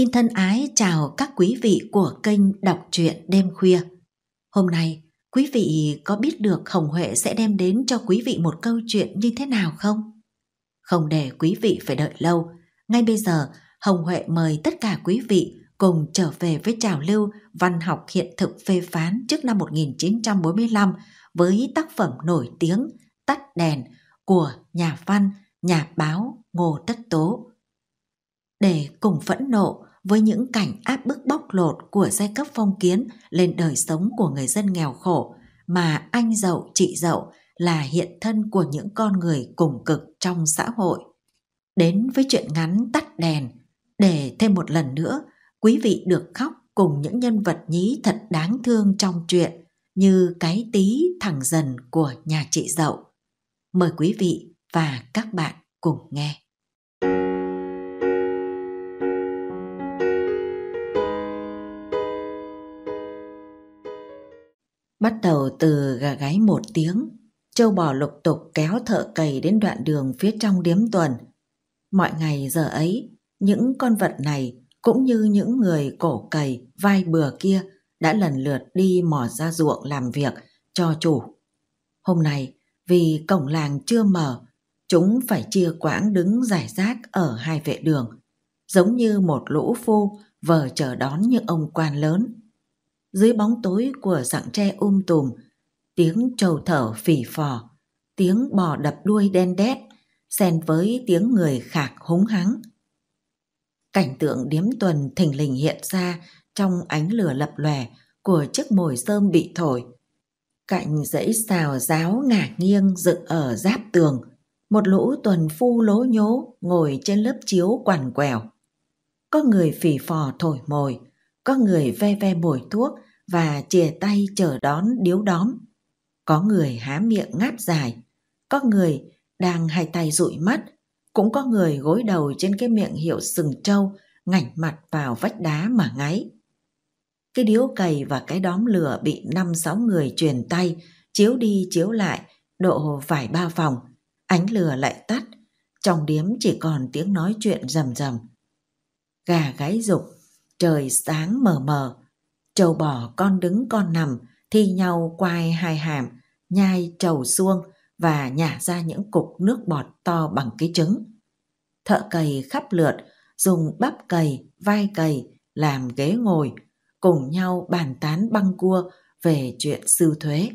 Xin thân ái chào các quý vị của kênh Đọc truyện Đêm Khuya. Hôm nay, quý vị có biết được Hồng Huệ sẽ đem đến cho quý vị một câu chuyện như thế nào không? Không để quý vị phải đợi lâu, ngay bây giờ Hồng Huệ mời tất cả quý vị cùng trở về với trào lưu văn học hiện thực phê phán trước năm 1945 với tác phẩm nổi tiếng Tắt đèn của nhà văn, nhà báo Ngô Tất Tố. Để cùng phẫn nộ với những cảnh áp bức bóc lột của giai cấp phong kiến lên đời sống của người dân nghèo khổ mà anh dậu chị dậu là hiện thân của những con người cùng cực trong xã hội. Đến với chuyện ngắn tắt đèn, để thêm một lần nữa quý vị được khóc cùng những nhân vật nhí thật đáng thương trong chuyện như cái tí thẳng dần của nhà chị dậu. Mời quý vị và các bạn cùng nghe. Bắt đầu từ gà gáy một tiếng, châu bò lục tục kéo thợ cày đến đoạn đường phía trong điếm tuần. Mọi ngày giờ ấy, những con vật này cũng như những người cổ cày vai bừa kia đã lần lượt đi mò ra ruộng làm việc cho chủ. Hôm nay, vì cổng làng chưa mở, chúng phải chia quãng đứng giải rác ở hai vệ đường, giống như một lũ phu vờ chờ đón những ông quan lớn dưới bóng tối của rặng tre um tùm, tiếng trầu thở phì phò, tiếng bò đập đuôi đen đét, xen với tiếng người khạc húng hắng. Cảnh tượng điếm tuần thình lình hiện ra trong ánh lửa lập lòe của chiếc mồi sơm bị thổi. Cạnh dãy xào giáo ngả nghiêng dựng ở giáp tường, một lũ tuần phu lố nhố ngồi trên lớp chiếu quằn quẻo. Có người phì phò thổi mồi, có người ve ve bồi thuốc và chìa tay chờ đón điếu đóm. Có người há miệng ngáp dài, có người đang hai tay dụi mắt, cũng có người gối đầu trên cái miệng hiệu sừng trâu ngảnh mặt vào vách đá mà ngáy. Cái điếu cày và cái đóm lửa bị năm sáu người truyền tay, chiếu đi chiếu lại, độ vài ba phòng, ánh lửa lại tắt, trong điếm chỉ còn tiếng nói chuyện rầm rầm. Gà gáy dục trời sáng mờ mờ. Trâu bò con đứng con nằm, thi nhau quay hai hàm, nhai trầu xuông và nhả ra những cục nước bọt to bằng cái trứng. Thợ cầy khắp lượt, dùng bắp cầy, vai cầy, làm ghế ngồi, cùng nhau bàn tán băng cua về chuyện sư thuế.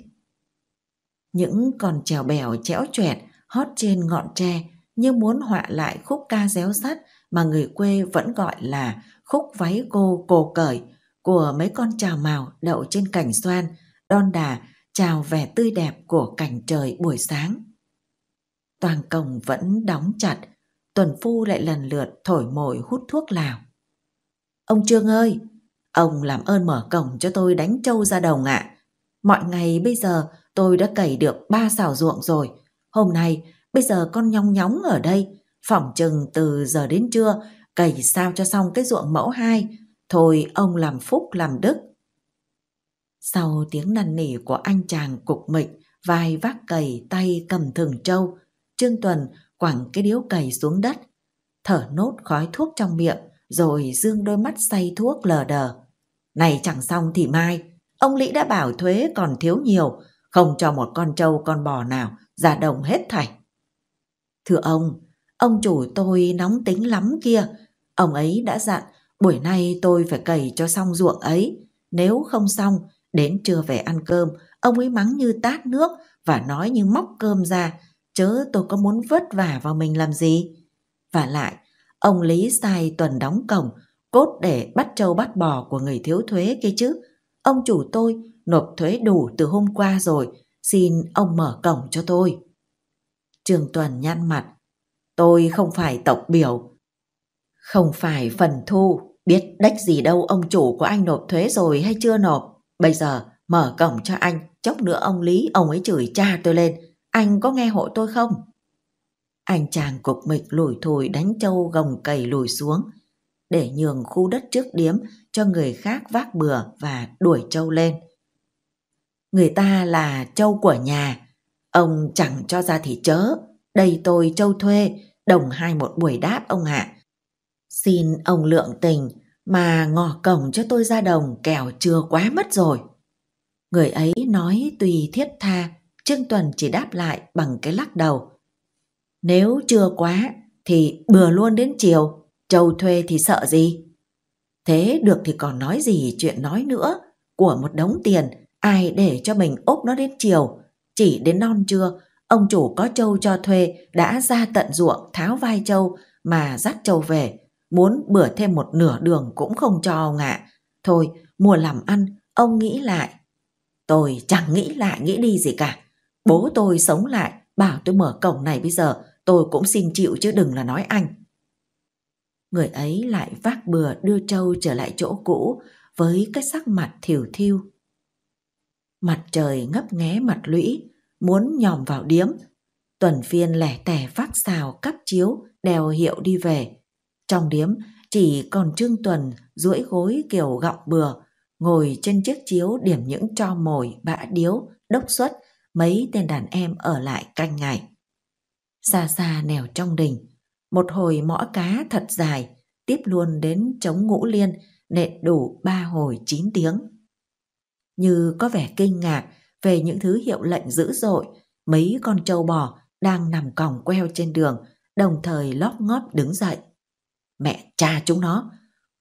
Những con trèo bèo chéo choẹt hót trên ngọn tre như muốn họa lại khúc ca réo sắt mà người quê vẫn gọi là khúc váy cô cổ cởi của mấy con trào màu đậu trên cành xoan, đon đà chào vẻ tươi đẹp của cảnh trời buổi sáng. Toàn cổng vẫn đóng chặt, tuần phu lại lần lượt thổi mồi hút thuốc lào. Ông Trương ơi, ông làm ơn mở cổng cho tôi đánh trâu ra đồng ạ. À. Mọi ngày bây giờ tôi đã cày được ba xào ruộng rồi. Hôm nay, bây giờ con nhong nhóng ở đây, phỏng chừng từ giờ đến trưa cày sao cho xong cái ruộng mẫu hai, thôi ông làm phúc làm đức. Sau tiếng năn nỉ của anh chàng cục mịch, vai vác cày tay cầm thừng trâu, Trương Tuần quẳng cái điếu cày xuống đất, thở nốt khói thuốc trong miệng, rồi dương đôi mắt say thuốc lờ đờ. Này chẳng xong thì mai, ông Lý đã bảo thuế còn thiếu nhiều, không cho một con trâu con bò nào ra đồng hết thảy. Thưa ông, ông chủ tôi nóng tính lắm kia, Ông ấy đã dặn buổi nay tôi phải cày cho xong ruộng ấy. Nếu không xong, đến trưa về ăn cơm, ông ấy mắng như tát nước và nói như móc cơm ra, chớ tôi có muốn vất vả vào mình làm gì. Và lại, ông Lý sai tuần đóng cổng, cốt để bắt trâu bắt bò của người thiếu thuế kia chứ. Ông chủ tôi nộp thuế đủ từ hôm qua rồi, xin ông mở cổng cho tôi. Trường Tuần nhăn mặt, tôi không phải tộc biểu, không phải phần thu, biết đách gì đâu ông chủ của anh nộp thuế rồi hay chưa nộp. Bây giờ mở cổng cho anh, chốc nữa ông Lý ông ấy chửi cha tôi lên. Anh có nghe hộ tôi không? Anh chàng cục mịch lủi thủi đánh trâu gồng cầy lùi xuống, để nhường khu đất trước điếm cho người khác vác bừa và đuổi trâu lên. Người ta là trâu của nhà, ông chẳng cho ra thì chớ, đây tôi trâu thuê, đồng hai một buổi đáp ông ạ. Xin ông lượng tình mà ngỏ cổng cho tôi ra đồng kẻo chưa quá mất rồi. Người ấy nói tùy thiết tha, Trương Tuần chỉ đáp lại bằng cái lắc đầu. Nếu chưa quá thì bừa luôn đến chiều, trâu thuê thì sợ gì? Thế được thì còn nói gì chuyện nói nữa, của một đống tiền ai để cho mình ốp nó đến chiều, chỉ đến non trưa, ông chủ có trâu cho thuê đã ra tận ruộng tháo vai trâu mà dắt trâu về, muốn bữa thêm một nửa đường cũng không cho ông ạ. À. Thôi, mua làm ăn, ông nghĩ lại. Tôi chẳng nghĩ lại nghĩ đi gì cả. Bố tôi sống lại, bảo tôi mở cổng này bây giờ, tôi cũng xin chịu chứ đừng là nói anh. Người ấy lại vác bừa đưa trâu trở lại chỗ cũ với cái sắc mặt thiểu thiêu. Mặt trời ngấp nghé mặt lũy, muốn nhòm vào điếm. Tuần phiên lẻ tẻ vác xào cắp chiếu, đèo hiệu đi về. Trong điếm chỉ còn Trương Tuần duỗi gối kiểu gọng bừa, ngồi trên chiếc chiếu điểm những cho mồi bã điếu, đốc xuất mấy tên đàn em ở lại canh ngày. Xa xa nèo trong đình, một hồi mõ cá thật dài, tiếp luôn đến chống ngũ liên, nện đủ ba hồi chín tiếng. Như có vẻ kinh ngạc về những thứ hiệu lệnh dữ dội, mấy con trâu bò đang nằm còng queo trên đường, đồng thời lóp ngóp đứng dậy. Mẹ cha chúng nó,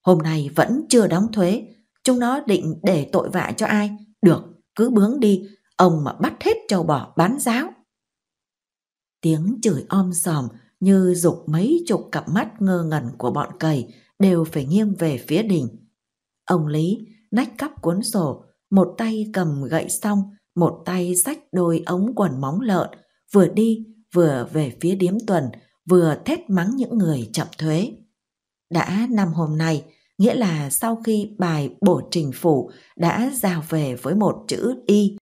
hôm nay vẫn chưa đóng thuế, chúng nó định để tội vạ cho ai, được, cứ bướng đi, ông mà bắt hết châu bò bán giáo. Tiếng chửi om sòm như dục mấy chục cặp mắt ngơ ngẩn của bọn cầy đều phải nghiêng về phía đình. Ông Lý nách cắp cuốn sổ, một tay cầm gậy xong, một tay sách đôi ống quần móng lợn, vừa đi vừa về phía điếm tuần, vừa thét mắng những người chậm thuế. Đã năm hôm nay, nghĩa là sau khi bài bổ trình phủ đã giao về với một chữ y,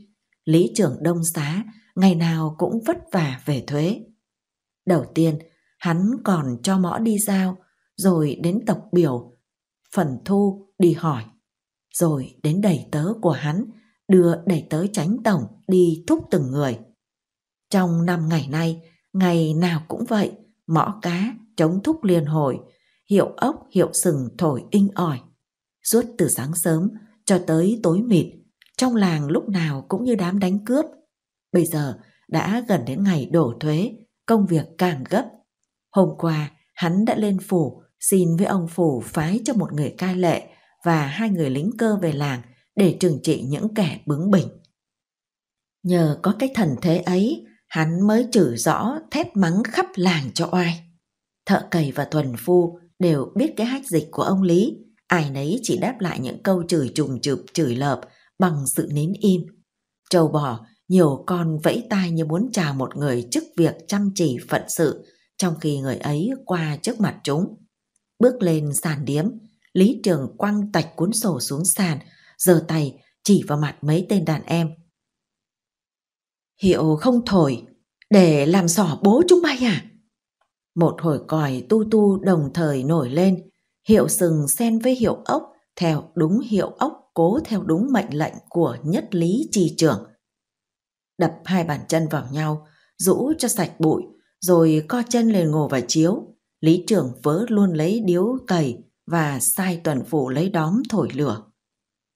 Lý trưởng Đông Xá ngày nào cũng vất vả về thuế. Đầu tiên, hắn còn cho mõ đi giao, rồi đến tộc biểu, phần thu đi hỏi, rồi đến đầy tớ của hắn đưa đầy tớ tránh tổng đi thúc từng người. Trong năm ngày nay, ngày nào cũng vậy, mõ cá, chống thúc liên hồi, hiệu ốc hiệu sừng thổi inh ỏi. Suốt từ sáng sớm cho tới tối mịt, trong làng lúc nào cũng như đám đánh cướp. Bây giờ đã gần đến ngày đổ thuế, công việc càng gấp. Hôm qua, hắn đã lên phủ xin với ông phủ phái cho một người cai lệ và hai người lính cơ về làng để trừng trị những kẻ bướng bỉnh. Nhờ có cái thần thế ấy, hắn mới trừ rõ thét mắng khắp làng cho oai. Thợ cầy và thuần phu đều biết cái hách dịch của ông Lý, ai nấy chỉ đáp lại những câu chửi trùng chụp chửi lợp bằng sự nín im. Trâu bò, nhiều con vẫy tay như muốn chào một người chức việc chăm chỉ phận sự, trong khi người ấy qua trước mặt chúng. Bước lên sàn điếm, Lý Trường quăng tạch cuốn sổ xuống sàn, giơ tay chỉ vào mặt mấy tên đàn em. Hiệu không thổi, để làm sỏ bố chúng bay à? Một hồi còi tu tu đồng thời nổi lên, hiệu sừng xen với hiệu ốc theo đúng hiệu ốc cố theo đúng mệnh lệnh của nhất lý trì trưởng. Đập hai bàn chân vào nhau, rũ cho sạch bụi, rồi co chân lên ngồi và chiếu. Lý trưởng vớ luôn lấy điếu cầy và sai tuần phủ lấy đóm thổi lửa.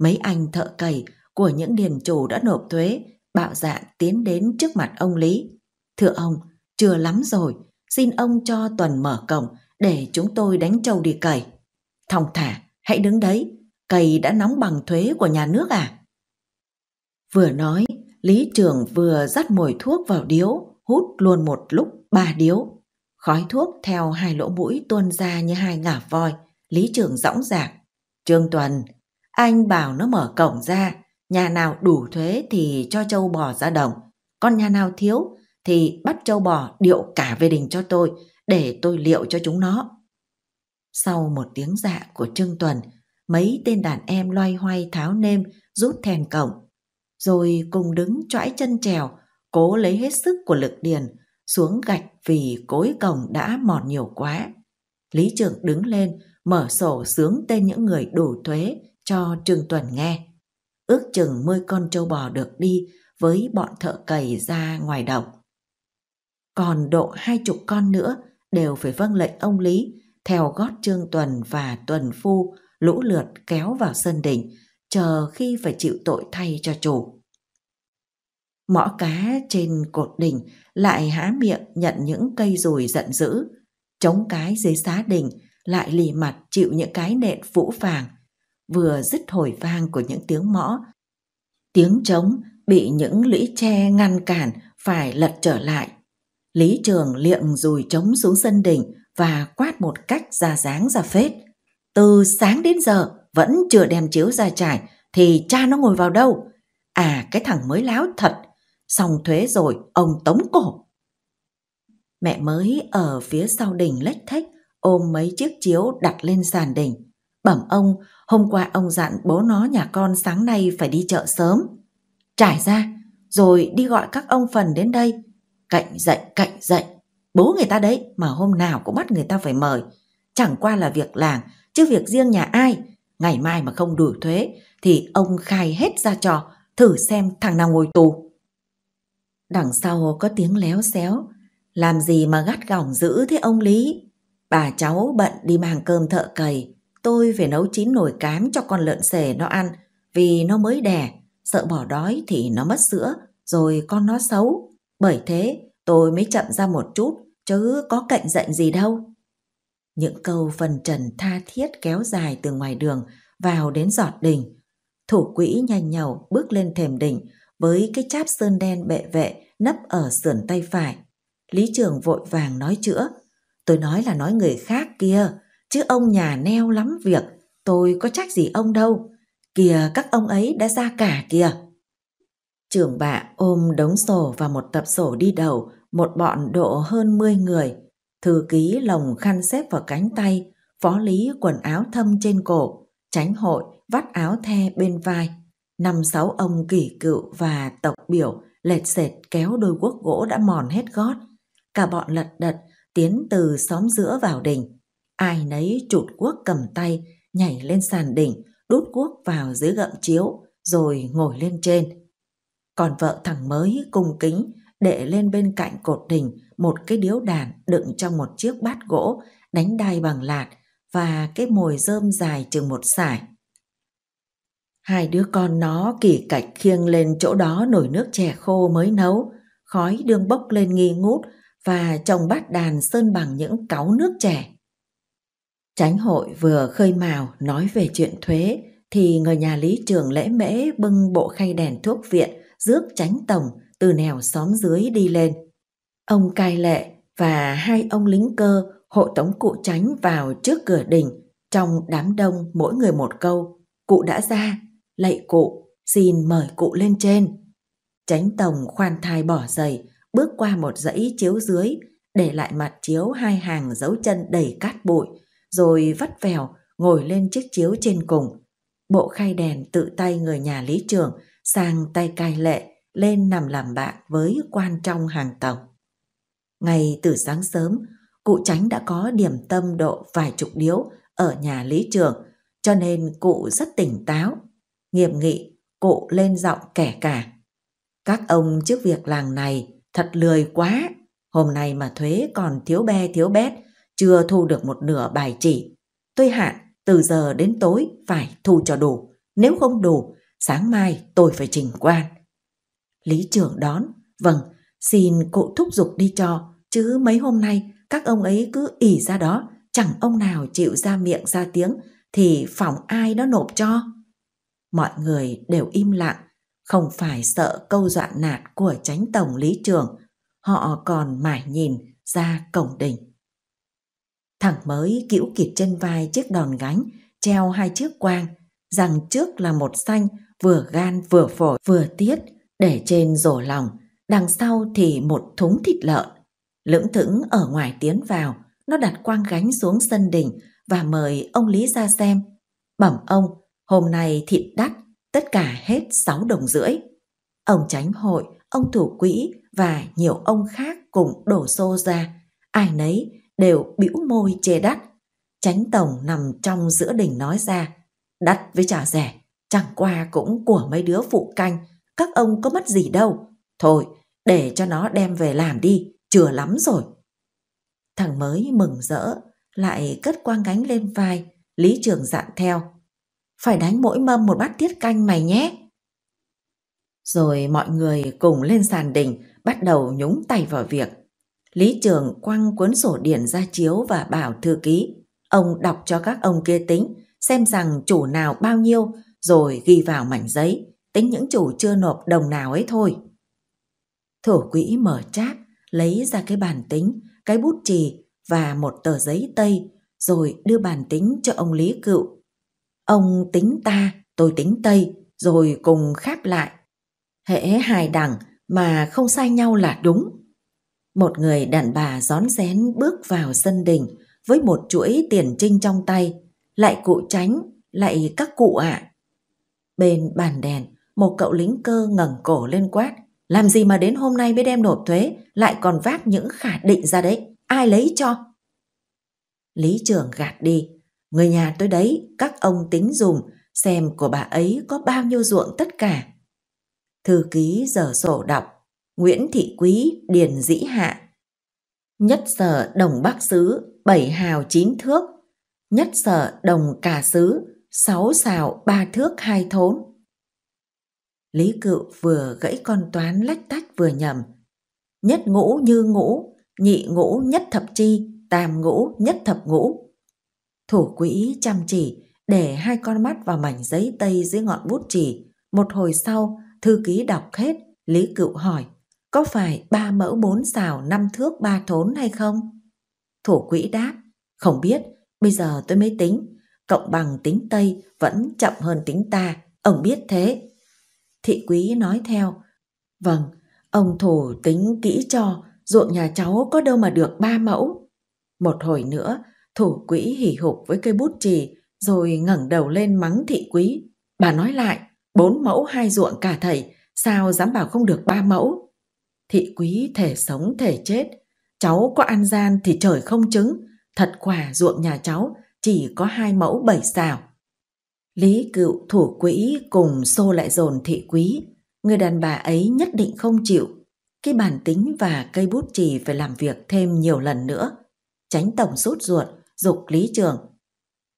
Mấy anh thợ cầy của những điền chủ đã nộp thuế, bạo dạn tiến đến trước mặt ông Lý. Thưa ông, chưa lắm rồi, xin ông cho Tuần mở cổng để chúng tôi đánh trâu đi cày. Thong thả, hãy đứng đấy, cày đã nóng bằng thuế của nhà nước à? Vừa nói, Lý Trường vừa dắt mồi thuốc vào điếu, hút luôn một lúc ba điếu. Khói thuốc theo hai lỗ mũi tuôn ra như hai ngả voi, Lý Trường dõng dạc. Trương Tuần, anh bảo nó mở cổng ra, nhà nào đủ thuế thì cho trâu bò ra đồng, còn nhà nào thiếu thì bắt châu bò điệu cả về đình cho tôi để tôi liệu cho chúng nó. Sau một tiếng dạ của Trương Tuần, mấy tên đàn em loay hoay tháo nêm rút thèn cổng, rồi cùng đứng trõi chân trèo, cố lấy hết sức của lực điền xuống gạch vì cối cổng đã mòn nhiều quá. Lý trưởng đứng lên, mở sổ sướng tên những người đủ thuế cho Trương Tuần nghe. Ước chừng mươi con trâu bò được đi với bọn thợ cầy ra ngoài đồng còn độ hai chục con nữa đều phải vâng lệnh ông Lý, theo gót Trương Tuần và Tuần Phu lũ lượt kéo vào sân đỉnh, chờ khi phải chịu tội thay cho chủ. Mõ cá trên cột đỉnh lại há miệng nhận những cây rùi giận dữ, chống cái dưới xá đỉnh lại lì mặt chịu những cái nện phũ vàng vừa dứt hồi vang của những tiếng mõ. Tiếng trống bị những lũy tre ngăn cản phải lật trở lại, Lý Trường liệng dùi trống xuống sân đỉnh và quát một cách ra dáng ra phết. Từ sáng đến giờ vẫn chưa đem chiếu ra trải thì cha nó ngồi vào đâu? À cái thằng mới láo thật, xong thuế rồi ông tống cổ. Mẹ mới ở phía sau đỉnh lách thách ôm mấy chiếc chiếu đặt lên sàn đỉnh. Bẩm ông, hôm qua ông dặn bố nó nhà con sáng nay phải đi chợ sớm. Trải ra, rồi đi gọi các ông phần đến đây Cạnh dạy, cạnh dạy. Bố người ta đấy mà hôm nào cũng bắt người ta phải mời. Chẳng qua là việc làng, chứ việc riêng nhà ai. Ngày mai mà không đủ thuế thì ông khai hết ra trò thử xem thằng nào ngồi tù. Đằng sau có tiếng léo xéo. Làm gì mà gắt gỏng dữ thế ông Lý? Bà cháu bận đi mang cơm thợ cầy. Tôi phải nấu chín nồi cám cho con lợn xề nó ăn vì nó mới đẻ. Sợ bỏ đói thì nó mất sữa, rồi con nó xấu. Bởi thế tôi mới chậm ra một chút chứ có cạnh giận gì đâu. Những câu phần trần tha thiết kéo dài từ ngoài đường vào đến giọt đỉnh. Thủ quỹ nhanh nhầu bước lên thềm đỉnh với cái cháp sơn đen bệ vệ nấp ở sườn tay phải. Lý Trường vội vàng nói chữa. Tôi nói là nói người khác kia, chứ ông nhà neo lắm việc, tôi có trách gì ông đâu. Kìa các ông ấy đã ra cả kìa. Trưởng bạ ôm đống sổ và một tập sổ đi đầu, một bọn độ hơn 10 người. Thư ký lồng khăn xếp vào cánh tay, phó lý quần áo thâm trên cổ, tránh hội vắt áo the bên vai. Năm sáu ông kỷ cựu và tộc biểu lệch sệt kéo đôi quốc gỗ đã mòn hết gót. Cả bọn lật đật tiến từ xóm giữa vào đỉnh. Ai nấy chụt quốc cầm tay, nhảy lên sàn đỉnh, đút quốc vào dưới gậm chiếu, rồi ngồi lên trên còn vợ thằng mới cung kính để lên bên cạnh cột đình một cái điếu đàn đựng trong một chiếc bát gỗ đánh đai bằng lạt và cái mồi rơm dài chừng một sải. Hai đứa con nó kỳ cạch khiêng lên chỗ đó nồi nước chè khô mới nấu, khói đương bốc lên nghi ngút và chồng bát đàn sơn bằng những cáu nước chè. Tránh hội vừa khơi mào nói về chuyện thuế thì người nhà lý trưởng lễ mễ bưng bộ khay đèn thuốc viện – rước tránh tổng từ nẻo xóm dưới đi lên. Ông cai lệ và hai ông lính cơ hộ tống cụ tránh vào trước cửa đình. Trong đám đông mỗi người một câu, cụ đã ra, lạy cụ, xin mời cụ lên trên. Tránh tổng khoan thai bỏ giày, bước qua một dãy chiếu dưới, để lại mặt chiếu hai hàng dấu chân đầy cát bụi, rồi vắt vèo ngồi lên chiếc chiếu trên cùng. Bộ khai đèn tự tay người nhà lý trưởng sang tay cai lệ lên nằm làm bạn với quan trong hàng tộc. Ngay từ sáng sớm, cụ tránh đã có điểm tâm độ vài chục điếu ở nhà lý trường, cho nên cụ rất tỉnh táo. Nghiêm nghị, cụ lên giọng kẻ cả. Các ông trước việc làng này thật lười quá. Hôm nay mà thuế còn thiếu be thiếu bét, chưa thu được một nửa bài chỉ. Tôi hạn từ giờ đến tối phải thu cho đủ. Nếu không đủ sáng mai tôi phải trình quan. Lý trưởng đón, vâng, xin cụ thúc giục đi cho, chứ mấy hôm nay các ông ấy cứ ỉ ra đó, chẳng ông nào chịu ra miệng ra tiếng thì phòng ai đó nộp cho. Mọi người đều im lặng, không phải sợ câu dọa nạt của tránh tổng lý trưởng, họ còn mải nhìn ra cổng đình. Thằng mới kiểu kịt trên vai chiếc đòn gánh, treo hai chiếc quang, rằng trước là một xanh, vừa gan vừa phổi vừa tiết, để trên rổ lòng, đằng sau thì một thúng thịt lợn. Lưỡng thững ở ngoài tiến vào, nó đặt quang gánh xuống sân đình và mời ông Lý ra xem. Bẩm ông, hôm nay thịt đắt, tất cả hết sáu đồng rưỡi. Ông tránh hội, ông thủ quỹ và nhiều ông khác cùng đổ xô ra. Ai nấy đều bĩu môi chê đắt. Tránh tổng nằm trong giữa đình nói ra, đắt với trả rẻ, Chẳng qua cũng của mấy đứa phụ canh, các ông có mất gì đâu. Thôi, để cho nó đem về làm đi, chừa lắm rồi. Thằng mới mừng rỡ, lại cất quang gánh lên vai, Lý Trường dặn theo. Phải đánh mỗi mâm một bát tiết canh mày nhé. Rồi mọi người cùng lên sàn đình, bắt đầu nhúng tay vào việc. Lý Trường quăng cuốn sổ điển ra chiếu và bảo thư ký. Ông đọc cho các ông kia tính, xem rằng chủ nào bao nhiêu rồi ghi vào mảnh giấy, tính những chủ chưa nộp đồng nào ấy thôi. thổ quỹ mở tráp, lấy ra cái bàn tính, cái bút chì và một tờ giấy tây, rồi đưa bàn tính cho ông Lý Cựu. Ông tính ta, tôi tính tây, rồi cùng khép lại. Hễ hài đẳng mà không sai nhau là đúng. Một người đàn bà rón rén bước vào sân đình với một chuỗi tiền trinh trong tay, lại cụ tránh, lại các cụ ạ. À. Bên bàn đèn, một cậu lính cơ ngẩng cổ lên quát. Làm gì mà đến hôm nay mới đem nộp thuế, lại còn vác những khả định ra đấy, ai lấy cho? Lý trưởng gạt đi, người nhà tôi đấy, các ông tính dùng xem của bà ấy có bao nhiêu ruộng tất cả. Thư ký giờ sổ đọc, Nguyễn Thị Quý, Điền Dĩ Hạ. Nhất sở đồng bắc xứ, bảy hào chín thước. Nhất sở đồng cả xứ, sáu xào ba thước hai thốn. Lý Cự vừa gãy con toán lách tách vừa nhầm. Nhất ngũ như ngũ, nhị ngũ nhất thập chi, tam ngũ nhất thập ngũ. Thủ quỹ chăm chỉ để hai con mắt vào mảnh giấy tây dưới ngọn bút chỉ. Một hồi sau, thư ký đọc hết, Lý cựu hỏi, có phải ba mẫu bốn xào năm thước ba thốn hay không? Thủ quỹ đáp, không biết, bây giờ tôi mới tính, cộng bằng tính Tây vẫn chậm hơn tính ta, ông biết thế. Thị quý nói theo, vâng, ông thổ tính kỹ cho, ruộng nhà cháu có đâu mà được ba mẫu. Một hồi nữa, thủ quỹ hỉ hục với cây bút chì, rồi ngẩng đầu lên mắng thị quý. Bà nói lại, bốn mẫu hai ruộng cả thầy, sao dám bảo không được ba mẫu. Thị quý thể sống thể chết, cháu có ăn gian thì trời không chứng, thật quả ruộng nhà cháu chỉ có hai mẫu bảy xào. Lý cựu thủ quỹ cùng xô lại dồn thị quý, người đàn bà ấy nhất định không chịu. Cái bản tính và cây bút chì phải làm việc thêm nhiều lần nữa. Tránh tổng sốt ruột, dục lý trường.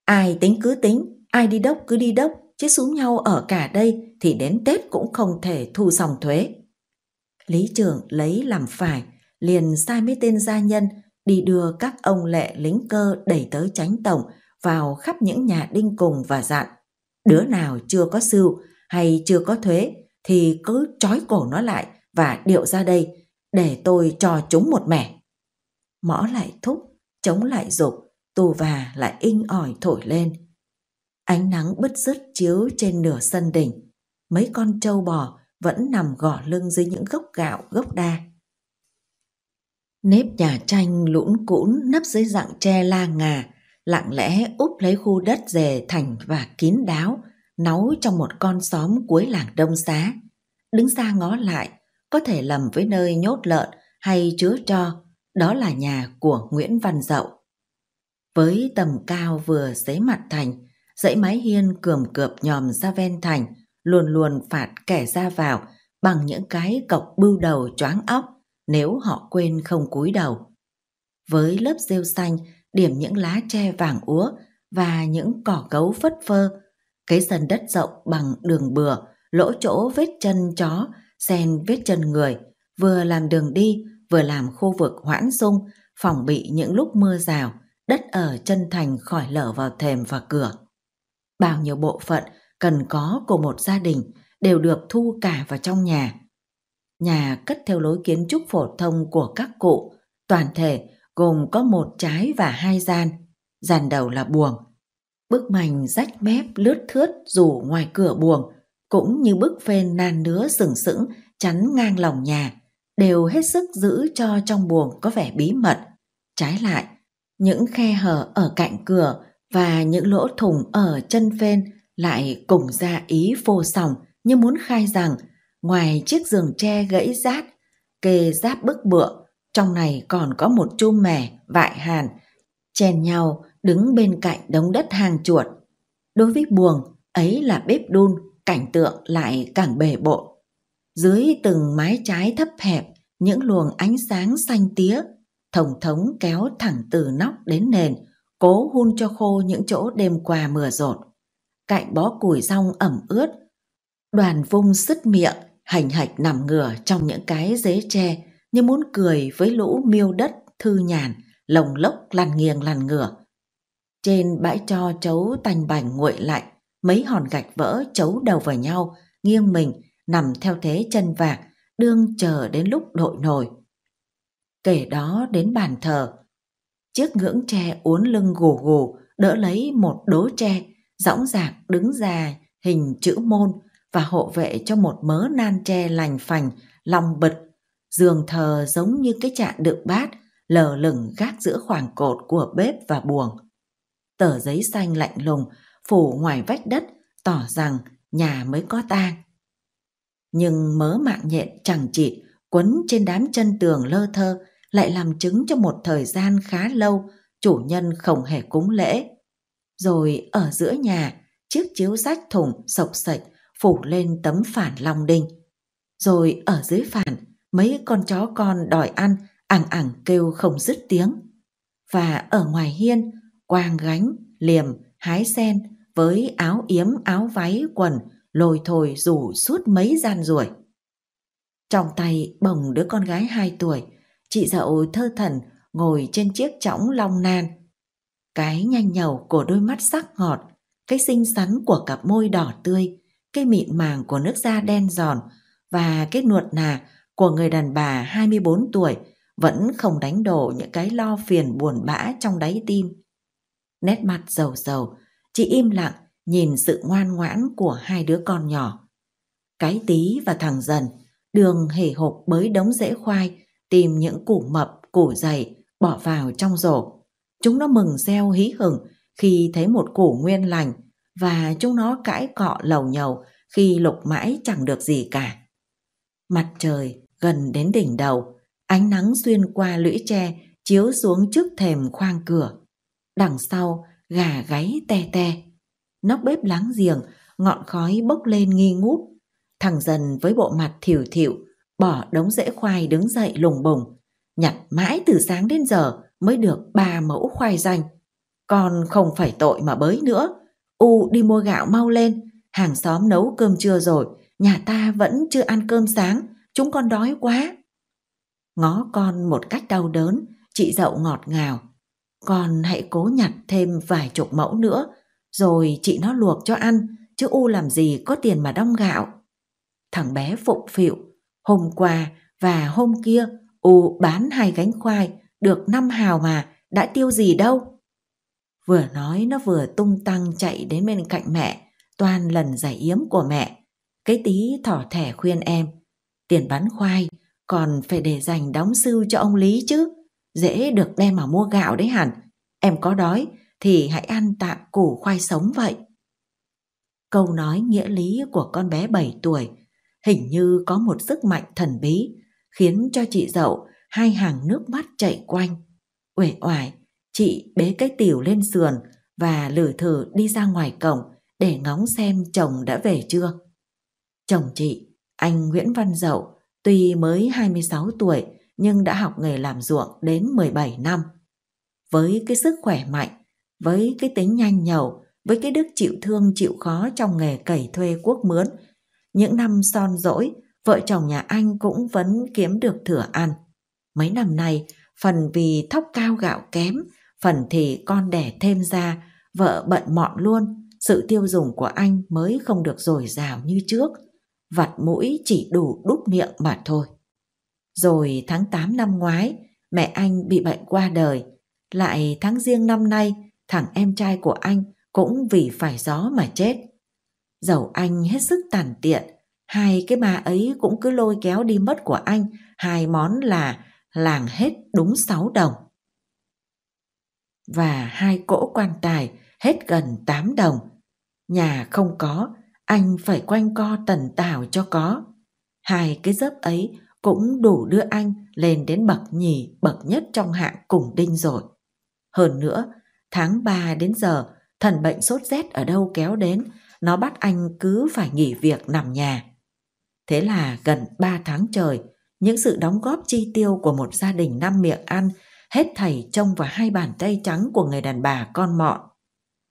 Ai tính cứ tính, ai đi đốc cứ đi đốc, chứ xuống nhau ở cả đây thì đến Tết cũng không thể thu xong thuế. Lý trường lấy làm phải, liền sai mấy tên gia nhân đi đưa các ông lệ lính cơ đẩy tới tránh tổng vào khắp những nhà đinh cùng và dặn đứa nào chưa có sưu hay chưa có thuế thì cứ trói cổ nó lại và điệu ra đây để tôi cho chúng một mẻ mõ lại thúc chống lại dục tù và lại inh ỏi thổi lên ánh nắng bứt rứt chiếu trên nửa sân đỉnh mấy con trâu bò vẫn nằm gỏ lưng dưới những gốc gạo gốc đa Nếp nhà tranh lũn cũn nấp dưới dạng tre la ngà, lặng lẽ úp lấy khu đất dề thành và kín đáo, nấu trong một con xóm cuối làng Đông Xá. Đứng xa ngó lại, có thể lầm với nơi nhốt lợn hay chứa cho, đó là nhà của Nguyễn Văn Dậu. Với tầm cao vừa xế mặt thành, dãy mái hiên cườm cượp nhòm ra ven thành, luôn luôn phạt kẻ ra vào bằng những cái cọc bưu đầu choáng óc nếu họ quên không cúi đầu. Với lớp rêu xanh, điểm những lá tre vàng úa và những cỏ gấu phất phơ, cái sân đất rộng bằng đường bừa, lỗ chỗ vết chân chó, sen vết chân người, vừa làm đường đi, vừa làm khu vực hoãn dung, phòng bị những lúc mưa rào, đất ở chân thành khỏi lở vào thềm và cửa. Bao nhiêu bộ phận cần có của một gia đình đều được thu cả vào trong nhà nhà cất theo lối kiến trúc phổ thông của các cụ, toàn thể gồm có một trái và hai gian, gian đầu là buồng. Bức mành rách mép lướt thướt dù ngoài cửa buồng, cũng như bức phên nan nứa sừng sững chắn ngang lòng nhà, đều hết sức giữ cho trong buồng có vẻ bí mật. Trái lại, những khe hở ở cạnh cửa và những lỗ thủng ở chân phên lại cùng ra ý vô sòng như muốn khai rằng Ngoài chiếc giường tre gãy rát, kê giáp bức bựa, trong này còn có một chum mẻ, vại hàn, chèn nhau đứng bên cạnh đống đất hàng chuột. Đối với buồng, ấy là bếp đun, cảnh tượng lại càng bề bộ. Dưới từng mái trái thấp hẹp, những luồng ánh sáng xanh tía, thổng thống kéo thẳng từ nóc đến nền, cố hun cho khô những chỗ đêm qua mưa rột. Cạnh bó củi rong ẩm ướt, đoàn vung sứt miệng, hành hạch nằm ngửa trong những cái dế tre như muốn cười với lũ miêu đất thư nhàn lồng lốc lằn nghiêng lằn ngửa trên bãi cho chấu tành bành nguội lạnh mấy hòn gạch vỡ chấu đầu vào nhau nghiêng mình nằm theo thế chân vạc đương chờ đến lúc đội nồi kể đó đến bàn thờ chiếc ngưỡng tre uốn lưng gù gù đỡ lấy một đố tre dõng dạc đứng ra hình chữ môn và hộ vệ cho một mớ nan tre lành phành, lòng bật Giường thờ giống như cái chạn đựng bát, lờ lửng gác giữa khoảng cột của bếp và buồng. Tờ giấy xanh lạnh lùng phủ ngoài vách đất tỏ rằng nhà mới có tang. Nhưng mớ mạng nhện chẳng chịt quấn trên đám chân tường lơ thơ lại làm chứng cho một thời gian khá lâu chủ nhân không hề cúng lễ. Rồi ở giữa nhà, chiếc chiếu sách thủng sộc sạch phủ lên tấm phản long đình, Rồi ở dưới phản, mấy con chó con đòi ăn, ẳng ẳng kêu không dứt tiếng. Và ở ngoài hiên, quang gánh, liềm, hái sen với áo yếm áo váy quần lồi thồi rủ suốt mấy gian ruồi Trong tay bồng đứa con gái hai tuổi, chị dậu thơ thần ngồi trên chiếc chõng long nan. Cái nhanh nhầu của đôi mắt sắc ngọt, cái xinh xắn của cặp môi đỏ tươi, cái mịn màng của nước da đen giòn và cái nuột nà của người đàn bà 24 tuổi vẫn không đánh đổ những cái lo phiền buồn bã trong đáy tim. Nét mặt dầu dầu, chị im lặng nhìn sự ngoan ngoãn của hai đứa con nhỏ. Cái tí và thằng dần, đường hề hộp bới đống rễ khoai, tìm những củ mập, củ dày, bỏ vào trong rổ. Chúng nó mừng reo hí hửng khi thấy một củ nguyên lành, và chúng nó cãi cọ lầu nhầu khi lục mãi chẳng được gì cả. Mặt trời gần đến đỉnh đầu, ánh nắng xuyên qua lũy tre chiếu xuống trước thềm khoang cửa. Đằng sau, gà gáy te te. Nóc bếp láng giềng, ngọn khói bốc lên nghi ngút. Thằng dần với bộ mặt thiểu thiểu, bỏ đống rễ khoai đứng dậy lùng bùng. Nhặt mãi từ sáng đến giờ mới được ba mẫu khoai danh. Còn không phải tội mà bới nữa, U đi mua gạo mau lên, hàng xóm nấu cơm trưa rồi, nhà ta vẫn chưa ăn cơm sáng, chúng con đói quá. Ngó con một cách đau đớn, chị dậu ngọt ngào. Con hãy cố nhặt thêm vài chục mẫu nữa, rồi chị nó luộc cho ăn, chứ U làm gì có tiền mà đong gạo. Thằng bé phụng phịu, hôm qua và hôm kia U bán hai gánh khoai, được năm hào mà, đã tiêu gì đâu. Vừa nói nó vừa tung tăng chạy đến bên cạnh mẹ, toàn lần giải yếm của mẹ. Cái tí thỏ thẻ khuyên em, tiền bán khoai, còn phải để dành đóng sưu cho ông Lý chứ. Dễ được đem mà mua gạo đấy hẳn. Em có đói thì hãy ăn tạm củ khoai sống vậy. Câu nói nghĩa lý của con bé 7 tuổi hình như có một sức mạnh thần bí khiến cho chị dậu hai hàng nước mắt chảy quanh. Uể oải, chị bế cái tiểu lên sườn và lử thử đi ra ngoài cổng để ngóng xem chồng đã về chưa. Chồng chị, anh Nguyễn Văn Dậu, tuy mới 26 tuổi nhưng đã học nghề làm ruộng đến 17 năm. Với cái sức khỏe mạnh, với cái tính nhanh nhậu với cái đức chịu thương chịu khó trong nghề cày thuê quốc mướn, những năm son dỗi, vợ chồng nhà anh cũng vẫn kiếm được thừa ăn. Mấy năm nay, phần vì thóc cao gạo kém phần thì con đẻ thêm ra, vợ bận mọn luôn, sự tiêu dùng của anh mới không được dồi dào như trước, vặt mũi chỉ đủ đút miệng mà thôi. Rồi tháng 8 năm ngoái, mẹ anh bị bệnh qua đời, lại tháng riêng năm nay, thằng em trai của anh cũng vì phải gió mà chết. Dẫu anh hết sức tàn tiện, hai cái bà ấy cũng cứ lôi kéo đi mất của anh, hai món là làng hết đúng sáu đồng và hai cỗ quan tài hết gần 8 đồng. Nhà không có, anh phải quanh co tần tảo cho có. Hai cái dấp ấy cũng đủ đưa anh lên đến bậc nhì, bậc nhất trong hạng cùng đinh rồi. Hơn nữa, tháng 3 đến giờ, thần bệnh sốt rét ở đâu kéo đến, nó bắt anh cứ phải nghỉ việc nằm nhà. Thế là gần 3 tháng trời, những sự đóng góp chi tiêu của một gia đình năm miệng ăn hết thảy trông vào hai bàn tay trắng của người đàn bà con mọn.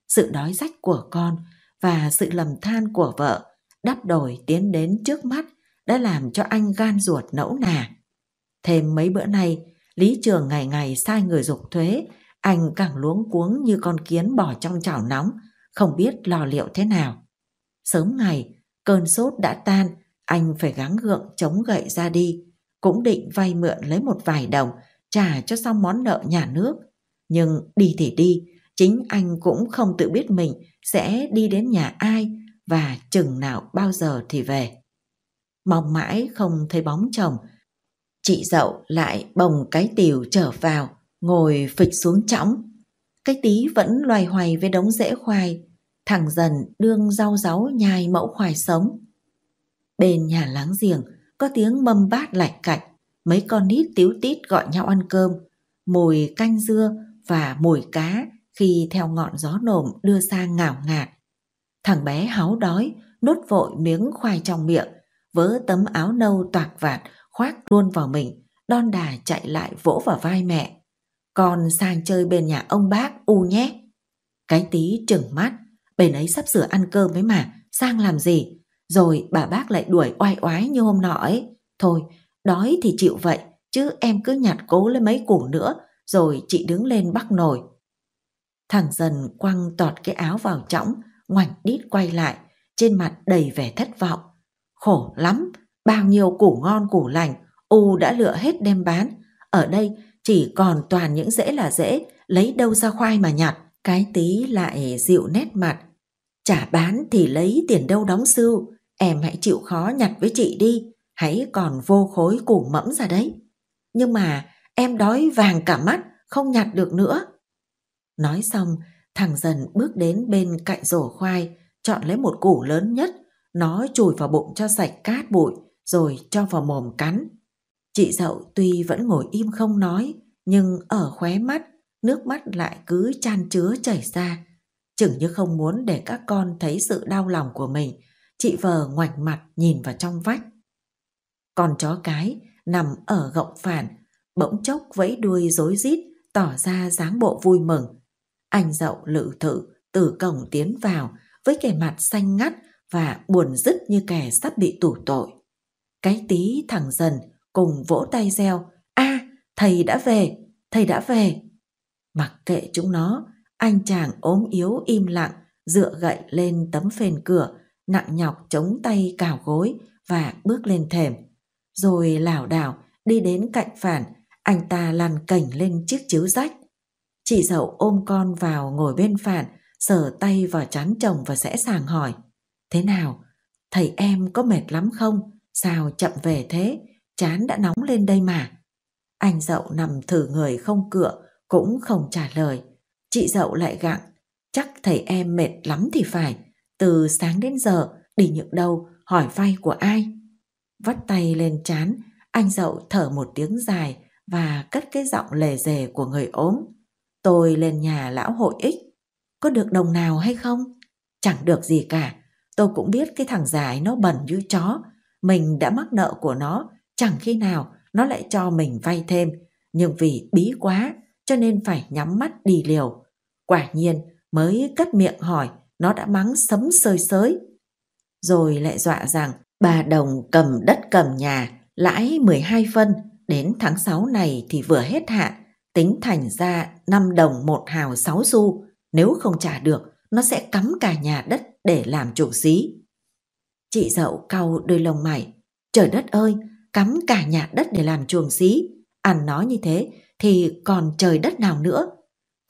Sự đói rách của con và sự lầm than của vợ đắp đổi tiến đến trước mắt đã làm cho anh gan ruột nẫu nà. Thêm mấy bữa nay, Lý Trường ngày ngày sai người dục thuế, anh càng luống cuống như con kiến bỏ trong chảo nóng, không biết lo liệu thế nào. Sớm ngày, cơn sốt đã tan, anh phải gắng gượng chống gậy ra đi, cũng định vay mượn lấy một vài đồng trả cho xong món nợ nhà nước. Nhưng đi thì đi, chính anh cũng không tự biết mình sẽ đi đến nhà ai và chừng nào bao giờ thì về. Mong mãi không thấy bóng chồng, chị dậu lại bồng cái tiều trở vào, ngồi phịch xuống chõng. Cái tí vẫn loay hoay với đống rễ khoai, thằng dần đương rau ráu nhai mẫu khoai sống. Bên nhà láng giềng có tiếng mâm bát lạch cạch, mấy con nít tiếu tít gọi nhau ăn cơm, mùi canh dưa và mùi cá khi theo ngọn gió nồm đưa sang ngào ngạt. Thằng bé háu đói, nốt vội miếng khoai trong miệng, vớ tấm áo nâu toạc vạt khoác luôn vào mình, đon đà chạy lại vỗ vào vai mẹ. Con sang chơi bên nhà ông bác u nhé. Cái tí trừng mắt, bên ấy sắp sửa ăn cơm với mà, sang làm gì? Rồi bà bác lại đuổi oai oái như hôm nọ ấy. Thôi, Đói thì chịu vậy, chứ em cứ nhặt cố lấy mấy củ nữa, rồi chị đứng lên bắt nồi. Thằng dần quăng tọt cái áo vào chõng, ngoảnh đít quay lại, trên mặt đầy vẻ thất vọng. Khổ lắm, bao nhiêu củ ngon củ lành, U đã lựa hết đem bán. Ở đây chỉ còn toàn những dễ là dễ, lấy đâu ra khoai mà nhặt. Cái tí lại dịu nét mặt. Chả bán thì lấy tiền đâu đóng sưu, em hãy chịu khó nhặt với chị đi hãy còn vô khối củ mẫm ra đấy. Nhưng mà em đói vàng cả mắt, không nhặt được nữa. Nói xong, thằng dần bước đến bên cạnh rổ khoai, chọn lấy một củ lớn nhất, nó chùi vào bụng cho sạch cát bụi, rồi cho vào mồm cắn. Chị dậu tuy vẫn ngồi im không nói, nhưng ở khóe mắt, nước mắt lại cứ chan chứa chảy ra. Chừng như không muốn để các con thấy sự đau lòng của mình, chị vờ ngoảnh mặt nhìn vào trong vách. Con chó cái nằm ở gọng phản, bỗng chốc vẫy đuôi rối rít, tỏ ra dáng bộ vui mừng. Anh dậu lự thự từ cổng tiến vào với kẻ mặt xanh ngắt và buồn rứt như kẻ sắp bị tủ tội. Cái tí thẳng dần cùng vỗ tay reo, a à, thầy đã về, thầy đã về. Mặc kệ chúng nó, anh chàng ốm yếu im lặng, dựa gậy lên tấm phền cửa, nặng nhọc chống tay cào gối và bước lên thềm rồi lảo đảo đi đến cạnh phản, anh ta lăn cảnh lên chiếc chiếu rách. Chị dậu ôm con vào ngồi bên phản, sờ tay vào chán chồng và sẽ sàng hỏi. Thế nào? Thầy em có mệt lắm không? Sao chậm về thế? Chán đã nóng lên đây mà. Anh dậu nằm thử người không cựa, cũng không trả lời. Chị dậu lại gặng, chắc thầy em mệt lắm thì phải. Từ sáng đến giờ, đi những đâu, hỏi vay của ai? Vắt tay lên chán, anh dậu thở một tiếng dài và cất cái giọng lề rề của người ốm. Tôi lên nhà lão hội ích. Có được đồng nào hay không? Chẳng được gì cả. Tôi cũng biết cái thằng dài nó bẩn như chó. Mình đã mắc nợ của nó, chẳng khi nào nó lại cho mình vay thêm. Nhưng vì bí quá, cho nên phải nhắm mắt đi liều. Quả nhiên, mới cất miệng hỏi, nó đã mắng sấm sơi sới. Rồi lại dọa rằng Bà Đồng cầm đất cầm nhà, lãi 12 phân, đến tháng 6 này thì vừa hết hạn, tính thành ra 5 đồng 1 hào 6 xu, nếu không trả được, nó sẽ cắm cả nhà đất để làm chủ xí. Chị dậu cau đôi lông mày, trời đất ơi, cắm cả nhà đất để làm chuồng xí, ăn nó như thế thì còn trời đất nào nữa.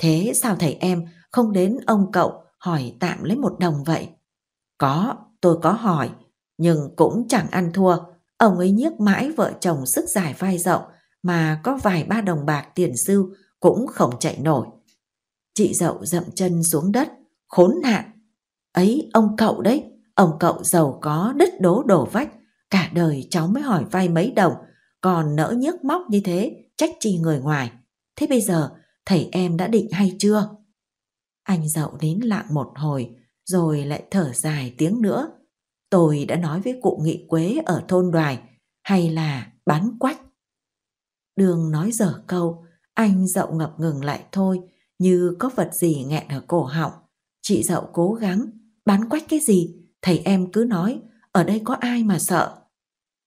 Thế sao thầy em không đến ông cậu hỏi tạm lấy một đồng vậy? Có, tôi có hỏi, nhưng cũng chẳng ăn thua. Ông ấy nhiếc mãi vợ chồng sức dài vai rộng mà có vài ba đồng bạc tiền sưu cũng không chạy nổi. Chị dậu dậm chân xuống đất, khốn nạn. Ấy ông cậu đấy, ông cậu giàu có đứt đố đổ vách, cả đời cháu mới hỏi vay mấy đồng, còn nỡ nhức móc như thế, trách chi người ngoài. Thế bây giờ, thầy em đã định hay chưa? Anh dậu đến lặng một hồi, rồi lại thở dài tiếng nữa, tôi đã nói với cụ nghị quế ở thôn đoài hay là bán quách. Đường nói dở câu, anh dậu ngập ngừng lại thôi, như có vật gì nghẹn ở cổ họng. Chị dậu cố gắng, bán quách cái gì, thầy em cứ nói, ở đây có ai mà sợ.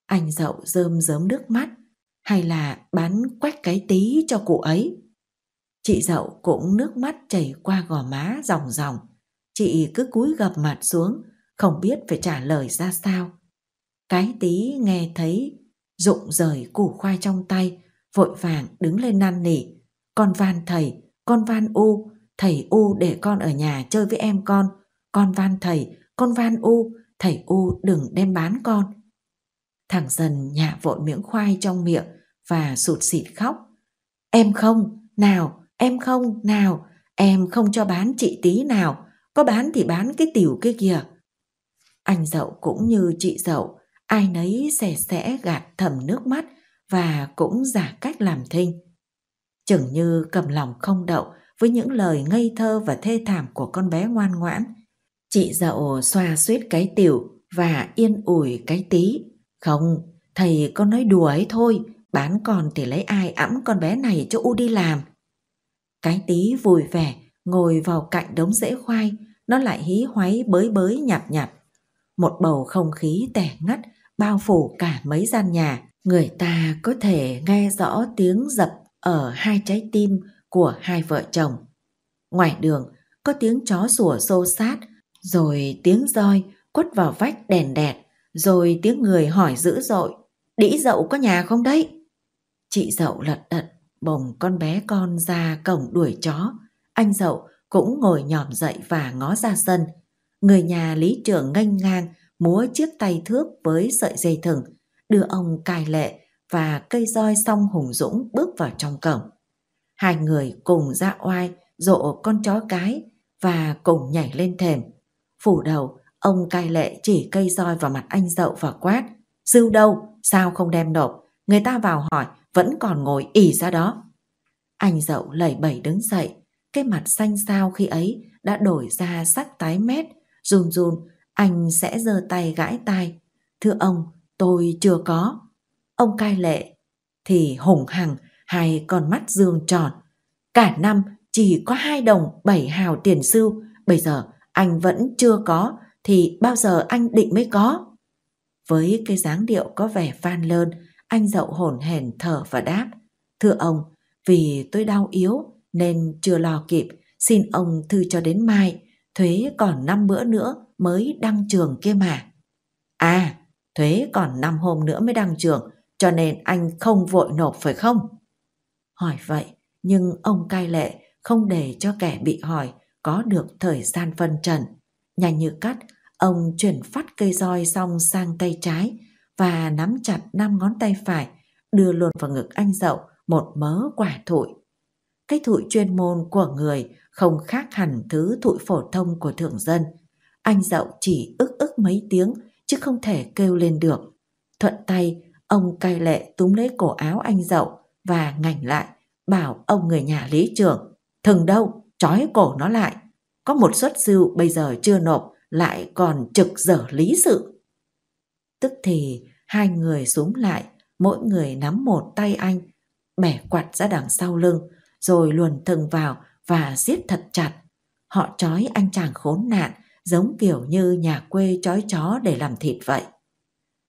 Anh dậu rơm rớm nước mắt, hay là bán quách cái tí cho cụ ấy. Chị dậu cũng nước mắt chảy qua gò má ròng ròng. Chị cứ cúi gập mặt xuống, không biết phải trả lời ra sao. Cái tí nghe thấy, rụng rời củ khoai trong tay, vội vàng đứng lên năn nỉ. Con van thầy, con van u, thầy u để con ở nhà chơi với em con. Con van thầy, con van u, thầy u đừng đem bán con. Thằng dần nhả vội miếng khoai trong miệng và sụt sịt khóc. Em không, nào, em không, nào, em không cho bán chị tí nào, có bán thì bán cái tiểu kia kìa. Anh dậu cũng như chị dậu, ai nấy sẽ sẽ gạt thầm nước mắt và cũng giả cách làm thinh. Chừng như cầm lòng không đậu với những lời ngây thơ và thê thảm của con bé ngoan ngoãn. Chị dậu xoa suýt cái tiểu và yên ủi cái tí. Không, thầy con nói đùa ấy thôi, bán còn thì lấy ai ẵm con bé này cho U đi làm. Cái tí vui vẻ, ngồi vào cạnh đống rễ khoai, nó lại hí hoáy bới bới nhặt nhặt một bầu không khí tẻ ngắt bao phủ cả mấy gian nhà người ta có thể nghe rõ tiếng dập ở hai trái tim của hai vợ chồng ngoài đường có tiếng chó sủa xô sát rồi tiếng roi quất vào vách đèn đẹt rồi tiếng người hỏi dữ dội đĩ dậu có nhà không đấy chị dậu lật đật bồng con bé con ra cổng đuổi chó anh dậu cũng ngồi nhòm dậy và ngó ra sân người nhà lý trưởng nghênh ngang múa chiếc tay thước với sợi dây thừng, đưa ông cài lệ và cây roi song hùng dũng bước vào trong cổng. Hai người cùng ra oai rộ con chó cái và cùng nhảy lên thềm. Phủ đầu, ông cai lệ chỉ cây roi vào mặt anh dậu và quát. Dưu đâu? Sao không đem nộp? Người ta vào hỏi, vẫn còn ngồi ỉ ra đó. Anh dậu lẩy bẩy đứng dậy, cái mặt xanh xao khi ấy đã đổi ra sắc tái mét Run run, anh sẽ giơ tay gãi tai. Thưa ông, tôi chưa có. Ông cai lệ, thì hùng hằng hai con mắt dương tròn. Cả năm chỉ có hai đồng bảy hào tiền sưu, bây giờ anh vẫn chưa có, thì bao giờ anh định mới có? Với cái dáng điệu có vẻ phan lơn, anh dậu hổn hển thở và đáp. Thưa ông, vì tôi đau yếu nên chưa lo kịp, xin ông thư cho đến mai thuế còn năm bữa nữa mới đăng trường kia mà. À, thuế còn năm hôm nữa mới đăng trường, cho nên anh không vội nộp phải không? Hỏi vậy, nhưng ông cai lệ không để cho kẻ bị hỏi có được thời gian phân trần. Nhanh như cắt, ông chuyển phát cây roi xong sang tay trái và nắm chặt năm ngón tay phải, đưa luôn vào ngực anh dậu một mớ quả thụi. Cái thụi chuyên môn của người không khác hẳn thứ thụi phổ thông của thượng dân. Anh dậu chỉ ức ức mấy tiếng chứ không thể kêu lên được. Thuận tay, ông cai lệ túm lấy cổ áo anh dậu và ngảnh lại, bảo ông người nhà lý trưởng. Thừng đâu, trói cổ nó lại. Có một suất sưu bây giờ chưa nộp, lại còn trực dở lý sự. Tức thì hai người xuống lại, mỗi người nắm một tay anh, bẻ quạt ra đằng sau lưng, rồi luồn thừng vào và siết thật chặt. Họ trói anh chàng khốn nạn giống kiểu như nhà quê trói chó để làm thịt vậy.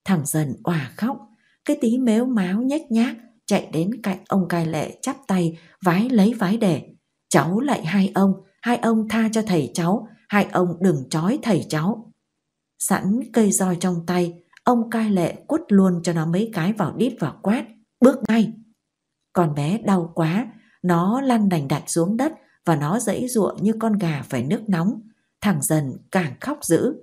Thằng dần òa khóc, cái tí mếu máo nhếch nhác chạy đến cạnh ông cai lệ chắp tay vái lấy vái để. Cháu lại hai ông, hai ông tha cho thầy cháu, hai ông đừng trói thầy cháu. Sẵn cây roi trong tay, ông cai lệ quất luôn cho nó mấy cái vào đít và quát, bước ngay. Con bé đau quá, nó lăn đành đạch xuống đất, và nó dãy giụa như con gà phải nước nóng, thằng dần càng khóc dữ.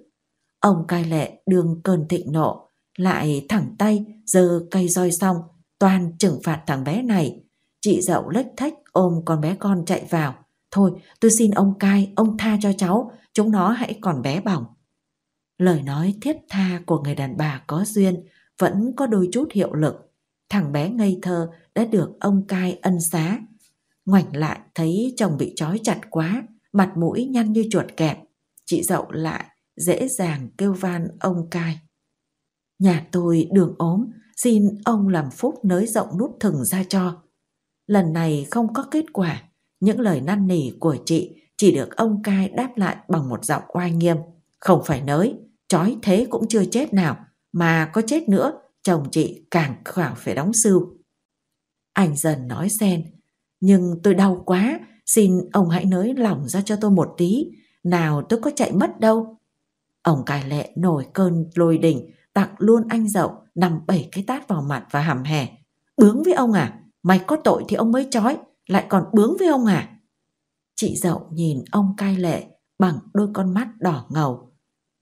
Ông cai lệ đương cơn thịnh nộ, lại thẳng tay giơ cây roi xong, toàn trừng phạt thằng bé này. Chị dậu lếch thách ôm con bé con chạy vào. Thôi, tôi xin ông cai, ông tha cho cháu, chúng nó hãy còn bé bỏng. Lời nói thiết tha của người đàn bà có duyên vẫn có đôi chút hiệu lực. Thằng bé ngây thơ đã được ông cai ân xá, ngoảnh lại thấy chồng bị trói chặt quá, mặt mũi nhăn như chuột kẹp. Chị dậu lại dễ dàng kêu van ông cai. Nhà tôi đường ốm, xin ông làm phúc nới rộng nút thừng ra cho. Lần này không có kết quả, những lời năn nỉ của chị chỉ được ông cai đáp lại bằng một giọng oai nghiêm. Không phải nới, trói thế cũng chưa chết nào, mà có chết nữa, chồng chị càng khảo phải đóng sưu. Anh dần nói xen, nhưng tôi đau quá, xin ông hãy nới lỏng ra cho tôi một tí, nào tôi có chạy mất đâu. Ông cải lệ nổi cơn lôi đình tặng luôn anh dậu, nằm bảy cái tát vào mặt và hầm hè. Bướng với ông à? Mày có tội thì ông mới trói, lại còn bướng với ông à? Chị dậu nhìn ông cai lệ bằng đôi con mắt đỏ ngầu.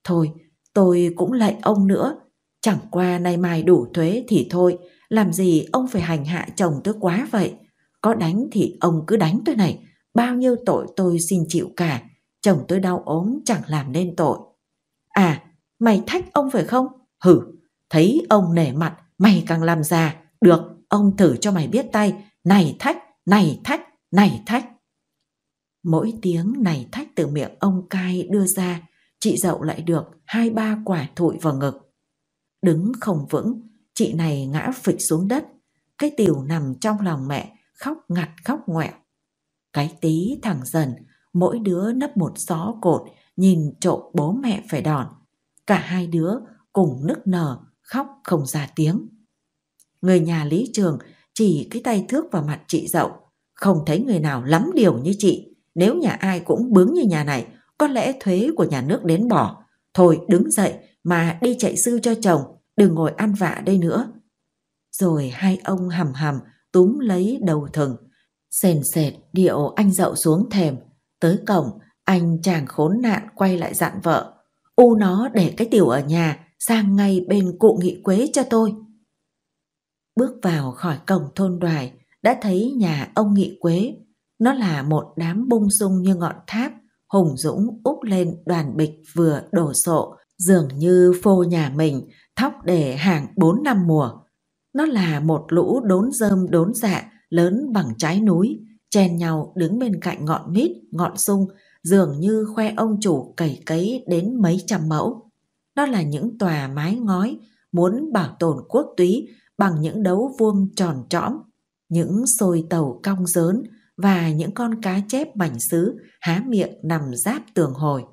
Thôi, tôi cũng lạy ông nữa. Chẳng qua nay mai đủ thuế thì thôi, làm gì ông phải hành hạ chồng tôi quá vậy. Có đánh thì ông cứ đánh tôi này, bao nhiêu tội tôi xin chịu cả. Chồng tôi đau ốm chẳng làm nên tội. À, mày thách ông phải không? Hử, thấy ông nể mặt, mày càng làm già. Được, ông thử cho mày biết tay. Này thách, này thách, này thách. Mỗi tiếng này thách từ miệng ông cai đưa ra, chị dậu lại được hai ba quả thụi vào ngực. Đứng không vững, chị này ngã phịch xuống đất. Cái tiểu nằm trong lòng mẹ khóc ngặt khóc ngoẹo. Cái tí thằng dần, mỗi đứa nấp một xó cột, nhìn trộm bố mẹ phải đòn. Cả hai đứa cùng nức nở, khóc không ra tiếng. Người nhà Lý Trường chỉ cái tay thước vào mặt chị dậu. Không thấy người nào lắm điều như chị. Nếu nhà ai cũng bướng như nhà này, có lẽ thuế của nhà nước đến bỏ. Thôi đứng dậy mà đi chạy sư cho chồng, đừng ngồi ăn vạ đây nữa. Rồi hai ông hầm hầm túm lấy đầu thừng. Sền sệt điệu anh dậu xuống thềm. Tới cổng, anh chàng khốn nạn quay lại dặn vợ. U nó để cái tiểu ở nhà, sang ngay bên cụ nghị quế cho tôi. Bước vào khỏi cổng thôn đoài, đã thấy nhà ông nghị quế. Nó là một đám bung sung như ngọn tháp, hùng dũng úp lên đoàn bịch vừa đổ sộ, dường như phô nhà mình, thóc để hàng bốn năm mùa. Nó là một lũ đốn rơm đốn dạ lớn bằng trái núi, chen nhau đứng bên cạnh ngọn mít, ngọn sung, dường như khoe ông chủ cày cấy đến mấy trăm mẫu. Đó là những tòa mái ngói muốn bảo tồn quốc túy bằng những đấu vuông tròn trõm, những xôi tàu cong dớn và những con cá chép mảnh xứ há miệng nằm giáp tường hồi.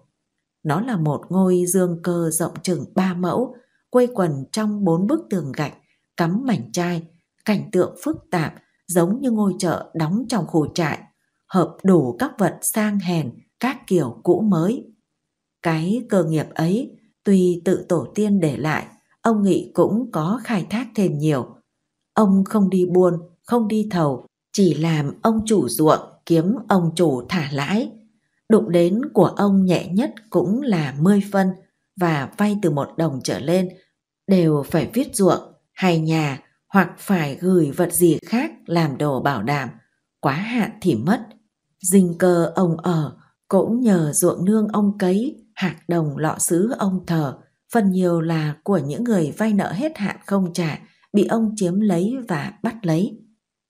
Nó là một ngôi dương cơ rộng chừng ba mẫu, quây quần trong bốn bức tường gạch cắm mảnh chai, cảnh tượng phức tạp giống như ngôi chợ đóng trong khu trại, hợp đủ các vật sang hèn các kiểu cũ mới. Cái cơ nghiệp ấy tuy tự tổ tiên để lại, ông Nghị cũng có khai thác thêm nhiều. Ông không đi buôn, không đi thầu, chỉ làm ông chủ ruộng kiếm ông chủ thả lãi. Đụng đến của ông nhẹ nhất cũng là 10 phân và vay từ một đồng trở lên đều phải viết ruộng hay nhà hoặc phải gửi vật gì khác làm đồ bảo đảm, quá hạn thì mất. Dinh cơ ông ở cũng nhờ ruộng nương ông cấy, hạt đồng lọ xứ ông thờ, phần nhiều là của những người vay nợ hết hạn không trả, bị ông chiếm lấy và bắt lấy.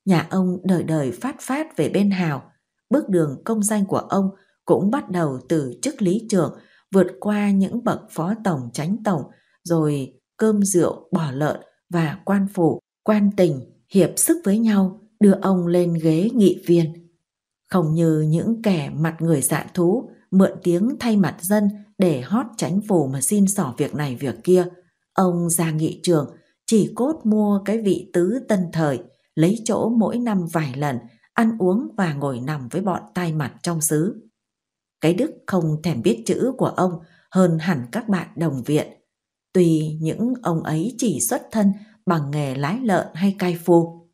Nhà ông đời đời phát phát về bên Hào, bước đường công danh của ông cũng bắt đầu từ chức lý trưởng, vượt qua những bậc phó tổng, tránh tổng, rồi cơm rượu, bỏ lợn, và quan phủ, quan tỉnh hiệp sức với nhau đưa ông lên ghế nghị viên. Không như những kẻ mặt người dạ thú mượn tiếng thay mặt dân để hót tránh phủ mà xin xỏ việc này việc kia. Ông ra nghị trường chỉ cốt mua cái vị tứ tân thời, lấy chỗ mỗi năm vài lần, ăn uống và ngồi nằm với bọn tai mặt trong xứ. Cái đức không thèm biết chữ của ông hơn hẳn các bạn đồng viện – tùy những ông ấy chỉ xuất thân bằng nghề lái lợn hay cai phu.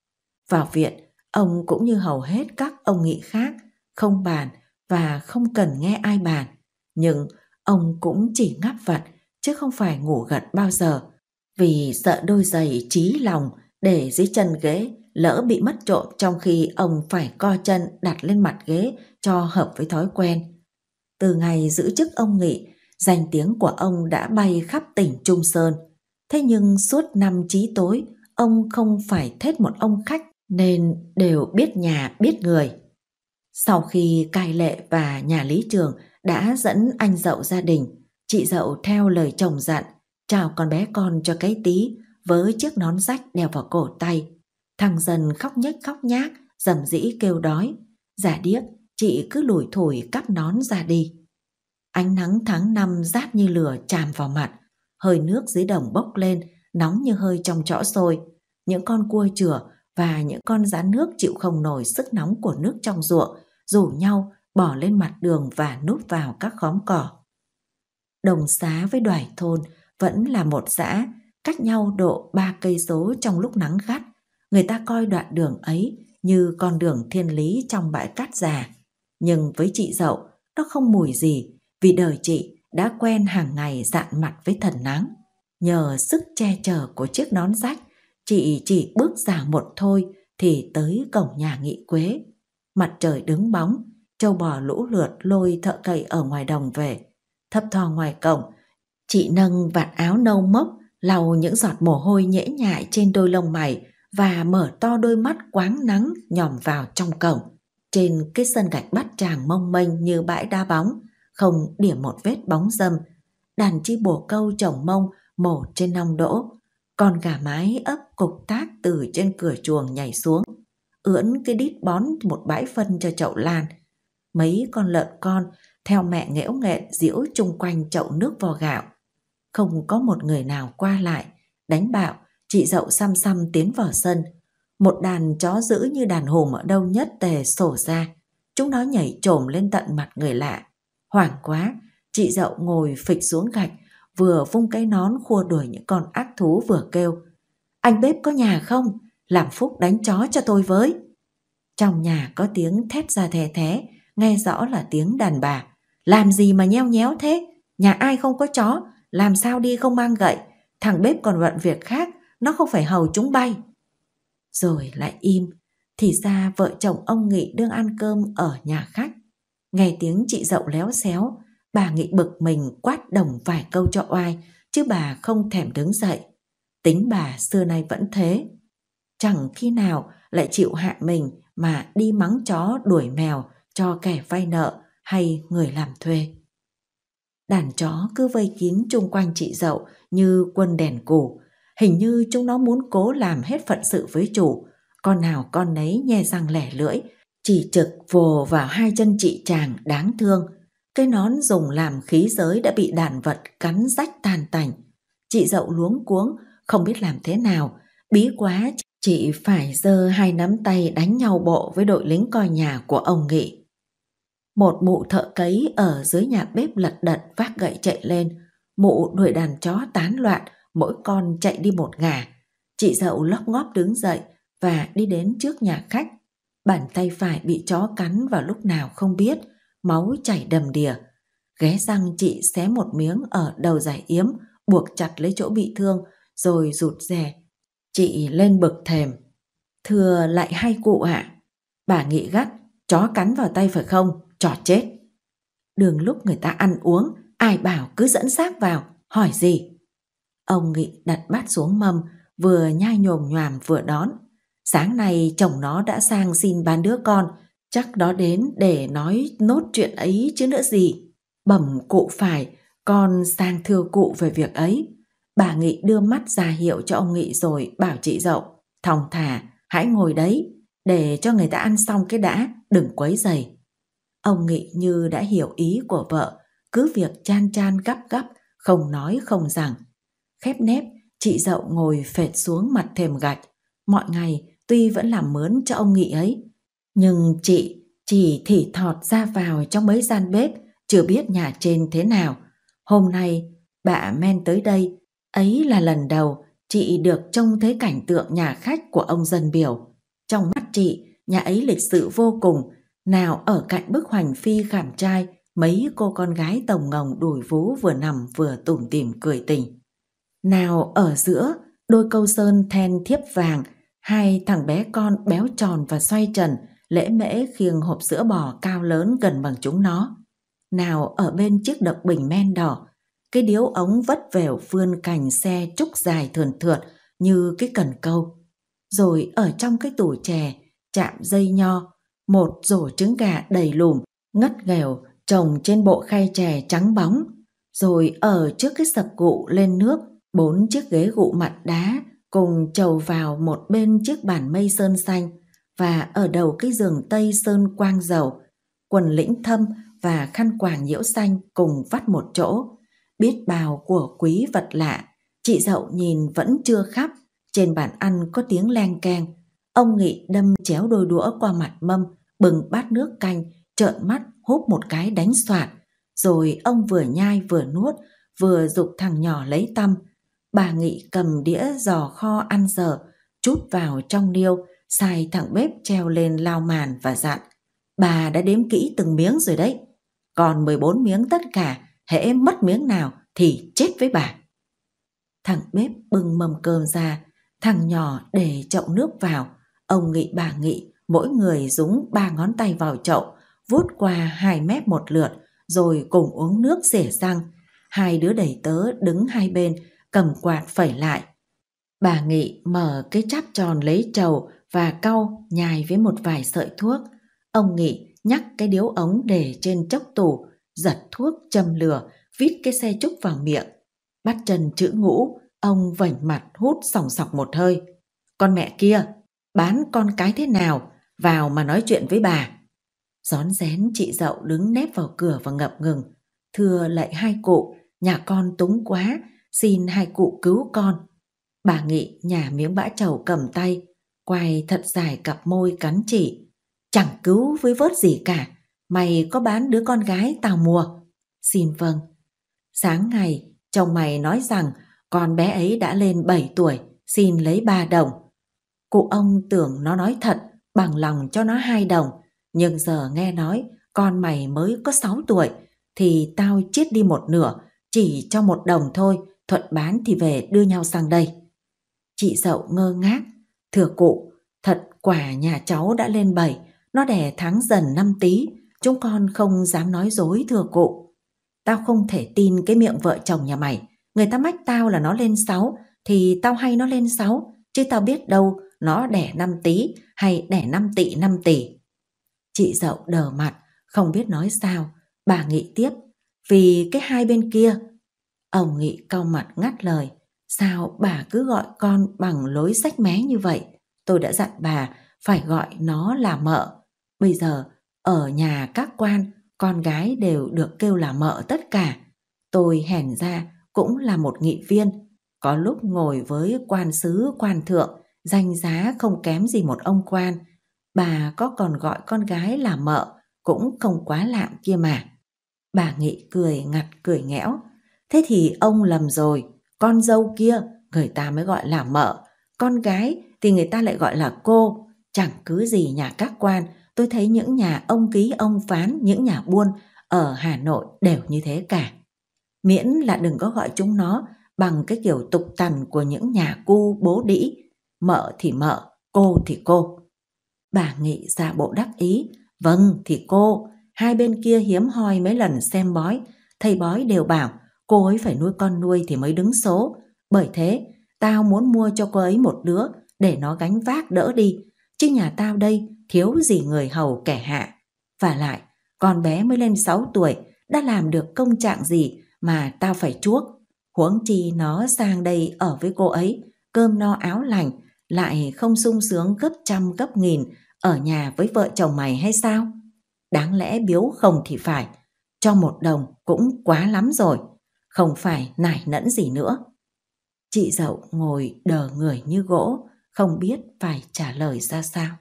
Vào viện, ông cũng như hầu hết các ông nghị khác, không bàn và không cần nghe ai bàn. Nhưng ông cũng chỉ ngáp vật chứ không phải ngủ gật bao giờ vì sợ đôi giày trí lòng để dưới chân ghế lỡ bị mất trộm trong khi ông phải co chân đặt lên mặt ghế cho hợp với thói quen. Từ ngày giữ chức ông nghị, Danh tiếng của ông đã bay khắp tỉnh Trung Sơn. Thế nhưng suốt năm trí tối, ông không phải thết một ông khách nên đều biết nhà biết người. Sau khi cai lệ và nhà lý trường đã dẫn anh dậu gia đình, chị dậu theo lời chồng dặn, chào con bé con cho cái tí với chiếc nón rách đeo vào cổ tay. Thằng dần khóc nhếch khóc nhác, dầm dĩ kêu đói. Giả điếc, chị cứ lủi thủi cắp nón ra đi. Ánh nắng tháng năm rát như lửa chạm vào mặt, hơi nước dưới đồng bốc lên, nóng như hơi trong chõ sôi. Những con cua chửa và những con rán nước chịu không nổi sức nóng của nước trong ruộng, rủ nhau bỏ lên mặt đường và núp vào các khóm cỏ. Đồng xá với đoài thôn vẫn là một xã, cách nhau độ ba cây số trong lúc nắng gắt. Người ta coi đoạn đường ấy như con đường thiên lý trong bãi cát già. Nhưng với chị dậu, nó không mùi gì vì đời chị đã quen hàng ngày dạn mặt với thần nắng. Nhờ sức che chở của chiếc nón rách, chị chỉ bước ra một thôi thì tới cổng nhà nghị quế. Mặt trời đứng bóng, châu bò lũ lượt lôi thợ cậy ở ngoài đồng về. Thấp thò ngoài cổng, chị nâng vạt áo nâu mốc, lau những giọt mồ hôi nhễ nhại trên đôi lông mày và mở to đôi mắt quáng nắng nhòm vào trong cổng. Trên cái sân gạch bát tràng mông manh như bãi đa bóng, không điểm một vết bóng dâm. Đàn chi bồ câu chồng mông mổ trên nong đỗ, còn gà mái ấp cục tác từ trên cửa chuồng nhảy xuống, ưỡn cái đít bón một bãi phân cho chậu lan. Mấy con lợn con theo mẹ nghẽo nghẹn diễu chung quanh chậu nước vò gạo. Không có một người nào qua lại, đánh bạo, chị dậu xăm xăm tiến vào sân. Một đàn chó giữ như đàn hùng ở đâu nhất tề sổ ra. Chúng nó nhảy trồm lên tận mặt người lạ, Hoảng quá, chị dậu ngồi phịch xuống gạch, vừa vung cái nón khua đuổi những con ác thú vừa kêu. Anh bếp có nhà không? Làm phúc đánh chó cho tôi với. Trong nhà có tiếng thét ra thè thé, nghe rõ là tiếng đàn bà. Làm gì mà nheo nhéo thế? Nhà ai không có chó, làm sao đi không mang gậy? Thằng bếp còn bận việc khác, nó không phải hầu chúng bay. Rồi lại im, thì ra vợ chồng ông Nghị đương ăn cơm ở nhà khách. Nghe tiếng chị dậu léo xéo, bà nghị bực mình quát đồng vài câu cho oai, chứ bà không thèm đứng dậy. Tính bà xưa nay vẫn thế. Chẳng khi nào lại chịu hạ mình mà đi mắng chó đuổi mèo cho kẻ vay nợ hay người làm thuê. Đàn chó cứ vây kín chung quanh chị dậu như quân đèn cổ, Hình như chúng nó muốn cố làm hết phận sự với chủ. Con nào con nấy nhe răng lẻ lưỡi, chỉ trực vồ vào hai chân chị chàng đáng thương. Cái nón dùng làm khí giới đã bị đàn vật cắn rách tàn tành. Chị dậu luống cuống, không biết làm thế nào. Bí quá, chị phải giơ hai nắm tay đánh nhau bộ với đội lính coi nhà của ông Nghị. Một mụ thợ cấy ở dưới nhà bếp lật đật vác gậy chạy lên. Mụ đuổi đàn chó tán loạn, mỗi con chạy đi một ngả. Chị dậu lóc ngóp đứng dậy và đi đến trước nhà khách Bàn tay phải bị chó cắn vào lúc nào không biết, máu chảy đầm đìa. Ghé răng chị xé một miếng ở đầu giải yếm, buộc chặt lấy chỗ bị thương, rồi rụt rè. Chị lên bực thềm. Thưa lại hay cụ ạ. À? Bà nghị gắt, chó cắn vào tay phải không, trò chết. Đường lúc người ta ăn uống, ai bảo cứ dẫn xác vào, hỏi gì. Ông nghị đặt bát xuống mâm, vừa nhai nhồm nhòm vừa đón. Sáng nay chồng nó đã sang xin bán đứa con, chắc nó đến để nói nốt chuyện ấy chứ nữa gì. Bẩm cụ phải, con sang thưa cụ về việc ấy. Bà Nghị đưa mắt ra hiệu cho ông Nghị rồi bảo chị dậu, thòng thả, hãy ngồi đấy, để cho người ta ăn xong cái đã, đừng quấy dày. Ông Nghị như đã hiểu ý của vợ, cứ việc chan chan gấp gấp, không nói không rằng. Khép nép, chị dậu ngồi phệt xuống mặt thềm gạch. Mọi ngày, tuy vẫn làm mướn cho ông Nghị ấy. Nhưng chị chỉ thỉ thọt ra vào trong mấy gian bếp, chưa biết nhà trên thế nào. Hôm nay, bà men tới đây, ấy là lần đầu chị được trông thấy cảnh tượng nhà khách của ông dân biểu. Trong mắt chị, nhà ấy lịch sự vô cùng, nào ở cạnh bức hoành phi khảm trai, mấy cô con gái tổng ngồng đùi vú vừa nằm vừa tủm tỉm cười tình. Nào ở giữa, đôi câu sơn then thiếp vàng, Hai thằng bé con béo tròn và xoay trần lễ mễ khiêng hộp sữa bò cao lớn gần bằng chúng nó. Nào ở bên chiếc đập bình men đỏ, cái điếu ống vất vẻo vươn cành xe trúc dài thườn thượt như cái cần câu. Rồi ở trong cái tủ chè, chạm dây nho, một rổ trứng gà đầy lùm, ngất nghèo trồng trên bộ khay chè trắng bóng. Rồi ở trước cái sập gụ lên nước, bốn chiếc ghế gụ mặt đá cùng trầu vào một bên chiếc bàn mây sơn xanh và ở đầu cái giường tây sơn quang dầu, quần lĩnh thâm và khăn quàng nhiễu xanh cùng vắt một chỗ. Biết bào của quý vật lạ, chị dậu nhìn vẫn chưa khắp, trên bàn ăn có tiếng leng keng. Ông Nghị đâm chéo đôi đũa qua mặt mâm, bừng bát nước canh, trợn mắt húp một cái đánh soạt. Rồi ông vừa nhai vừa nuốt, vừa dục thằng nhỏ lấy tâm, bà Nghị cầm đĩa giò kho ăn dở, chút vào trong niêu, xài thẳng bếp treo lên lao màn và dặn. Bà đã đếm kỹ từng miếng rồi đấy, còn 14 miếng tất cả, hễ mất miếng nào thì chết với bà. Thằng bếp bưng mâm cơm ra, thằng nhỏ để chậu nước vào, ông Nghị bà Nghị mỗi người dúng ba ngón tay vào chậu, vuốt qua hai mép một lượt, rồi cùng uống nước xỉa răng. Hai đứa đẩy tớ đứng hai bên cầm quạt phẩy lại. Bà Nghị mở cái cháp tròn lấy trầu và cau nhài với một vài sợi thuốc. Ông Nghị nhắc cái điếu ống để trên chốc tủ, giật thuốc châm lửa, vít cái xe trúc vào miệng. Bắt chân chữ ngũ, ông vảnh mặt hút sòng sọc một hơi. Con mẹ kia, bán con cái thế nào, vào mà nói chuyện với bà. Rón rén chị dậu đứng nép vào cửa và ngập ngừng. Thưa lại hai cụ, nhà con túng quá, xin hai cụ cứu con. Bà Nghị nhả miếng bã trầu cầm tay, quay thật dài cặp môi cắn chỉ. Chẳng cứu với vớt gì cả, mày có bán đứa con gái tao mua. Xin vâng. Sáng ngày, chồng mày nói rằng con bé ấy đã lên 7 tuổi, xin lấy 3 đồng. Cụ ông tưởng nó nói thật, bằng lòng cho nó 2 đồng, nhưng giờ nghe nói con mày mới có 6 tuổi, thì tao chết đi một nửa, chỉ cho một đồng thôi, thuận bán thì về đưa nhau sang đây. Chị dậu ngơ ngác, thừa cụ, thật quả nhà cháu đã lên bảy, nó đẻ tháng dần năm tí, chúng con không dám nói dối thừa cụ. Tao không thể tin cái miệng vợ chồng nhà mày, người ta mách tao là nó lên sáu, thì tao hay nó lên sáu, chứ tao biết đâu nó đẻ năm tí hay đẻ năm tỷ năm tỷ. Chị dậu đờ mặt, không biết nói sao, bà nghĩ tiếp, vì cái hai bên kia Ông Nghị cau mặt ngắt lời. Sao bà cứ gọi con bằng lối sách mé như vậy? Tôi đã dặn bà phải gọi nó là mợ. Bây giờ, ở nhà các quan, con gái đều được kêu là mợ tất cả. Tôi hèn ra cũng là một nghị viên. Có lúc ngồi với quan sứ quan thượng, danh giá không kém gì một ông quan. Bà có còn gọi con gái là mợ, cũng không quá lạm kia mà. Bà nghị cười ngặt cười nghẽo, Thế thì ông lầm rồi, con dâu kia người ta mới gọi là mợ, con gái thì người ta lại gọi là cô. Chẳng cứ gì nhà các quan, tôi thấy những nhà ông ký ông phán, những nhà buôn ở Hà Nội đều như thế cả. Miễn là đừng có gọi chúng nó bằng cái kiểu tục tằn của những nhà cu bố đĩ, mợ thì mợ, cô thì cô. Bà nghị ra bộ đắc ý, vâng thì cô, hai bên kia hiếm hoi mấy lần xem bói, thầy bói đều bảo cô ấy phải nuôi con nuôi thì mới đứng số. Bởi thế, tao muốn mua cho cô ấy một đứa để nó gánh vác đỡ đi, chứ nhà tao đây thiếu gì người hầu kẻ hạ. Và lại, con bé mới lên 6 tuổi, đã làm được công trạng gì mà tao phải chuốc. Huống chi nó sang đây ở với cô ấy, cơm no áo lành, lại không sung sướng gấp trăm gấp nghìn ở nhà với vợ chồng mày hay sao? Đáng lẽ biếu không thì phải, cho một đồng cũng quá lắm rồi không phải nải nẫn gì nữa. Chị dậu ngồi đờ người như gỗ, không biết phải trả lời ra sao.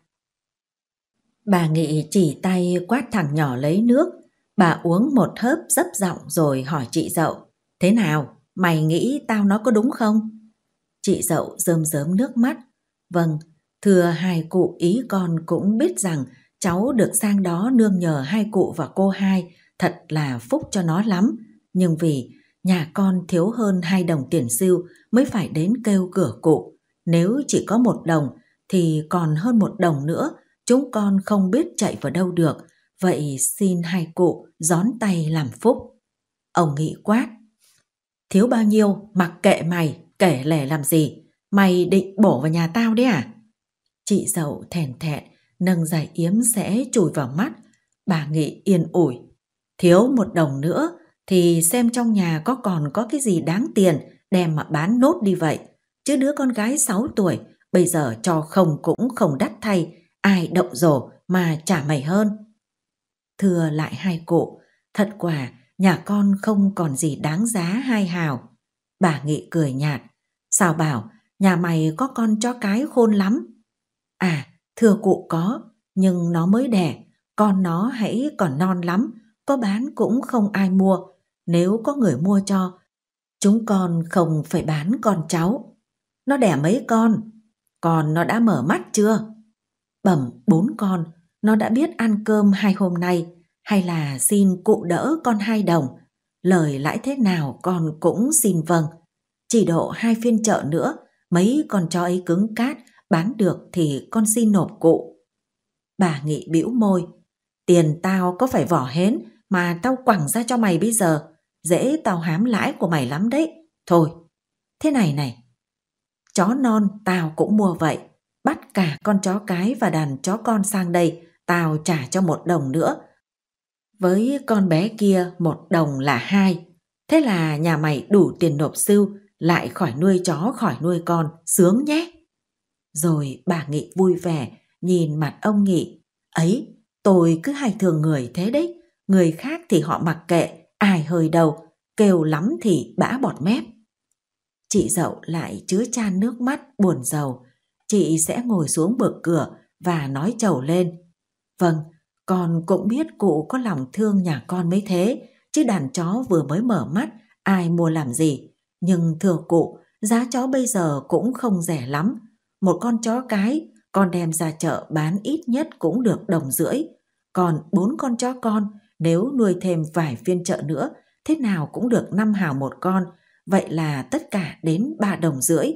Bà Nghị chỉ tay quát thằng nhỏ lấy nước, bà uống một hớp dấp giọng rồi hỏi chị dậu, thế nào, mày nghĩ tao nó có đúng không? Chị dậu rơm rớm nước mắt, vâng, thưa hai cụ ý con cũng biết rằng cháu được sang đó nương nhờ hai cụ và cô hai, thật là phúc cho nó lắm, nhưng vì nhà con thiếu hơn hai đồng tiền siêu mới phải đến kêu cửa cụ. Nếu chỉ có một đồng thì còn hơn một đồng nữa, chúng con không biết chạy vào đâu được, vậy xin hai cụ gión tay làm phúc. Ông nghị quát. Thiếu bao nhiêu mặc kệ mày, kể lẻ làm gì, mày định bổ vào nhà tao đấy à? Chị dậu thèn thẹn, nâng giải yếm sẽ chùi vào mắt, bà nghị yên ủi. Thiếu một đồng nữa thì xem trong nhà có còn có cái gì đáng tiền đem mà bán nốt đi vậy. Chứ đứa con gái 6 tuổi bây giờ cho không cũng không đắt thay, ai động rổ mà trả mày hơn. Thưa lại hai cụ, thật quả nhà con không còn gì đáng giá hai hào. Bà Nghị cười nhạt, sao bảo nhà mày có con chó cái khôn lắm. À, thưa cụ có, nhưng nó mới đẻ, con nó hãy còn non lắm, có bán cũng không ai mua, nếu có người mua cho. Chúng con không phải bán con cháu. Nó đẻ mấy con? Còn nó đã mở mắt chưa? Bẩm bốn con, nó đã biết ăn cơm hai hôm nay, hay là xin cụ đỡ con hai đồng. Lời lãi thế nào con cũng xin vâng. Chỉ độ hai phiên chợ nữa, mấy con chó ấy cứng cát, bán được thì con xin nộp cụ. Bà Nghị bĩu môi, tiền tao có phải vỏ hến mà tao quẳng ra cho mày bây giờ. Dễ tao hám lãi của mày lắm đấy. Thôi, thế này này. Chó non tao cũng mua vậy. Bắt cả con chó cái và đàn chó con sang đây, tao trả cho một đồng nữa. Với con bé kia một đồng là hai. Thế là nhà mày đủ tiền nộp sưu, lại khỏi nuôi chó khỏi nuôi con, sướng nhé. Rồi bà Nghị vui vẻ, nhìn mặt ông Nghị. Ấy, tôi cứ hay thường người thế đấy, người khác thì họ mặc kệ, ai hơi đầu, kêu lắm thì bã bọt mép. Chị dậu lại chứa chan nước mắt buồn rầu. chị sẽ ngồi xuống bực cửa và nói chầu lên. Vâng, con cũng biết cụ có lòng thương nhà con mấy thế, chứ đàn chó vừa mới mở mắt, ai mua làm gì. Nhưng thưa cụ, giá chó bây giờ cũng không rẻ lắm. Một con chó cái, con đem ra chợ bán ít nhất cũng được đồng rưỡi. Còn bốn con chó con, nếu nuôi thêm vài viên chợ nữa, thế nào cũng được năm hào một con, vậy là tất cả đến ba đồng rưỡi.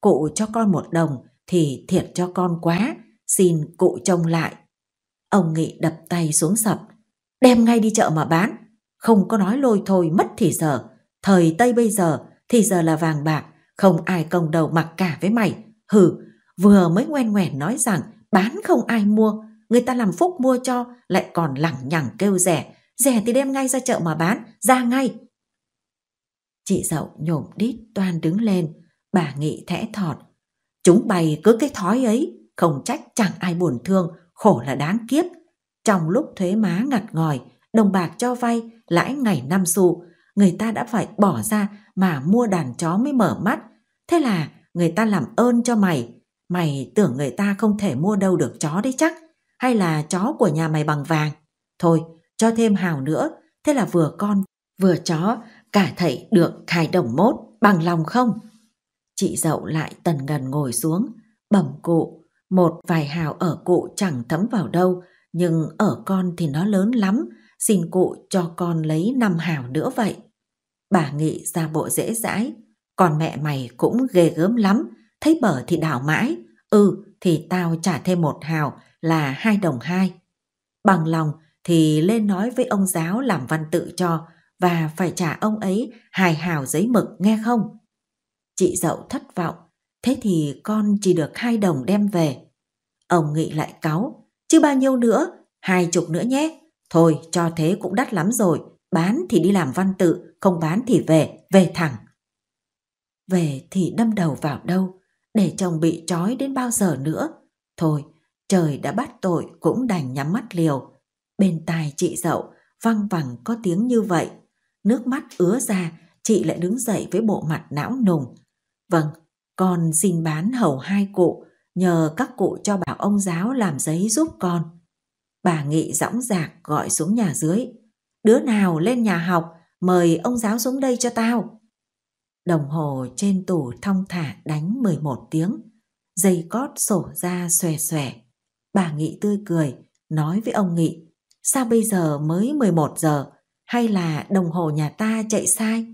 Cụ cho con một đồng thì thiệt cho con quá, xin cụ trông lại. Ông Nghị đập tay xuống sập, đem ngay đi chợ mà bán, không có nói lôi thôi mất thì giờ. Thời Tây bây giờ thì giờ là vàng bạc, không ai công đầu mặc cả với mày. Hừ, vừa mới ngoen ngoẻn nói rằng bán không ai mua, người ta làm phúc mua cho lại còn lẳng nhẳng kêu rẻ rẻ thì đem ngay ra chợ mà bán ra ngay chị dậu nhổm đít toan đứng lên bà nghị thẽ thọt chúng bày cứ cái thói ấy không trách chẳng ai buồn thương khổ là đáng kiếp trong lúc thuế má ngặt ngòi đồng bạc cho vay lãi ngày năm xu người ta đã phải bỏ ra mà mua đàn chó mới mở mắt thế là người ta làm ơn cho mày mày tưởng người ta không thể mua đâu được chó đấy chắc hay là chó của nhà mày bằng vàng. Thôi, cho thêm hào nữa, thế là vừa con, vừa chó, cả thầy được khai đồng mốt, bằng lòng không? Chị dậu lại tần ngần ngồi xuống, bẩm cụ, một vài hào ở cụ chẳng thấm vào đâu, nhưng ở con thì nó lớn lắm, xin cụ cho con lấy năm hào nữa vậy. Bà Nghị ra bộ dễ dãi, còn mẹ mày cũng ghê gớm lắm, thấy bở thì đảo mãi, ừ thì tao trả thêm một hào, là hai đồng hai. Bằng lòng thì lên nói với ông giáo làm văn tự cho và phải trả ông ấy hài hào giấy mực nghe không? Chị dậu thất vọng, thế thì con chỉ được hai đồng đem về. Ông nghị lại cáu, chứ bao nhiêu nữa, hai chục nữa nhé. Thôi cho thế cũng đắt lắm rồi, bán thì đi làm văn tự, không bán thì về, về thẳng. Về thì đâm đầu vào đâu, để chồng bị trói đến bao giờ nữa. Thôi, trời đã bắt tội cũng đành nhắm mắt liều. Bên tai chị dậu, văng vẳng có tiếng như vậy. Nước mắt ứa ra, chị lại đứng dậy với bộ mặt não nùng. Vâng, con xin bán hầu hai cụ, nhờ các cụ cho bảo ông giáo làm giấy giúp con. Bà Nghị dõng dạc gọi xuống nhà dưới. Đứa nào lên nhà học, mời ông giáo xuống đây cho tao. Đồng hồ trên tủ thong thả đánh 11 tiếng. Dây cót sổ ra xòe xòe. Bà Nghị tươi cười, nói với ông Nghị, sao bây giờ mới 11 giờ, hay là đồng hồ nhà ta chạy sai?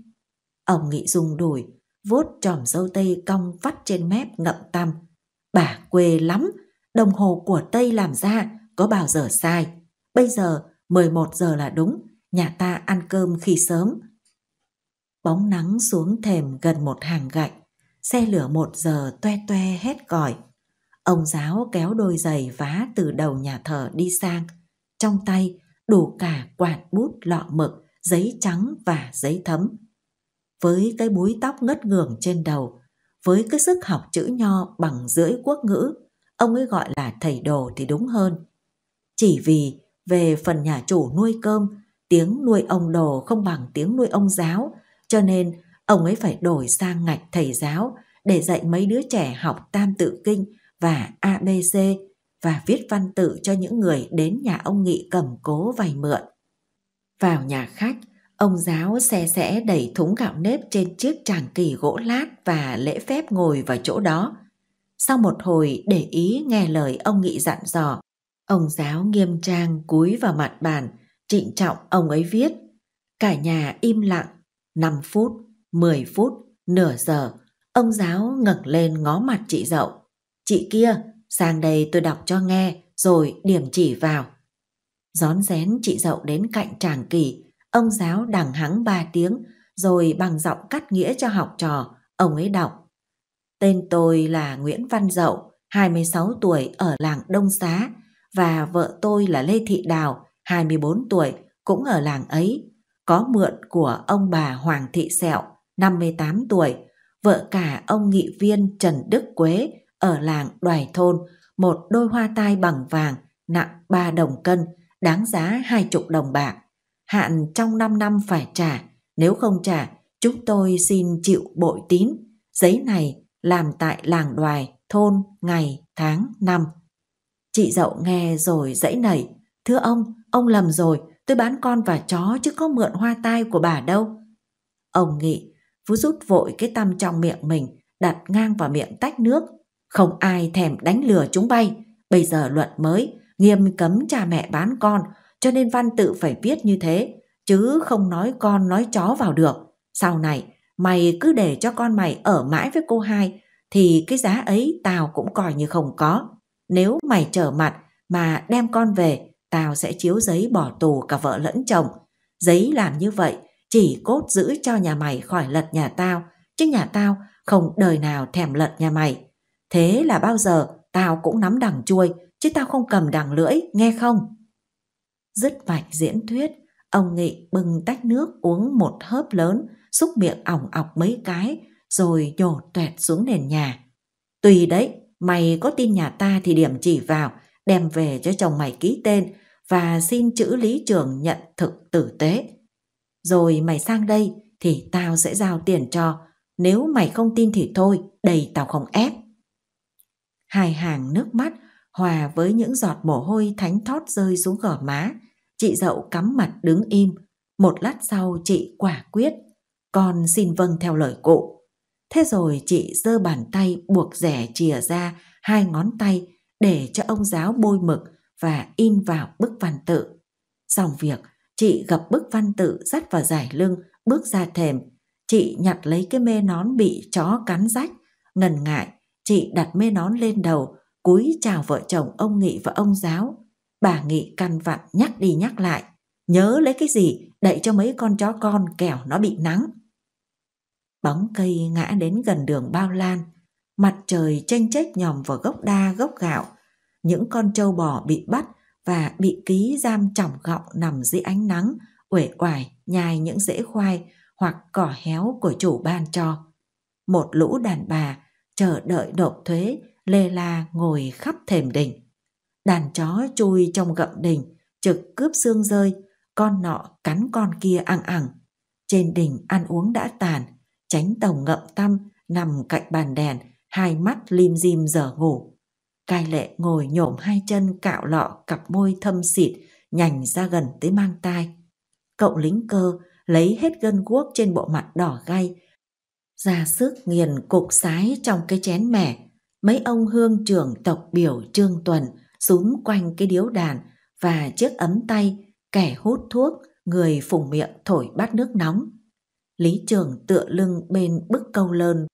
Ông Nghị dùng đùi, vuốt tròm dâu tây cong vắt trên mép ngậm tăm. Bà quê lắm, đồng hồ của Tây làm ra có bao giờ sai. Bây giờ 11 giờ là đúng, nhà ta ăn cơm khi sớm. Bóng nắng xuống thềm gần một hàng gạch, xe lửa một giờ toe toe hết còi. Ông giáo kéo đôi giày vá từ đầu nhà thờ đi sang, trong tay đủ cả quạt bút lọ mực, giấy trắng và giấy thấm. Với cái búi tóc ngất ngường trên đầu, với cái sức học chữ nho bằng rưỡi quốc ngữ, ông ấy gọi là thầy đồ thì đúng hơn. Chỉ vì về phần nhà chủ nuôi cơm, tiếng nuôi ông đồ không bằng tiếng nuôi ông giáo, cho nên ông ấy phải đổi sang ngạch thầy giáo để dạy mấy đứa trẻ học tam tự kinh và ABC và viết văn tự cho những người đến nhà ông Nghị cầm cố vay mượn. Vào nhà khách, ông giáo xe xẽ đẩy thúng gạo nếp trên chiếc tràng kỳ gỗ lát và lễ phép ngồi vào chỗ đó. Sau một hồi để ý nghe lời ông Nghị dặn dò, ông giáo nghiêm trang cúi vào mặt bàn, trịnh trọng ông ấy viết. Cả nhà im lặng, 5 phút, 10 phút, nửa giờ, ông giáo ngẩng lên ngó mặt chị dậu Chị kia, sang đây tôi đọc cho nghe, rồi điểm chỉ vào. rón rén chị dậu đến cạnh tràng kỳ, ông giáo đằng hắng ba tiếng, rồi bằng giọng cắt nghĩa cho học trò, ông ấy đọc. Tên tôi là Nguyễn Văn Dậu, 26 tuổi ở làng Đông Xá, và vợ tôi là Lê Thị Đào, 24 tuổi, cũng ở làng ấy. Có mượn của ông bà Hoàng Thị Sẹo, 58 tuổi, vợ cả ông nghị viên Trần Đức Quế, ở làng Đoài Thôn, một đôi hoa tai bằng vàng nặng ba đồng cân, đáng giá hai chục đồng bạc. Hạn trong năm năm phải trả, nếu không trả, chúng tôi xin chịu bội tín. Giấy này làm tại làng Đoài, thôn, ngày, tháng, năm. Chị dậu nghe rồi dãy nảy. Thưa ông, ông lầm rồi, tôi bán con và chó chứ có mượn hoa tai của bà đâu. Ông nghị, vú rút vội cái tăm trong miệng mình, đặt ngang vào miệng tách nước, không ai thèm đánh lừa chúng bay. Bây giờ luật mới, nghiêm cấm cha mẹ bán con, cho nên văn tự phải viết như thế, chứ không nói con nói chó vào được. Sau này, mày cứ để cho con mày ở mãi với cô hai, thì cái giá ấy tao cũng coi như không có. Nếu mày trở mặt mà đem con về, tao sẽ chiếu giấy bỏ tù cả vợ lẫn chồng. Giấy làm như vậy chỉ cốt giữ cho nhà mày khỏi lật nhà tao, chứ nhà tao không đời nào thèm lật nhà mày. Thế là bao giờ tao cũng nắm đằng chuôi, chứ tao không cầm đằng lưỡi, nghe không? Dứt vạch diễn thuyết, ông Nghị bưng tách nước uống một hớp lớn, xúc miệng ỏng ọc mấy cái, rồi nhổ tuẹt xuống nền nhà. Tùy đấy, mày có tin nhà ta thì điểm chỉ vào, đem về cho chồng mày ký tên và xin chữ lý trưởng nhận thực tử tế. Rồi mày sang đây thì tao sẽ giao tiền cho, nếu mày không tin thì thôi, đầy tao không ép hai hàng nước mắt hòa với những giọt mồ hôi thánh thót rơi xuống gò má. Chị dậu cắm mặt đứng im, một lát sau chị quả quyết, con xin vâng theo lời cụ. Thế rồi chị giơ bàn tay buộc rẻ chìa ra hai ngón tay để cho ông giáo bôi mực và in vào bức văn tự. Xong việc, chị gặp bức văn tự dắt vào giải lưng, bước ra thềm. Chị nhặt lấy cái mê nón bị chó cắn rách, ngần ngại chị đặt mê nón lên đầu, cúi chào vợ chồng ông Nghị và ông Giáo. Bà Nghị căn vặn nhắc đi nhắc lại, nhớ lấy cái gì đậy cho mấy con chó con kẻo nó bị nắng. Bóng cây ngã đến gần đường bao lan, mặt trời chênh chếch nhòm vào gốc đa gốc gạo. Những con trâu bò bị bắt và bị ký giam trọng gọng nằm dưới ánh nắng, uể oải nhai những rễ khoai hoặc cỏ héo của chủ ban cho. Một lũ đàn bà chờ đợi nộp thuế, lê la ngồi khắp thềm đình Đàn chó chui trong gậm đình trực cướp xương rơi, con nọ cắn con kia ăn ẳng. Trên đình ăn uống đã tàn, tránh tổng ngậm tâm nằm cạnh bàn đèn, hai mắt lim dim giờ ngủ. Cai lệ ngồi nhổm hai chân cạo lọ cặp môi thâm xịt, nhành ra gần tới mang tai. Cậu lính cơ lấy hết gân guốc trên bộ mặt đỏ gay, ra sức nghiền cục sái trong cái chén mẻ. Mấy ông hương trưởng tộc biểu Trương Tuần súm quanh cái điếu đàn và chiếc ấm tay, kẻ hút thuốc, người phùng miệng thổi bát nước nóng. Lý Trường tựa lưng bên bức câu lơn,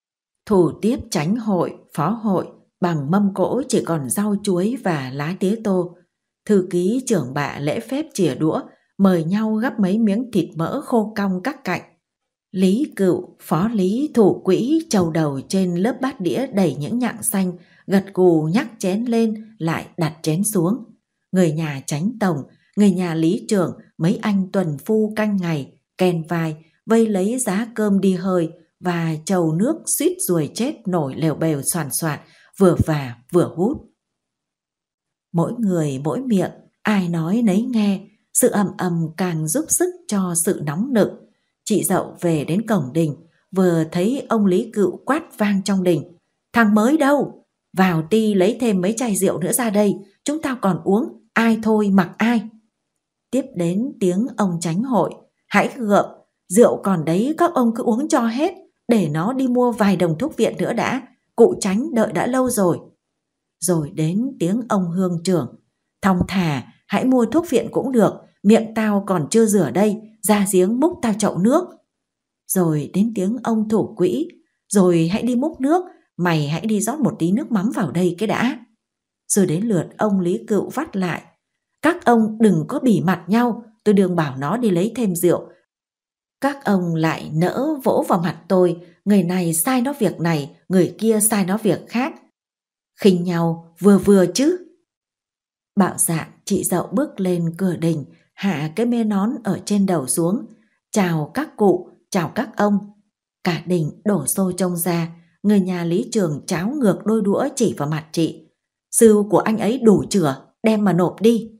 thủ tiếp tránh hội, phó hội, bằng mâm cỗ chỉ còn rau chuối và lá tía tô. Thư ký trưởng bạ lễ phép chìa đũa, mời nhau gắp mấy miếng thịt mỡ khô cong các cạnh Lý Cựu, phó lý thủ quỹ trầu đầu trên lớp bát đĩa đầy những nhặng xanh, gật gù nhắc chén lên lại đặt chén xuống. Người nhà tránh tổng, người nhà lý trưởng, mấy anh tuần phu canh ngày, kèn vai, vây lấy giá cơm đi hơi và trầu nước suýt ruồi chết nổi lều bèo soàn soạt, vừa và vừa hút. Mỗi người mỗi miệng, ai nói nấy nghe, sự ầm ầm càng giúp sức cho sự nóng nực, Chị dậu về đến cổng đình, vừa thấy ông Lý Cựu quát vang trong đình. Thằng mới đâu? Vào ti lấy thêm mấy chai rượu nữa ra đây, chúng tao còn uống, ai thôi mặc ai. Tiếp đến tiếng ông tránh hội, hãy gượng, rượu còn đấy các ông cứ uống cho hết, để nó đi mua vài đồng thuốc viện nữa đã, cụ tránh đợi đã lâu rồi. Rồi đến tiếng ông hương trưởng, thong thả, hãy mua thuốc viện cũng được, miệng tao còn chưa rửa đây, ra giếng múc tao chậu nước. Rồi đến tiếng ông thủ quỹ, rồi hãy đi múc nước, mày hãy đi rót một tí nước mắm vào đây cái đã. Rồi đến lượt ông Lý Cựu vắt lại, các ông đừng có bỉ mặt nhau, tôi đường bảo nó đi lấy thêm rượu. Các ông lại nỡ vỗ vào mặt tôi, người này sai nó việc này, người kia sai nó việc khác. Khinh nhau vừa vừa chứ. Bạo dạ chị dậu bước lên cửa đình, hạ cái mê nón ở trên đầu xuống, chào các cụ, chào các ông. Cả đình đổ xô trông ra, người nhà Lý Trường cháo ngược đôi đũa chỉ vào mặt chị. sư của anh ấy đủ chửa, đem mà nộp đi.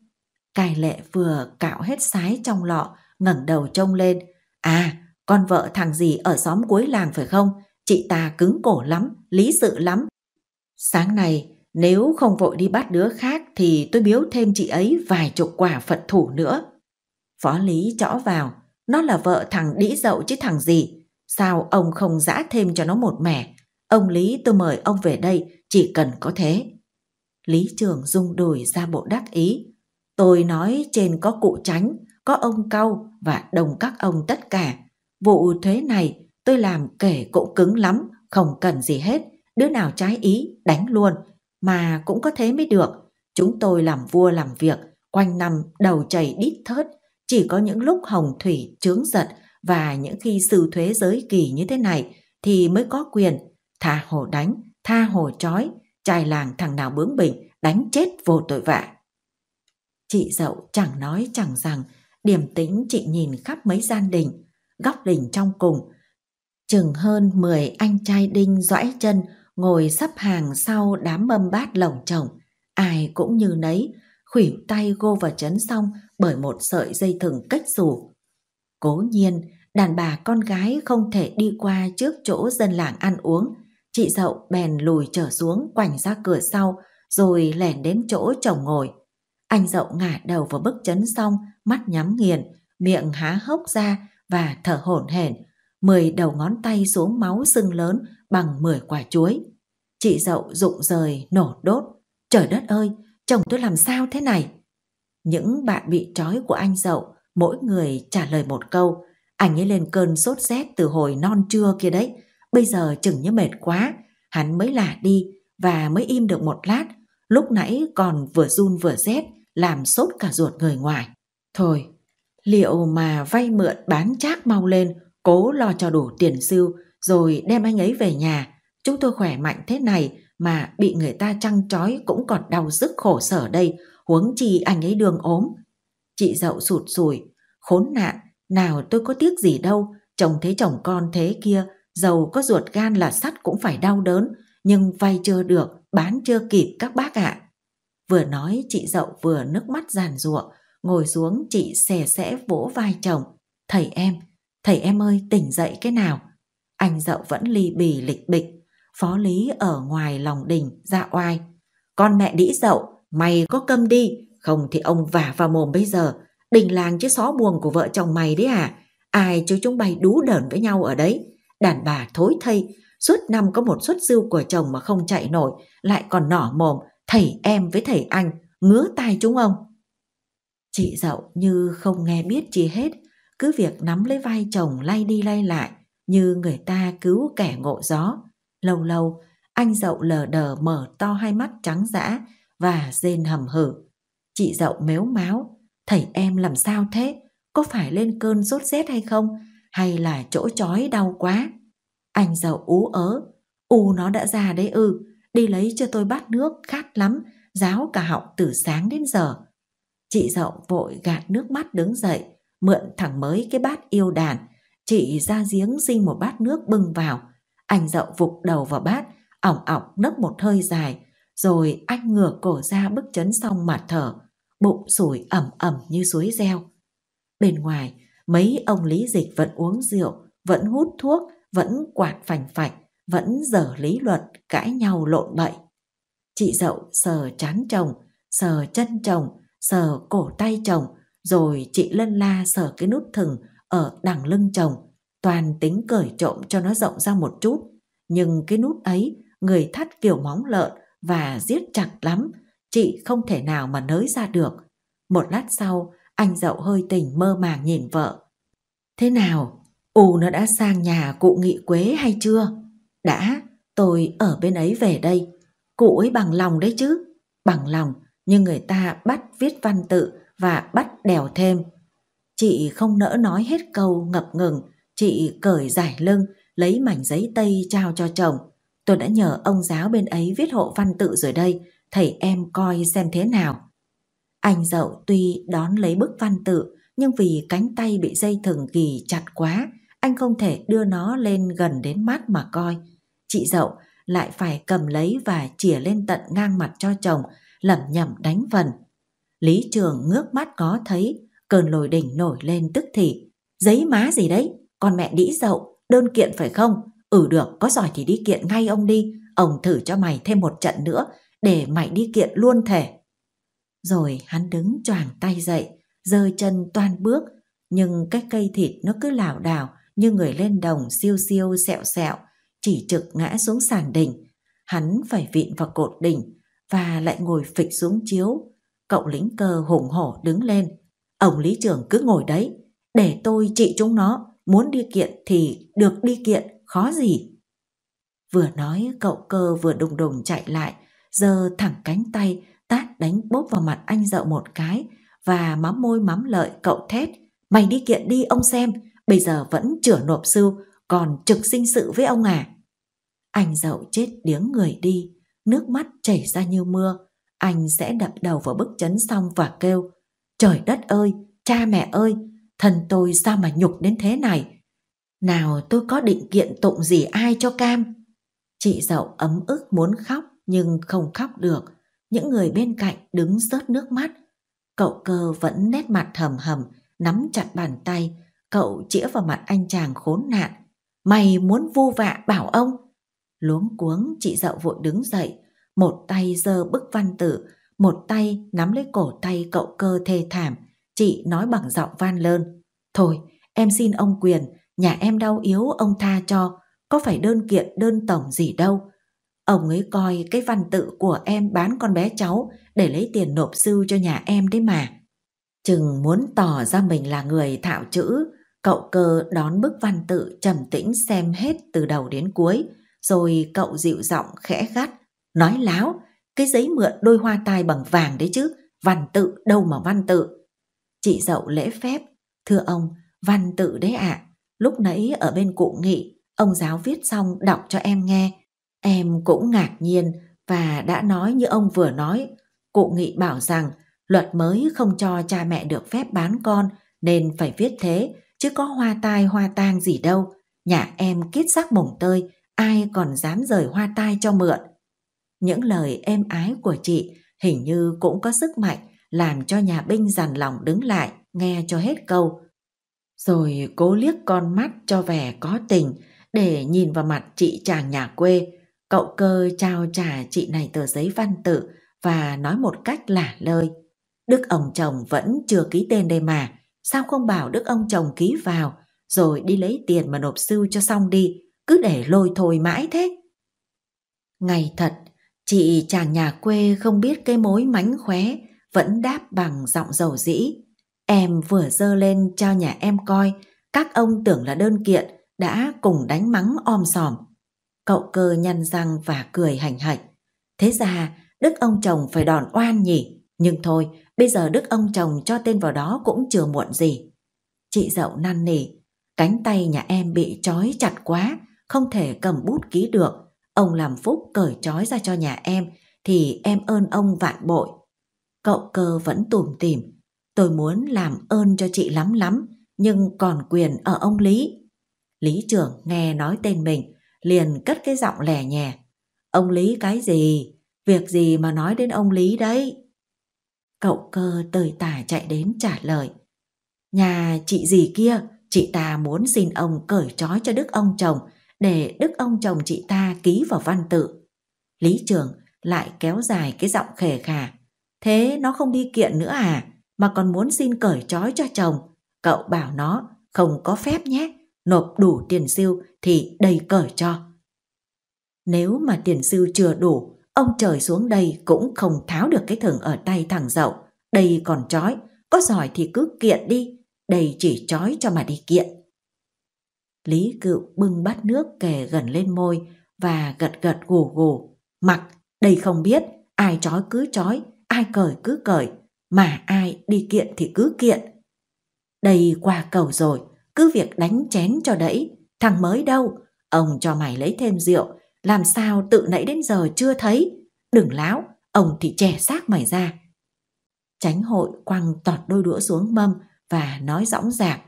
Cài lệ vừa cạo hết sái trong lọ, ngẩng đầu trông lên. À, con vợ thằng gì ở xóm cuối làng phải không? Chị ta cứng cổ lắm, lý sự lắm. Sáng nay, nếu không vội đi bắt đứa khác thì tôi biếu thêm chị ấy vài chục quả Phật thủ nữa. Phó Lý chõ vào, nó là vợ thằng đĩ dậu chứ thằng gì. Sao ông không giã thêm cho nó một mẻ? Ông Lý tôi mời ông về đây, chỉ cần có thế. Lý Trường rung đùi ra bộ đắc ý. Tôi nói trên có cụ tránh, có ông cau và đồng các ông tất cả. Vụ thuế này tôi làm kể cũng cứng lắm, không cần gì hết. Đứa nào trái ý, đánh luôn – mà cũng có thế mới được. Chúng tôi làm vua làm việc, quanh năm đầu chảy đít thớt, chỉ có những lúc hồng thủy chướng giật và những khi sự thuế giới kỳ như thế này thì mới có quyền thả hồ đánh, tha hồ trói, trai làng thằng nào bướng bỉnh đánh chết vô tội vạ. Chị dậu chẳng nói chẳng rằng, điềm tĩnh chị nhìn khắp mấy gian đình, góc đình trong cùng. Chừng hơn 10 anh trai đinh dõi chân ngồi sắp hàng sau đám mâm bát lồng chồng, ai cũng như nấy, khủy tay gô vào chấn xong bởi một sợi dây thừng cách rủ. Cố nhiên, đàn bà con gái không thể đi qua trước chỗ dân làng ăn uống, chị dậu bèn lùi trở xuống quảnh ra cửa sau rồi lẻn đến chỗ chồng ngồi. Anh dậu ngả đầu vào bức chấn xong, mắt nhắm nghiền, miệng há hốc ra và thở hổn hển, mười đầu ngón tay xuống máu sưng lớn bằng 10 quả chuối. Chị dậu rụng rời, nổ đốt. Trời đất ơi, chồng tôi làm sao thế này? Những bạn bị trói của anh dậu, mỗi người trả lời một câu. Anh ấy lên cơn sốt rét từ hồi non trưa kia đấy. Bây giờ chừng như mệt quá, hắn mới lả đi và mới im được một lát. Lúc nãy còn vừa run vừa rét, làm sốt cả ruột người ngoài. Thôi, liệu mà vay mượn bán chác mau lên, cố lo cho đủ tiền sưu rồi đem anh ấy về nhà. Chúng tôi khỏe mạnh thế này mà bị người ta trăng trói cũng còn đau dứt khổ sở đây, huống chi anh ấy đường ốm. Chị dậu sụt sùi, khốn nạn, nào tôi có tiếc gì đâu, chồng thế chồng con thế kia, giàu có ruột gan là sắt cũng phải đau đớn, nhưng vay chưa được, bán chưa kịp các bác ạ. À. Vừa nói chị dậu vừa nước mắt giàn giụa, ngồi xuống chị xè xẽ vỗ vai chồng. Thầy em, thầy em ơi tỉnh dậy cái nào, anh dậu vẫn ly bì lịch bịch. Phó lý ở ngoài lòng đình, ra oai. Con mẹ đĩ dậu, mày có câm đi, không thì ông vả vào mồm bây giờ. Đình làng chứ xó buồn của vợ chồng mày đấy à? Ai cho chúng bay đú đờn với nhau ở đấy. Đàn bà thối thây, suốt năm có một suất dư của chồng mà không chạy nổi, lại còn nỏ mồm, thầy em với thầy anh, ngứa tai chúng ông. Chị dậu như không nghe biết gì hết, cứ việc nắm lấy vai chồng lay đi lay lại, như người ta cứu kẻ ngộ gió. Lâu lâu, anh dậu lờ đờ mở to hai mắt trắng dã và rên hầm hử. Chị dậu mếu máo, thầy em làm sao thế? Có phải lên cơn sốt rét hay không? Hay là chỗ chói đau quá? Anh dậu ú ớ, u nó đã ra đấy ư, đi lấy cho tôi bát nước, khát lắm, ráo cả họng từ sáng đến giờ. Chị dậu vội gạt nước mắt đứng dậy, mượn thằng mới cái bát yêu đàn, chị ra giếng xin một bát nước bưng vào. Anh dậu vụt đầu vào bát, ỏng ỏng nấc một hơi dài, rồi anh ngửa cổ ra bức chấn xong mà thở, bụng sủi ẩm ẩm như suối reo. Bên ngoài, mấy ông lý dịch vẫn uống rượu, vẫn hút thuốc, vẫn quạt phành phạch, vẫn dở lý luận, cãi nhau lộn bậy. Chị dậu sờ chán chồng, sờ chân chồng, sờ cổ tay chồng, rồi chị lân la sờ cái nút thừng ở đằng lưng chồng, toàn tính cởi trộm cho nó rộng ra một chút. Nhưng cái nút ấy, người thắt kiểu móng lợn và giết chặt lắm, chị không thể nào mà nới ra được. Một lát sau, anh dậu hơi tình mơ màng nhìn vợ. Thế nào, ù nó đã sang nhà cụ nghị quế hay chưa? Đã, tôi ở bên ấy về đây. Cụ ấy bằng lòng đấy chứ. Bằng lòng, nhưng người ta bắt viết văn tự và bắt đèo thêm Chị không nỡ nói hết câu ngập ngừng, chị cởi giải lưng, lấy mảnh giấy tây trao cho chồng. Tôi đã nhờ ông giáo bên ấy viết hộ văn tự rồi đây, thầy em coi xem thế nào. Anh dậu tuy đón lấy bức văn tự, nhưng vì cánh tay bị dây thừng ghi chặt quá, anh không thể đưa nó lên gần đến mắt mà coi. Chị dậu lại phải cầm lấy và chìa lên tận ngang mặt cho chồng, lẩm nhẩm đánh vần. Lý Trường ngước mắt có thấy, Cơn lồi đỉnh nổi lên tức thì. Giấy má gì đấy, con mẹ đĩ dậu, đơn kiện phải không? Ừ được, có giỏi thì đi kiện ngay ông đi. Ông thử cho mày thêm một trận nữa, để mày đi kiện luôn thể. Rồi hắn đứng choàng tay dậy, giơ chân toan bước, nhưng cái cây thịt nó cứ lảo đảo như người lên đồng siêu siêu sẹo sẹo, chỉ trực ngã xuống sàn đỉnh. Hắn phải vịn vào cột đỉnh và lại ngồi phịch xuống chiếu. Cậu lính cơ hùng hổ đứng lên, Ông lý trưởng cứ ngồi đấy, để tôi trị chúng nó, muốn đi kiện thì được đi kiện, khó gì. Vừa nói cậu cơ vừa đùng đùng chạy lại, giơ thẳng cánh tay, tát đánh bốp vào mặt anh dậu một cái và mắm môi mắm lợi cậu thét. Mày đi kiện đi ông xem, bây giờ vẫn chửa nộp sưu, còn trực sinh sự với ông à. Anh dậu chết điếng người đi, nước mắt chảy ra như mưa. Anh sẽ đập đầu vào bức chấn xong và kêu, Trời đất ơi, cha mẹ ơi, thần tôi sao mà nhục đến thế này? Nào tôi có định kiện tụng gì ai cho cam? Chị dậu ấm ức muốn khóc nhưng không khóc được. Những người bên cạnh đứng rớt nước mắt. Cậu cơ vẫn nét mặt thầm hầm, nắm chặt bàn tay. Cậu chĩa vào mặt anh chàng khốn nạn. Mày muốn vu vạ bảo ông? Luống cuống chị dậu vội đứng dậy. Một tay giơ bức văn tử, một tay nắm lấy cổ tay cậu cơ thê thảm, chị nói bằng giọng van lơn. Thôi, em xin ông quyền, nhà em đau yếu ông tha cho, có phải đơn kiện đơn tổng gì đâu. Ông ấy coi cái văn tự của em bán con bé cháu để lấy tiền nộp sư cho nhà em đấy mà. Chừng muốn tỏ ra mình là người thạo chữ, cậu cơ đón bức văn tự trầm tĩnh xem hết từ đầu đến cuối, rồi cậu dịu giọng khẽ gắt, nói láo, cái giấy mượn đôi hoa tai bằng vàng đấy chứ, văn tự đâu mà văn tự. Chị dậu lễ phép, thưa ông, văn tự đấy ạ, à. lúc nãy ở bên cụ nghị, ông giáo viết xong đọc cho em nghe. Em cũng ngạc nhiên và đã nói như ông vừa nói, cụ nghị bảo rằng luật mới không cho cha mẹ được phép bán con nên phải viết thế, chứ có hoa tai hoa tang gì đâu. Nhà em kiết xác mồng tơi, ai còn dám rời hoa tai cho mượn những lời êm ái của chị hình như cũng có sức mạnh làm cho nhà binh dằn lòng đứng lại nghe cho hết câu rồi cố liếc con mắt cho vẻ có tình để nhìn vào mặt chị chàng nhà quê cậu cơ trao trả chị này tờ giấy văn tự và nói một cách lả lơi đức ông chồng vẫn chưa ký tên đây mà sao không bảo đức ông chồng ký vào rồi đi lấy tiền mà nộp sưu cho xong đi cứ để lôi thôi mãi thế ngày thật Chị chàng nhà quê không biết cái mối mánh khóe, vẫn đáp bằng giọng dầu dĩ. Em vừa dơ lên cho nhà em coi, các ông tưởng là đơn kiện, đã cùng đánh mắng om sòm. Cậu cơ nhăn răng và cười hành hạch. Thế ra, đức ông chồng phải đòn oan nhỉ. Nhưng thôi, bây giờ đức ông chồng cho tên vào đó cũng chưa muộn gì. Chị dậu năn nỉ, cánh tay nhà em bị trói chặt quá, không thể cầm bút ký được Ông làm phúc cởi trói ra cho nhà em thì em ơn ông vạn bội. Cậu cơ vẫn tủm tỉm. Tôi muốn làm ơn cho chị lắm lắm, nhưng còn quyền ở ông Lý. Lý trưởng nghe nói tên mình, liền cất cái giọng lẻ nhẹ. Ông Lý cái gì? Việc gì mà nói đến ông Lý đấy? Cậu cơ tơi tả chạy đến trả lời. Nhà chị gì kia, chị ta muốn xin ông cởi trói cho đức ông chồng để đức ông chồng chị ta ký vào văn tự. Lý Trường lại kéo dài cái giọng khề khà. Thế nó không đi kiện nữa à, mà còn muốn xin cởi trói cho chồng. Cậu bảo nó không có phép nhé, nộp đủ tiền siêu thì đầy cởi cho. Nếu mà tiền siêu chưa đủ, ông trời xuống đây cũng không tháo được cái thừng ở tay thằng dậu. Đây còn trói, có giỏi thì cứ kiện đi, đây chỉ trói cho mà đi kiện. Lý Cựu bưng bát nước kề gần lên môi và gật gật gù gù. Mặc, đây không biết, ai trói cứ trói, ai cởi cứ cởi, mà ai đi kiện thì cứ kiện. Đây qua cầu rồi, cứ việc đánh chén cho đẫy, thằng mới đâu, ông cho mày lấy thêm rượu, làm sao tự nãy đến giờ chưa thấy, đừng láo, ông thì chè xác mày ra. Tránh hội quăng tọt đôi đũa xuống mâm và nói dõng dạc.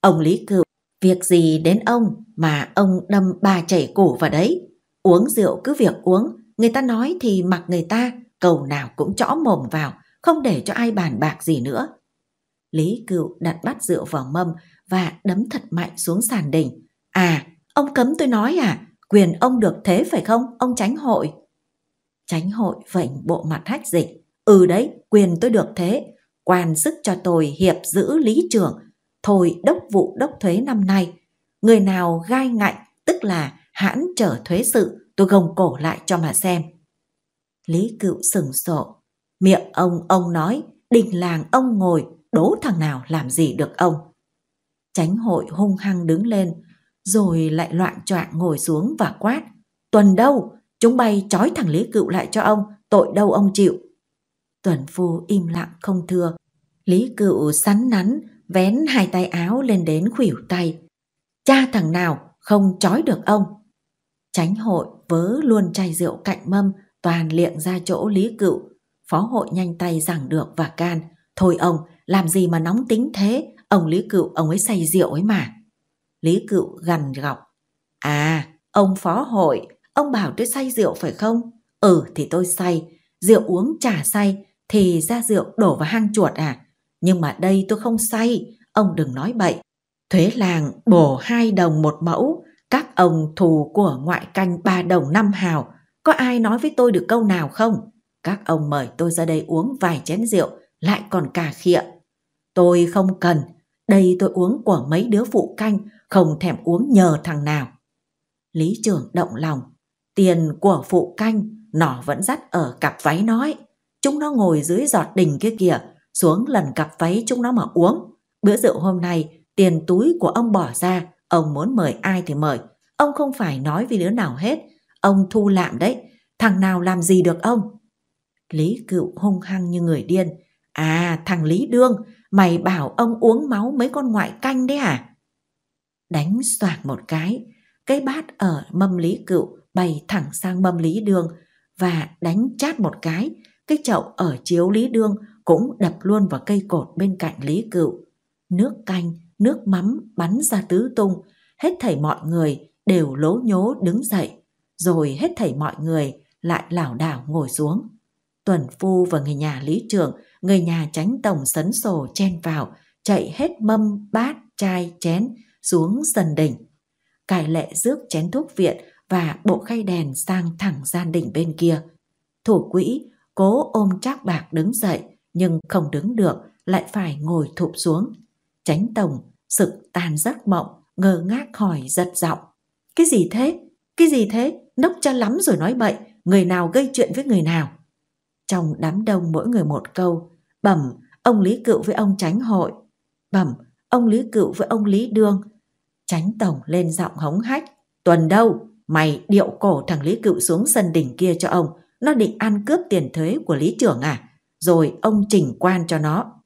Ông Lý Cựu Việc gì đến ông mà ông đâm bà chảy cổ vào đấy. Uống rượu cứ việc uống, người ta nói thì mặc người ta, cầu nào cũng chõ mồm vào, không để cho ai bàn bạc gì nữa. Lý Cựu đặt bát rượu vào mâm và đấm thật mạnh xuống sàn đỉnh. À, ông cấm tôi nói à, quyền ông được thế phải không, ông tránh hội. Tránh hội vảnh bộ mặt hách dịch. Ừ đấy, quyền tôi được thế. Quan sức cho tôi hiệp giữ lý trưởng thôi đốc vụ đốc thuế năm nay. Người nào gai ngạnh, tức là hãn trở thuế sự, tôi gồng cổ lại cho mà xem. Lý cựu sừng sộ, miệng ông ông nói, đình làng ông ngồi, đố thằng nào làm gì được ông. Tránh hội hung hăng đứng lên, rồi lại loạn choạng ngồi xuống và quát. Tuần đâu, chúng bay trói thằng Lý Cựu lại cho ông, tội đâu ông chịu. Tuần Phu im lặng không thưa. Lý Cựu sắn nắn, vén hai tay áo lên đến khuỷu tay. Cha thằng nào không trói được ông. Chánh hội vớ luôn chai rượu cạnh mâm toàn liệng ra chỗ lý cựu. Phó hội nhanh tay giảng được và can. Thôi ông, làm gì mà nóng tính thế? Ông lý cựu ông ấy say rượu ấy mà. Lý cựu gằn gọc. À, ông phó hội, ông bảo tôi say rượu phải không? Ừ thì tôi say, rượu uống chả say thì ra rượu đổ vào hang chuột à? Nhưng mà đây tôi không say, ông đừng nói bậy. Thuế làng bổ hai đồng một mẫu, các ông thù của ngoại canh ba đồng năm hào. Có ai nói với tôi được câu nào không? Các ông mời tôi ra đây uống vài chén rượu, lại còn cà khịa. Tôi không cần, đây tôi uống của mấy đứa phụ canh, không thèm uống nhờ thằng nào. Lý trưởng động lòng, tiền của phụ canh, nó vẫn dắt ở cặp váy nói. Chúng nó ngồi dưới giọt đình kia kìa, xuống lần cặp váy chúng nó mà uống. Bữa rượu hôm nay, tiền túi của ông bỏ ra, ông muốn mời ai thì mời. Ông không phải nói với đứa nào hết, ông thu lạm đấy, thằng nào làm gì được ông. Lý cựu hung hăng như người điên. À, thằng Lý Đương, mày bảo ông uống máu mấy con ngoại canh đấy à? Đánh soạc một cái, cái bát ở mâm Lý cựu bày thẳng sang mâm Lý Đương và đánh chát một cái, cái chậu ở chiếu Lý Đương cũng đập luôn vào cây cột bên cạnh Lý Cựu. Nước canh, nước mắm bắn ra tứ tung, hết thảy mọi người đều lố nhố đứng dậy, rồi hết thảy mọi người lại lảo đảo ngồi xuống. Tuần Phu và người nhà Lý Trường, người nhà tránh tổng sấn sổ chen vào, chạy hết mâm, bát, chai, chén xuống sân đỉnh. Cải lệ rước chén thuốc viện và bộ khay đèn sang thẳng gian đỉnh bên kia. Thủ quỹ cố ôm trác bạc đứng dậy, nhưng không đứng được lại phải ngồi thụp xuống. Chánh tổng, sực tàn giấc mộng, ngơ ngác hỏi giật giọng. Cái gì thế? Cái gì thế? Nốc cho lắm rồi nói bậy, người nào gây chuyện với người nào? Trong đám đông mỗi người một câu, bẩm, ông Lý Cựu với ông Chánh Hội, bẩm, ông Lý Cựu với ông Lý Đương. Chánh Tổng lên giọng hống hách, tuần đâu, mày điệu cổ thằng Lý Cựu xuống sân đỉnh kia cho ông, nó định ăn cướp tiền thuế của Lý Trưởng à? rồi ông chỉnh quan cho nó.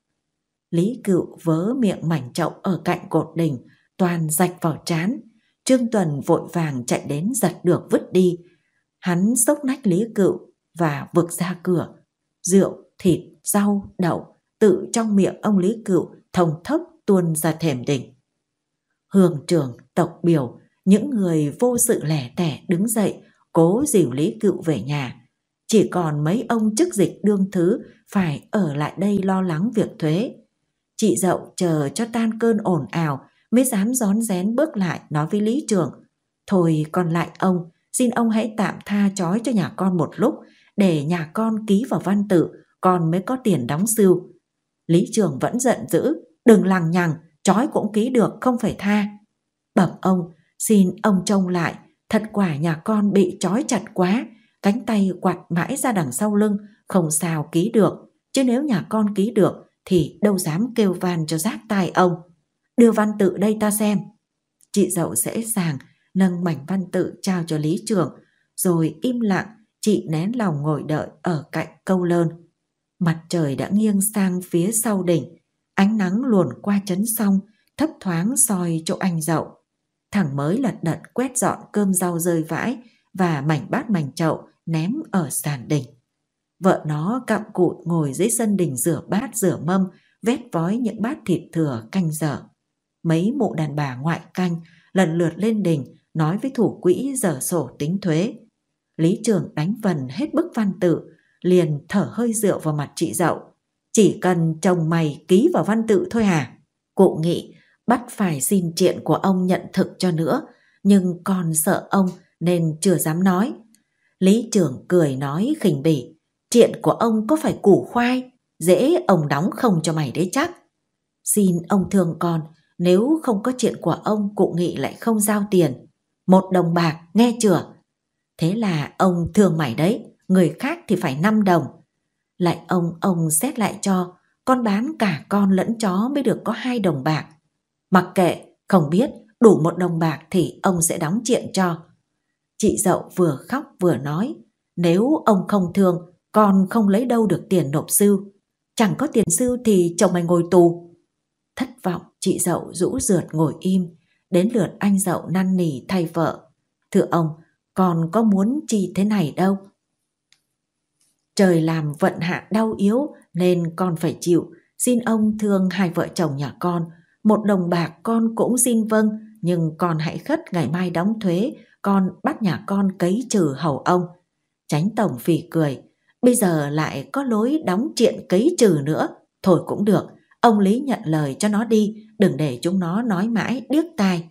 Lý cựu vớ miệng mảnh trậu ở cạnh cột đình, toàn rạch vào trán. Trương Tuần vội vàng chạy đến giật được vứt đi. Hắn sốc nách Lý cựu và vực ra cửa. Rượu, thịt, rau, đậu, tự trong miệng ông Lý cựu thông thấp tuôn ra thềm đỉnh. Hường trưởng, tộc biểu, những người vô sự lẻ tẻ đứng dậy, cố dìu Lý cựu về nhà chỉ còn mấy ông chức dịch đương thứ phải ở lại đây lo lắng việc thuế. Chị dậu chờ cho tan cơn ồn ào mới dám rón rén bước lại nói với lý trưởng. Thôi còn lại ông, xin ông hãy tạm tha trói cho nhà con một lúc để nhà con ký vào văn tự con mới có tiền đóng sưu. Lý trưởng vẫn giận dữ, đừng lằng nhằng, trói cũng ký được không phải tha. Bẩm ông, xin ông trông lại, thật quả nhà con bị trói chặt quá, cánh tay quạt mãi ra đằng sau lưng, không sao ký được, chứ nếu nhà con ký được thì đâu dám kêu van cho rác tài ông. Đưa văn tự đây ta xem. Chị dậu dễ dàng nâng mảnh văn tự trao cho lý trưởng, rồi im lặng chị nén lòng ngồi đợi ở cạnh câu lơn. Mặt trời đã nghiêng sang phía sau đỉnh, ánh nắng luồn qua chấn sông, thấp thoáng soi chỗ anh dậu. Thằng mới lật đật quét dọn cơm rau rơi vãi và mảnh bát mảnh chậu, ném ở sàn đỉnh. Vợ nó cặm cụt ngồi dưới sân đình rửa bát rửa mâm, vét vói những bát thịt thừa canh dở. Mấy mụ đàn bà ngoại canh lần lượt lên đỉnh nói với thủ quỹ dở sổ tính thuế. Lý Trường đánh vần hết bức văn tự, liền thở hơi rượu vào mặt chị dậu. Chỉ cần chồng mày ký vào văn tự thôi hả? Cụ nghị bắt phải xin triện của ông nhận thực cho nữa, nhưng còn sợ ông nên chưa dám nói. Lý trưởng cười nói khinh bỉ, chuyện của ông có phải củ khoai, dễ ông đóng không cho mày đấy chắc. Xin ông thương con, nếu không có chuyện của ông cụ nghị lại không giao tiền. Một đồng bạc, nghe chưa? Thế là ông thương mày đấy, người khác thì phải 5 đồng. Lại ông, ông xét lại cho, con bán cả con lẫn chó mới được có hai đồng bạc. Mặc kệ, không biết, đủ một đồng bạc thì ông sẽ đóng chuyện cho. Chị dậu vừa khóc vừa nói, nếu ông không thương, con không lấy đâu được tiền nộp sư. Chẳng có tiền sư thì chồng mày ngồi tù. Thất vọng, chị dậu rũ rượt ngồi im, đến lượt anh dậu năn nỉ thay vợ. Thưa ông, con có muốn chi thế này đâu. Trời làm vận hạ đau yếu nên con phải chịu, xin ông thương hai vợ chồng nhà con, một đồng bạc con cũng xin vâng, nhưng con hãy khất ngày mai đóng thuế con bắt nhà con cấy trừ hầu ông. Tránh tổng phì cười, bây giờ lại có lối đóng chuyện cấy trừ nữa. Thôi cũng được, ông Lý nhận lời cho nó đi, đừng để chúng nó nói mãi điếc tai.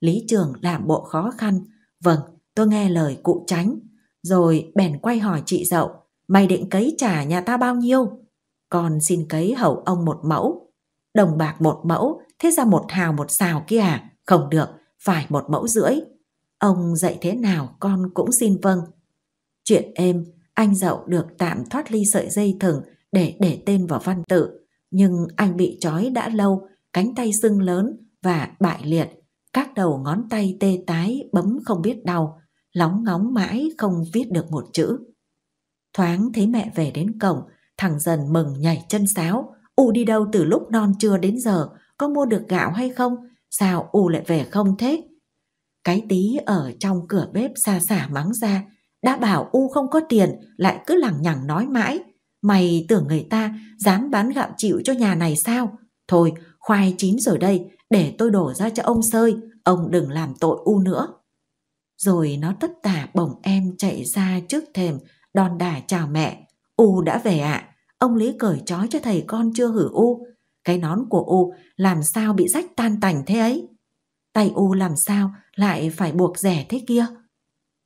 Lý Trường làm bộ khó khăn, vâng, tôi nghe lời cụ tránh. Rồi bèn quay hỏi chị dậu, mày định cấy trả nhà ta bao nhiêu? Con xin cấy hầu ông một mẫu, đồng bạc một mẫu, thế ra một hào một xào kia à? Không được, phải một mẫu rưỡi. Ông dạy thế nào con cũng xin vâng. Chuyện êm, anh dậu được tạm thoát ly sợi dây thừng để để tên vào văn tự. Nhưng anh bị trói đã lâu, cánh tay sưng lớn và bại liệt. Các đầu ngón tay tê tái bấm không biết đau, lóng ngóng mãi không viết được một chữ. Thoáng thấy mẹ về đến cổng, thằng dần mừng nhảy chân sáo. U đi đâu từ lúc non chưa đến giờ, có mua được gạo hay không? Sao U lại về không thế? Cái tí ở trong cửa bếp xa xả mắng ra, đã bảo U không có tiền, lại cứ lằng nhằng nói mãi. Mày tưởng người ta dám bán gạo chịu cho nhà này sao? Thôi, khoai chín rồi đây, để tôi đổ ra cho ông sơi, ông đừng làm tội U nữa. Rồi nó tất tả bổng em chạy ra trước thềm, đòn đà chào mẹ. U đã về ạ, à? ông Lý cởi trói cho thầy con chưa hử U. Cái nón của U làm sao bị rách tan tành thế ấy? Tay U làm sao lại phải buộc rẻ thế kia?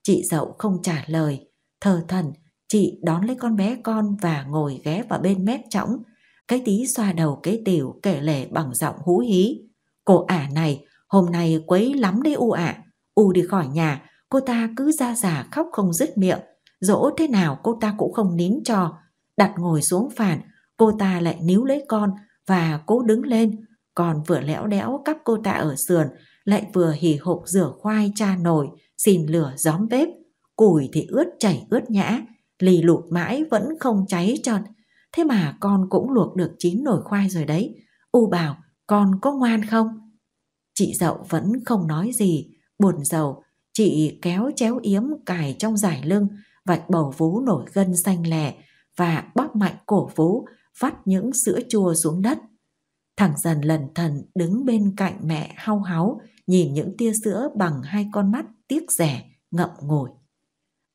Chị dậu không trả lời, thờ thần, chị đón lấy con bé con và ngồi ghé vào bên mép trõng. Cái tí xoa đầu cái tiểu kể lể bằng giọng hú hí. Cô ả này, hôm nay quấy lắm đấy u ạ. À. U đi khỏi nhà, cô ta cứ ra giả khóc không dứt miệng. Dỗ thế nào cô ta cũng không nín cho. Đặt ngồi xuống phản, cô ta lại níu lấy con và cố đứng lên. Còn vừa lẽo đẽo cắp cô ta ở sườn, lại vừa hì hục rửa khoai cha nồi, xin lửa gióm bếp, củi thì ướt chảy ướt nhã, lì lụt mãi vẫn không cháy tròn. Thế mà con cũng luộc được chín nồi khoai rồi đấy. U bảo, con có ngoan không? Chị dậu vẫn không nói gì, buồn giàu, chị kéo chéo yếm cài trong giải lưng, vạch bầu vú nổi gân xanh lè và bóp mạnh cổ vú, vắt những sữa chua xuống đất. Thằng dần lẩn thần đứng bên cạnh mẹ hau háu, nhìn những tia sữa bằng hai con mắt tiếc rẻ, ngậm ngồi.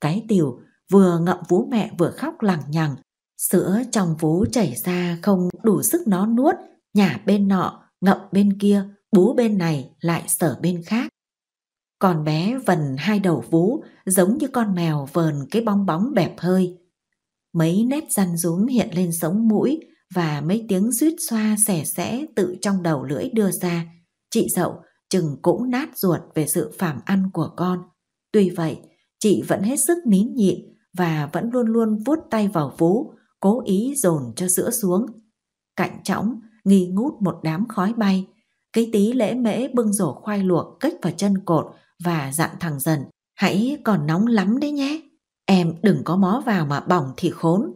Cái tiểu vừa ngậm vú mẹ vừa khóc lằng nhằng, sữa trong vú chảy ra không đủ sức nó nuốt, nhả bên nọ, ngậm bên kia, bú bên này lại sở bên khác. Con bé vần hai đầu vú giống như con mèo vờn cái bong bóng bẹp hơi. Mấy nét răn rúm hiện lên sống mũi, và mấy tiếng suýt xoa xẻ xẽ tự trong đầu lưỡi đưa ra. Chị dậu chừng cũng nát ruột về sự phàm ăn của con. Tuy vậy, chị vẫn hết sức nín nhịn và vẫn luôn luôn vuốt tay vào vú, cố ý dồn cho sữa xuống. Cạnh trõng, nghi ngút một đám khói bay. Cái tí lễ mễ bưng rổ khoai luộc kích vào chân cột và dặn thằng dần. Hãy còn nóng lắm đấy nhé. Em đừng có mó vào mà bỏng thì khốn.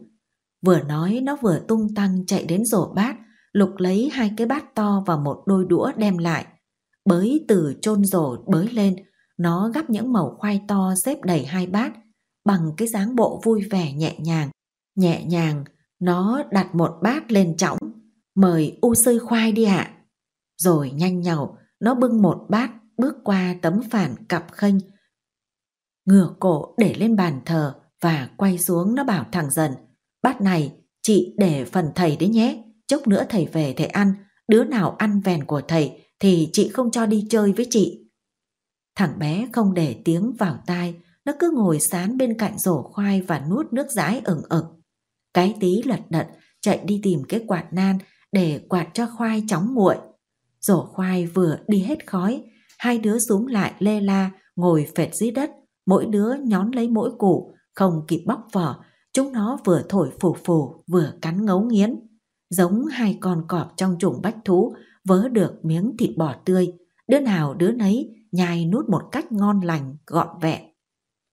Vừa nói nó vừa tung tăng chạy đến rổ bát, lục lấy hai cái bát to và một đôi đũa đem lại. Bới từ chôn rổ bới lên, nó gắp những mẩu khoai to xếp đầy hai bát, bằng cái dáng bộ vui vẻ nhẹ nhàng. Nhẹ nhàng, nó đặt một bát lên chõng, mời u sơi khoai đi ạ. Rồi nhanh nhậu, nó bưng một bát bước qua tấm phản cặp khênh. Ngửa cổ để lên bàn thờ và quay xuống nó bảo thẳng dần – Bát này chị để phần thầy đấy nhé, chốc nữa thầy về thầy ăn, đứa nào ăn vèn của thầy thì chị không cho đi chơi với chị. Thằng bé không để tiếng vào tai, nó cứ ngồi sán bên cạnh rổ khoai và nuốt nước rãi ửng ực. Cái tí lật đật chạy đi tìm cái quạt nan để quạt cho khoai chóng nguội. Rổ khoai vừa đi hết khói, hai đứa xuống lại lê la ngồi phệt dưới đất, mỗi đứa nhón lấy mỗi củ, không kịp bóc vỏ Chúng nó vừa thổi phù phù vừa cắn ngấu nghiến, giống hai con cọp trong chủng bách thú vớ được miếng thịt bò tươi, đứa nào đứa nấy nhai nuốt một cách ngon lành, gọn vẹn.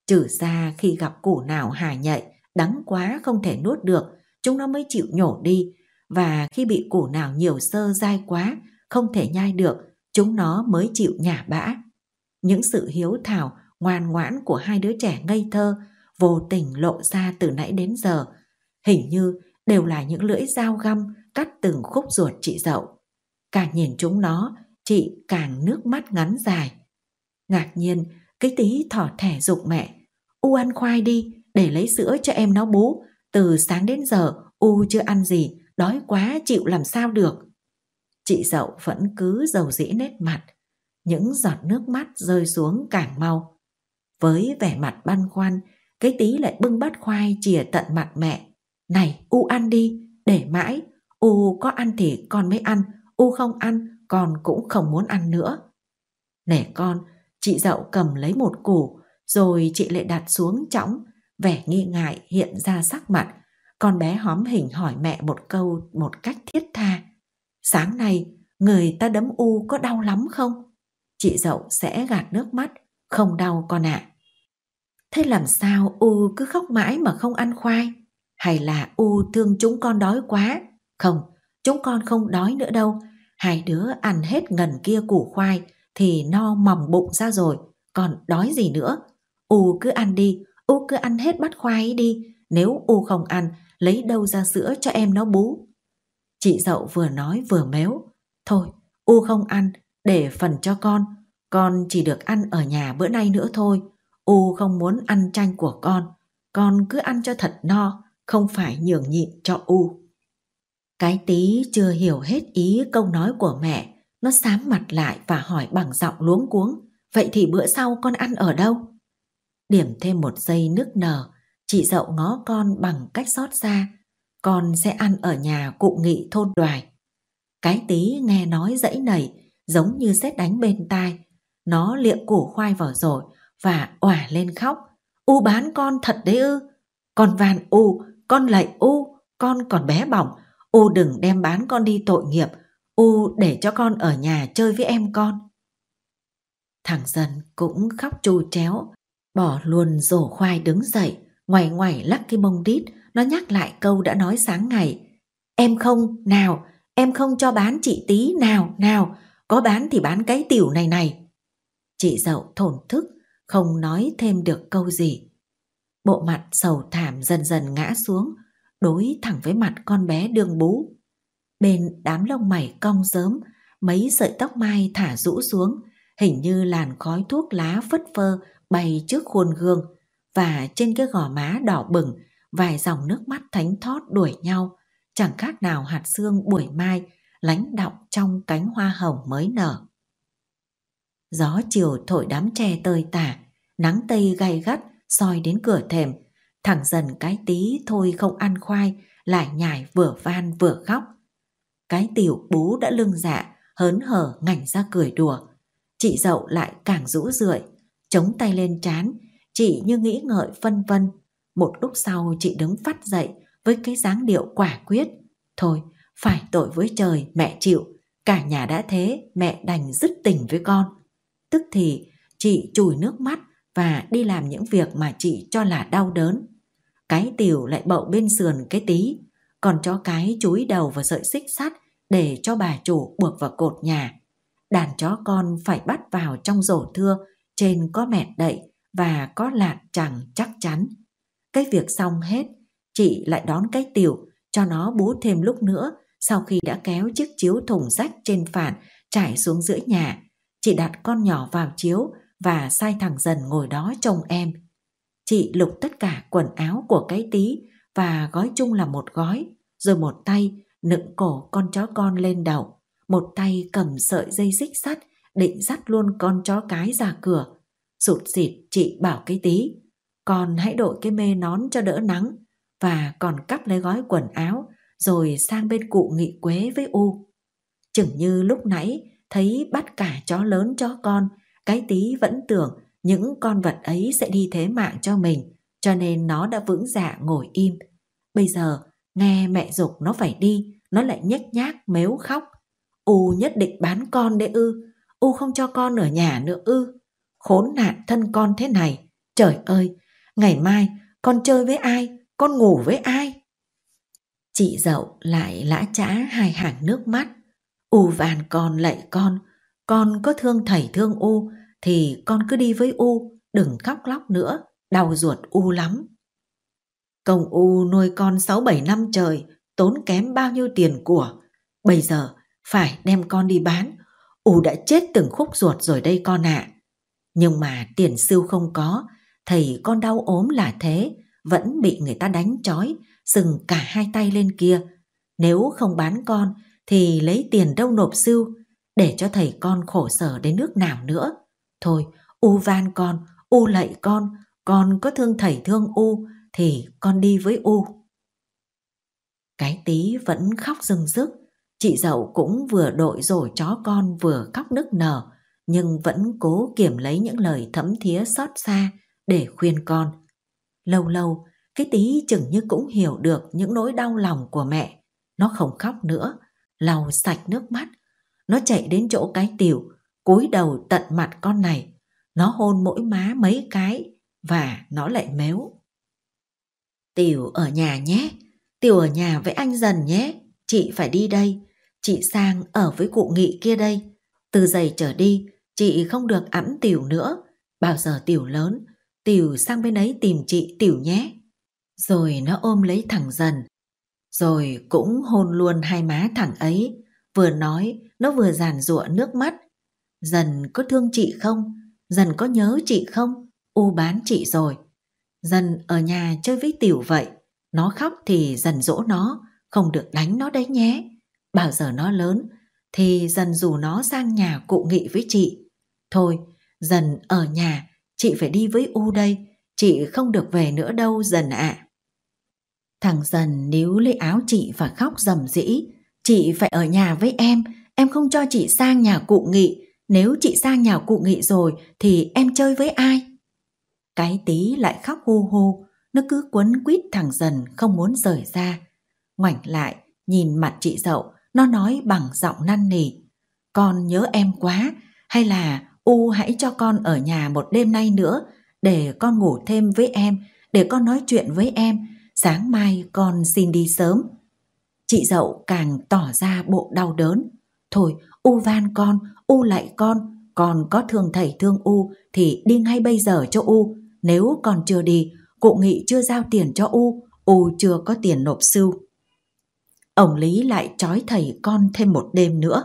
Trừ ra khi gặp củ nào hà nhạy, đắng quá không thể nuốt được, chúng nó mới chịu nhổ đi, và khi bị củ nào nhiều sơ dai quá, không thể nhai được, chúng nó mới chịu nhả bã. Những sự hiếu thảo, ngoan ngoãn của hai đứa trẻ ngây thơ vô tình lộ ra từ nãy đến giờ, hình như đều là những lưỡi dao găm cắt từng khúc ruột chị dậu. Càng nhìn chúng nó, chị càng nước mắt ngắn dài. Ngạc nhiên, cái tí thỏ thẻ dục mẹ. U ăn khoai đi, để lấy sữa cho em nó bú. Từ sáng đến giờ, U chưa ăn gì, đói quá chịu làm sao được. Chị dậu vẫn cứ dầu dĩ nét mặt, những giọt nước mắt rơi xuống càng mau. Với vẻ mặt băn khoăn, cái tí lại bưng bát khoai chìa tận mặt mẹ. Này, U ăn đi, để mãi. U có ăn thì con mới ăn, U không ăn, con cũng không muốn ăn nữa. nè con, chị dậu cầm lấy một củ, rồi chị lại đặt xuống chõng, vẻ nghi ngại hiện ra sắc mặt. Con bé hóm hình hỏi mẹ một câu một cách thiết tha. Sáng nay, người ta đấm U có đau lắm không? Chị dậu sẽ gạt nước mắt, không đau con ạ. À. Thế làm sao U cứ khóc mãi mà không ăn khoai? Hay là U thương chúng con đói quá? Không, chúng con không đói nữa đâu. Hai đứa ăn hết ngần kia củ khoai thì no mỏng bụng ra rồi, còn đói gì nữa? U cứ ăn đi, U cứ ăn hết bát khoai đi. Nếu U không ăn, lấy đâu ra sữa cho em nó bú? Chị dậu vừa nói vừa méo. Thôi, U không ăn, để phần cho con. Con chỉ được ăn ở nhà bữa nay nữa thôi U không muốn ăn chanh của con, con cứ ăn cho thật no, không phải nhường nhịn cho U. Cái tí chưa hiểu hết ý câu nói của mẹ, nó sám mặt lại và hỏi bằng giọng luống cuống, vậy thì bữa sau con ăn ở đâu? Điểm thêm một giây nước nở, chị dậu ngó con bằng cách xót xa, con sẽ ăn ở nhà cụ nghị thôn đoài. Cái tí nghe nói dãy nảy, giống như xét đánh bên tai, nó liệm củ khoai vào rồi, và òa lên khóc. U bán con thật đấy ư? Con van U, con lạy U, con còn bé bỏng. U đừng đem bán con đi tội nghiệp. U để cho con ở nhà chơi với em con. Thằng dần cũng khóc chu chéo, bỏ luôn rổ khoai đứng dậy, ngoài ngoài lắc cái mông đít, nó nhắc lại câu đã nói sáng ngày. Em không, nào, em không cho bán chị tí, nào, nào, có bán thì bán cái tiểu này này. Chị dậu thổn thức, không nói thêm được câu gì. Bộ mặt sầu thảm dần dần ngã xuống, đối thẳng với mặt con bé đương bú. Bên đám lông mày cong sớm mấy sợi tóc mai thả rũ xuống, hình như làn khói thuốc lá phất phơ bay trước khuôn gương và trên cái gò má đỏ bừng vài dòng nước mắt thánh thót đuổi nhau chẳng khác nào hạt xương buổi mai lánh đọng trong cánh hoa hồng mới nở Gió chiều thổi đám tre tơi tả, nắng tây gay gắt, soi đến cửa thềm. Thẳng dần cái tí thôi không ăn khoai, lại nhải vừa van vừa khóc. Cái tiểu bú đã lưng dạ, hớn hở ngảnh ra cười đùa. Chị dậu lại càng rũ rượi, chống tay lên trán, chị như nghĩ ngợi phân vân. Một lúc sau chị đứng phát dậy với cái dáng điệu quả quyết. Thôi, phải tội với trời mẹ chịu, cả nhà đã thế mẹ đành dứt tình với con tức thì chị chùi nước mắt và đi làm những việc mà chị cho là đau đớn. Cái tiểu lại bậu bên sườn cái tí, còn chó cái chúi đầu vào sợi xích sắt để cho bà chủ buộc vào cột nhà. Đàn chó con phải bắt vào trong rổ thưa, trên có mẹt đậy và có lạt chẳng chắc chắn. Cái việc xong hết, chị lại đón cái tiểu cho nó bú thêm lúc nữa sau khi đã kéo chiếc chiếu thùng rách trên phản trải xuống giữa nhà Chị đặt con nhỏ vào chiếu và sai thằng dần ngồi đó trông em. Chị lục tất cả quần áo của cái tí và gói chung là một gói, rồi một tay nựng cổ con chó con lên đầu, một tay cầm sợi dây xích sắt định dắt luôn con chó cái ra cửa. Sụt xịt chị bảo cái tí, con hãy đội cái mê nón cho đỡ nắng và còn cắp lấy gói quần áo rồi sang bên cụ nghị quế với u. Chừng như lúc nãy thấy bắt cả chó lớn chó con, cái tí vẫn tưởng những con vật ấy sẽ đi thế mạng cho mình, cho nên nó đã vững dạ ngồi im. Bây giờ, nghe mẹ dục nó phải đi, nó lại nhếch nhác mếu khóc. U nhất định bán con đấy ư, U không cho con ở nhà nữa ư. Khốn nạn thân con thế này, trời ơi, ngày mai con chơi với ai, con ngủ với ai? Chị dậu lại lã chã hai hàng nước mắt. U vàn con lạy con, con có thương thầy thương U thì con cứ đi với U, đừng khóc lóc nữa, đau ruột U lắm. Công U nuôi con sáu bảy năm trời, tốn kém bao nhiêu tiền của. Bây giờ phải đem con đi bán, U đã chết từng khúc ruột rồi đây con ạ. À. Nhưng mà tiền sưu không có, thầy con đau ốm là thế, vẫn bị người ta đánh chói, sừng cả hai tay lên kia. Nếu không bán con thì lấy tiền đâu nộp sưu để cho thầy con khổ sở đến nước nào nữa. Thôi, u van con, u lạy con, con có thương thầy thương u thì con đi với u. Cái tí vẫn khóc rừng rức, chị dậu cũng vừa đội rồi chó con vừa khóc nức nở, nhưng vẫn cố kiểm lấy những lời thấm thía xót xa để khuyên con. Lâu lâu, cái tí chừng như cũng hiểu được những nỗi đau lòng của mẹ. Nó không khóc nữa, lau sạch nước mắt. Nó chạy đến chỗ cái tiểu, cúi đầu tận mặt con này. Nó hôn mỗi má mấy cái và nó lại méo. Tiểu ở nhà nhé, tiểu ở nhà với anh dần nhé, chị phải đi đây. Chị sang ở với cụ nghị kia đây. Từ giày trở đi, chị không được ẵm tiểu nữa. Bao giờ tiểu lớn, tiểu sang bên ấy tìm chị tiểu nhé. Rồi nó ôm lấy thằng dần, rồi cũng hôn luôn hai má thẳng ấy, vừa nói nó vừa giàn giụa nước mắt. Dần có thương chị không? Dần có nhớ chị không? U bán chị rồi. Dần ở nhà chơi với tiểu vậy, nó khóc thì dần dỗ nó, không được đánh nó đấy nhé. Bảo giờ nó lớn thì dần rủ nó sang nhà cụ nghị với chị. Thôi, dần ở nhà, chị phải đi với U đây, chị không được về nữa đâu dần ạ. À. Thằng dần níu lấy áo chị và khóc rầm rĩ. Chị phải ở nhà với em, em không cho chị sang nhà cụ nghị. Nếu chị sang nhà cụ nghị rồi thì em chơi với ai? Cái tí lại khóc hô hô, nó cứ quấn quýt thằng dần không muốn rời ra. Ngoảnh lại, nhìn mặt chị dậu, nó nói bằng giọng năn nỉ. Con nhớ em quá, hay là U hãy cho con ở nhà một đêm nay nữa, để con ngủ thêm với em, để con nói chuyện với em, sáng mai con xin đi sớm. Chị dậu càng tỏ ra bộ đau đớn. Thôi, u van con, u lại con, con có thương thầy thương u thì đi ngay bây giờ cho u. Nếu còn chưa đi, cụ nghị chưa giao tiền cho u, u chưa có tiền nộp sưu. Ông Lý lại trói thầy con thêm một đêm nữa.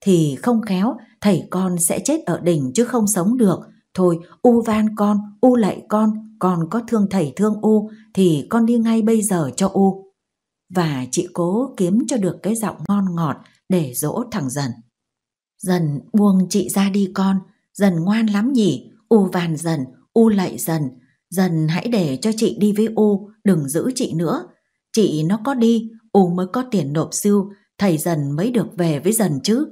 Thì không khéo, thầy con sẽ chết ở đỉnh chứ không sống được, Thôi, U van con, U lạy con, con có thương thầy thương U thì con đi ngay bây giờ cho U. Và chị cố kiếm cho được cái giọng ngon ngọt để dỗ thằng dần. Dần buông chị ra đi con, dần ngoan lắm nhỉ, U van dần, U lạy dần, dần hãy để cho chị đi với U, đừng giữ chị nữa. Chị nó có đi, U mới có tiền nộp siêu, thầy dần mới được về với dần chứ.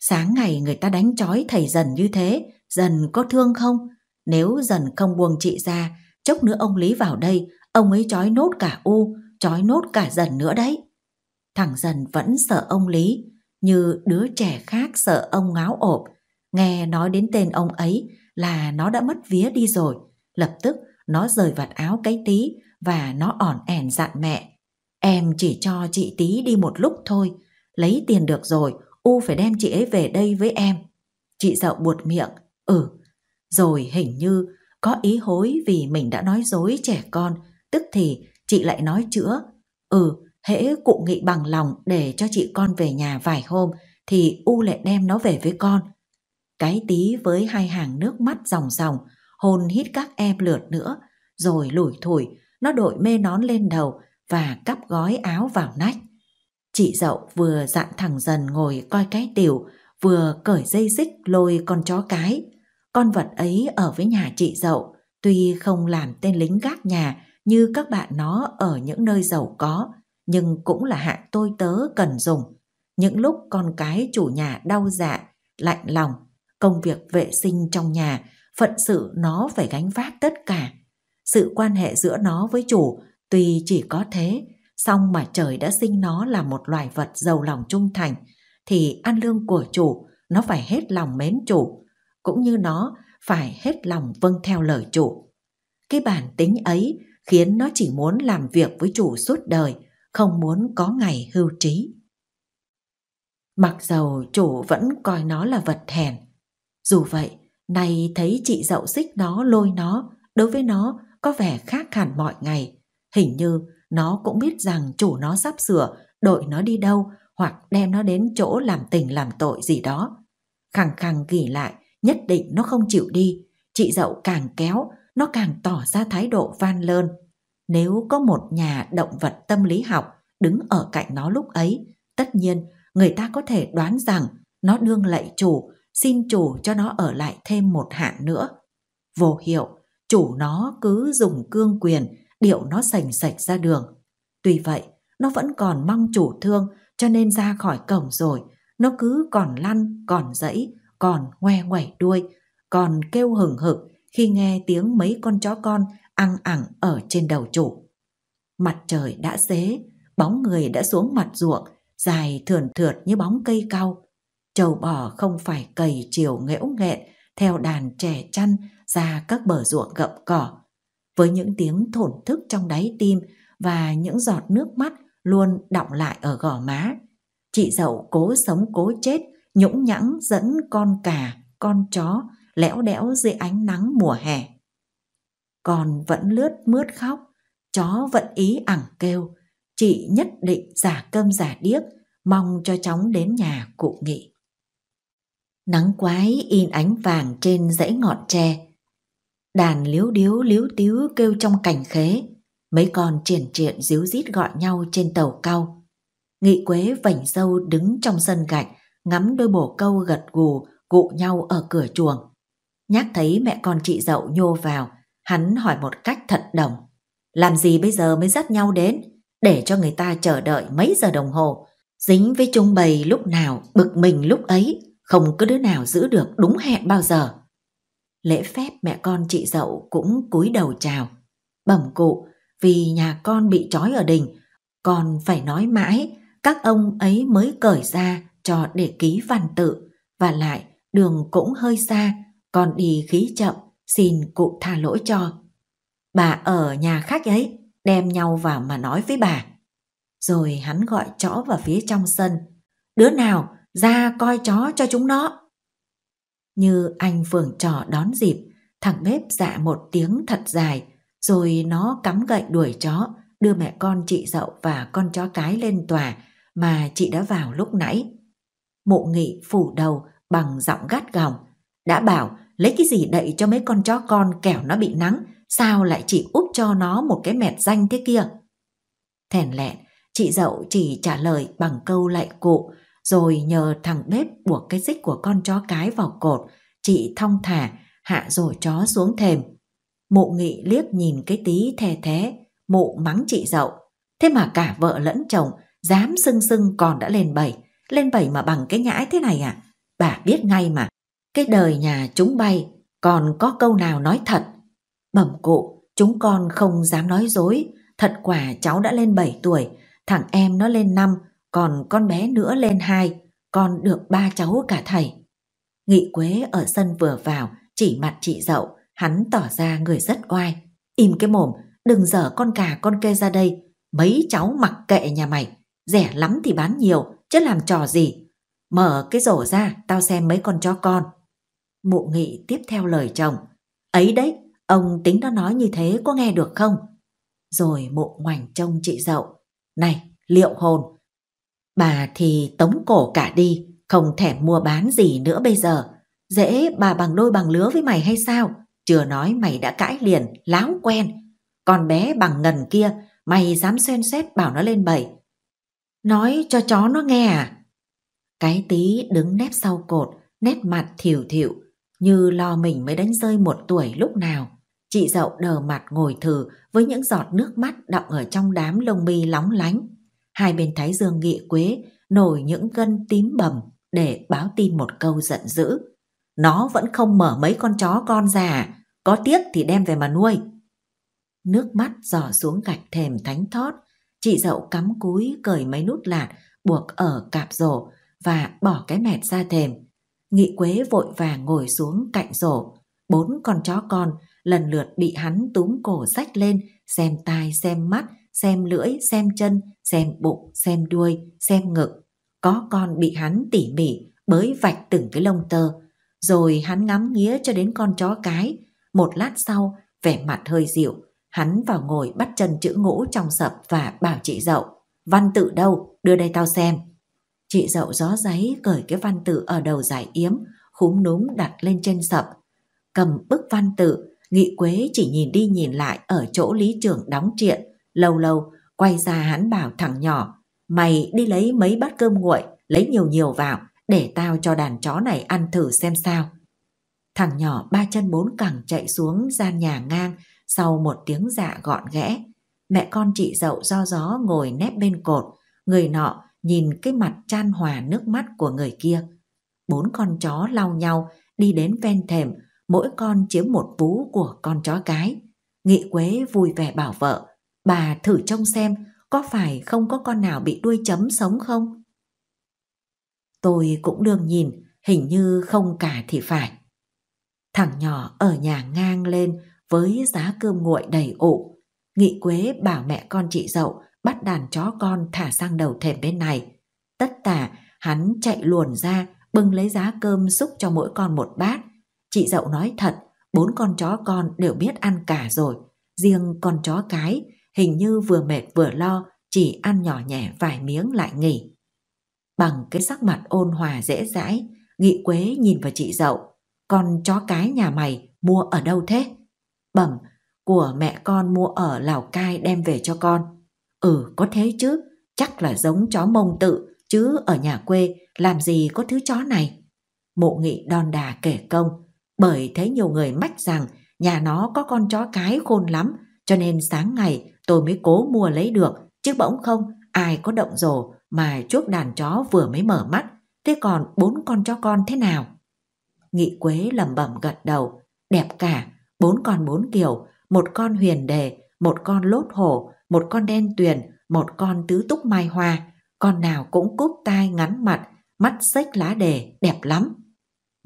Sáng ngày người ta đánh chói thầy dần như thế, Dần có thương không? Nếu dần không buông chị ra, chốc nữa ông Lý vào đây, ông ấy trói nốt cả U, trói nốt cả dần nữa đấy. Thằng dần vẫn sợ ông Lý, như đứa trẻ khác sợ ông ngáo ộp. Nghe nói đến tên ông ấy là nó đã mất vía đi rồi. Lập tức nó rời vạt áo cái tí và nó ỏn ẻn dặn mẹ. Em chỉ cho chị tí đi một lúc thôi, lấy tiền được rồi, U phải đem chị ấy về đây với em. Chị dậu buột miệng, Ừ, rồi hình như có ý hối vì mình đã nói dối trẻ con, tức thì chị lại nói chữa. Ừ, hễ cụ nghị bằng lòng để cho chị con về nhà vài hôm thì U lại đem nó về với con. Cái tí với hai hàng nước mắt ròng ròng, hồn hít các em lượt nữa, rồi lủi thủi, nó đội mê nón lên đầu và cắp gói áo vào nách. Chị dậu vừa dặn thẳng dần ngồi coi cái tiểu, vừa cởi dây xích lôi con chó cái. Con vật ấy ở với nhà chị dậu, tuy không làm tên lính gác nhà như các bạn nó ở những nơi giàu có, nhưng cũng là hạng tôi tớ cần dùng. Những lúc con cái chủ nhà đau dạ, lạnh lòng, công việc vệ sinh trong nhà, phận sự nó phải gánh vác tất cả. Sự quan hệ giữa nó với chủ tuy chỉ có thế, song mà trời đã sinh nó là một loài vật giàu lòng trung thành, thì ăn lương của chủ, nó phải hết lòng mến chủ, cũng như nó phải hết lòng vâng theo lời chủ. Cái bản tính ấy khiến nó chỉ muốn làm việc với chủ suốt đời, không muốn có ngày hưu trí. Mặc dầu chủ vẫn coi nó là vật hèn dù vậy, nay thấy chị dậu xích nó lôi nó, đối với nó có vẻ khác hẳn mọi ngày. Hình như nó cũng biết rằng chủ nó sắp sửa đội nó đi đâu hoặc đem nó đến chỗ làm tình làm tội gì đó. Khăng khăng gỉ lại nhất định nó không chịu đi. Chị dậu càng kéo, nó càng tỏ ra thái độ van lơn. Nếu có một nhà động vật tâm lý học đứng ở cạnh nó lúc ấy, tất nhiên người ta có thể đoán rằng nó đương lạy chủ, xin chủ cho nó ở lại thêm một hạn nữa. Vô hiệu, chủ nó cứ dùng cương quyền, điệu nó sành sạch ra đường. Tuy vậy, nó vẫn còn mong chủ thương cho nên ra khỏi cổng rồi, nó cứ còn lăn, còn dẫy, còn ngoe ngoẩy đuôi, còn kêu hừng hực khi nghe tiếng mấy con chó con ăn ẳng ở trên đầu chủ. Mặt trời đã xế, bóng người đã xuống mặt ruộng, dài thườn thượt như bóng cây cao. Trầu bò không phải cầy chiều nghẽo nghẹn theo đàn trẻ chăn ra các bờ ruộng gậm cỏ. Với những tiếng thổn thức trong đáy tim và những giọt nước mắt luôn đọng lại ở gò má. Chị dậu cố sống cố chết nhũng nhãng dẫn con cà, con chó lẽo đẽo dưới ánh nắng mùa hè. Con vẫn lướt mướt khóc, chó vẫn ý ẳng kêu, chị nhất định giả cơm giả điếc, mong cho chóng đến nhà cụ nghị. Nắng quái in ánh vàng trên dãy ngọn tre. Đàn liếu điếu liếu tíu kêu trong cảnh khế, mấy con triển triện díu rít gọi nhau trên tàu cao. Nghị quế vảnh dâu đứng trong sân gạch, ngắm đôi bồ câu gật gù cụ nhau ở cửa chuồng. Nhác thấy mẹ con chị dậu nhô vào, hắn hỏi một cách thật đồng. Làm gì bây giờ mới dắt nhau đến, để cho người ta chờ đợi mấy giờ đồng hồ, dính với trung bầy lúc nào, bực mình lúc ấy, không có đứa nào giữ được đúng hẹn bao giờ. Lễ phép mẹ con chị dậu cũng cúi đầu chào. Bẩm cụ, vì nhà con bị trói ở đình, còn phải nói mãi, các ông ấy mới cởi ra, cho để ký văn tự và lại đường cũng hơi xa còn đi khí chậm xin cụ tha lỗi cho bà ở nhà khác ấy đem nhau vào mà nói với bà rồi hắn gọi chó vào phía trong sân đứa nào ra coi chó cho chúng nó như anh phường trò đón dịp thằng bếp dạ một tiếng thật dài rồi nó cắm gậy đuổi chó đưa mẹ con chị dậu và con chó cái lên tòa mà chị đã vào lúc nãy Mộ nghị phủ đầu bằng giọng gắt gỏng. Đã bảo lấy cái gì đậy cho mấy con chó con kẻo nó bị nắng, sao lại chỉ úp cho nó một cái mẹt danh thế kia. Thèn lẹn, chị dậu chỉ trả lời bằng câu lạy cụ, rồi nhờ thằng bếp buộc cái xích của con chó cái vào cột, chị thong thả, hạ rồi chó xuống thềm. Mộ nghị liếc nhìn cái tí thè thế, mụ mắng chị dậu. Thế mà cả vợ lẫn chồng, dám sưng sưng còn đã lên bảy lên bảy mà bằng cái nhãi thế này à? Bà biết ngay mà, cái đời nhà chúng bay còn có câu nào nói thật. Bẩm cụ, chúng con không dám nói dối, thật quả cháu đã lên 7 tuổi, thằng em nó lên 5, còn con bé nữa lên 2, con được ba cháu cả thầy. Nghị Quế ở sân vừa vào, chỉ mặt chị dậu, hắn tỏ ra người rất oai. Im cái mồm, đừng dở con cà con kê ra đây, mấy cháu mặc kệ nhà mày, rẻ lắm thì bán nhiều, chứ làm trò gì. Mở cái rổ ra, tao xem mấy con chó con. Mụ nghị tiếp theo lời chồng. Ấy đấy, ông tính nó nói như thế có nghe được không? Rồi mụ ngoảnh trông chị dậu. Này, liệu hồn. Bà thì tống cổ cả đi, không thể mua bán gì nữa bây giờ. Dễ bà bằng đôi bằng lứa với mày hay sao? Chưa nói mày đã cãi liền, láo quen. Con bé bằng ngần kia, mày dám xen xét bảo nó lên bầy. Nói cho chó nó nghe à? Cái tí đứng nép sau cột, nét mặt thiểu thiểu như lo mình mới đánh rơi một tuổi lúc nào. Chị dậu đờ mặt ngồi thử với những giọt nước mắt đọng ở trong đám lông mi lóng lánh. Hai bên thái dương nghị quế nổi những gân tím bầm để báo tin một câu giận dữ. Nó vẫn không mở mấy con chó con già, có tiếc thì đem về mà nuôi. Nước mắt dò xuống gạch thềm thánh thót, chị dậu cắm cúi cởi mấy nút lạt buộc ở cạp rổ và bỏ cái mẹt ra thềm. Nghị Quế vội vàng ngồi xuống cạnh rổ. Bốn con chó con lần lượt bị hắn túm cổ rách lên, xem tai, xem mắt, xem lưỡi, xem chân, xem bụng, xem đuôi, xem ngực. Có con bị hắn tỉ mỉ bới vạch từng cái lông tơ. Rồi hắn ngắm nghía cho đến con chó cái. Một lát sau, vẻ mặt hơi dịu, Hắn vào ngồi bắt chân chữ ngũ trong sập và bảo chị dậu. Văn tự đâu? Đưa đây tao xem. Chị dậu gió giấy cởi cái văn tự ở đầu giải yếm, khúm núm đặt lên trên sập. Cầm bức văn tự, nghị quế chỉ nhìn đi nhìn lại ở chỗ lý trưởng đóng triện. Lâu lâu, quay ra hắn bảo thằng nhỏ, mày đi lấy mấy bát cơm nguội, lấy nhiều nhiều vào, để tao cho đàn chó này ăn thử xem sao. Thằng nhỏ ba chân bốn cẳng chạy xuống gian nhà ngang, sau một tiếng dạ gọn ghẽ, mẹ con chị dậu do gió ngồi nép bên cột, người nọ nhìn cái mặt chan hòa nước mắt của người kia. Bốn con chó lau nhau đi đến ven thềm, mỗi con chiếm một vú của con chó cái. Nghị Quế vui vẻ bảo vợ, bà thử trông xem có phải không có con nào bị đuôi chấm sống không? Tôi cũng đương nhìn, hình như không cả thì phải. Thằng nhỏ ở nhà ngang lên với giá cơm nguội đầy ụ. Nghị Quế bảo mẹ con chị dậu bắt đàn chó con thả sang đầu thềm bên này. Tất tả hắn chạy luồn ra bưng lấy giá cơm xúc cho mỗi con một bát. Chị dậu nói thật, bốn con chó con đều biết ăn cả rồi. Riêng con chó cái hình như vừa mệt vừa lo chỉ ăn nhỏ nhẹ vài miếng lại nghỉ. Bằng cái sắc mặt ôn hòa dễ dãi, Nghị Quế nhìn vào chị dậu. Con chó cái nhà mày mua ở đâu thế? bẩm của mẹ con mua ở Lào Cai đem về cho con. Ừ, có thế chứ, chắc là giống chó mông tự, chứ ở nhà quê làm gì có thứ chó này. Mộ nghị đòn đà kể công, bởi thấy nhiều người mách rằng nhà nó có con chó cái khôn lắm, cho nên sáng ngày tôi mới cố mua lấy được, chứ bỗng không ai có động rồ mà chuốc đàn chó vừa mới mở mắt, thế còn bốn con chó con thế nào? Nghị Quế lẩm bẩm gật đầu, đẹp cả, bốn con bốn kiểu, một con huyền đề, một con lốt hổ, một con đen tuyền, một con tứ túc mai hoa, con nào cũng cúp tai ngắn mặt, mắt xếch lá đề, đẹp lắm.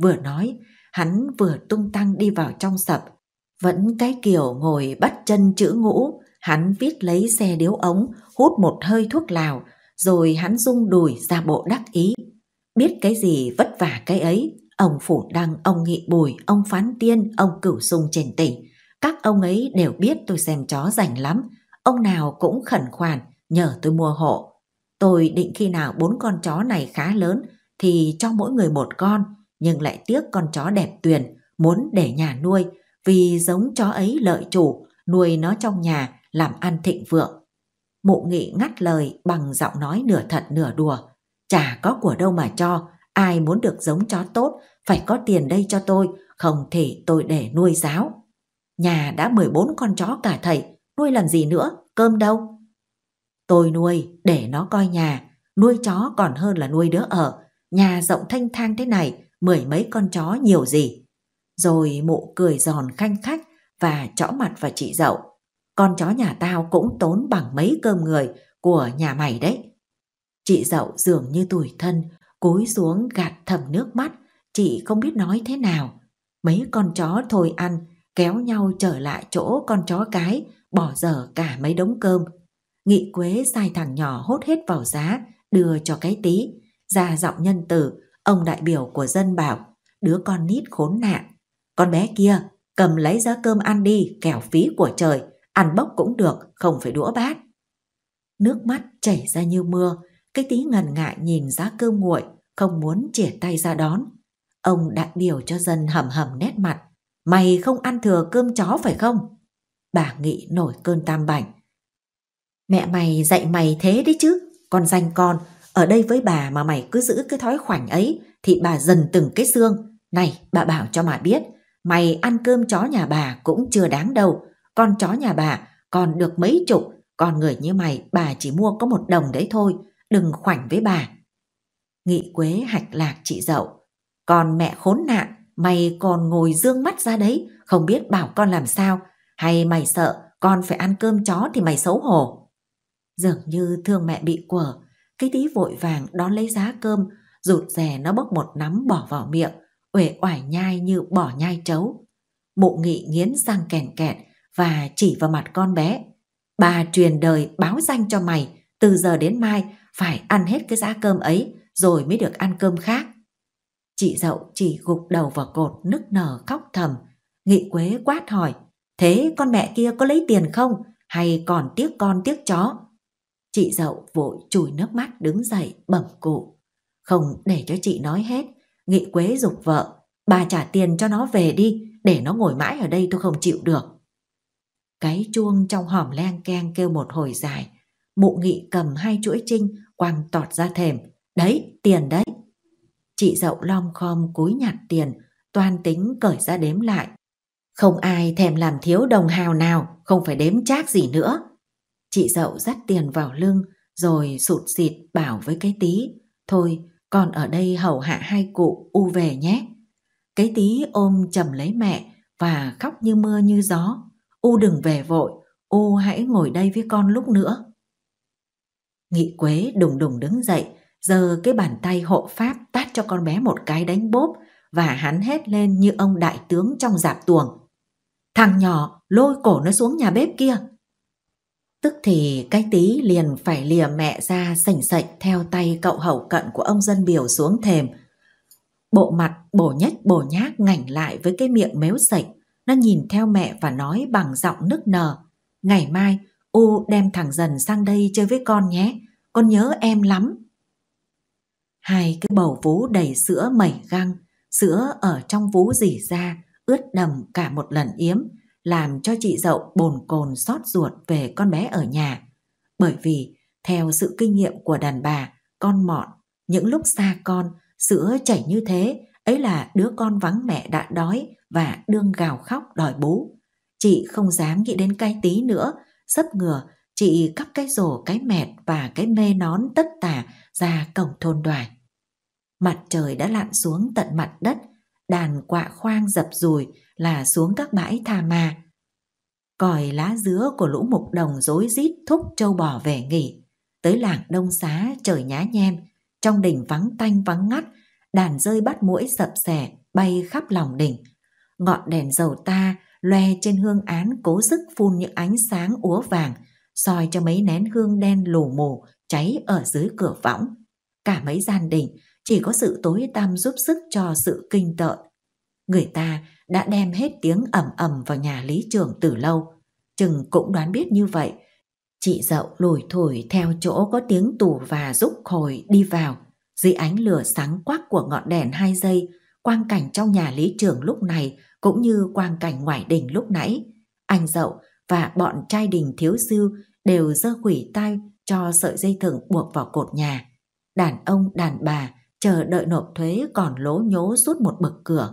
Vừa nói, hắn vừa tung tăng đi vào trong sập. Vẫn cái kiểu ngồi bắt chân chữ ngũ, hắn viết lấy xe điếu ống, hút một hơi thuốc lào, rồi hắn rung đùi ra bộ đắc ý. Biết cái gì vất vả cái ấy, ông Phủ Đăng, ông Nghị Bùi, ông Phán Tiên, ông Cửu sung trên tỉnh. Các ông ấy đều biết tôi xem chó rảnh lắm, ông nào cũng khẩn khoản nhờ tôi mua hộ. Tôi định khi nào bốn con chó này khá lớn thì cho mỗi người một con, nhưng lại tiếc con chó đẹp tuyền, muốn để nhà nuôi, vì giống chó ấy lợi chủ, nuôi nó trong nhà làm ăn thịnh vượng. Mụ nghị ngắt lời bằng giọng nói nửa thật nửa đùa, chả có của đâu mà cho, Ai muốn được giống chó tốt, phải có tiền đây cho tôi, không thể tôi để nuôi giáo. Nhà đã 14 con chó cả thầy, nuôi làm gì nữa, cơm đâu? Tôi nuôi để nó coi nhà, nuôi chó còn hơn là nuôi đứa ở. Nhà rộng thanh thang thế này, mười mấy con chó nhiều gì. Rồi mụ cười giòn khanh khách và chõ mặt vào chị dậu. Con chó nhà tao cũng tốn bằng mấy cơm người của nhà mày đấy. Chị dậu dường như tủi thân cúi xuống gạt thầm nước mắt, chị không biết nói thế nào. Mấy con chó thôi ăn, kéo nhau trở lại chỗ con chó cái, bỏ dở cả mấy đống cơm. Nghị Quế sai thằng nhỏ hốt hết vào giá, đưa cho cái tí. Ra giọng nhân tử, ông đại biểu của dân bảo, đứa con nít khốn nạn. Con bé kia, cầm lấy giá cơm ăn đi, kẻo phí của trời, ăn bốc cũng được, không phải đũa bát. Nước mắt chảy ra như mưa, cái tí ngần ngại nhìn giá cơm nguội, không muốn chỉa tay ra đón. Ông đại biểu cho dân hầm hầm nét mặt. Mày không ăn thừa cơm chó phải không? Bà Nghị nổi cơn tam bảnh. Mẹ mày dạy mày thế đấy chứ, con danh con, ở đây với bà mà mày cứ giữ cái thói khoảnh ấy thì bà dần từng cái xương. Này, bà bảo cho mà biết, mày ăn cơm chó nhà bà cũng chưa đáng đâu. Con chó nhà bà còn được mấy chục, còn người như mày bà chỉ mua có một đồng đấy thôi, đừng khoảnh với bà. Nghị quế hạch lạc chị dậu. Còn mẹ khốn nạn, mày còn ngồi dương mắt ra đấy, không biết bảo con làm sao. Hay mày sợ con phải ăn cơm chó thì mày xấu hổ. Dường như thương mẹ bị quở, cái tí vội vàng đón lấy giá cơm, rụt rè nó bốc một nắm bỏ vào miệng, uể oải nhai như bỏ nhai trấu. Mụ nghị nghiến răng kèn kẹt và chỉ vào mặt con bé. Bà truyền đời báo danh cho mày, từ giờ đến mai phải ăn hết cái giá cơm ấy, rồi mới được ăn cơm khác. Chị dậu chỉ gục đầu vào cột nức nở khóc thầm. Nghị Quế quát hỏi, thế con mẹ kia có lấy tiền không? Hay còn tiếc con tiếc chó? Chị dậu vội chùi nước mắt đứng dậy bẩm cụ. Không để cho chị nói hết, Nghị Quế dục vợ. Bà trả tiền cho nó về đi, để nó ngồi mãi ở đây tôi không chịu được. Cái chuông trong hòm len keng kêu một hồi dài. Mụ nghị cầm hai chuỗi trinh quàng tọt ra thềm, Đấy, tiền đấy. Chị dậu lom khom cúi nhặt tiền, toan tính cởi ra đếm lại. Không ai thèm làm thiếu đồng hào nào, không phải đếm chác gì nữa. Chị dậu dắt tiền vào lưng, rồi sụt xịt bảo với cái tí. Thôi, con ở đây hầu hạ hai cụ u về nhé. Cái tí ôm chầm lấy mẹ và khóc như mưa như gió. U đừng về vội, U hãy ngồi đây với con lúc nữa. Nghị Quế đùng đùng đứng dậy, Giờ cái bàn tay hộ pháp tát cho con bé một cái đánh bốp và hắn hét lên như ông đại tướng trong dạp tuồng. Thằng nhỏ lôi cổ nó xuống nhà bếp kia. Tức thì cái tí liền phải lìa mẹ ra sảnh sạch theo tay cậu hậu cận của ông dân biểu xuống thềm. Bộ mặt bổ nhách bổ nhác ngảnh lại với cái miệng méo sạch. Nó nhìn theo mẹ và nói bằng giọng nức nở. Ngày mai, U đem thằng dần sang đây chơi với con nhé. Con nhớ em lắm hai cái bầu vú đầy sữa mẩy găng, sữa ở trong vú rỉ ra, ướt đầm cả một lần yếm, làm cho chị dậu bồn cồn xót ruột về con bé ở nhà. Bởi vì, theo sự kinh nghiệm của đàn bà, con mọn, những lúc xa con, sữa chảy như thế, ấy là đứa con vắng mẹ đã đói và đương gào khóc đòi bú. Chị không dám nghĩ đến cái tí nữa, sấp ngừa, chị cắp cái rổ cái mẹt và cái mê nón tất tả ra cổng thôn đoài mặt trời đã lặn xuống tận mặt đất, đàn quạ khoang dập dùi là xuống các bãi tha ma. Còi lá dứa của lũ mục đồng rối rít thúc châu bò về nghỉ. Tới làng đông xá trời nhá nhem, trong đỉnh vắng tanh vắng ngắt, đàn rơi bắt mũi sập xẻ bay khắp lòng đỉnh. Ngọn đèn dầu ta loe trên hương án cố sức phun những ánh sáng úa vàng, soi cho mấy nén hương đen lù mù cháy ở dưới cửa võng. Cả mấy gian đình chỉ có sự tối tăm giúp sức cho sự kinh tợn. Người ta đã đem hết tiếng ẩm ẩm vào nhà lý trưởng từ lâu. Chừng cũng đoán biết như vậy. Chị dậu lùi thổi theo chỗ có tiếng tù và rúc khồi đi vào. Dưới ánh lửa sáng quắc của ngọn đèn hai giây, quang cảnh trong nhà lý trưởng lúc này cũng như quang cảnh ngoài đình lúc nãy. Anh dậu và bọn trai đình thiếu sư đều giơ quỷ tay cho sợi dây thừng buộc vào cột nhà. Đàn ông, đàn bà chờ đợi nộp thuế còn lố nhố suốt một bậc cửa.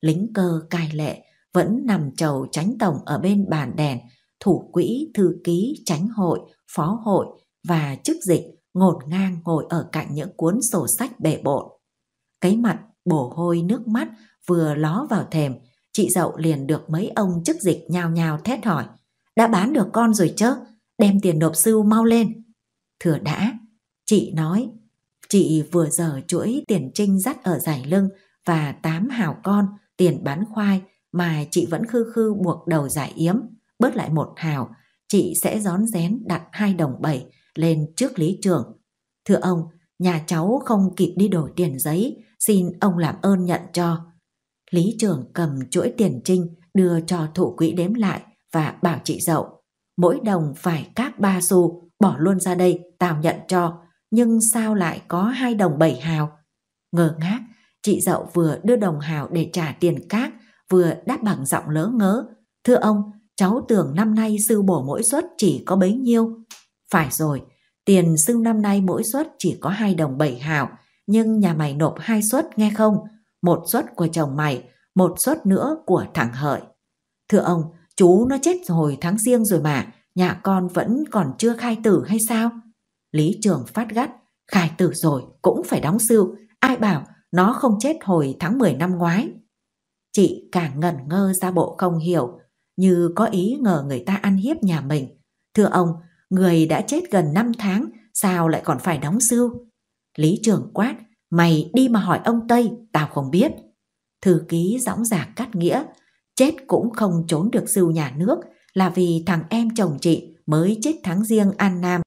Lính cơ cai lệ vẫn nằm chầu tránh tổng ở bên bàn đèn, thủ quỹ, thư ký, tránh hội, phó hội và chức dịch ngột ngang ngồi ở cạnh những cuốn sổ sách bể bộn. Cái mặt bổ hôi nước mắt vừa ló vào thềm, chị dậu liền được mấy ông chức dịch nhao nhào thét hỏi. Đã bán được con rồi chớ, đem tiền nộp sưu mau lên. Thừa đã, chị nói Chị vừa giờ chuỗi tiền trinh dắt ở giải lưng và tám hào con tiền bán khoai mà chị vẫn khư khư buộc đầu giải yếm, bớt lại một hào, chị sẽ rón rén đặt hai đồng bảy lên trước lý trưởng Thưa ông, nhà cháu không kịp đi đổi tiền giấy, xin ông làm ơn nhận cho. Lý trưởng cầm chuỗi tiền trinh đưa cho thủ quỹ đếm lại và bảo chị dậu. Mỗi đồng phải các ba xu, bỏ luôn ra đây, tao nhận cho nhưng sao lại có hai đồng bảy hào? Ngờ ngác, chị dậu vừa đưa đồng hào để trả tiền cát, vừa đáp bằng giọng lỡ ngớ. Thưa ông, cháu tưởng năm nay sư bổ mỗi suất chỉ có bấy nhiêu. Phải rồi, tiền sư năm nay mỗi suất chỉ có hai đồng bảy hào, nhưng nhà mày nộp hai suất nghe không? Một suất của chồng mày, một suất nữa của thằng Hợi. Thưa ông, chú nó chết hồi tháng riêng rồi mà, nhà con vẫn còn chưa khai tử hay sao? Lý Trường phát gắt, khai tử rồi cũng phải đóng siêu, ai bảo nó không chết hồi tháng 10 năm ngoái. Chị càng ngẩn ngơ ra bộ không hiểu, như có ý ngờ người ta ăn hiếp nhà mình. Thưa ông, người đã chết gần 5 tháng, sao lại còn phải đóng siêu? Lý Trường quát, mày đi mà hỏi ông Tây, tao không biết. Thư ký dõng dạc cắt nghĩa, chết cũng không trốn được siêu nhà nước là vì thằng em chồng chị mới chết tháng riêng An Nam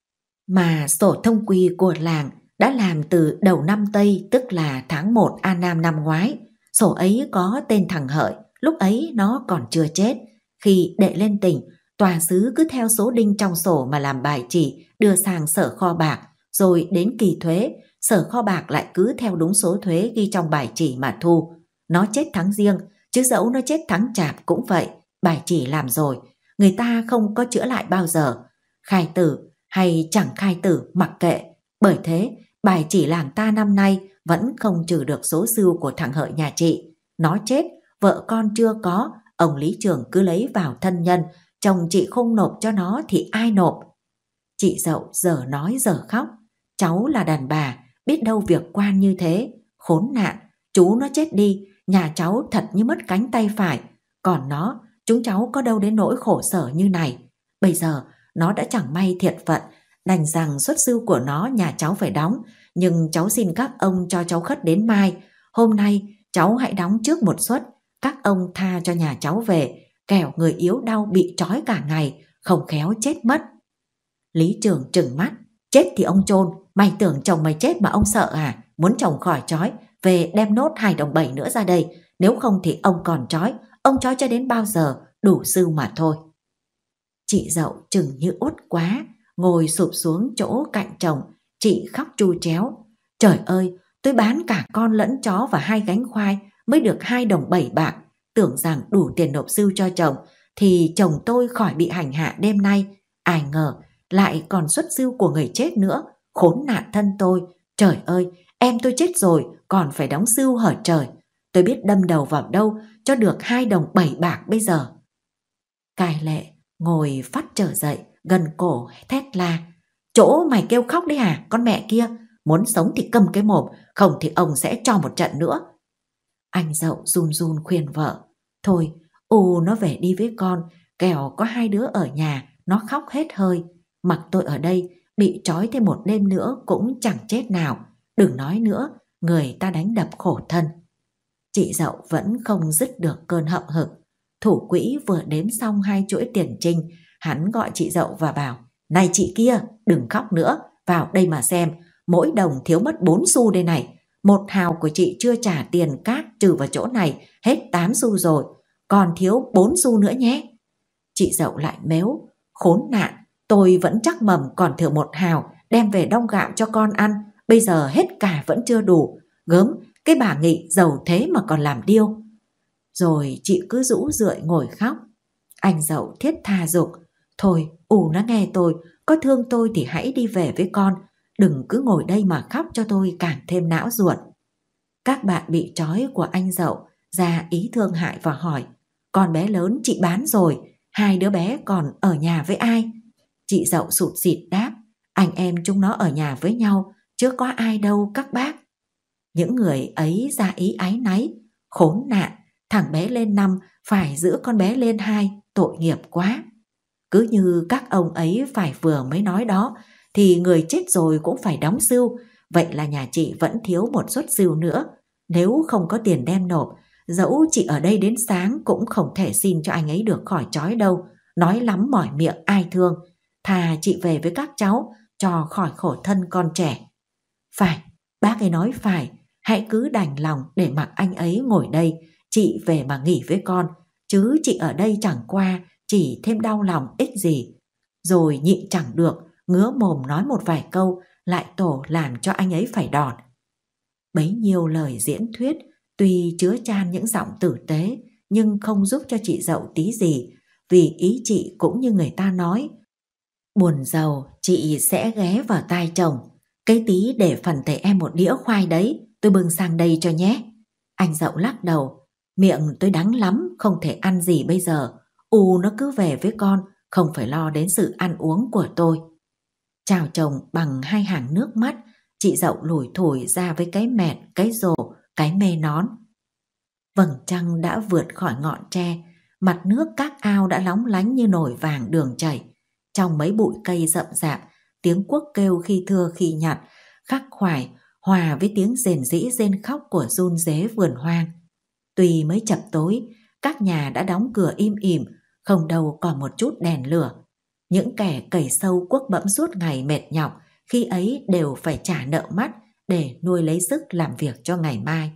mà sổ thông quy của làng đã làm từ đầu năm Tây tức là tháng 1 A Nam năm ngoái. Sổ ấy có tên thằng Hợi, lúc ấy nó còn chưa chết. Khi đệ lên tỉnh, tòa sứ cứ theo số đinh trong sổ mà làm bài chỉ đưa sang sở kho bạc, rồi đến kỳ thuế, sở kho bạc lại cứ theo đúng số thuế ghi trong bài chỉ mà thu. Nó chết tháng riêng, chứ dẫu nó chết tháng chạp cũng vậy, bài chỉ làm rồi, người ta không có chữa lại bao giờ. Khai tử hay chẳng khai tử mặc kệ. Bởi thế, bài chỉ làng ta năm nay vẫn không trừ được số sưu của thằng hợi nhà chị. Nó chết, vợ con chưa có, ông Lý Trường cứ lấy vào thân nhân, chồng chị không nộp cho nó thì ai nộp? Chị dậu giờ nói giờ khóc, cháu là đàn bà, biết đâu việc quan như thế, khốn nạn, chú nó chết đi, nhà cháu thật như mất cánh tay phải, còn nó, chúng cháu có đâu đến nỗi khổ sở như này. Bây giờ, nó đã chẳng may thiệt phận, đành rằng xuất sư của nó nhà cháu phải đóng, nhưng cháu xin các ông cho cháu khất đến mai. Hôm nay cháu hãy đóng trước một suất, các ông tha cho nhà cháu về, kẻo người yếu đau bị trói cả ngày, không khéo chết mất. Lý Trường trừng mắt, chết thì ông chôn mày tưởng chồng mày chết mà ông sợ à, muốn chồng khỏi trói, về đem nốt hai đồng bảy nữa ra đây, nếu không thì ông còn trói, ông trói cho đến bao giờ, đủ sư mà thôi. Chị dậu chừng như út quá, ngồi sụp xuống chỗ cạnh chồng, chị khóc chu chéo. Trời ơi, tôi bán cả con lẫn chó và hai gánh khoai mới được hai đồng bảy bạc. Tưởng rằng đủ tiền nộp sưu cho chồng, thì chồng tôi khỏi bị hành hạ đêm nay. Ai ngờ, lại còn xuất sưu của người chết nữa. Khốn nạn thân tôi, trời ơi, em tôi chết rồi, còn phải đóng sưu hở trời. Tôi biết đâm đầu vào đâu cho được hai đồng bảy bạc bây giờ. Cài lệ, Ngồi phát trở dậy, gần cổ thét la. Chỗ mày kêu khóc đấy hả, con mẹ kia? Muốn sống thì cầm cái mồm, không thì ông sẽ cho một trận nữa. Anh dậu run run khuyên vợ. Thôi, u nó về đi với con, kẻo có hai đứa ở nhà, nó khóc hết hơi. Mặc tôi ở đây, bị trói thêm một đêm nữa cũng chẳng chết nào. Đừng nói nữa, người ta đánh đập khổ thân. Chị dậu vẫn không dứt được cơn hậm hực. Thủ quỹ vừa đếm xong hai chuỗi tiền trinh, hắn gọi chị dậu và bảo, này chị kia, đừng khóc nữa, vào đây mà xem, mỗi đồng thiếu mất 4 xu đây này. Một hào của chị chưa trả tiền cát trừ vào chỗ này, hết 8 xu rồi, còn thiếu 4 xu nữa nhé. Chị dậu lại méo khốn nạn, tôi vẫn chắc mầm còn thừa một hào, đem về đông gạo cho con ăn, bây giờ hết cả vẫn chưa đủ, gớm, cái bà nghị giàu thế mà còn làm điêu. Rồi chị cứ rũ rượi ngồi khóc. Anh dậu thiết tha dục. Thôi, ù nó nghe tôi, có thương tôi thì hãy đi về với con. Đừng cứ ngồi đây mà khóc cho tôi càng thêm não ruột. Các bạn bị trói của anh dậu ra ý thương hại và hỏi. Con bé lớn chị bán rồi, hai đứa bé còn ở nhà với ai? Chị dậu sụt xịt đáp. Anh em chúng nó ở nhà với nhau, chứ có ai đâu các bác. Những người ấy ra ý ái náy, khốn nạn, thằng bé lên năm phải giữ con bé lên hai tội nghiệp quá. Cứ như các ông ấy phải vừa mới nói đó, thì người chết rồi cũng phải đóng sưu, vậy là nhà chị vẫn thiếu một suất sưu nữa. Nếu không có tiền đem nộp, dẫu chị ở đây đến sáng cũng không thể xin cho anh ấy được khỏi trói đâu, nói lắm mỏi miệng ai thương, thà chị về với các cháu cho khỏi khổ thân con trẻ. Phải, bác ấy nói phải, hãy cứ đành lòng để mặc anh ấy ngồi đây chị về mà nghỉ với con, chứ chị ở đây chẳng qua chỉ thêm đau lòng ích gì. Rồi nhịn chẳng được, ngứa mồm nói một vài câu, lại tổ làm cho anh ấy phải đòn. Bấy nhiêu lời diễn thuyết, tuy chứa chan những giọng tử tế, nhưng không giúp cho chị dậu tí gì, vì ý chị cũng như người ta nói. Buồn giàu, chị sẽ ghé vào tai chồng. Cái tí để phần thầy em một đĩa khoai đấy, tôi bưng sang đây cho nhé. Anh dậu lắc đầu, Miệng tôi đắng lắm, không thể ăn gì bây giờ. U nó cứ về với con, không phải lo đến sự ăn uống của tôi. Chào chồng bằng hai hàng nước mắt, chị dậu lủi thủi ra với cái mẹt, cái rồ cái mê nón. Vầng trăng đã vượt khỏi ngọn tre, mặt nước các ao đã lóng lánh như nổi vàng đường chảy. Trong mấy bụi cây rậm rạp, tiếng quốc kêu khi thưa khi nhặt, khắc khoải, hòa với tiếng rền rĩ rên khóc của run dế vườn hoang. Tuy mới chập tối, các nhà đã đóng cửa im ỉm, không đâu còn một chút đèn lửa. Những kẻ cày sâu quốc bẫm suốt ngày mệt nhọc, khi ấy đều phải trả nợ mắt để nuôi lấy sức làm việc cho ngày mai.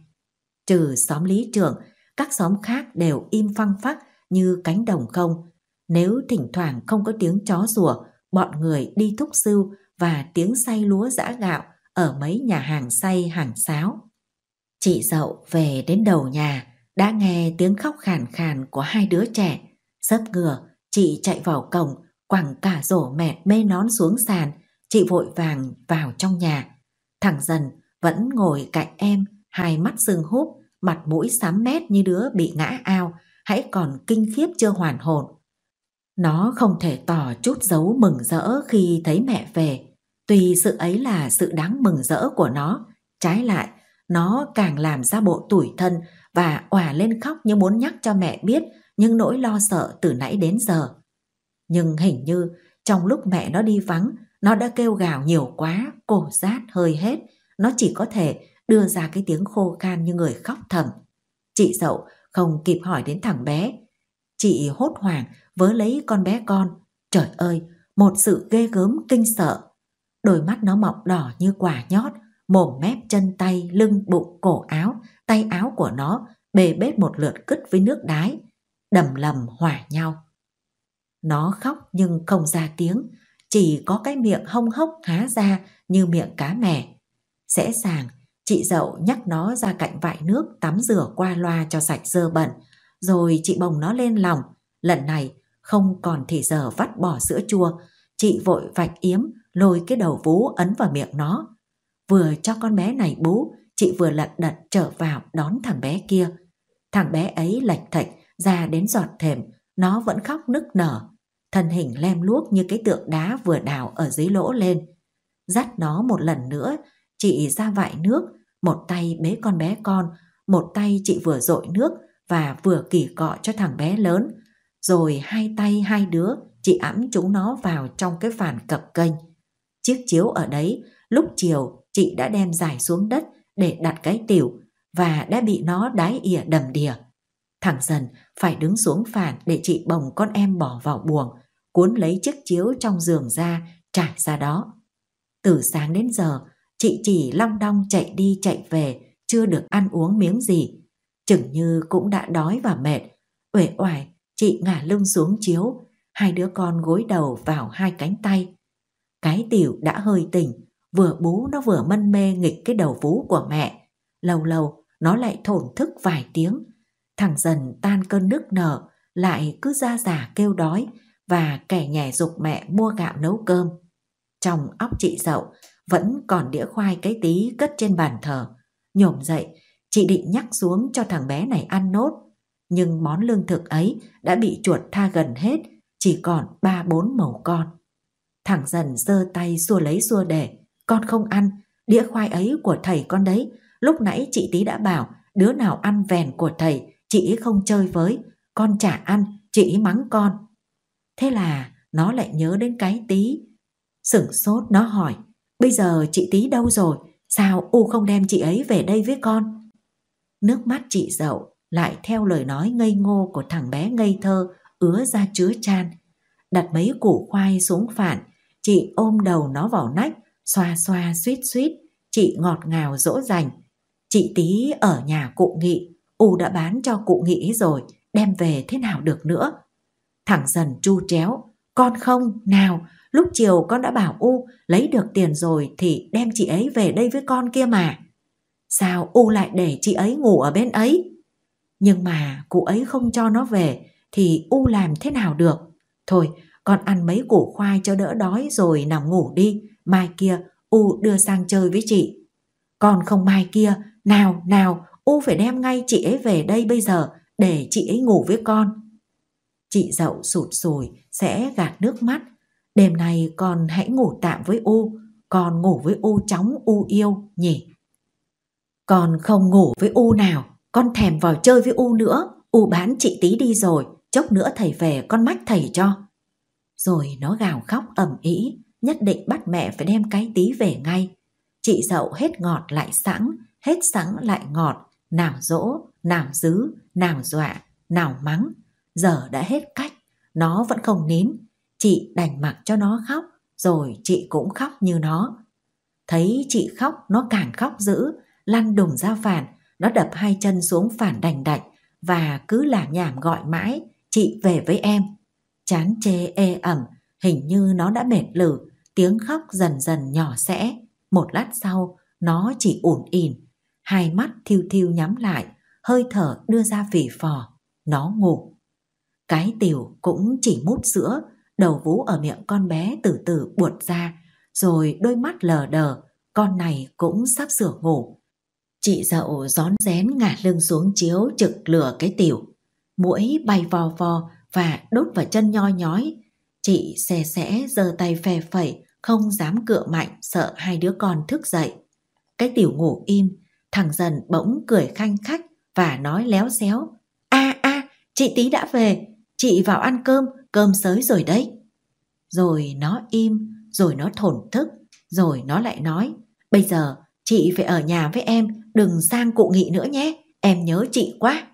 Trừ xóm lý trưởng, các xóm khác đều im phăng phắc như cánh đồng không. Nếu thỉnh thoảng không có tiếng chó rủa, bọn người đi thúc sưu và tiếng xay lúa giã gạo ở mấy nhà hàng xay hàng sáo. Chị dậu về đến đầu nhà, đã nghe tiếng khóc khàn khàn của hai đứa trẻ. sấp ngừa, chị chạy vào cổng, quẳng cả rổ mẹt mê nón xuống sàn, chị vội vàng vào trong nhà. Thằng dần vẫn ngồi cạnh em, hai mắt sưng húp, mặt mũi xám mét như đứa bị ngã ao, hãy còn kinh khiếp chưa hoàn hồn. Nó không thể tỏ chút dấu mừng rỡ khi thấy mẹ về. Tuy sự ấy là sự đáng mừng rỡ của nó, trái lại, nó càng làm ra bộ tủi thân và òa lên khóc như muốn nhắc cho mẹ biết những nỗi lo sợ từ nãy đến giờ. Nhưng hình như trong lúc mẹ nó đi vắng, nó đã kêu gào nhiều quá, cổ rát hơi hết, nó chỉ có thể đưa ra cái tiếng khô khan như người khóc thầm. Chị dậu không kịp hỏi đến thằng bé. Chị hốt hoảng vớ lấy con bé con. Trời ơi, một sự ghê gớm kinh sợ. Đôi mắt nó mọng đỏ như quả nhót, mồm mép chân tay, lưng bụng cổ áo tay áo của nó bề bết một lượt cứt với nước đái, đầm lầm hòa nhau. Nó khóc nhưng không ra tiếng, chỉ có cái miệng hông hốc há ra như miệng cá mè. Sẽ sàng, chị dậu nhắc nó ra cạnh vại nước tắm rửa qua loa cho sạch dơ bẩn, rồi chị bồng nó lên lòng. Lần này, không còn thì giờ vắt bỏ sữa chua, chị vội vạch yếm lôi cái đầu vú ấn vào miệng nó. Vừa cho con bé này bú, chị vừa lật đật trở vào đón thằng bé kia. Thằng bé ấy lạch thạch ra đến giọt thềm, nó vẫn khóc nức nở. Thân hình lem luốc như cái tượng đá vừa đào ở dưới lỗ lên. Dắt nó một lần nữa, chị ra vại nước, một tay bế con bé con, một tay chị vừa dội nước và vừa kỳ cọ cho thằng bé lớn. Rồi hai tay hai đứa, chị ẵm chúng nó vào trong cái phản cập kênh. Chiếc chiếu ở đấy, lúc chiều chị đã đem dài xuống đất để đặt cái tiểu và đã bị nó đái ỉa đầm đìa. Thằng dần phải đứng xuống phản để chị bồng con em bỏ vào buồng, cuốn lấy chiếc chiếu trong giường ra, trải ra đó. Từ sáng đến giờ, chị chỉ long đong chạy đi chạy về, chưa được ăn uống miếng gì. Chừng như cũng đã đói và mệt. Uể oải, chị ngả lưng xuống chiếu, hai đứa con gối đầu vào hai cánh tay. Cái tiểu đã hơi tỉnh, vừa bú nó vừa mân mê nghịch cái đầu vú của mẹ. Lâu lâu nó lại thổn thức vài tiếng. Thằng dần tan cơn nức nở, lại cứ ra giả kêu đói và kẻ nhẹ dục mẹ mua gạo nấu cơm. Trong óc chị dậu vẫn còn đĩa khoai cái tí cất trên bàn thờ. Nhổm dậy, chị định nhắc xuống cho thằng bé này ăn nốt. Nhưng món lương thực ấy đã bị chuột tha gần hết, chỉ còn ba bốn màu con. Thằng dần giơ tay xua lấy xua để, con không ăn, đĩa khoai ấy của thầy con đấy. Lúc nãy chị tí đã bảo, đứa nào ăn vèn của thầy, chị ấy không chơi với, con chả ăn, chị ấy mắng con. Thế là nó lại nhớ đến cái tí. Sửng sốt nó hỏi, bây giờ chị tí đâu rồi, sao U không đem chị ấy về đây với con? Nước mắt chị dậu lại theo lời nói ngây ngô của thằng bé ngây thơ ứa ra chứa chan. Đặt mấy củ khoai xuống phản, chị ôm đầu nó vào nách Xoa xoa suýt suýt, chị ngọt ngào dỗ dành. Chị tí ở nhà cụ nghị, U đã bán cho cụ nghị rồi, đem về thế nào được nữa. Thẳng dần chu chéo, con không, nào, lúc chiều con đã bảo U lấy được tiền rồi thì đem chị ấy về đây với con kia mà. Sao U lại để chị ấy ngủ ở bên ấy? Nhưng mà cụ ấy không cho nó về thì U làm thế nào được? Thôi, con ăn mấy củ khoai cho đỡ đói rồi nằm ngủ đi mai kia U đưa sang chơi với chị. Còn không mai kia, nào, nào, U phải đem ngay chị ấy về đây bây giờ để chị ấy ngủ với con. Chị dậu sụt sùi, sẽ gạt nước mắt. Đêm nay con hãy ngủ tạm với U, con ngủ với U chóng U yêu nhỉ. Con không ngủ với U nào, con thèm vào chơi với U nữa, U bán chị tí đi rồi, chốc nữa thầy về con mách thầy cho. Rồi nó gào khóc ầm ĩ, nhất định bắt mẹ phải đem cái tí về ngay. Chị dậu hết ngọt lại sẵn, hết sẵn lại ngọt, nào dỗ, nào dứ, nào dọa, nào mắng. Giờ đã hết cách, nó vẫn không nín. Chị đành mặc cho nó khóc, rồi chị cũng khóc như nó. Thấy chị khóc, nó càng khóc dữ, lăn đùng ra phản, nó đập hai chân xuống phản đành đạch và cứ là nhảm gọi mãi, chị về với em. Chán chê ê ẩm, hình như nó đã mệt lử, tiếng khóc dần dần nhỏ sẽ. Một lát sau, nó chỉ ủn ỉn, hai mắt thiêu thiêu nhắm lại, hơi thở đưa ra phì phò. Nó ngủ. Cái tiểu cũng chỉ mút sữa, đầu vú ở miệng con bé từ từ buột ra, rồi đôi mắt lờ đờ, con này cũng sắp sửa ngủ. Chị dậu rón rén ngả lưng xuống chiếu trực lửa cái tiểu. Mũi bay vò vò và đốt vào chân nho nhói, Chị xe xẽ giơ tay phe phẩy, không dám cựa mạnh sợ hai đứa con thức dậy. Cái tiểu ngủ im, thằng dần bỗng cười khanh khách và nói léo xéo. a a à, chị tí đã về, chị vào ăn cơm, cơm sới rồi đấy. Rồi nó im, rồi nó thổn thức, rồi nó lại nói. Bây giờ chị phải ở nhà với em, đừng sang cụ nghị nữa nhé, em nhớ chị quá.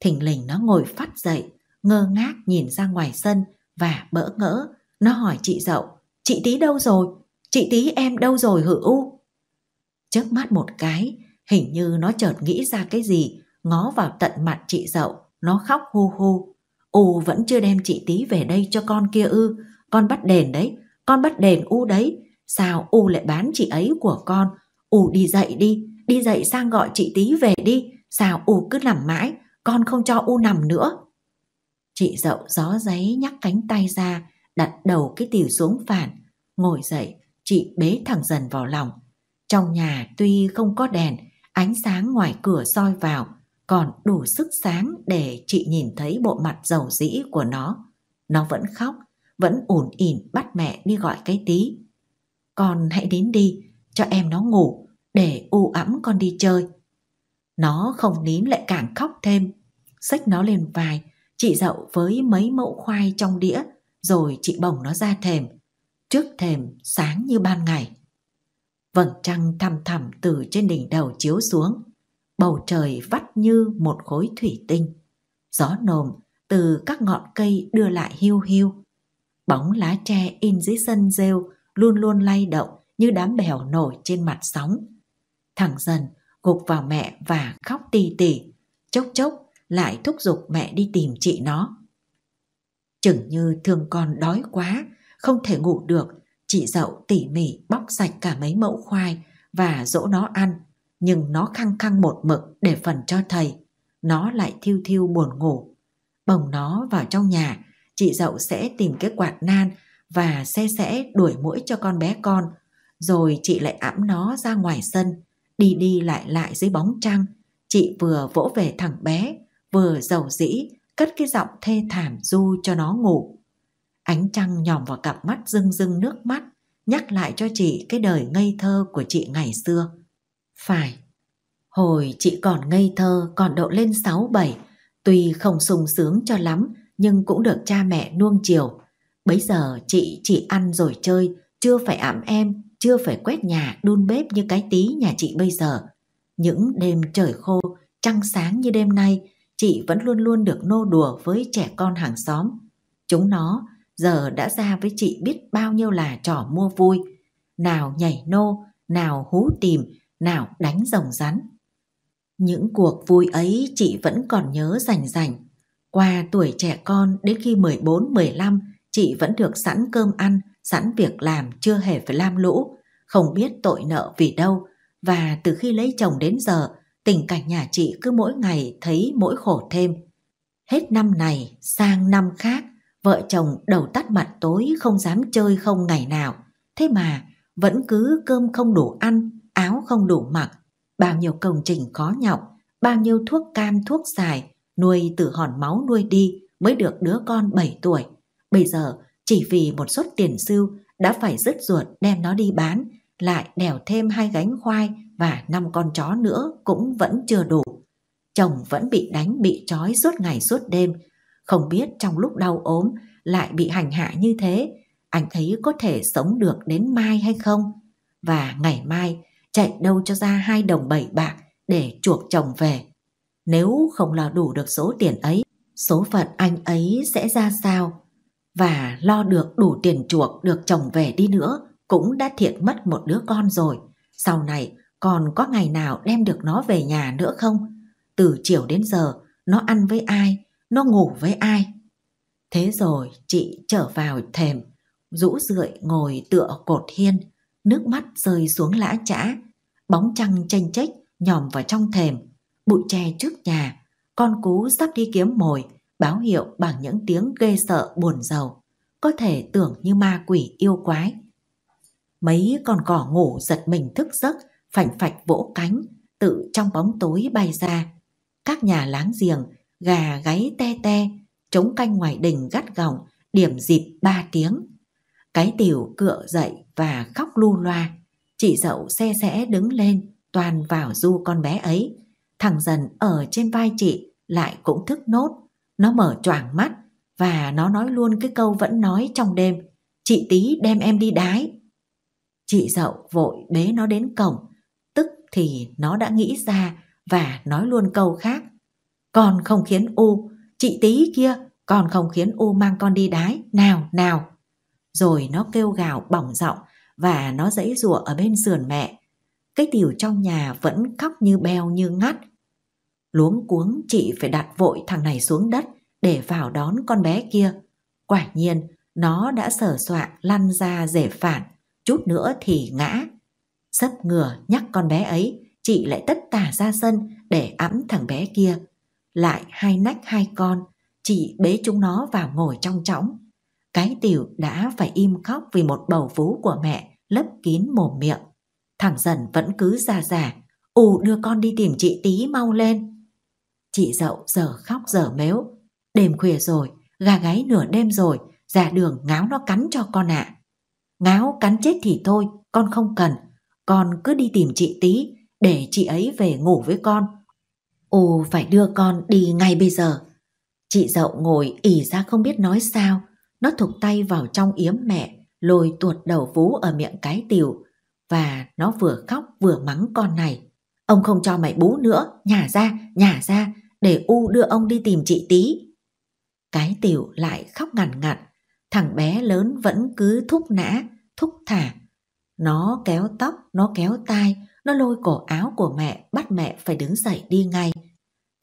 Thỉnh lình nó ngồi phát dậy, ngơ ngác nhìn ra ngoài sân và bỡ ngỡ. Nó hỏi chị dậu, chị tí đâu rồi? Chị tí em đâu rồi hử u? Chớp mắt một cái, hình như nó chợt nghĩ ra cái gì, ngó vào tận mặt chị dậu, nó khóc hu hu. U vẫn chưa đem chị tí về đây cho con kia ư, con bắt đền đấy, con bắt đền U đấy. Sao U lại bán chị ấy của con? U đi dậy đi, đi dậy sang gọi chị tí về đi. Sao U cứ nằm mãi, con không cho U nằm nữa. Chị dậu gió giấy nhắc cánh tay ra, đặt đầu cái tiểu xuống phản. Ngồi dậy, chị bế thẳng dần vào lòng. Trong nhà tuy không có đèn, ánh sáng ngoài cửa soi vào, còn đủ sức sáng để chị nhìn thấy bộ mặt giàu dĩ của nó. Nó vẫn khóc, vẫn ủn ỉn bắt mẹ đi gọi cái tí. Con hãy đến đi, cho em nó ngủ, để u ẵm con đi chơi. Nó không nín lại càng khóc thêm, xách nó lên vai, chị dậu với mấy mẫu khoai trong đĩa rồi chị bồng nó ra thềm trước thềm sáng như ban ngày vầng trăng thăm thẳm từ trên đỉnh đầu chiếu xuống bầu trời vắt như một khối thủy tinh gió nồm từ các ngọn cây đưa lại hiu hiu bóng lá tre in dưới sân rêu luôn luôn lay động như đám bèo nổi trên mặt sóng thẳng dần gục vào mẹ và khóc tì tì chốc chốc lại thúc giục mẹ đi tìm chị nó. Chừng như thương con đói quá, không thể ngủ được, chị dậu tỉ mỉ bóc sạch cả mấy mẫu khoai và dỗ nó ăn, nhưng nó khăng khăng một mực để phần cho thầy. Nó lại thiêu thiêu buồn ngủ. Bồng nó vào trong nhà, chị dậu sẽ tìm cái quạt nan và xe sẽ đuổi mũi cho con bé con, rồi chị lại ẵm nó ra ngoài sân, đi đi lại lại dưới bóng trăng. Chị vừa vỗ về thằng bé, vừa giàu dĩ, cất cái giọng thê thảm du cho nó ngủ. Ánh trăng nhòm vào cặp mắt rưng rưng nước mắt, nhắc lại cho chị cái đời ngây thơ của chị ngày xưa. Phải, hồi chị còn ngây thơ, còn độ lên sáu bảy tuy không sung sướng cho lắm, nhưng cũng được cha mẹ nuông chiều. Bấy giờ chị chỉ ăn rồi chơi, chưa phải ẵm em, chưa phải quét nhà, đun bếp như cái tí nhà chị bây giờ. Những đêm trời khô, trăng sáng như đêm nay, chị vẫn luôn luôn được nô đùa với trẻ con hàng xóm. Chúng nó giờ đã ra với chị biết bao nhiêu là trò mua vui, nào nhảy nô, nào hú tìm, nào đánh rồng rắn. Những cuộc vui ấy chị vẫn còn nhớ rành rành. Qua tuổi trẻ con đến khi 14-15, chị vẫn được sẵn cơm ăn, sẵn việc làm chưa hề phải lam lũ, không biết tội nợ vì đâu. Và từ khi lấy chồng đến giờ, tình cảnh nhà chị cứ mỗi ngày thấy mỗi khổ thêm. Hết năm này sang năm khác, vợ chồng đầu tắt mặt tối không dám chơi không ngày nào. Thế mà vẫn cứ cơm không đủ ăn, áo không đủ mặc, bao nhiêu công trình khó nhọc, bao nhiêu thuốc cam thuốc dài, nuôi từ hòn máu nuôi đi mới được đứa con 7 tuổi. Bây giờ chỉ vì một suất tiền sưu đã phải dứt ruột đem nó đi bán, lại đèo thêm hai gánh khoai và năm con chó nữa cũng vẫn chưa đủ. Chồng vẫn bị đánh bị trói suốt ngày suốt đêm, không biết trong lúc đau ốm lại bị hành hạ như thế, anh thấy có thể sống được đến mai hay không? Và ngày mai chạy đâu cho ra hai đồng bảy bạc để chuộc chồng về. Nếu không lo đủ được số tiền ấy, số phận anh ấy sẽ ra sao? Và lo được đủ tiền chuộc được chồng về đi nữa cũng đã thiệt mất một đứa con rồi. Sau này còn có ngày nào đem được nó về nhà nữa không? Từ chiều đến giờ, nó ăn với ai, nó ngủ với ai? Thế rồi chị trở vào thềm, rũ rượi ngồi tựa cột hiên, nước mắt rơi xuống lã chã, bóng trăng chênh chếch nhòm vào trong thềm, bụi tre trước nhà, con cú sắp đi kiếm mồi, báo hiệu bằng những tiếng ghê sợ buồn rầu, có thể tưởng như ma quỷ yêu quái. Mấy con cỏ ngủ giật mình thức giấc, phành phạch vỗ cánh, tự trong bóng tối bay ra. Các nhà láng giềng, gà gáy te te, trống canh ngoài đình gắt gỏng, điểm dịp ba tiếng. Cái tiểu cựa dậy và khóc lu loa. Chị dậu xe xẽ đứng lên, toàn vào du con bé ấy. Thằng dần ở trên vai chị lại cũng thức nốt. Nó mở choảng mắt và nó nói luôn cái câu vẫn nói trong đêm. Chị tí đem em đi đái. Chị dậu vội bế nó đến cổng, thì nó đã nghĩ ra và nói luôn câu khác. Con không khiến U, chị tí kia, con không khiến U mang con đi đái, nào, nào. Rồi nó kêu gào bỏng giọng và nó dãy rùa ở bên giường mẹ. Cái tiểu trong nhà vẫn khóc như beo như ngắt. Luống cuống chị phải đặt vội thằng này xuống đất để vào đón con bé kia. Quả nhiên, nó đã sở soạn lăn ra rể phản, chút nữa thì ngã. Sấp ngửa nhắc con bé ấy, chị lại tất tả ra sân để ẵm thằng bé kia. Lại hai nách hai con, chị bế chúng nó vào ngồi trong chõng. Cái tiểu đã phải im khóc vì một bầu vú của mẹ lấp kín mồm miệng. Thằng dần vẫn cứ già già, ù đưa con đi tìm chị tí mau lên. Chị dậu giờ khóc giờ mếu, đêm khuya rồi, gà gáy nửa đêm rồi, ra đường ngáo nó cắn cho con ạ. À. Ngáo cắn chết thì thôi, con không cần, con cứ đi tìm chị tí để chị ấy về ngủ với con. Ồ phải đưa con đi ngay bây giờ. Chị dậu ngồi ỉ ra không biết nói sao, nó thục tay vào trong yếm mẹ, lôi tuột đầu vú ở miệng cái tiểu và nó vừa khóc vừa mắng con này. Ông không cho mày bú nữa, nhả ra, nhả ra, để U đưa ông đi tìm chị tí. Cái tiểu lại khóc ngằn ngặt, thằng bé lớn vẫn cứ thúc nã, thúc thả, nó kéo tóc, nó kéo tai, nó lôi cổ áo của mẹ bắt mẹ phải đứng dậy đi ngay.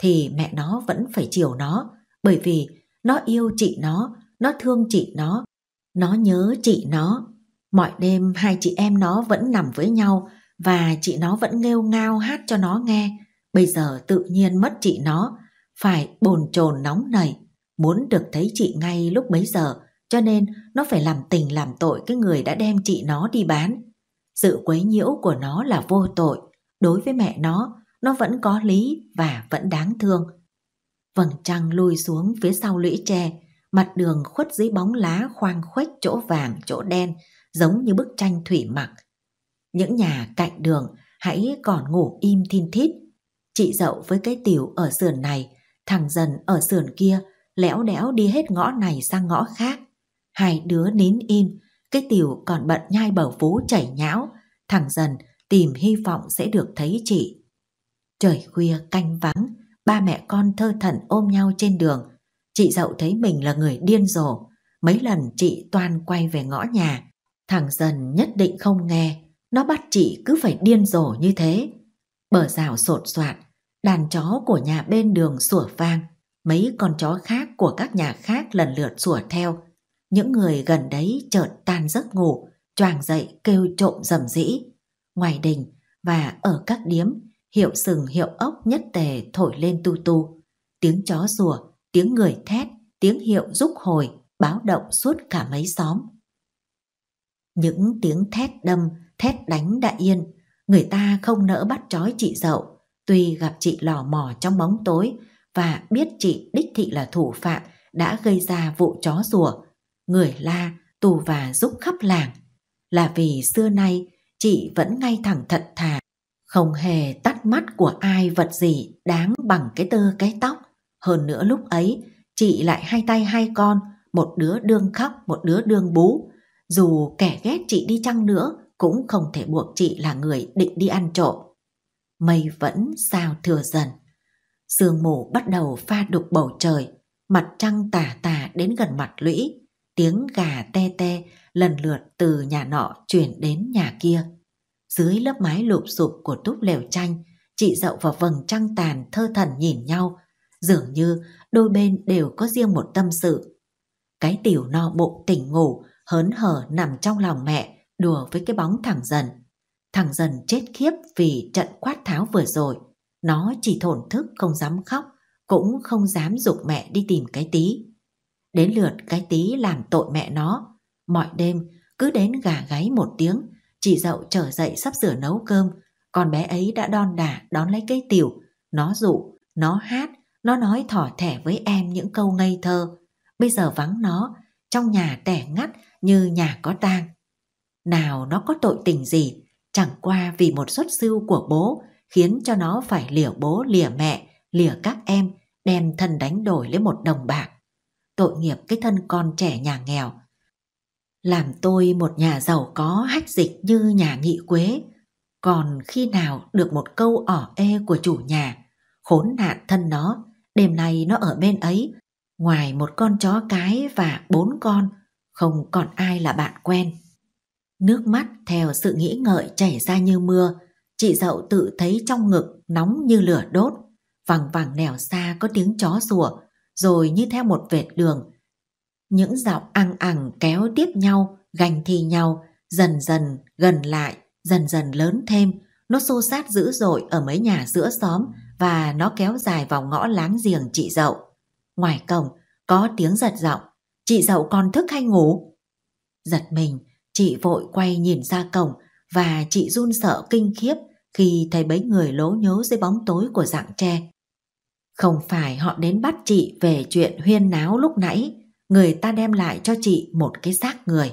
Thì mẹ nó vẫn phải chiều nó, bởi vì nó yêu chị nó, nó thương chị nó, nó nhớ chị nó. Mọi đêm hai chị em nó vẫn nằm với nhau và chị nó vẫn nghêu ngao hát cho nó nghe. Bây giờ tự nhiên mất chị nó, phải bồn chồn nóng nảy, muốn được thấy chị ngay lúc bấy giờ, cho nên nó phải làm tình làm tội cái người đã đem chị nó đi bán. Sự quấy nhiễu của nó là vô tội, đối với mẹ nó, nó vẫn có lý và vẫn đáng thương. Vầng trăng lùi xuống phía sau lũy tre, mặt đường khuất dưới bóng lá khoang khuếch chỗ vàng chỗ đen, giống như bức tranh thủy mặc. Những nhà cạnh đường hãy còn ngủ im thin thít. Chị dậu với cái tiểu ở sườn này, thằng dần ở sườn kia, lẽo đẽo đi hết ngõ này sang ngõ khác. Hai đứa nín im, cái tiểu còn bận nhai bầu vú chảy nhão, thằng dần tìm hy vọng sẽ được thấy chị. Trời khuya canh vắng, ba mẹ con thơ thẩn ôm nhau trên đường. Chị dậu thấy mình là người điên rồ. Mấy lần chị toàn quay về ngõ nhà. Thằng dần nhất định không nghe, nó bắt chị cứ phải điên rồ như thế. Bờ rào sột soạt, đàn chó của nhà bên đường sủa vang. Mấy con chó khác của các nhà khác lần lượt sủa theo, những người gần đấy chợt tan giấc ngủ, choàng dậy kêu trộm rầm rĩ. Ngoài đình và ở các điếm, hiệu sừng hiệu ốc nhất tề thổi lên tu tu. Tiếng chó rùa, tiếng người thét, tiếng hiệu rúc hồi, báo động suốt cả mấy xóm. Những tiếng thét đâm, thét đánh đại yên, người ta không nỡ bắt trói chị dậu. Tuy gặp chị lò mò trong bóng tối và biết chị đích thị là thủ phạm đã gây ra vụ chó rùa, người la, tù và giúp khắp làng. Là vì xưa nay chị vẫn ngay thẳng thật thà, không hề tắt mắt của ai vật gì đáng bằng cái tơ cái tóc. Hơn nữa lúc ấy, chị lại hai tay hai con, một đứa đương khóc, một đứa đương bú. Dù kẻ ghét chị đi chăng nữa, cũng không thể buộc chị là người định đi ăn trộm. Mây vẫn sao thừa dần. Sương mù bắt đầu pha đục bầu trời, mặt trăng tà tà đến gần mặt lũy tiếng gà te te lần lượt từ nhà nọ chuyển đến nhà kia. Dưới lớp mái lụp sụp của túp lều tranh, chị dậu và vầng trăng tàn thơ thần nhìn nhau, dường như đôi bên đều có riêng một tâm sự. Cái tiểu no bụng tỉnh ngủ, hớn hở nằm trong lòng mẹ, đùa với cái bóng thẳng dần. Thằng dần chết khiếp vì trận quát tháo vừa rồi. Nó chỉ thổn thức không dám khóc, cũng không dám dục mẹ đi tìm cái tí. Đến lượt cái tí làm tội mẹ nó. Mọi đêm cứ đến gà gáy một tiếng, chị dậu trở dậy sắp sửa nấu cơm. Con bé ấy đã đon đả đón lấy cây tiểu. Nó dụ, nó hát, nó nói thỏ thẻ với em những câu ngây thơ. Bây giờ vắng nó, trong nhà tẻ ngắt như nhà có tang. Nào nó có tội tình gì, chẳng qua vì một suất sưu của bố khiến cho nó phải lìa bố lìa mẹ, lìa các em, đem thân đánh đổi lấy một đồng bạc tội nghiệp cái thân con trẻ nhà nghèo. Làm tôi một nhà giàu có hách dịch như nhà nhị quế, còn khi nào được một câu ỏ ê của chủ nhà, khốn nạn thân nó, đêm nay nó ở bên ấy, ngoài một con chó cái và bốn con, không còn ai là bạn quen. Nước mắt theo sự nghĩ ngợi chảy ra như mưa, chị dậu tự thấy trong ngực nóng như lửa đốt, vằng vằng nẻo xa có tiếng chó rủa rồi như theo một vệt đường. Những giọng ăn ẳng kéo tiếp nhau, gành thì nhau, dần dần gần lại, dần dần lớn thêm. Nó xô sát dữ dội ở mấy nhà giữa xóm và nó kéo dài vào ngõ láng giềng chị dậu. Ngoài cổng, có tiếng giật giọng. Chị dậu còn thức hay ngủ? Giật mình, chị vội quay nhìn ra cổng và chị run sợ kinh khiếp khi thấy bấy người lố nhố dưới bóng tối của dạng tre. Không phải họ đến bắt chị về chuyện huyên náo lúc nãy, người ta đem lại cho chị một cái xác người.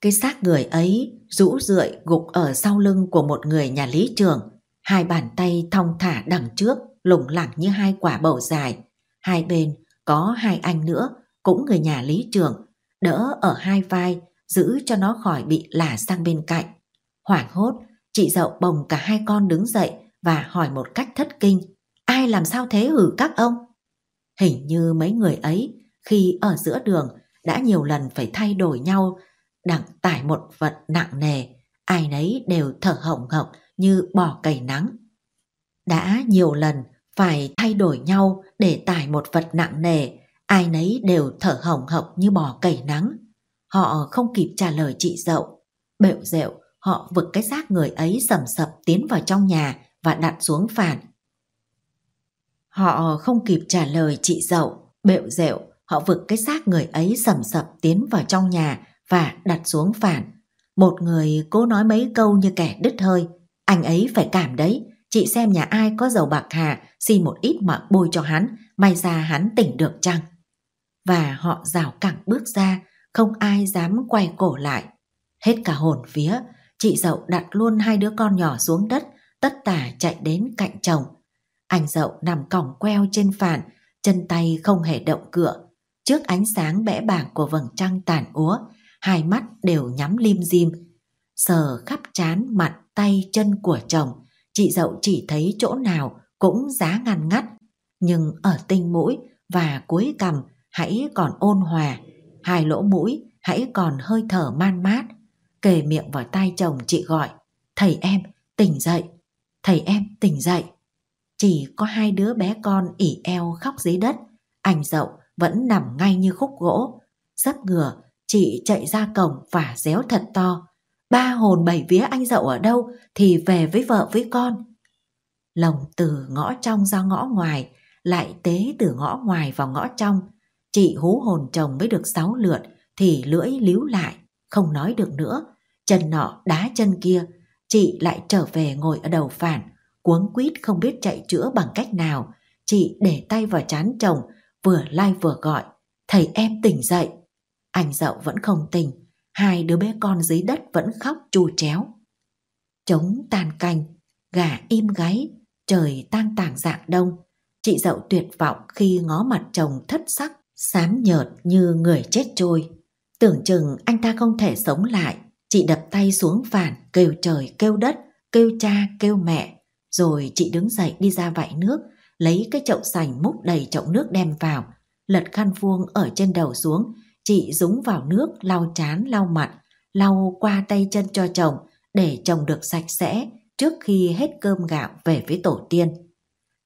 Cái xác người ấy rũ rượi gục ở sau lưng của một người nhà lý trường, hai bàn tay thong thả đằng trước, lủng lẳng như hai quả bầu dài. Hai bên có hai anh nữa, cũng người nhà lý trường, đỡ ở hai vai, giữ cho nó khỏi bị lả sang bên cạnh. Hoảng hốt, chị dậu bồng cả hai con đứng dậy và hỏi một cách thất kinh – Ai làm sao thế hử các ông? Hình như mấy người ấy khi ở giữa đường đã nhiều lần phải thay đổi nhau, đặng tải một vật nặng nề, ai nấy đều thở hồng hộc như bò cầy nắng. Đã nhiều lần phải thay đổi nhau để tải một vật nặng nề, ai nấy đều thở hồng hộc như bò cầy nắng. Họ không kịp trả lời chị dậu. bệu dẹo, họ vực cái xác người ấy sầm sập tiến vào trong nhà và đặt xuống phản Họ không kịp trả lời chị dậu, bệu dẹo, họ vực cái xác người ấy sầm sập tiến vào trong nhà và đặt xuống phản. Một người cố nói mấy câu như kẻ đứt hơi, anh ấy phải cảm đấy, chị xem nhà ai có dầu bạc hà, xin một ít mà bôi cho hắn, may ra hắn tỉnh được chăng. Và họ rào cẳng bước ra, không ai dám quay cổ lại. Hết cả hồn phía chị dậu đặt luôn hai đứa con nhỏ xuống đất, tất tả chạy đến cạnh chồng, anh dậu nằm còng queo trên phản, chân tay không hề động cửa Trước ánh sáng bẽ bảng của vầng trăng tàn úa, hai mắt đều nhắm lim dim. Sờ khắp chán mặt tay chân của chồng, chị dậu chỉ thấy chỗ nào cũng giá ngăn ngắt. Nhưng ở tinh mũi và cuối cằm hãy còn ôn hòa, hai lỗ mũi hãy còn hơi thở man mát. Kề miệng vào tay chồng chị gọi, thầy em, tỉnh dậy, thầy em, tỉnh dậy chỉ có hai đứa bé con ỉ eo khóc dưới đất, ảnh dậu vẫn nằm ngay như khúc gỗ. Dấp ngửa, chị chạy ra cổng và réo thật to. Ba hồn bảy vía anh dậu ở đâu thì về với vợ với con. Lồng từ ngõ trong ra ngõ ngoài, lại tế từ ngõ ngoài vào ngõ trong. Chị hú hồn chồng mới được sáu lượt thì lưỡi líu lại, không nói được nữa. Chân nọ đá chân kia, chị lại trở về ngồi ở đầu phản, cuống quýt không biết chạy chữa bằng cách nào, chị để tay vào chán chồng, vừa lai like vừa gọi, thầy em tỉnh dậy. Anh dậu vẫn không tỉnh, hai đứa bé con dưới đất vẫn khóc chu chéo. Trống tàn cành, gà im gáy, trời tan tảng dạng đông. Chị dậu tuyệt vọng khi ngó mặt chồng thất sắc, xám nhợt như người chết trôi. Tưởng chừng anh ta không thể sống lại, chị đập tay xuống phản, kêu trời kêu đất, kêu cha kêu mẹ. Rồi chị đứng dậy đi ra vại nước, lấy cái chậu sành múc đầy chậu nước đem vào, lật khăn vuông ở trên đầu xuống, chị dúng vào nước lau chán lau mặt, lau qua tay chân cho chồng để chồng được sạch sẽ trước khi hết cơm gạo về với tổ tiên.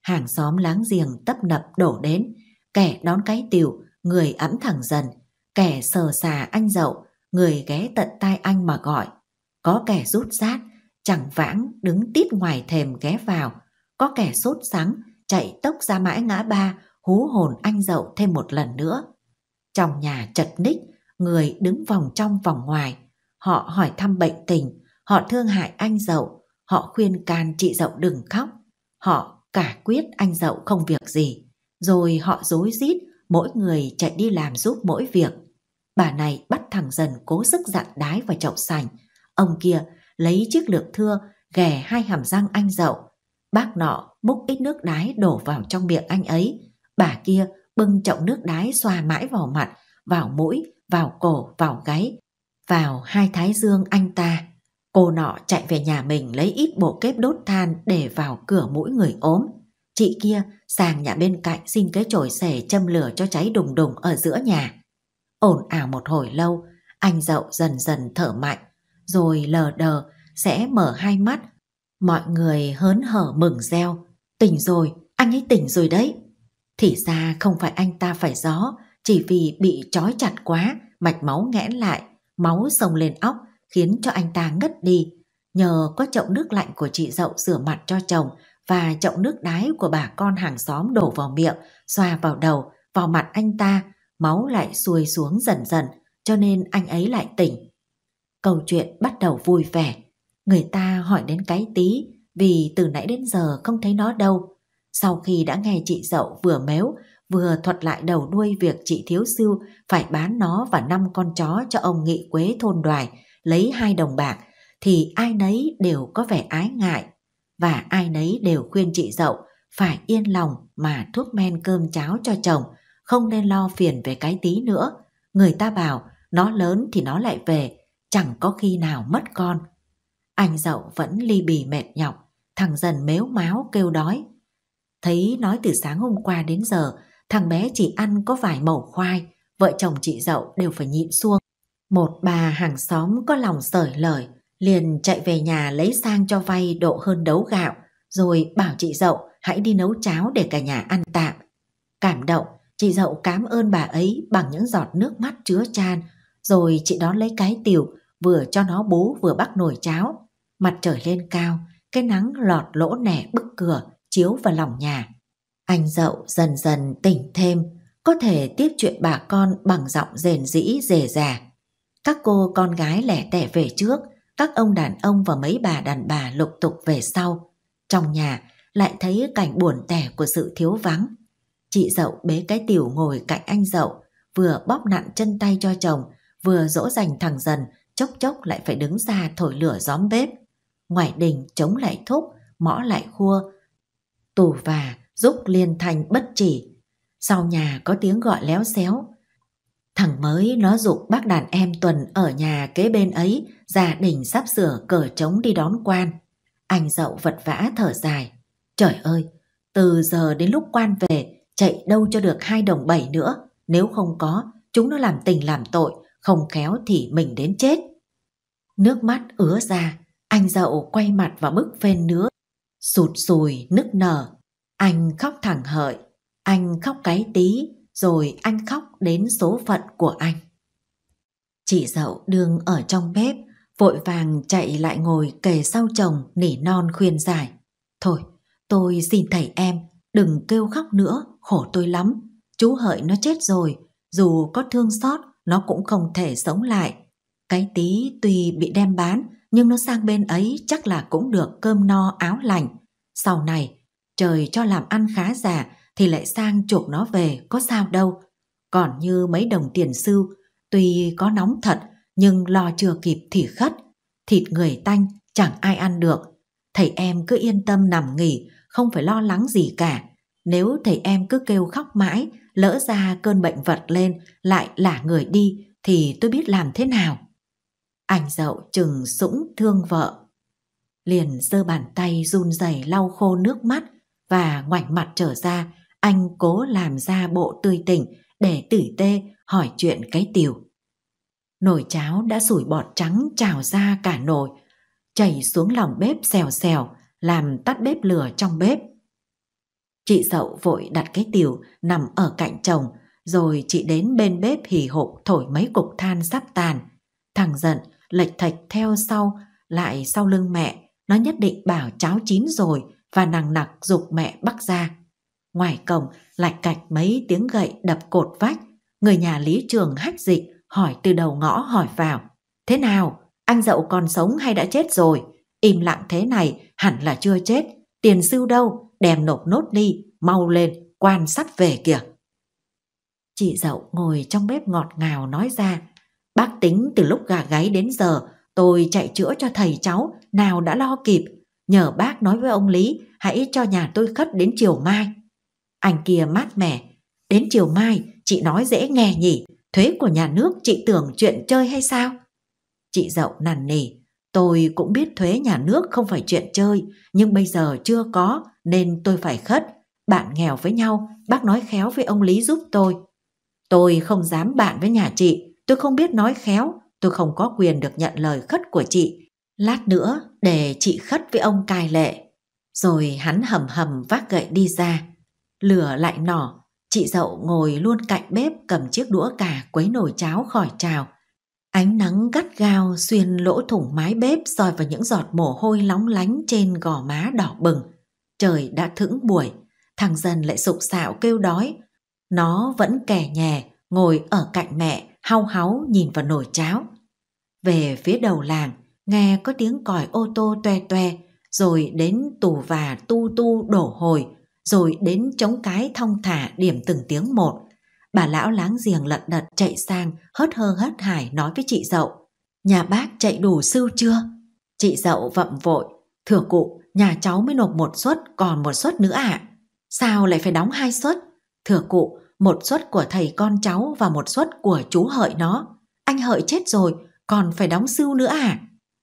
Hàng xóm láng giềng tấp nập đổ đến, kẻ đón cái tiểu, người ấm thẳng dần, kẻ sờ xà anh dậu, người ghé tận tai anh mà gọi. Có kẻ rút rát, Chẳng vãng đứng tít ngoài thềm ghé vào, có kẻ sốt sáng chạy tốc ra mãi ngã ba, hú hồn anh dậu thêm một lần nữa. Trong nhà chật ních, người đứng vòng trong vòng ngoài, họ hỏi thăm bệnh tình, họ thương hại anh dậu, họ khuyên can chị dậu đừng khóc, họ cả quyết anh dậu không việc gì, rồi họ rối rít mỗi người chạy đi làm giúp mỗi việc. Bà này bắt thằng dần cố sức dặn đái vào chậu sành, ông kia lấy chiếc lược thưa ghè hai hàm răng anh dậu. Bác nọ múc ít nước đái đổ vào trong miệng anh ấy. Bà kia bưng chậu nước đái xoa mãi vào mặt, vào mũi, vào cổ, vào gáy, vào hai thái dương anh ta. Cô nọ chạy về nhà mình lấy ít bộ kép đốt than để vào cửa mũi người ốm. Chị kia sàng nhà bên cạnh xin cái chổi xể châm lửa cho cháy đùng đùng ở giữa nhà. Ồn ào một hồi lâu, anh dậu dần dần thở mạnh, rồi lờ đờ sẽ mở hai mắt. Mọi người hớn hở mừng reo, tỉnh rồi, anh ấy tỉnh rồi đấy. Thì ra không phải anh ta phải gió, chỉ vì bị trói chặt quá, mạch máu nghẽn lại, máu sông lên óc khiến cho anh ta ngất đi. Nhờ có chậu nước lạnh của chị dậu rửa mặt cho chồng và chậu nước đái của bà con hàng xóm đổ vào miệng, xoa vào đầu, vào mặt anh ta, máu lại xuôi xuống dần dần, cho nên anh ấy lại tỉnh câu chuyện bắt đầu vui vẻ. Người ta hỏi đến cái tí vì từ nãy đến giờ không thấy nó đâu. Sau khi đã nghe chị dậu vừa méo vừa thuật lại đầu đuôi việc chị Thiếu Sưu phải bán nó và năm con chó cho ông Nghị Quế thôn đoài lấy hai đồng bạc thì ai nấy đều có vẻ ái ngại và ai nấy đều khuyên chị dậu phải yên lòng mà thuốc men cơm cháo cho chồng không nên lo phiền về cái tí nữa. Người ta bảo nó lớn thì nó lại về, chẳng có khi nào mất con. Anh dậu vẫn ly bì mệt nhọc, thằng dần mếu máo kêu đói. Thấy nói từ sáng hôm qua đến giờ, thằng bé chỉ ăn có vài mẩu khoai, vợ chồng chị dậu đều phải nhịn xuông. Một bà hàng xóm có lòng sởi lời, liền chạy về nhà lấy sang cho vay độ hơn đấu gạo, rồi bảo chị dậu hãy đi nấu cháo để cả nhà ăn tạm. Cảm động, chị dậu cảm ơn bà ấy bằng những giọt nước mắt chứa chan, rồi chị đón lấy cái tiểu vừa cho nó bú vừa bắt nồi cháo. Mặt trời lên cao, cái nắng lọt lỗ nẻ bức cửa, chiếu vào lòng nhà. Anh dậu dần dần tỉnh thêm, có thể tiếp chuyện bà con bằng giọng rền rĩ rề rà. Các cô con gái lẻ tẻ về trước, các ông đàn ông và mấy bà đàn bà lục tục về sau. Trong nhà lại thấy cảnh buồn tẻ của sự thiếu vắng. Chị dậu bế cái tiểu ngồi cạnh anh dậu, vừa bóp nặn chân tay cho chồng, vừa dỗ dành thằng dần chốc chốc lại phải đứng ra thổi lửa gióm bếp. Ngoài đình chống lại thúc, mõ lại khua, tù và giúp liên thành bất chỉ. Sau nhà có tiếng gọi léo xéo. Thằng mới nó dục bác đàn em Tuần ở nhà kế bên ấy, gia đình sắp sửa cờ trống đi đón quan. Anh dậu vật vã thở dài. Trời ơi, từ giờ đến lúc quan về, chạy đâu cho được hai đồng bảy nữa. Nếu không có, chúng nó làm tình làm tội, không khéo thì mình đến chết. Nước mắt ứa ra, anh dậu quay mặt vào bức phên nứa, sụt sùi, nức nở. Anh khóc thẳng hợi, anh khóc cái tí, rồi anh khóc đến số phận của anh. Chị dậu đương ở trong bếp, vội vàng chạy lại ngồi kề sau chồng nỉ non khuyên giải. Thôi, tôi xin thầy em, đừng kêu khóc nữa, khổ tôi lắm. Chú Hợi nó chết rồi, dù có thương xót, nó cũng không thể sống lại. Cái tí tuy bị đem bán, nhưng nó sang bên ấy chắc là cũng được cơm no áo lành. Sau này, trời cho làm ăn khá giả thì lại sang chuộc nó về có sao đâu. Còn như mấy đồng tiền sưu, tuy có nóng thật nhưng lo chưa kịp thì khất. Thịt người tanh chẳng ai ăn được. Thầy em cứ yên tâm nằm nghỉ, không phải lo lắng gì cả. Nếu thầy em cứ kêu khóc mãi, lỡ ra cơn bệnh vật lên lại là người đi thì tôi biết làm thế nào. Anh dậu chừng sũng thương vợ. Liền giơ bàn tay run rẩy lau khô nước mắt và ngoảnh mặt trở ra, anh cố làm ra bộ tươi tỉnh để tử tê hỏi chuyện cái tiểu. Nồi cháo đã sủi bọt trắng trào ra cả nồi, chảy xuống lòng bếp xèo xèo, làm tắt bếp lửa trong bếp. Chị dậu vội đặt cái tiểu nằm ở cạnh chồng, rồi chị đến bên bếp hì hục thổi mấy cục than sắp tàn. Thằng giận lệch thạch theo sau, lại sau lưng mẹ, nó nhất định bảo cháo chín rồi và nằng nặc dục mẹ bắt ra. Ngoài cổng, lạch cạch mấy tiếng gậy đập cột vách, người nhà lý trường hách dịch hỏi từ đầu ngõ hỏi vào. Thế nào, anh dậu còn sống hay đã chết rồi? Im lặng thế này hẳn là chưa chết, tiền sưu đâu, đem nộp nốt đi, mau lên, quan sắp về kìa. Chị dậu ngồi trong bếp ngọt ngào nói ra, Bác tính từ lúc gà gáy đến giờ, tôi chạy chữa cho thầy cháu, nào đã lo kịp. Nhờ bác nói với ông Lý, hãy cho nhà tôi khất đến chiều mai. Anh kia mát mẻ, đến chiều mai chị nói dễ nghe nhỉ, thuế của nhà nước chị tưởng chuyện chơi hay sao? Chị dậu nằn nỉ, tôi cũng biết thuế nhà nước không phải chuyện chơi, nhưng bây giờ chưa có nên tôi phải khất. Bạn nghèo với nhau, bác nói khéo với ông Lý giúp tôi. Tôi không dám bạn với nhà chị, Tôi không biết nói khéo, tôi không có quyền được nhận lời khất của chị. Lát nữa để chị khất với ông cai lệ. Rồi hắn hầm hầm vác gậy đi ra. Lửa lại nỏ, chị dậu ngồi luôn cạnh bếp cầm chiếc đũa cà quấy nồi cháo khỏi trào. Ánh nắng gắt gao xuyên lỗ thủng mái bếp soi vào những giọt mồ hôi lóng lánh trên gò má đỏ bừng. Trời đã thững buổi, thằng dần lại sục sạo kêu đói. Nó vẫn kẻ nhè, ngồi ở cạnh mẹ, hau háu nhìn vào nồi cháo. Về phía đầu làng, nghe có tiếng còi ô tô toe toe, rồi đến tù và tu tu đổ hồi, rồi đến chống cái thong thả điểm từng tiếng một. Bà lão láng giềng lật đật chạy sang, hớt hơ hớt hải nói với chị dậu. Nhà bác chạy đủ sưu chưa? Chị dậu vậm vội. Thưa cụ, nhà cháu mới nộp một suất, còn một suất nữa ạ. À? Sao lại phải đóng hai suất? Thưa cụ, một suất của thầy con cháu và một suất của chú hợi nó. Anh hợi chết rồi, còn phải đóng sưu nữa à?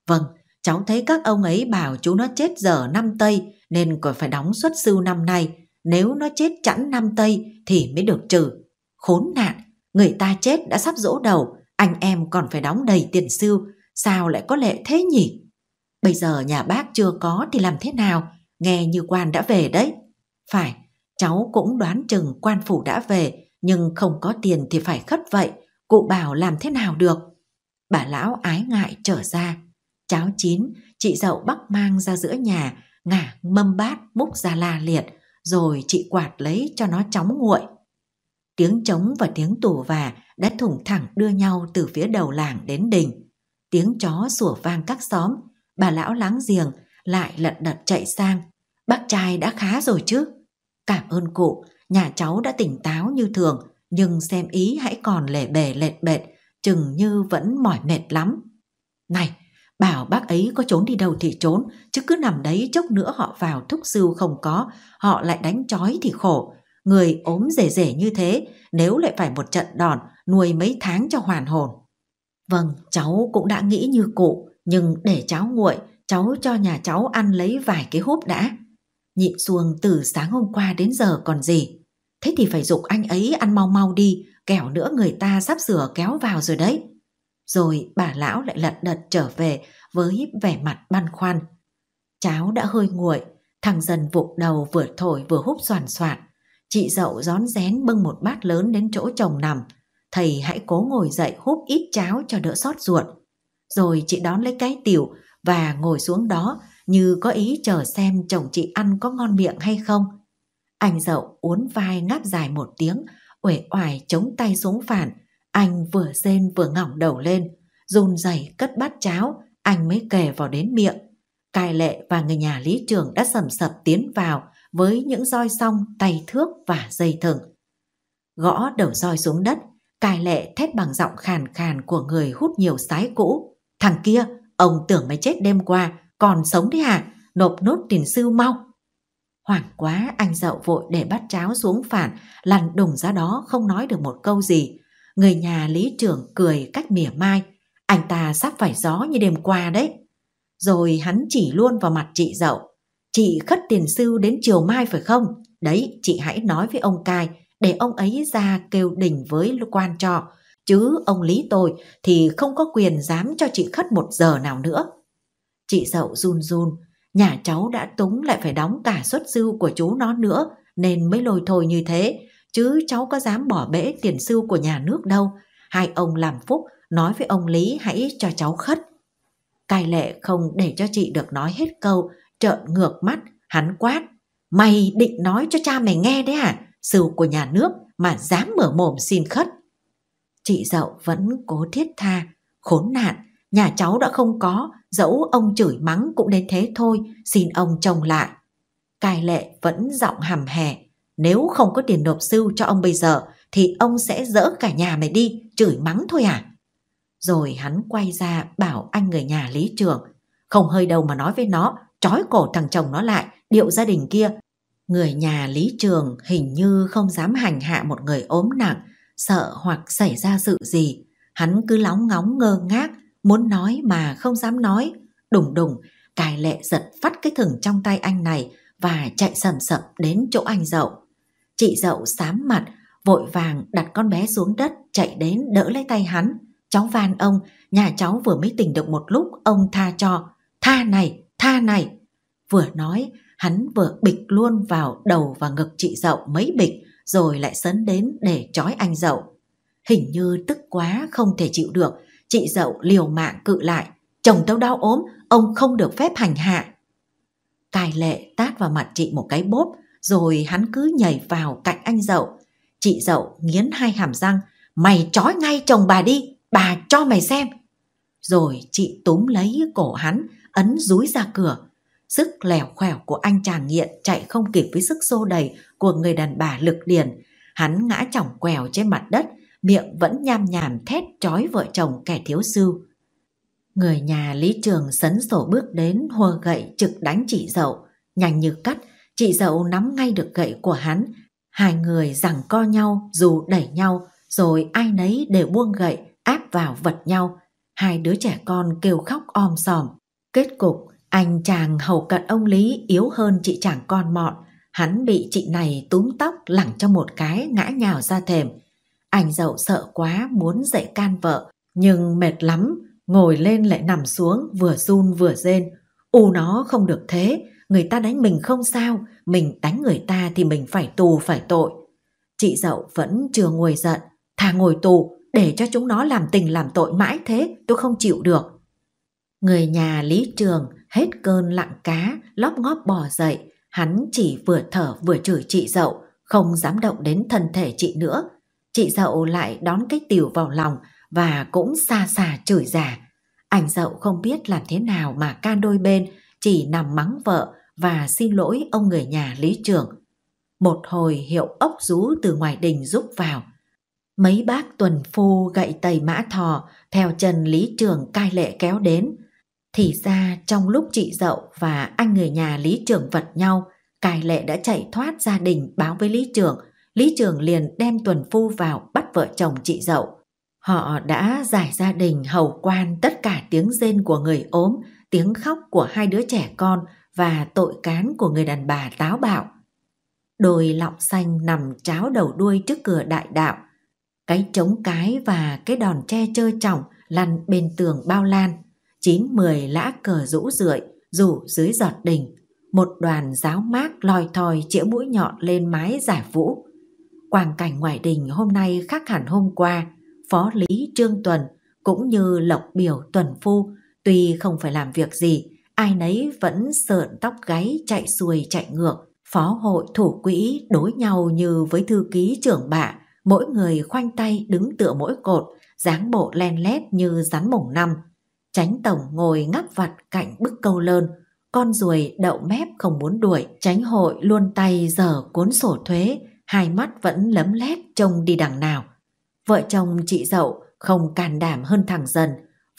Vâng, cháu thấy các ông ấy bảo chú nó chết giờ năm Tây nên còn phải đóng suất sưu năm nay. Nếu nó chết chẵn năm Tây thì mới được trừ. Khốn nạn, người ta chết đã sắp dỗ đầu, anh em còn phải đóng đầy tiền sưu, sao lại có lệ thế nhỉ? Bây giờ nhà bác chưa có thì làm thế nào? Nghe như quan đã về đấy. Phải, Cháu cũng đoán chừng quan phủ đã về, nhưng không có tiền thì phải khất vậy, cụ bảo làm thế nào được. Bà lão ái ngại trở ra, cháu chín, chị dậu bắc mang ra giữa nhà, ngả mâm bát múc ra la liệt, rồi chị quạt lấy cho nó chóng nguội. Tiếng trống và tiếng tù và đã thủng thẳng đưa nhau từ phía đầu làng đến đình Tiếng chó sủa vang các xóm, bà lão láng giềng lại lật đật chạy sang. Bác trai đã khá rồi chứ? Cảm ơn cụ, nhà cháu đã tỉnh táo như thường, nhưng xem ý hãy còn lẻ bề lệch bệt, chừng như vẫn mỏi mệt lắm. Này, bảo bác ấy có trốn đi đâu thì trốn, chứ cứ nằm đấy chốc nữa họ vào thúc sưu không có, họ lại đánh chói thì khổ. Người ốm rể rể như thế, nếu lại phải một trận đòn, nuôi mấy tháng cho hoàn hồn. Vâng, cháu cũng đã nghĩ như cụ, nhưng để cháu nguội, cháu cho nhà cháu ăn lấy vài cái húp đã. Nhịn xuồng từ sáng hôm qua đến giờ còn gì. Thế thì phải dục anh ấy ăn mau mau đi, kẻo nữa người ta sắp sửa kéo vào rồi đấy. Rồi bà lão lại lật đật trở về với vẻ mặt băn khoăn. Cháo đã hơi nguội, thằng dần vụt đầu vừa thổi vừa húp xoàn xoạt Chị dậu rón rén bưng một bát lớn đến chỗ chồng nằm. Thầy hãy cố ngồi dậy húp ít cháo cho đỡ sót ruột. Rồi chị đón lấy cái tiểu và ngồi xuống đó như có ý chờ xem chồng chị ăn có ngon miệng hay không. Anh dậu uốn vai ngáp dài một tiếng, uể oải chống tay xuống phản. Anh vừa rên vừa ngỏng đầu lên, run rẩy cất bát cháo, anh mới kề vào đến miệng. Cai lệ và người nhà lý trường đã sầm sập tiến vào với những roi song, tay thước và dây thừng. Gõ đầu roi xuống đất, cai lệ thét bằng giọng khàn khàn của người hút nhiều sái cũ. Thằng kia, ông tưởng mày chết đêm qua, còn sống đấy hả? Nộp nốt tiền sư mau. Hoảng quá, anh dậu vội để bắt cháo xuống phản, lăn đùng ra đó không nói được một câu gì. Người nhà lý trưởng cười cách mỉa mai, anh ta sắp phải gió như đêm qua đấy. Rồi hắn chỉ luôn vào mặt chị dậu. Chị khất tiền sư đến chiều mai phải không? Đấy, chị hãy nói với ông Cai để ông ấy ra kêu đình với quan trọ. Chứ ông Lý tôi thì không có quyền dám cho chị khất một giờ nào nữa. Chị dậu run run, nhà cháu đã túng lại phải đóng cả suất sưu của chú nó nữa nên mới lôi thôi như thế, chứ cháu có dám bỏ bể tiền sưu của nhà nước đâu. Hai ông làm phúc, nói với ông Lý hãy cho cháu khất. Cai lệ không để cho chị được nói hết câu, trợn ngược mắt, hắn quát. Mày định nói cho cha mày nghe đấy à? Sưu của nhà nước mà dám mở mồm xin khất. Chị dậu vẫn cố thiết tha, khốn nạn, Nhà cháu đã không có, dẫu ông chửi mắng cũng đến thế thôi, xin ông trồng lại. Cai lệ vẫn giọng hầm hè. Nếu không có tiền nộp sưu cho ông bây giờ, thì ông sẽ dỡ cả nhà mày đi, chửi mắng thôi à? Rồi hắn quay ra bảo anh người nhà lý trường. Không hơi đầu mà nói với nó, trói cổ thằng chồng nó lại, điệu gia đình kia. Người nhà lý trường hình như không dám hành hạ một người ốm nặng, sợ hoặc xảy ra sự gì. Hắn cứ lóng ngóng ngơ ngác, muốn nói mà không dám nói, đùng đùng, cài lệ giật phát cái thừng trong tay anh này và chạy sầm sập đến chỗ anh dậu. Chị dậu sám mặt, vội vàng đặt con bé xuống đất chạy đến đỡ lấy tay hắn. Cháu van ông, nhà cháu vừa mới tỉnh được một lúc ông tha cho, tha này, tha này. Vừa nói, hắn vừa bịch luôn vào đầu và ngực chị dậu mấy bịch rồi lại sấn đến để trói anh dậu. Hình như tức quá không thể chịu được, Chị dậu liều mạng cự lại, chồng tao đau ốm, ông không được phép hành hạ. Cài lệ tát vào mặt chị một cái bốp, rồi hắn cứ nhảy vào cạnh anh dậu. Chị dậu nghiến hai hàm răng, mày trói ngay chồng bà đi, bà cho mày xem. Rồi chị túm lấy cổ hắn, ấn rúi ra cửa. Sức lẻo khẻo của anh chàng nghiện chạy không kịp với sức xô đầy của người đàn bà lực điền. Hắn ngã chỏng quèo trên mặt đất, miệng vẫn nham nhảm thét chói vợ chồng kẻ thiếu sưu. Người nhà Lý Trường sấn sổ bước đến hùa gậy trực đánh chị dậu, nhanh như cắt, chị dậu nắm ngay được gậy của hắn. Hai người giằng co nhau dù đẩy nhau, rồi ai nấy đều buông gậy áp vào vật nhau. Hai đứa trẻ con kêu khóc om sòm. Kết cục, anh chàng hầu cận ông Lý yếu hơn chị chàng con mọn. Hắn bị chị này túm tóc lẳng cho một cái ngã nhào ra thềm, anh dậu sợ quá muốn dậy can vợ, nhưng mệt lắm, ngồi lên lại nằm xuống vừa run vừa rên. U nó không được thế, người ta đánh mình không sao, mình đánh người ta thì mình phải tù phải tội. Chị dậu vẫn chưa ngồi giận, thà ngồi tù để cho chúng nó làm tình làm tội mãi thế, tôi không chịu được. Người nhà Lý Trường hết cơn lặng cá, lóp ngóp bò dậy, hắn chỉ vừa thở vừa chửi chị dậu, không dám động đến thân thể chị nữa, chị dậu lại đón cái tiểu vào lòng và cũng xa xà chửi già Anh dậu không biết làm thế nào mà can đôi bên, chỉ nằm mắng vợ và xin lỗi ông người nhà lý trưởng. Một hồi hiệu ốc rú từ ngoài đình rúc vào. Mấy bác tuần phu gậy tầy mã thò theo chân lý trưởng cai lệ kéo đến. Thì ra trong lúc chị dậu và anh người nhà lý trưởng vật nhau, cai lệ đã chạy thoát gia đình báo với lý trưởng Lý Trường liền đem Tuần Phu vào bắt vợ chồng chị dậu. Họ đã giải gia đình hầu quan tất cả tiếng rên của người ốm, tiếng khóc của hai đứa trẻ con và tội cán của người đàn bà táo bạo. Đôi lọng xanh nằm cháo đầu đuôi trước cửa đại đạo. Cái trống cái và cái đòn tre trơ trọng lăn bên tường bao lan. Chín mười lã cờ rũ rượi, rủ dưới giọt đình. Một đoàn giáo mát lòi thòi chĩa mũi nhọn lên mái giải vũ Quang cảnh ngoại đình hôm nay khác hẳn hôm qua, Phó Lý Trương Tuần cũng như Lộc Biểu Tuần Phu tuy không phải làm việc gì, ai nấy vẫn sợn tóc gáy chạy xuôi chạy ngược. Phó hội thủ quỹ đối nhau như với thư ký trưởng bạ, mỗi người khoanh tay đứng tựa mỗi cột, dáng bộ len lét như rắn mổng năm. Tránh tổng ngồi ngắp vặt cạnh bức câu lơn, con ruồi đậu mép không muốn đuổi, tránh hội luôn tay giở cuốn sổ thuế, hai mắt vẫn lấm lét trông đi đằng nào. Vợ chồng chị dậu không càn đảm hơn thằng dần,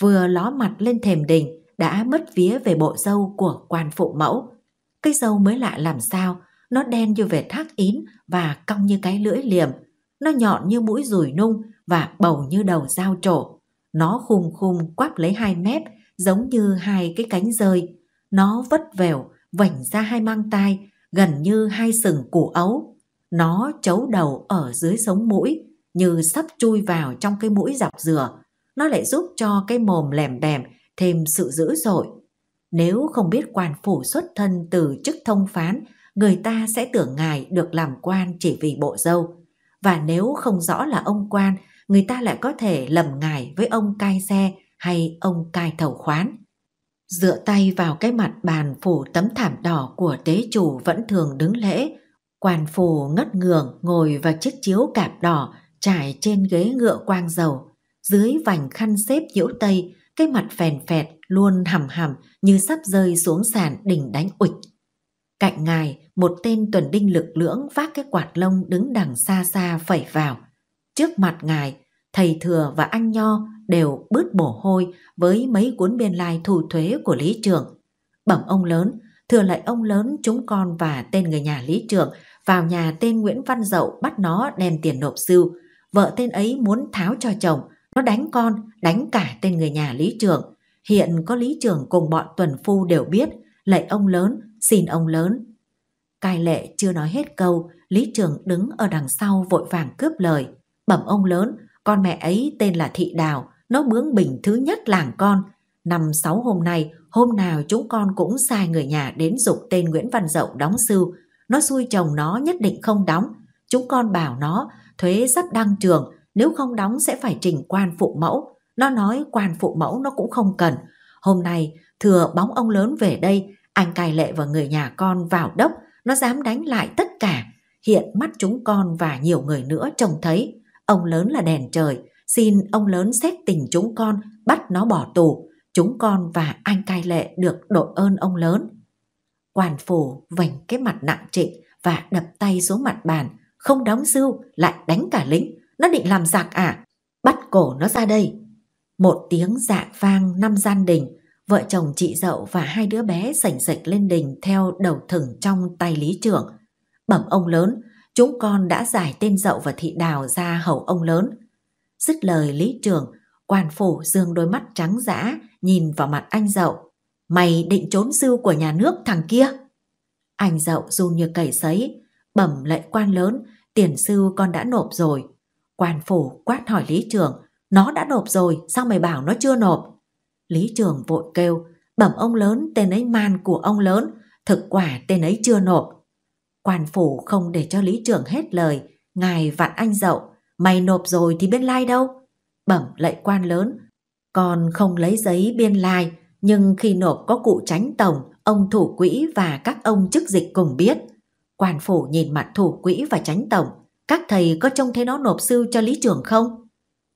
vừa ló mặt lên thềm đình đã mất vía về bộ dâu của quan phụ mẫu. Cái dâu mới lạ làm sao, nó đen như vệt thác ín và cong như cái lưỡi liềm, nó nhọn như mũi rùi nung và bầu như đầu dao trổ. Nó khum khum quắp lấy hai mép giống như hai cái cánh rơi. Nó vất vẻo, vảnh ra hai mang tai, gần như hai sừng củ ấu. Nó chấu đầu ở dưới sống mũi như sắp chui vào trong cái mũi dọc dừa. Nó lại giúp cho cái mồm lèm bèm thêm sự dữ dội. Nếu không biết quan phủ xuất thân từ chức thông phán, người ta sẽ tưởng ngài được làm quan chỉ vì bộ dâu. Và nếu không rõ là ông quan, người ta lại có thể lầm ngài với ông cai xe hay ông cai thầu khoán. Dựa tay vào cái mặt bàn phủ tấm thảm đỏ của tế chủ vẫn thường đứng lễ, Quan phủ ngất ngường ngồi vào chiếc chiếu cạp đỏ trải trên ghế ngựa quang dầu. Dưới vành khăn xếp nhiễu tây, cái mặt phèn phẹt luôn hầm hầm như sắp rơi xuống sàn đỉnh đánh ụịch. Cạnh ngài, một tên tuần đinh lực lưỡng vác cái quạt lông đứng đằng xa xa phẩy vào. Trước mặt ngài, thầy thừa và anh nho đều bứt bổ hôi với mấy cuốn biên lai thu thuế của lý trưởng Bẩm ông lớn, thừa lại ông lớn chúng con và tên người nhà lý trưởng vào nhà tên Nguyễn Văn Dậu bắt nó đem tiền nộp sưu. Vợ tên ấy muốn tháo cho chồng, nó đánh con, đánh cả tên người nhà Lý Trường. Hiện có Lý Trường cùng bọn tuần phu đều biết, lạy ông lớn, xin ông lớn. Cai lệ chưa nói hết câu, Lý Trường đứng ở đằng sau vội vàng cướp lời. Bẩm ông lớn, con mẹ ấy tên là Thị Đào, nó bướng bình thứ nhất làng con. Năm sáu hôm nay, hôm nào chúng con cũng sai người nhà đến dục tên Nguyễn Văn Dậu đóng sưu, nó xui chồng nó nhất định không đóng. Chúng con bảo nó thuế sắp đăng trường, nếu không đóng sẽ phải trình quan phụ mẫu. Nó nói quan phụ mẫu nó cũng không cần. Hôm nay thừa bóng ông lớn về đây, anh cài lệ và người nhà con vào đốc, nó dám đánh lại tất cả. Hiện mắt chúng con và nhiều người nữa trông thấy, ông lớn là đèn trời, xin ông lớn xét tình chúng con, bắt nó bỏ tù. Chúng con và anh cai lệ được đội ơn ông lớn. Hoàn phổ vành cái mặt nặng trịch và đập tay xuống mặt bàn, không đóng dưu lại đánh cả lính, nó định làm giặc à, bắt cổ nó ra đây. Một tiếng dạ vang năm gian đình, vợ chồng chị dậu và hai đứa bé sảnh sạch lên đình theo đầu thừng trong tay lý trưởng. Bẩm ông lớn, chúng con đã giải tên dậu và thị đào ra hầu ông lớn. Dứt lời lý trưởng, quan phủ dương đôi mắt trắng dã nhìn vào mặt anh dậu Mày định trốn sư của nhà nước thằng kia. Anh dậu run như cầy sấy, bẩm lệ quan lớn, tiền sư con đã nộp rồi. Quan phủ quát hỏi lý trưởng, nó đã nộp rồi, sao mày bảo nó chưa nộp? Lý trưởng vội kêu, bẩm ông lớn tên ấy man của ông lớn, thực quả tên ấy chưa nộp. Quan phủ không để cho lý trưởng hết lời, ngài vặn anh dậu, mày nộp rồi thì biên lai like đâu? Bẩm lệ quan lớn, con không lấy giấy biên lai like, nhưng khi nộp có cụ tránh tổng, ông thủ quỹ và các ông chức dịch cùng biết. Quan phủ nhìn mặt thủ quỹ và tránh tổng, các thầy có trông thấy nó nộp sư cho lý trưởng không?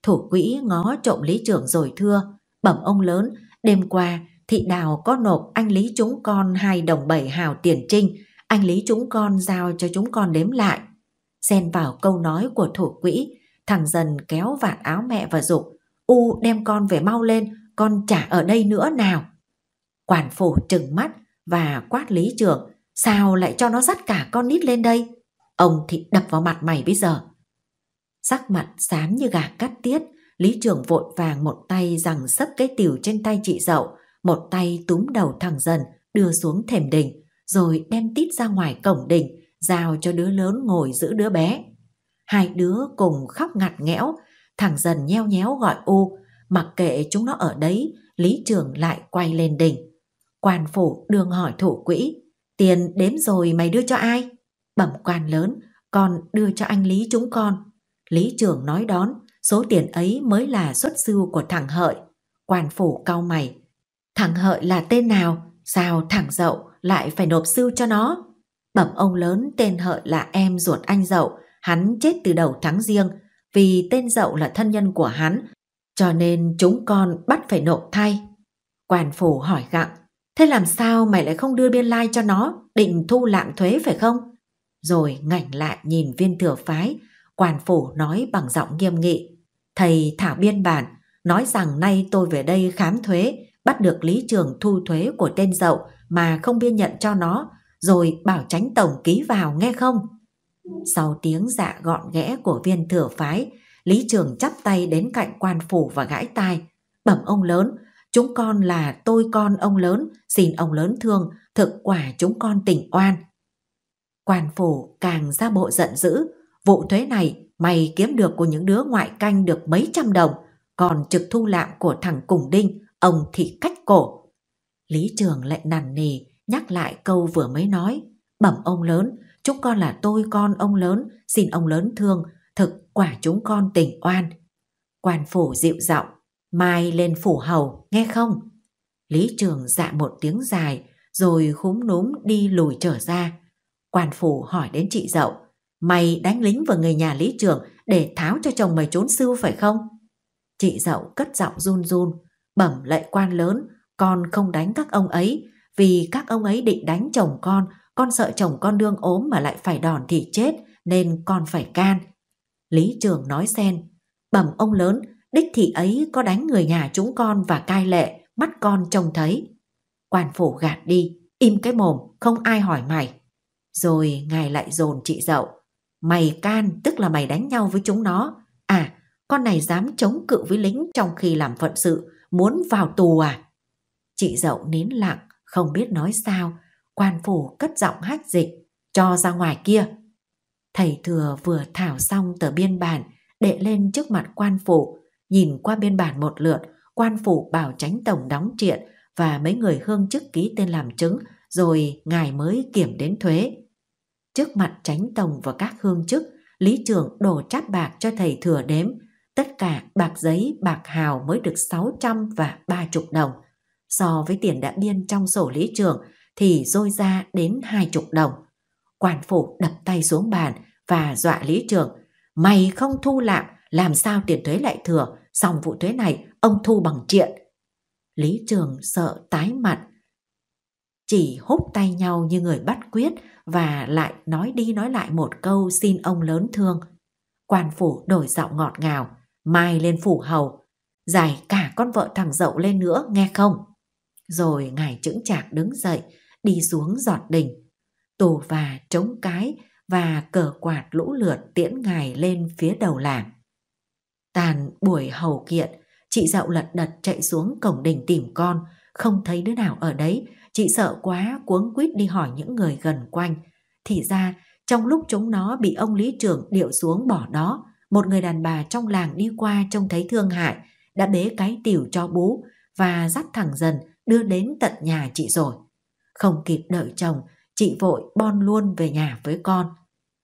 Thủ quỹ ngó trộm lý trưởng rồi thưa, bẩm ông lớn, đêm qua thị đào có nộp anh lý chúng con hai đồng bảy hào tiền trinh, anh lý chúng con giao cho chúng con đếm lại. Xen vào câu nói của thủ quỹ, thằng dần kéo vạt áo mẹ và dục u đem con về mau lên, con chả ở đây nữa nào. Quản phổ trừng mắt và quát lý trưởng sao lại cho nó dắt cả con nít lên đây? Ông thì đập vào mặt mày bây giờ. Sắc mặt xám như gà cắt tiết, Lý trưởng vội vàng một tay rằng sấp cái tiểu trên tay chị dậu, một tay túm đầu thằng dần, đưa xuống thềm đình, rồi đem tít ra ngoài cổng đình, giao cho đứa lớn ngồi giữ đứa bé. Hai đứa cùng khóc ngặt nghẽo, thằng dần nheo nhéo gọi ô, mặc kệ chúng nó ở đấy, Lý Trường lại quay lên đỉnh. Quan phủ đương hỏi thủ quỹ, tiền đếm rồi mày đưa cho ai? Bẩm quan lớn, con đưa cho anh Lý chúng con. Lý Trường nói đón, số tiền ấy mới là xuất sư của thằng Hợi. Quan phủ cau mày, thằng Hợi là tên nào? Sao thằng Dậu lại phải nộp sư cho nó? Bẩm ông lớn tên Hợi là em ruột anh Dậu, hắn chết từ đầu tháng riêng, vì tên Dậu là thân nhân của hắn cho nên chúng con bắt phải nộp thay. Quan phủ hỏi gặng, thế làm sao mày lại không đưa biên lai like cho nó, định thu lạm thuế phải không? Rồi ngảnh lại nhìn viên thừa phái, quan phủ nói bằng giọng nghiêm nghị. Thầy thả biên bản, nói rằng nay tôi về đây khám thuế, bắt được lý trường thu thuế của tên dậu mà không biên nhận cho nó, rồi bảo tránh tổng ký vào nghe không? Sau tiếng dạ gọn ghẽ của viên thừa phái, Lý Trường chắp tay đến cạnh quan phủ và gãi tai. Bẩm ông lớn, chúng con là tôi con ông lớn, xin ông lớn thương, thực quả chúng con tỉnh oan. Quan phủ càng ra bộ giận dữ, vụ thuế này mày kiếm được của những đứa ngoại canh được mấy trăm đồng, còn trực thu lạm của thằng Cùng Đinh, ông thì cách cổ. Lý Trường lại nằn nì, nhắc lại câu vừa mới nói, bẩm ông lớn, chúng con là tôi con ông lớn, xin ông lớn thương, thực quả chúng con tỉnh oan. Quan phủ dịu giọng, mai lên phủ hầu, nghe không? Lý Trường dạ một tiếng dài, rồi khúm núm đi lùi trở ra. Quan phủ hỏi đến chị dậu, mày đánh lính vào người nhà Lý Trường để tháo cho chồng mày trốn sư phải không? Chị dậu cất giọng run run, bẩm lệ quan lớn, con không đánh các ông ấy, vì các ông ấy định đánh chồng con, con sợ chồng con đương ốm mà lại phải đòn thì chết, nên con phải can. Lý Trường nói xen, bẩm ông lớn, đích thị ấy có đánh người nhà chúng con và cai lệ, mắt con trông thấy. Quan phủ gạt đi, im cái mồm, không ai hỏi mày. Rồi ngài lại dồn chị dậu. Mày can, tức là mày đánh nhau với chúng nó. À, con này dám chống cự với lính trong khi làm phận sự, muốn vào tù à? Chị dậu nín lặng, không biết nói sao. Quan phủ cất giọng hách dịch, cho ra ngoài kia, thầy thừa vừa thảo xong tờ biên bản đệ lên trước mặt quan phủ nhìn qua biên bản một lượt quan phủ bảo tránh tổng đóng triện và mấy người hương chức ký tên làm chứng rồi ngài mới kiểm đến thuế trước mặt tránh tổng và các hương chức lý trưởng đổ chát bạc cho thầy thừa đếm tất cả bạc giấy bạc hào mới được sáu trăm và ba chục đồng so với tiền đã biên trong sổ lý trưởng thì dôi ra đến hai chục đồng Quản phủ đập tay xuống bàn và dọa lý trưởng. Mày không thu lạm, làm sao tiền thuế lại thừa, xong vụ thuế này ông thu bằng triện. Lý trường sợ tái mặt, chỉ húc tay nhau như người bắt quyết và lại nói đi nói lại một câu xin ông lớn thương. Quan phủ đổi giọng ngọt ngào, mai lên phủ hầu, giải cả con vợ thằng dậu lên nữa nghe không? Rồi ngài chững chạc đứng dậy, đi xuống giọt đình tù và trống cái và cờ quạt lũ lượt tiễn ngài lên phía đầu làng. Tàn buổi hầu kiện, chị dạo lật đật chạy xuống cổng đình tìm con, không thấy đứa nào ở đấy, chị sợ quá cuống quýt đi hỏi những người gần quanh. Thì ra, trong lúc chúng nó bị ông lý trưởng điệu xuống bỏ đó, một người đàn bà trong làng đi qua trông thấy thương hại, đã bế cái tiểu cho bú và dắt thẳng dần đưa đến tận nhà chị rồi. Không kịp đợi chồng, chị vội bon luôn về nhà với con.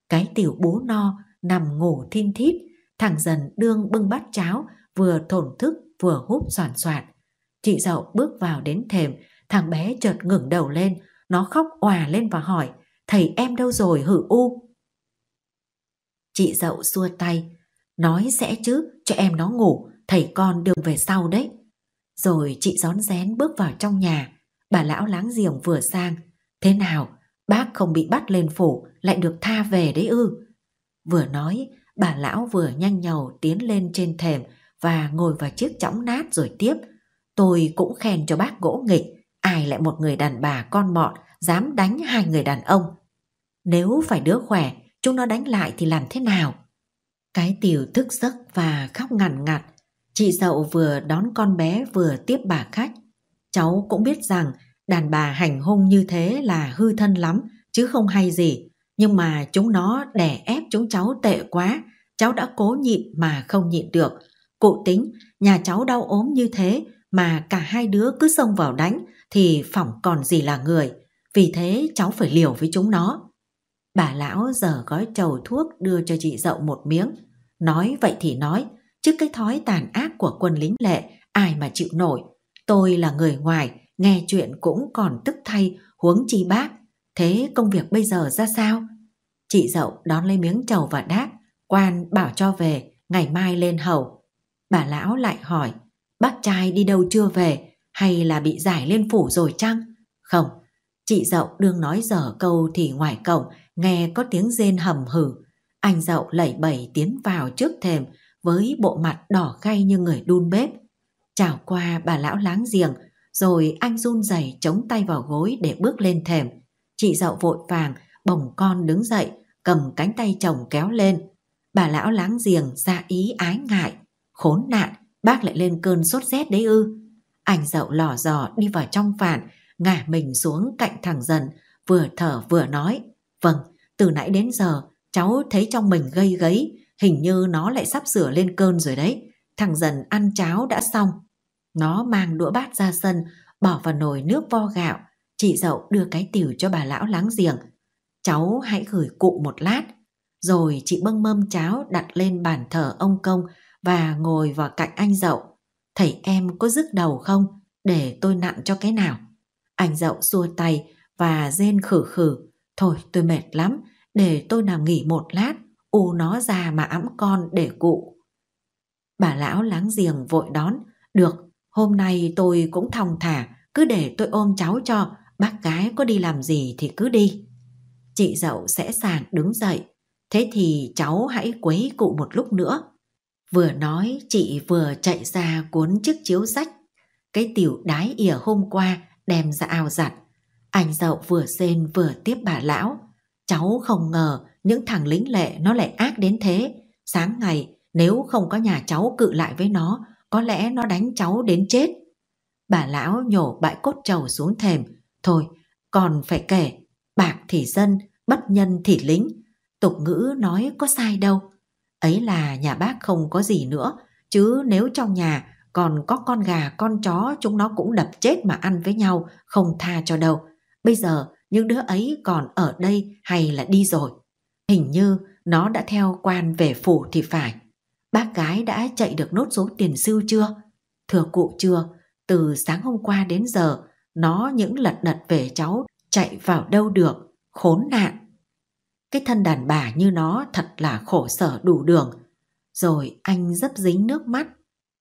Cái tiểu bố no nằm ngủ thin thít, thằng dần đương bưng bát cháo, vừa thổn thức vừa húp soạn soạn. Chị dậu bước vào đến thềm, thằng bé chợt ngẩng đầu lên, nó khóc òa lên và hỏi, thầy em đâu rồi hử u? Chị dậu xua tay, nói sẽ chứ, cho em nó ngủ, thầy con đường về sau đấy. Rồi chị rón rén bước vào trong nhà, bà lão láng giềng vừa sang, thế nào Bác không bị bắt lên phủ lại được tha về đấy ư. Vừa nói, bà lão vừa nhanh nhầu tiến lên trên thềm và ngồi vào chiếc chõng nát rồi tiếp. Tôi cũng khen cho bác gỗ nghịch, ai lại một người đàn bà con mọn dám đánh hai người đàn ông. Nếu phải đứa khỏe, chúng nó đánh lại thì làm thế nào? Cái tiểu thức giấc và khóc ngằn ngặt. Chị dậu vừa đón con bé vừa tiếp bà khách. Cháu cũng biết rằng Đàn bà hành hung như thế là hư thân lắm, chứ không hay gì. Nhưng mà chúng nó đẻ ép chúng cháu tệ quá, cháu đã cố nhịn mà không nhịn được. Cụ tính, nhà cháu đau ốm như thế mà cả hai đứa cứ xông vào đánh thì phỏng còn gì là người. Vì thế cháu phải liều với chúng nó. Bà lão giờ gói trầu thuốc đưa cho chị dậu một miếng. Nói vậy thì nói, chứ cái thói tàn ác của quân lính lệ ai mà chịu nổi. Tôi là người ngoài, nghe chuyện cũng còn tức thay huống chi bác thế công việc bây giờ ra sao chị dậu đón lấy miếng trầu và đáp quan bảo cho về ngày mai lên hầu bà lão lại hỏi bác trai đi đâu chưa về hay là bị giải lên phủ rồi chăng không chị dậu đương nói dở câu thì ngoài cổng nghe có tiếng rên hầm hừ anh dậu lẩy bẩy tiến vào trước thềm với bộ mặt đỏ gay như người đun bếp chào qua bà lão láng giềng rồi anh run rẩy chống tay vào gối để bước lên thềm. Chị dậu vội vàng, bồng con đứng dậy, cầm cánh tay chồng kéo lên. Bà lão láng giềng ra ý ái ngại. Khốn nạn, bác lại lên cơn sốt rét đấy ư. Anh dậu lò dò đi vào trong phản, ngả mình xuống cạnh thằng dần, vừa thở vừa nói. Vâng, từ nãy đến giờ, cháu thấy trong mình gây gấy, hình như nó lại sắp sửa lên cơn rồi đấy. Thằng dần ăn cháo đã xong, nó mang đũa bát ra sân, bỏ vào nồi nước vo gạo. Chị dậu đưa cái tiểu cho bà lão láng giềng. Cháu hãy gửi cụ một lát. Rồi chị bưng mâm cháo đặt lên bàn thờ ông công và ngồi vào cạnh anh dậu. Thầy em có dứt đầu không? Để tôi nặn cho cái nào. Anh dậu xua tay và rên khử khử. Thôi tôi mệt lắm, để tôi nằm nghỉ một lát, u nó ra mà ẵm con để cụ. Bà lão láng giềng vội đón, được, Hôm nay tôi cũng thong thả, cứ để tôi ôm cháu cho, bác gái có đi làm gì thì cứ đi. Chị dậu sẽ sàng đứng dậy, thế thì cháu hãy quấy cụ một lúc nữa. Vừa nói chị vừa chạy ra cuốn chiếc chiếu rách. Cái tiểu đái ỉa hôm qua đem ra ao giặt. Anh dậu vừa rên vừa tiếp bà lão. Cháu không ngờ những thằng lính lệ nó lại ác đến thế. Sáng ngày nếu không có nhà cháu cự lại với nó có lẽ nó đánh cháu đến chết. Bà lão nhổ bãi cốt trầu xuống thềm, thôi, còn phải kể, bạc thì dân, bất nhân thì lính, tục ngữ nói có sai đâu. Ấy là nhà bác không có gì nữa, chứ nếu trong nhà còn có con gà con chó chúng nó cũng đập chết mà ăn với nhau, không tha cho đâu. Bây giờ những đứa ấy còn ở đây hay là đi rồi? Hình như nó đã theo quan về phủ thì phải bác gái đã chạy được nốt số tiền sưu chưa? Thưa cụ chưa, từ sáng hôm qua đến giờ, nó những lật đật về cháu, chạy vào đâu được, khốn nạn. Cái thân đàn bà như nó thật là khổ sở đủ đường. Rồi anh dấp dính nước mắt,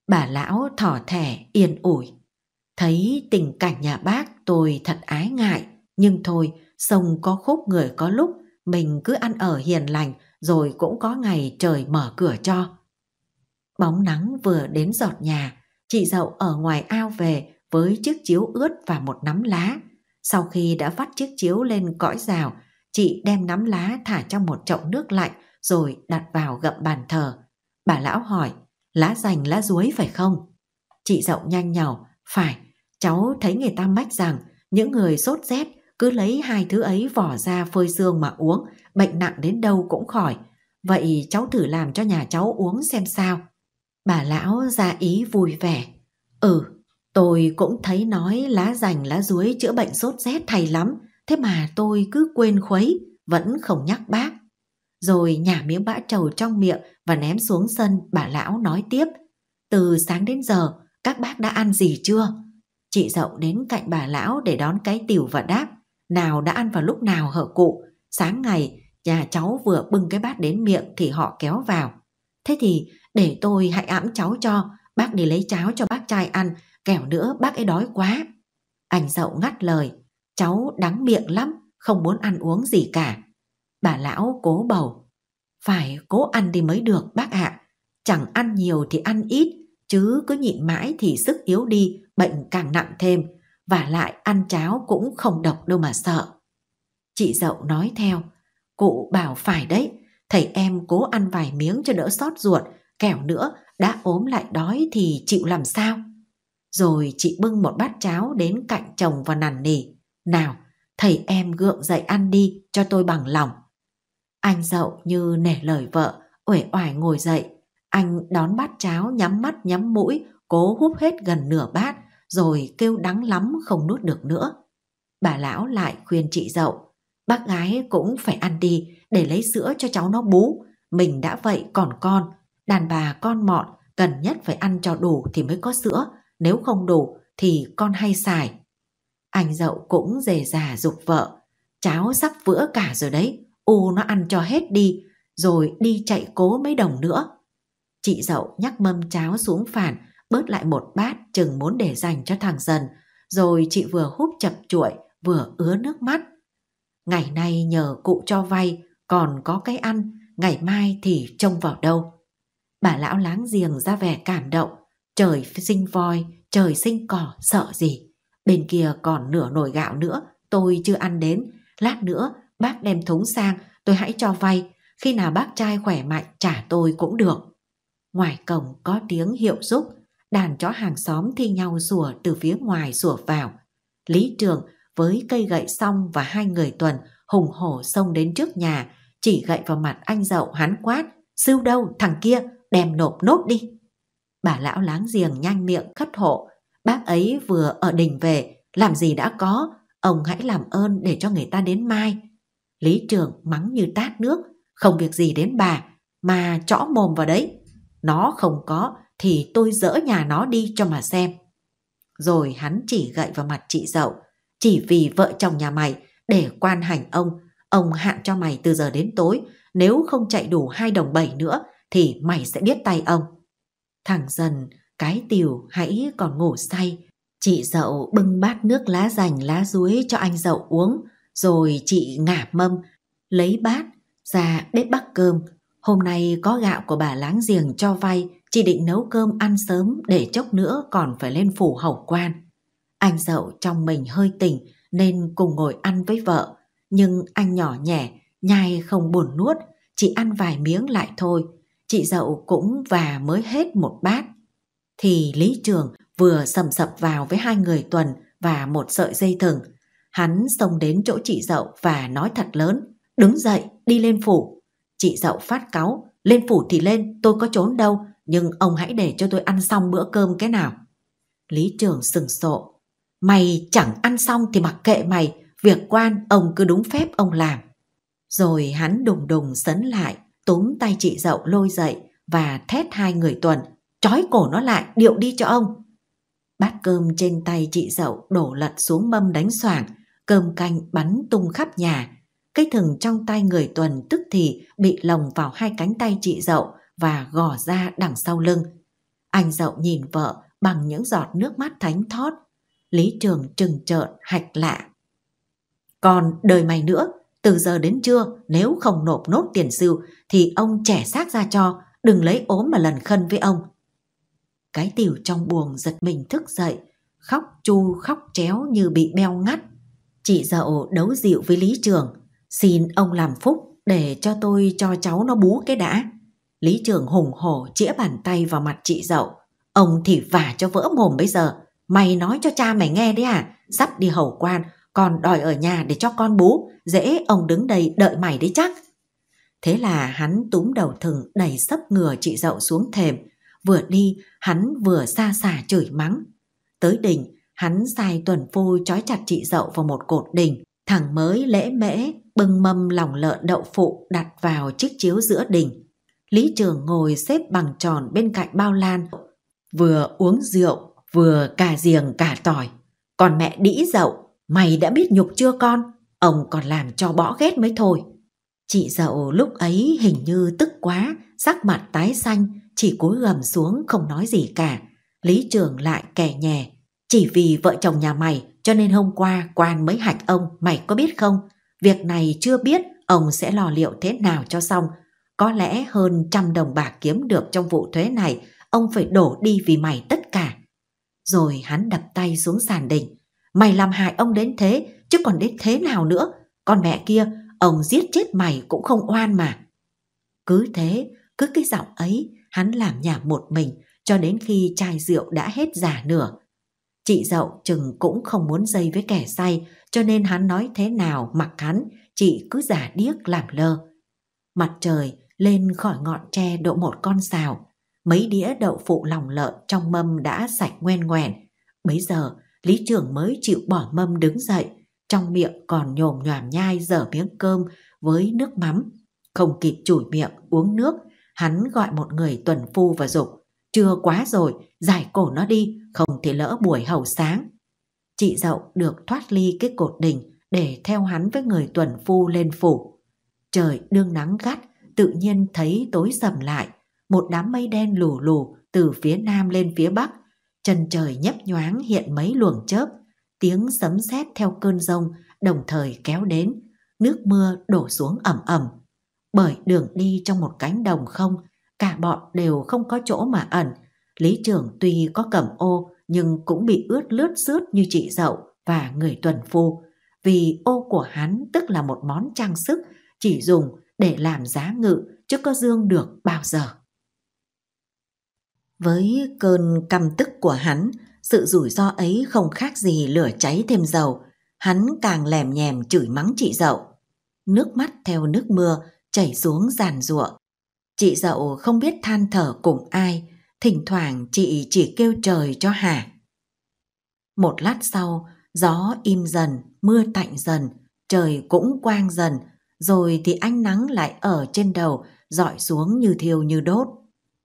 bà lão thỏ thẻ yên ủi. Thấy tình cảnh nhà bác tôi thật ái ngại, nhưng thôi, sông có khúc người có lúc, mình cứ ăn ở hiền lành rồi cũng có ngày trời mở cửa cho. Bóng nắng vừa đến giọt nhà, chị dậu ở ngoài ao về với chiếc chiếu ướt và một nắm lá. Sau khi đã vắt chiếc chiếu lên cõi rào, chị đem nắm lá thả trong một chậu nước lạnh rồi đặt vào gậm bàn thờ. Bà lão hỏi, lá rành lá ruối phải không? Chị dậu nhanh nhỏ, phải, cháu thấy người ta mách rằng những người sốt rét cứ lấy hai thứ ấy vỏ ra phơi xương mà uống, bệnh nặng đến đâu cũng khỏi. Vậy cháu thử làm cho nhà cháu uống xem sao. Bà lão ra ý vui vẻ. Ừ, tôi cũng thấy nói lá rành lá ruối chữa bệnh sốt rét thầy lắm, thế mà tôi cứ quên khuấy, vẫn không nhắc bác. Rồi nhả miếng bã trầu trong miệng và ném xuống sân, bà lão nói tiếp. Từ sáng đến giờ, các bác đã ăn gì chưa? Chị dậu đến cạnh bà lão để đón cái tiểu và đáp. Nào đã ăn vào lúc nào hở cụ? Sáng ngày, nhà cháu vừa bưng cái bát đến miệng thì họ kéo vào. Thế thì để tôi hãy ẵm cháu cho, bác đi lấy cháo cho bác trai ăn, kẻo nữa bác ấy đói quá. Anh dậu ngắt lời, cháu đắng miệng lắm, không muốn ăn uống gì cả. Bà lão cố bầu, phải cố ăn đi mới được bác ạ. À. Chẳng ăn nhiều thì ăn ít, chứ cứ nhịn mãi thì sức yếu đi, bệnh càng nặng thêm. Và lại ăn cháo cũng không độc đâu mà sợ. Chị dậu nói theo, cụ bảo phải đấy, thầy em cố ăn vài miếng cho đỡ sót ruột, kẻo nữa đã ốm lại đói thì chịu làm sao rồi chị bưng một bát cháo đến cạnh chồng và nằn nỉ nào thầy em gượng dậy ăn đi cho tôi bằng lòng anh dậu như nể lời vợ uể oải ngồi dậy anh đón bát cháo nhắm mắt nhắm mũi cố húp hết gần nửa bát rồi kêu đắng lắm không nuốt được nữa bà lão lại khuyên chị dậu bác gái cũng phải ăn đi để lấy sữa cho cháu nó bú mình đã vậy còn con Đàn bà con mọn cần nhất phải ăn cho đủ thì mới có sữa, nếu không đủ thì con hay xài. Anh dậu cũng dề già dục vợ, cháo sắp vữa cả rồi đấy, u nó ăn cho hết đi, rồi đi chạy cố mấy đồng nữa. Chị dậu nhắc mâm cháo xuống phản, bớt lại một bát chừng muốn để dành cho thằng dần, rồi chị vừa húp chập chuội vừa ứa nước mắt. Ngày nay nhờ cụ cho vay, còn có cái ăn, ngày mai thì trông vào đâu bà lão láng giềng ra vẻ cảm động, trời sinh voi, trời sinh cỏ, sợ gì. Bên kia còn nửa nồi gạo nữa, tôi chưa ăn đến, lát nữa bác đem thúng sang, tôi hãy cho vay, khi nào bác trai khỏe mạnh trả tôi cũng được. Ngoài cổng có tiếng hiệu giúp, đàn chó hàng xóm thi nhau sủa từ phía ngoài sủa vào. Lý Trường với cây gậy xong và hai người tuần hùng hổ xông đến trước nhà, chỉ gậy vào mặt anh dậu hắn quát, siêu đâu thằng kia, đem nộp nốt đi. Bà lão láng giềng nhanh miệng khất hộ, bác ấy vừa ở đình về, làm gì đã có, ông hãy làm ơn để cho người ta đến mai. Lý trường mắng như tát nước, không việc gì đến bà, mà chõ mồm vào đấy. Nó không có thì tôi dỡ nhà nó đi cho mà xem. Rồi hắn chỉ gậy vào mặt chị dậu, chỉ vì vợ chồng nhà mày để quan hành ông, ông hạn cho mày từ giờ đến tối, nếu không chạy đủ hai đồng bảy nữa thì mày sẽ biết tay ông. Thẳng dần, cái tiểu hãy còn ngủ say. Chị dậu bưng bát nước lá rành lá ruối cho anh dậu uống, rồi chị ngả mâm, lấy bát, ra bếp bắt cơm. Hôm nay có gạo của bà láng giềng cho vay, chị định nấu cơm ăn sớm để chốc nữa còn phải lên phủ hầu quan. Anh dậu trong mình hơi tỉnh nên cùng ngồi ăn với vợ, nhưng anh nhỏ nhẹ, nhai không buồn nuốt, chỉ ăn vài miếng lại thôi – chị dậu cũng và mới hết một bát. Thì Lý Trường vừa sầm sập vào với hai người tuần và một sợi dây thừng. Hắn xông đến chỗ chị dậu và nói thật lớn, đứng dậy, đi lên phủ. Chị dậu phát cáu, lên phủ thì lên, tôi có trốn đâu, nhưng ông hãy để cho tôi ăn xong bữa cơm cái nào. Lý Trường sừng sộ, mày chẳng ăn xong thì mặc kệ mày, việc quan ông cứ đúng phép ông làm. Rồi hắn đùng đùng sấn lại, túm tay chị dậu lôi dậy và thét hai người tuần, trói cổ nó lại, điệu đi cho ông. Bát cơm trên tay chị dậu đổ lật xuống mâm đánh xoảng, cơm canh bắn tung khắp nhà. Cây thừng trong tay người tuần tức thì bị lồng vào hai cánh tay chị dậu và gò ra đằng sau lưng. Anh dậu nhìn vợ bằng những giọt nước mắt thánh thót. Lý Trường trừng trợn hạch lạ. Còn đời mày nữa, từ giờ đến trưa nếu không nộp nốt tiền sưu thì ông trẻ xác ra cho, đừng lấy ốm mà lần khân với ông. Cái tiểu trong buồng giật mình thức dậy, khóc chu khóc chéo như bị beo ngắt. Chị dậu đấu dịu với Lý Trường, xin ông làm phúc để cho tôi cho cháu nó bú cái đã. Lý Trường hùng hổ chĩa bàn tay vào mặt chị dậu, ông thì vả cho vỡ mồm bây giờ. Mày nói cho cha mày nghe đấy à, sắp đi hầu quan, còn đòi ở nhà để cho con bú, dễ ông đứng đây đợi mày đấy chắc. Thế là hắn túm đầu thừng đẩy sấp ngừa chị dậu xuống thềm, vừa đi hắn vừa xa xả chửi mắng. Tới đỉnh, hắn sai tuần phu trói chặt chị dậu vào một cột đỉnh, thằng mới lễ mễ bưng mâm lòng lợn đậu phụ đặt vào chiếc chiếu giữa đỉnh. Lý Trường ngồi xếp bằng tròn bên cạnh bao lan, vừa uống rượu, vừa cà giềng cà tỏi. Còn mẹ đĩ dậu Mày đã biết nhục chưa con? Ông còn làm cho bỏ ghét mới thôi. Chị dậu lúc ấy hình như tức quá, sắc mặt tái xanh, chỉ cúi gầm xuống không nói gì cả. Lý Trường lại kẻ nhè. Chỉ vì vợ chồng nhà mày cho nên hôm qua quan mới hạch ông, mày có biết không? Việc này chưa biết ông sẽ lo liệu thế nào cho xong. Có lẽ hơn trăm đồng bạc kiếm được trong vụ thuế này, ông phải đổ đi vì mày tất cả. Rồi hắn đập tay xuống sàn đỉnh, Mày làm hại ông đến thế, chứ còn đến thế nào nữa. Con mẹ kia, ông giết chết mày cũng không oan mà. Cứ thế, cứ cái giọng ấy, hắn làm nhà một mình cho đến khi chai rượu đã hết giả nửa. Chị dậu chừng cũng không muốn dây với kẻ say, cho nên hắn nói thế nào mặc hắn, chị cứ giả điếc làm lơ. Mặt trời lên khỏi ngọn tre độ một con xào, mấy đĩa đậu phụ lòng lợn trong mâm đã sạch ngoen ngoẻn. Bấy giờ Lý trưởng mới chịu bỏ mâm đứng dậy, trong miệng còn nhồm nhòm nhai dở miếng cơm với nước mắm. Không kịp chủi miệng uống nước, hắn gọi một người tuần phu và dục Chưa quá rồi, giải cổ nó đi, không thể lỡ buổi hầu sáng. Chị dậu được thoát ly cái cột đình để theo hắn với người tuần phu lên phủ. Trời đương nắng gắt, tự nhiên thấy tối sầm lại, một đám mây đen lù lù từ phía nam lên phía bắc, Trần trời nhấp nhoáng hiện mấy luồng chớp, tiếng sấm sét theo cơn rông đồng thời kéo đến, nước mưa đổ xuống ẩm ẩm. Bởi đường đi trong một cánh đồng không, cả bọn đều không có chỗ mà ẩn. Lý trưởng tuy có cầm ô nhưng cũng bị ướt lướt sướt như chị dậu và người tuần phu. Vì ô của hắn tức là một món trang sức chỉ dùng để làm giá ngự chứ có dương được bao giờ. Với cơn căm tức của hắn, sự rủi ro ấy không khác gì lửa cháy thêm dầu. Hắn càng lèm nhèm chửi mắng chị dậu. Nước mắt theo nước mưa chảy xuống giàn ruộng. Chị dậu không biết than thở cùng ai, thỉnh thoảng chị chỉ kêu trời cho hả. Một lát sau, gió im dần, mưa tạnh dần, trời cũng quang dần, rồi thì ánh nắng lại ở trên đầu, dọi xuống như thiêu như đốt.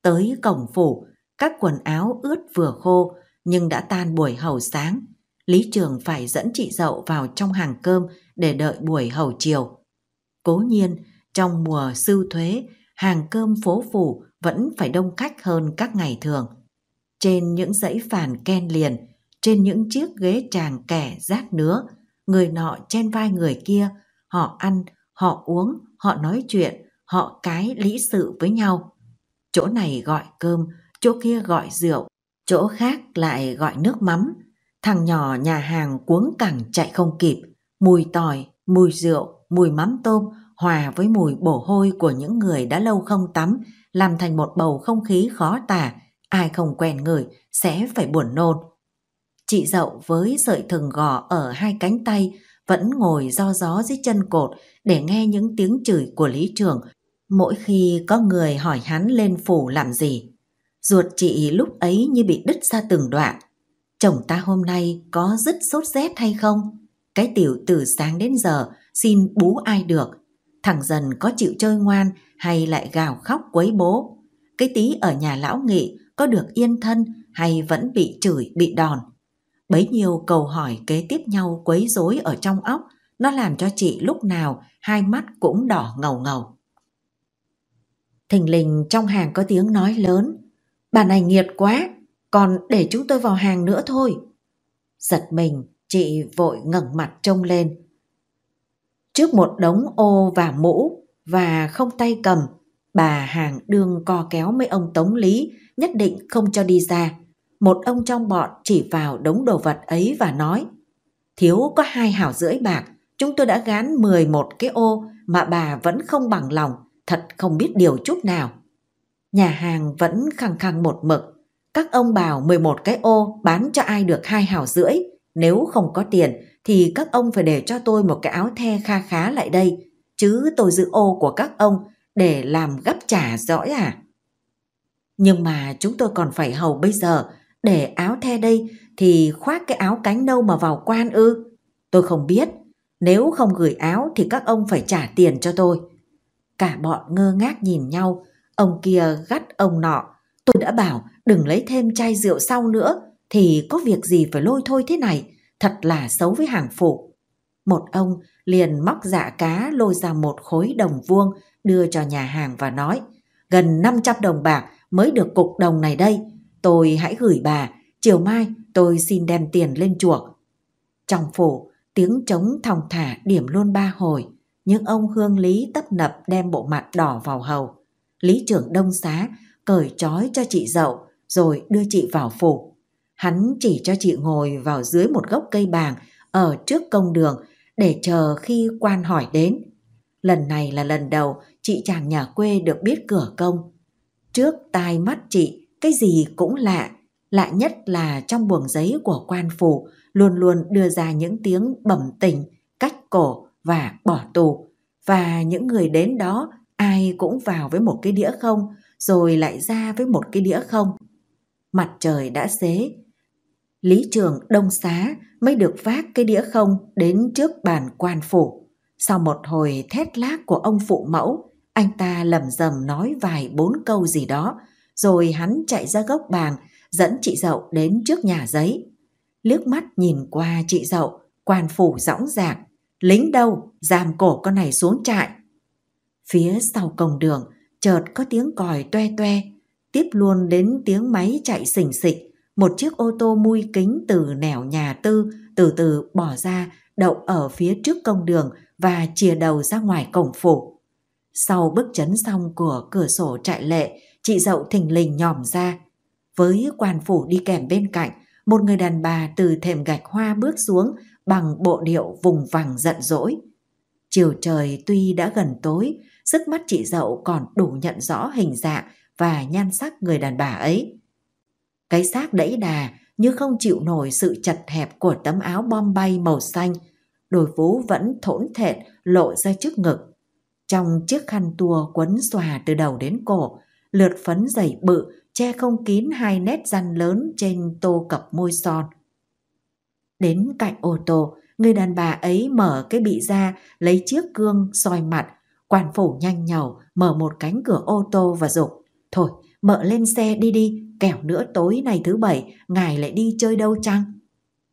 Tới cổng phủ, các quần áo ướt vừa khô nhưng đã tan buổi hầu sáng. Lý Trường phải dẫn chị dậu vào trong hàng cơm để đợi buổi hầu chiều. Cố nhiên, trong mùa sư thuế, hàng cơm phố phủ vẫn phải đông khách hơn các ngày thường. Trên những dãy phản ken liền, trên những chiếc ghế tràng kẻ rác nứa, người nọ chen vai người kia, họ ăn, họ uống, họ nói chuyện, họ cái lý sự với nhau. Chỗ này gọi cơm, chỗ kia gọi rượu, chỗ khác lại gọi nước mắm. Thằng nhỏ nhà hàng cuống cẳng chạy không kịp, mùi tỏi, mùi rượu, mùi mắm tôm hòa với mùi bổ hôi của những người đã lâu không tắm, làm thành một bầu không khí khó tả, ai không quen người sẽ phải buồn nôn. Chị dậu với sợi thừng gò ở hai cánh tay vẫn ngồi do gió dưới chân cột để nghe những tiếng chửi của lý trưởng. mỗi khi có người hỏi hắn lên phủ làm gì. Ruột chị lúc ấy như bị đứt ra từng đoạn. Chồng ta hôm nay có dứt sốt rét hay không? Cái tiểu từ sáng đến giờ xin bú ai được. Thằng dần có chịu chơi ngoan hay lại gào khóc quấy bố. Cái tí ở nhà lão nghị có được yên thân hay vẫn bị chửi, bị đòn. Bấy nhiêu câu hỏi kế tiếp nhau quấy rối ở trong óc, nó làm cho chị lúc nào hai mắt cũng đỏ ngầu ngầu. Thình lình trong hàng có tiếng nói lớn, Bà này nghiệt quá, còn để chúng tôi vào hàng nữa thôi. Giật mình, chị vội ngẩng mặt trông lên. Trước một đống ô và mũ và không tay cầm, bà hàng đương co kéo mấy ông tống lý nhất định không cho đi ra. Một ông trong bọn chỉ vào đống đồ vật ấy và nói Thiếu có hai hảo rưỡi bạc, chúng tôi đã gán 11 cái ô mà bà vẫn không bằng lòng, thật không biết điều chút nào. Nhà hàng vẫn khăng khăng một mực. Các ông bảo 11 cái ô bán cho ai được hai hào rưỡi. Nếu không có tiền thì các ông phải để cho tôi một cái áo the kha khá lại đây. Chứ tôi giữ ô của các ông để làm gấp trả dõi à. Nhưng mà chúng tôi còn phải hầu bây giờ để áo the đây thì khoác cái áo cánh đâu mà vào quan ư. Tôi không biết. Nếu không gửi áo thì các ông phải trả tiền cho tôi. Cả bọn ngơ ngác nhìn nhau, Ông kia gắt ông nọ, tôi đã bảo đừng lấy thêm chai rượu sau nữa, thì có việc gì phải lôi thôi thế này, thật là xấu với hàng phụ. Một ông liền móc dạ cá lôi ra một khối đồng vuông đưa cho nhà hàng và nói, gần 500 đồng bạc mới được cục đồng này đây, tôi hãy gửi bà, chiều mai tôi xin đem tiền lên chuộc. Trong phủ, tiếng trống thong thả điểm luôn ba hồi, những ông hương lý tấp nập đem bộ mặt đỏ vào hầu. Lý trưởng đông xá cởi trói cho chị dậu rồi đưa chị vào phủ. Hắn chỉ cho chị ngồi vào dưới một gốc cây bàng ở trước công đường để chờ khi quan hỏi đến. Lần này là lần đầu chị chàng nhà quê được biết cửa công. Trước tai mắt chị, cái gì cũng lạ. Lạ nhất là trong buồng giấy của quan phủ luôn luôn đưa ra những tiếng bẩm tình, cách cổ và bỏ tù. Và những người đến đó ai cũng vào với một cái đĩa không, rồi lại ra với một cái đĩa không. Mặt trời đã xế, Lý Trường Đông Xá mới được vác cái đĩa không đến trước bàn quan phủ. Sau một hồi thét lác của ông phụ mẫu, anh ta lầm rầm nói vài bốn câu gì đó, rồi hắn chạy ra gốc bàn, dẫn chị dậu đến trước nhà giấy. Liếc mắt nhìn qua chị dậu, quan phủ dõng dạc, lính đâu, giam cổ con này xuống trại. Phía sau cổng đường, chợt có tiếng còi toe toe, tiếp luôn đến tiếng máy chạy xỉnh xịch. Một chiếc ô tô mui kính từ nẻo nhà tư từ từ bỏ ra đậu ở phía trước công đường và chìa đầu ra ngoài cổng phủ. Sau bước chấn xong của cửa sổ trại lệ, chị dậu thình lình nhòm ra. Với quan phủ đi kèm bên cạnh, một người đàn bà từ thềm gạch hoa bước xuống bằng bộ điệu vùng vằng giận dỗi. Chiều trời tuy đã gần tối sức mắt chị dậu còn đủ nhận rõ hình dạng và nhan sắc người đàn bà ấy. Cái xác đẫy đà như không chịu nổi sự chật hẹp của tấm áo bom bay màu xanh, đôi vú vẫn thỗn thẹn lộ ra trước ngực. Trong chiếc khăn tua quấn xòa từ đầu đến cổ, lượt phấn dày bự che không kín hai nét răng lớn trên tô cặp môi son. Đến cạnh ô tô, người đàn bà ấy mở cái bị ra, lấy chiếc gương soi mặt Quan phủ nhanh nhào mở một cánh cửa ô tô và dục Thôi, mợ lên xe đi đi, kẻo nữa tối nay thứ bảy, ngài lại đi chơi đâu chăng?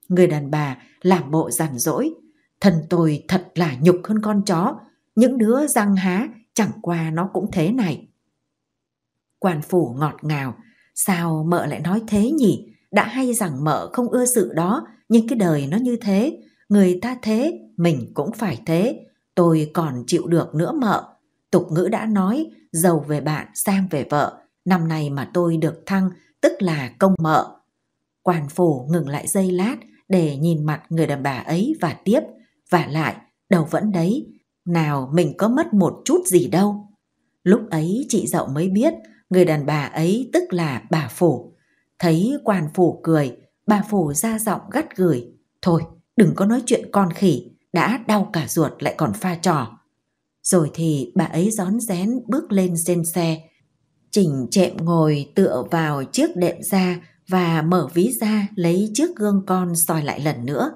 Người đàn bà làm bộ rằn dỗi. Thần tôi thật là nhục hơn con chó. Những đứa răng há chẳng qua nó cũng thế này. Quan phủ ngọt ngào. Sao mợ lại nói thế nhỉ? Đã hay rằng mợ không ưa sự đó, nhưng cái đời nó như thế. Người ta thế, mình cũng phải thế Tôi còn chịu được nữa mợ. Tục ngữ đã nói, giàu về bạn, sang về vợ. Năm nay mà tôi được thăng, tức là công mợ. Quan phủ ngừng lại giây lát để nhìn mặt người đàn bà ấy và tiếp. Và lại, đầu vẫn đấy. Nào mình có mất một chút gì đâu. Lúc ấy chị dậu mới biết người đàn bà ấy tức là bà phủ. Thấy quan phủ cười, bà phủ ra giọng gắt gửi. Thôi, đừng có nói chuyện con khỉ, đã đau cả ruột lại còn pha trò. Rồi thì bà ấy rón rén bước lên trên xe, chỉnh chẹm ngồi tựa vào chiếc đệm ra và mở ví ra lấy chiếc gương con soi lại lần nữa.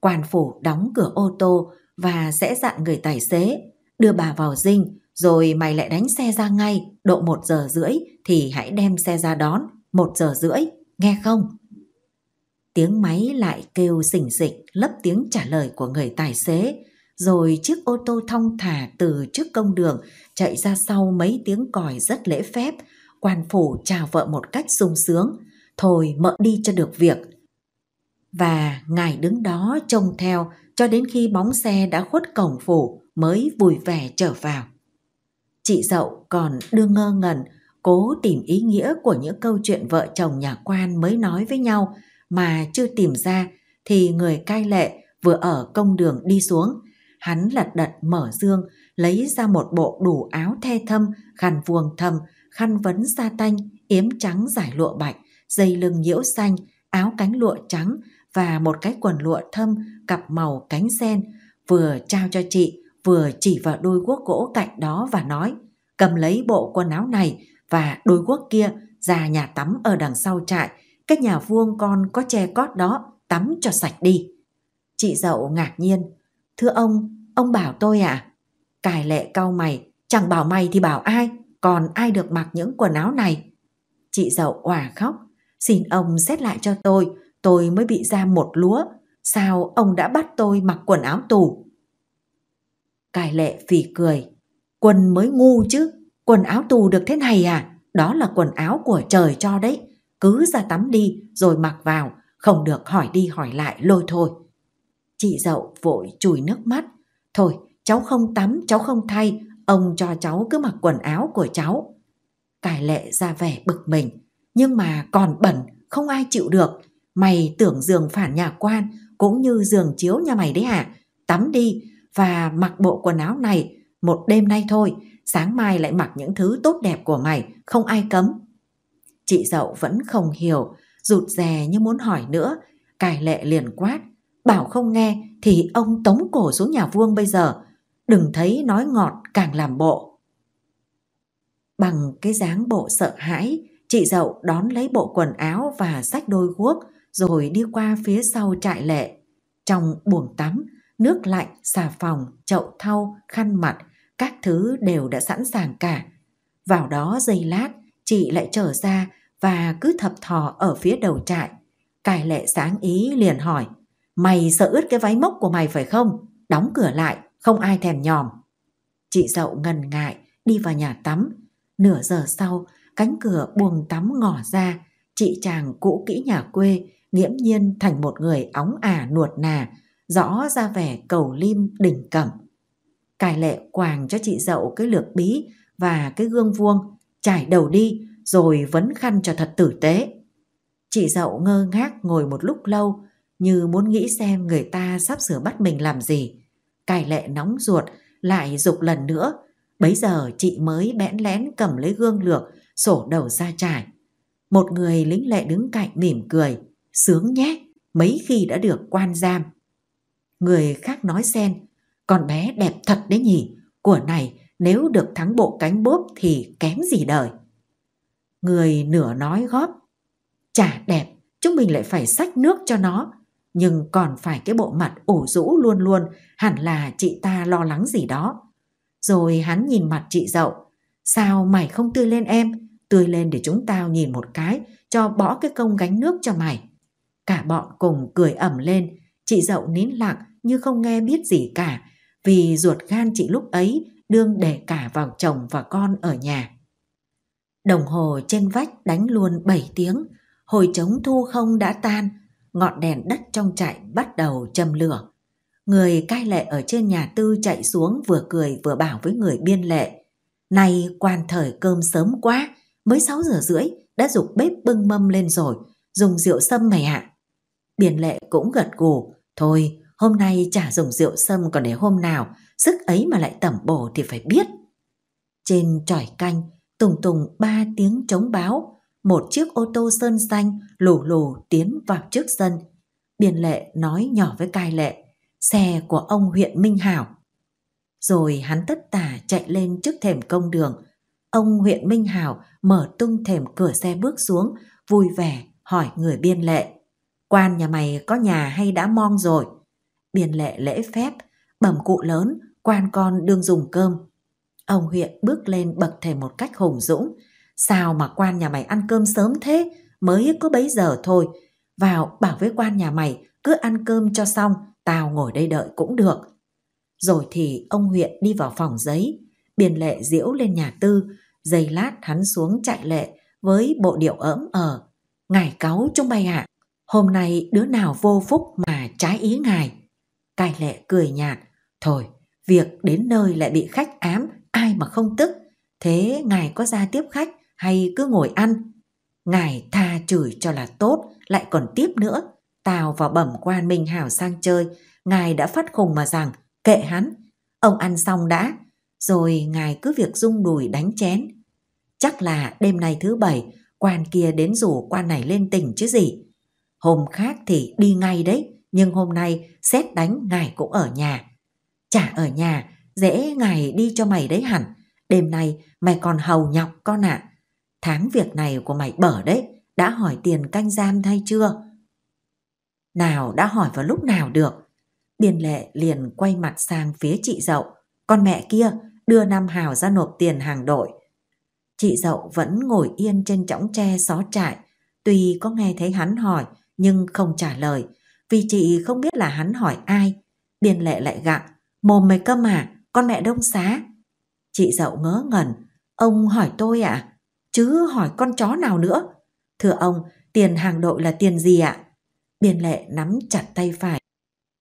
Quan phủ đóng cửa ô tô và sẽ dặn người tài xế đưa bà vào dinh rồi mày lại đánh xe ra ngay độ một giờ rưỡi thì hãy đem xe ra đón một giờ rưỡi nghe không Tiếng máy lại kêu rỉnh rịch lấp tiếng trả lời của người tài xế, rồi chiếc ô tô thong thả từ trước công đường chạy ra sau mấy tiếng còi rất lễ phép, quan phủ chào vợ một cách sung sướng, thôi mợ đi cho được việc. Và ngài đứng đó trông theo cho đến khi bóng xe đã khuất cổng phủ mới vui vẻ trở vào. Chị dậu còn đưa ngơ ngẩn, cố tìm ý nghĩa của những câu chuyện vợ chồng nhà quan mới nói với nhau, mà chưa tìm ra thì người cai lệ vừa ở công đường đi xuống, hắn lật đật mở dương, lấy ra một bộ đủ áo the thâm, khăn vuông thâm, khăn vấn sa tanh, yếm trắng giải lụa bạch, dây lưng nhiễu xanh, áo cánh lụa trắng và một cái quần lụa thâm cặp màu cánh sen, vừa trao cho chị, vừa chỉ vào đôi guốc gỗ cạnh đó và nói, cầm lấy bộ quần áo này và đôi guốc kia ra nhà tắm ở đằng sau trại cái nhà vuông con có che cót đó, tắm cho sạch đi. Chị dậu ngạc nhiên. Thưa ông, ông bảo tôi à? cài lệ cau mày, chẳng bảo mày thì bảo ai, còn ai được mặc những quần áo này? Chị dậu òa khóc. Xin ông xét lại cho tôi, tôi mới bị ra một lúa. Sao ông đã bắt tôi mặc quần áo tù? cài lệ phì cười. Quần mới ngu chứ, quần áo tù được thế này à? Đó là quần áo của trời cho đấy cứ ra tắm đi rồi mặc vào, không được hỏi đi hỏi lại lôi thôi. Chị dậu vội chùi nước mắt. Thôi, cháu không tắm, cháu không thay, ông cho cháu cứ mặc quần áo của cháu. Cải lệ ra vẻ bực mình, nhưng mà còn bẩn, không ai chịu được. Mày tưởng giường phản nhà quan cũng như giường chiếu nhà mày đấy hả? Tắm đi và mặc bộ quần áo này một đêm nay thôi, sáng mai lại mặc những thứ tốt đẹp của mày, không ai cấm. Chị dậu vẫn không hiểu, rụt rè như muốn hỏi nữa. cài lệ liền quát, bảo không nghe thì ông tống cổ xuống nhà vuông bây giờ. Đừng thấy nói ngọt càng làm bộ. Bằng cái dáng bộ sợ hãi, chị dậu đón lấy bộ quần áo và sách đôi guốc rồi đi qua phía sau trại lệ. Trong buồng tắm, nước lạnh, xà phòng, chậu thau, khăn mặt, các thứ đều đã sẵn sàng cả. Vào đó giây lát, chị lại trở ra và cứ thập thò ở phía đầu trại. cài lệ sáng ý liền hỏi, mày sợ ướt cái váy mốc của mày phải không? Đóng cửa lại, không ai thèm nhòm. Chị dậu ngần ngại, đi vào nhà tắm. Nửa giờ sau, cánh cửa buồng tắm ngỏ ra, chị chàng cũ kỹ nhà quê, nghiễm nhiên thành một người óng ả nuột nà, rõ ra vẻ cầu lim đỉnh cẩm. cài lệ quàng cho chị dậu cái lược bí và cái gương vuông chải đầu đi rồi vấn khăn cho thật tử tế. Chị dậu ngơ ngác ngồi một lúc lâu như muốn nghĩ xem người ta sắp sửa bắt mình làm gì. cài lệ nóng ruột lại dục lần nữa. Bấy giờ chị mới bẽn lén cầm lấy gương lược sổ đầu ra trải. Một người lính lệ đứng cạnh mỉm cười. Sướng nhé, mấy khi đã được quan giam. Người khác nói xen, con bé đẹp thật đấy nhỉ, của này nếu được thắng bộ cánh bốp thì kém gì đời. Người nửa nói góp, chả đẹp, chúng mình lại phải xách nước cho nó, nhưng còn phải cái bộ mặt ủ rũ luôn luôn, hẳn là chị ta lo lắng gì đó. Rồi hắn nhìn mặt chị dậu, sao mày không tươi lên em, tươi lên để chúng tao nhìn một cái, cho bỏ cái công gánh nước cho mày. Cả bọn cùng cười ẩm lên, chị dậu nín lặng như không nghe biết gì cả, vì ruột gan chị lúc ấy đương để cả vào chồng và con ở nhà. Đồng hồ trên vách đánh luôn 7 tiếng, hồi trống thu không đã tan, ngọn đèn đất trong trại bắt đầu châm lửa. Người cai lệ ở trên nhà tư chạy xuống vừa cười vừa bảo với người biên lệ. nay quan thời cơm sớm quá, mới 6 giờ rưỡi đã dục bếp bưng mâm lên rồi, dùng rượu sâm mày ạ. À. Biên lệ cũng gật gù, thôi hôm nay chả dùng rượu sâm còn để hôm nào, sức ấy mà lại tẩm bổ thì phải biết. Trên tròi canh, tùng tùng ba tiếng trống báo, một chiếc ô tô sơn xanh lù lù tiến vào trước sân. Biên lệ nói nhỏ với cai lệ, xe của ông huyện Minh Hảo. Rồi hắn tất tả chạy lên trước thềm công đường. Ông huyện Minh Hảo mở tung thềm cửa xe bước xuống, vui vẻ hỏi người biên lệ. Quan nhà mày có nhà hay đã mong rồi? Biên lệ lễ phép, bẩm cụ lớn, quan con đương dùng cơm. Ông huyện bước lên bậc thềm một cách hùng dũng. Sao mà quan nhà mày ăn cơm sớm thế, mới có bấy giờ thôi. Vào bảo với quan nhà mày, cứ ăn cơm cho xong, tao ngồi đây đợi cũng được. Rồi thì ông huyện đi vào phòng giấy, biên lệ diễu lên nhà tư, giây lát hắn xuống chạy lệ với bộ điệu ỡm ở. Ờ. Ngài cáu chúng bay ạ, à, hôm nay đứa nào vô phúc mà trái ý ngài. Cài lệ cười nhạt, Thôi, việc đến nơi lại bị khách ám, ai mà không tức. Thế ngài có ra tiếp khách hay cứ ngồi ăn? Ngài tha chửi cho là tốt, lại còn tiếp nữa. Tào vào bẩm quan Minh Hảo sang chơi, ngài đã phát khùng mà rằng, kệ hắn, ông ăn xong đã, rồi ngài cứ việc rung đùi đánh chén. Chắc là đêm nay thứ bảy, quan kia đến rủ quan này lên tỉnh chứ gì. Hôm khác thì đi ngay đấy, nhưng hôm nay xét đánh ngài cũng ở nhà. Chả ở nhà, dễ ngày đi cho mày đấy hẳn. Đêm nay mày còn hầu nhọc con ạ. À. Tháng việc này của mày bở đấy, đã hỏi tiền canh giam thay chưa? Nào đã hỏi vào lúc nào được. Điền lệ liền quay mặt sang phía chị dậu. Con mẹ kia đưa Nam Hào ra nộp tiền hàng đội. Chị dậu vẫn ngồi yên trên chõng tre xó trại. Tuy có nghe thấy hắn hỏi nhưng không trả lời vì chị không biết là hắn hỏi ai. Điền lệ lại gặng. Mồm mày cơ mà, con mẹ đông xá. Chị dậu ngớ ngẩn, ông hỏi tôi ạ, à? chứ hỏi con chó nào nữa. Thưa ông, tiền hàng đội là tiền gì ạ? À? Biên lệ nắm chặt tay phải.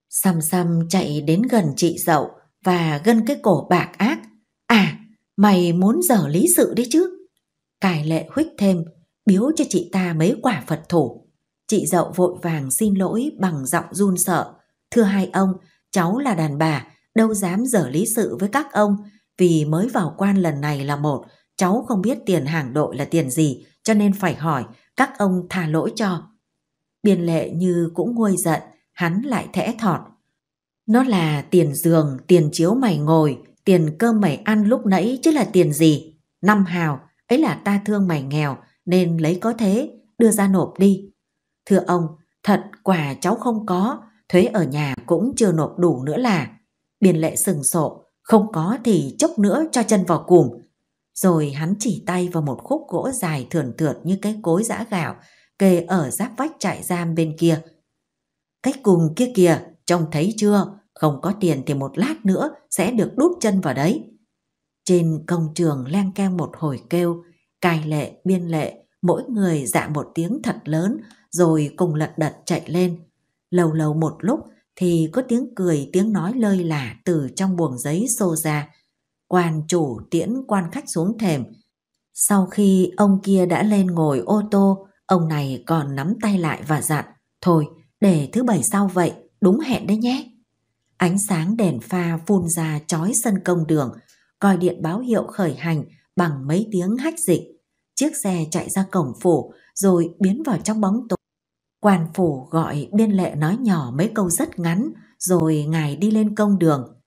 Xăm xăm chạy đến gần chị dậu và gân cái cổ bạc ác. À, mày muốn dở lý sự đấy chứ? Cải lệ huyết thêm, biếu cho chị ta mấy quả Phật thủ. Chị dậu vội vàng xin lỗi bằng giọng run sợ. Thưa hai ông, cháu là đàn bà, đâu dám dở lý sự với các ông vì mới vào quan lần này là một, cháu không biết tiền hàng đội là tiền gì cho nên phải hỏi, các ông tha lỗi cho. Biên lệ như cũng nguôi giận, hắn lại thẽ thọt. Nó là tiền giường, tiền chiếu mày ngồi, tiền cơm mày ăn lúc nãy chứ là tiền gì. Năm hào, ấy là ta thương mày nghèo nên lấy có thế, đưa ra nộp đi. Thưa ông, thật quả cháu không có, thuế ở nhà cũng chưa nộp đủ nữa là. Biên lệ sừng sộ, không có thì chốc nữa cho chân vào cùm. Rồi hắn chỉ tay vào một khúc gỗ dài thườn thượt như cái cối giã gạo, kề ở giáp vách trại giam bên kia. Cách cùng kia kìa, trông thấy chưa? Không có tiền thì một lát nữa sẽ được đút chân vào đấy. Trên công trường len keng một hồi kêu, cai lệ, biên lệ, mỗi người dạ một tiếng thật lớn rồi cùng lật đật chạy lên. Lâu lâu một lúc thì có tiếng cười tiếng nói lơi lả từ trong buồng giấy xô ra. Quan chủ tiễn quan khách xuống thềm. Sau khi ông kia đã lên ngồi ô tô, ông này còn nắm tay lại và dặn, thôi để thứ bảy sau vậy, đúng hẹn đấy nhé. Ánh sáng đèn pha phun ra chói sân công đường, coi điện báo hiệu khởi hành bằng mấy tiếng hách dịch. Chiếc xe chạy ra cổng phủ rồi biến vào trong bóng tối. Quan phủ gọi biên lệ nói nhỏ mấy câu rất ngắn, rồi ngài đi lên công đường.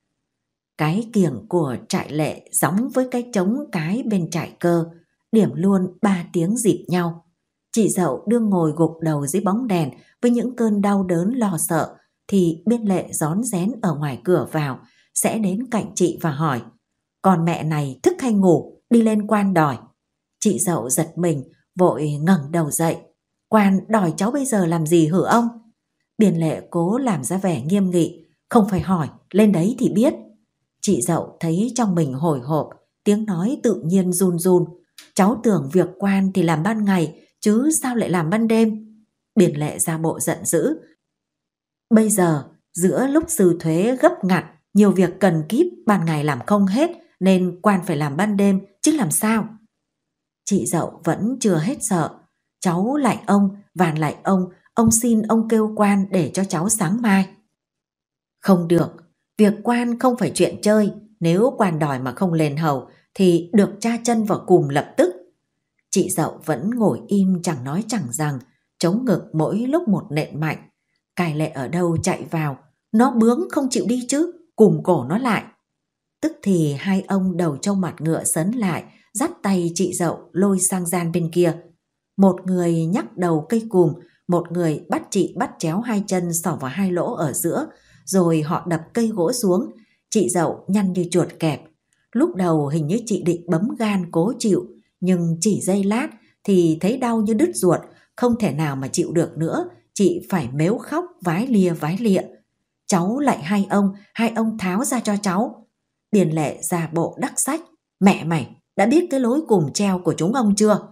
Cái kiểng của trại lệ giống với cái trống cái bên trại cơ, điểm luôn ba tiếng dịp nhau. Chị dậu đương ngồi gục đầu dưới bóng đèn với những cơn đau đớn lo sợ, thì biên lệ rón rén ở ngoài cửa vào, sẽ đến cạnh chị và hỏi. Còn mẹ này thức hay ngủ, đi lên quan đòi. Chị dậu giật mình, vội ngẩng đầu dậy. Quan đòi cháu bây giờ làm gì hử ông? Biển lệ cố làm ra vẻ nghiêm nghị, không phải hỏi, lên đấy thì biết. Chị dậu thấy trong mình hồi hộp, tiếng nói tự nhiên run run. Cháu tưởng việc quan thì làm ban ngày, chứ sao lại làm ban đêm? Biển lệ ra bộ giận dữ. Bây giờ, giữa lúc sư thuế gấp ngặt, nhiều việc cần kíp ban ngày làm không hết, nên quan phải làm ban đêm, chứ làm sao? Chị dậu vẫn chưa hết sợ, cháu lại ông, vàn lại ông, ông xin ông kêu quan để cho cháu sáng mai. Không được, việc quan không phải chuyện chơi, nếu quan đòi mà không lên hầu thì được cha chân vào cùm lập tức. Chị dậu vẫn ngồi im chẳng nói chẳng rằng, chống ngực mỗi lúc một nện mạnh. Cài lệ ở đâu chạy vào, nó bướng không chịu đi chứ, cùm cổ nó lại. Tức thì hai ông đầu trâu mặt ngựa sấn lại, dắt tay chị dậu lôi sang gian bên kia một người nhắc đầu cây cùm, một người bắt chị bắt chéo hai chân xỏ vào hai lỗ ở giữa, rồi họ đập cây gỗ xuống, chị dậu nhăn như chuột kẹp. Lúc đầu hình như chị định bấm gan cố chịu, nhưng chỉ giây lát thì thấy đau như đứt ruột, không thể nào mà chịu được nữa, chị phải mếu khóc vái lìa vái lịa. Cháu lại hai ông, hai ông tháo ra cho cháu. Điền lệ ra bộ đắc sách, mẹ mày, đã biết cái lối cùng treo của chúng ông chưa?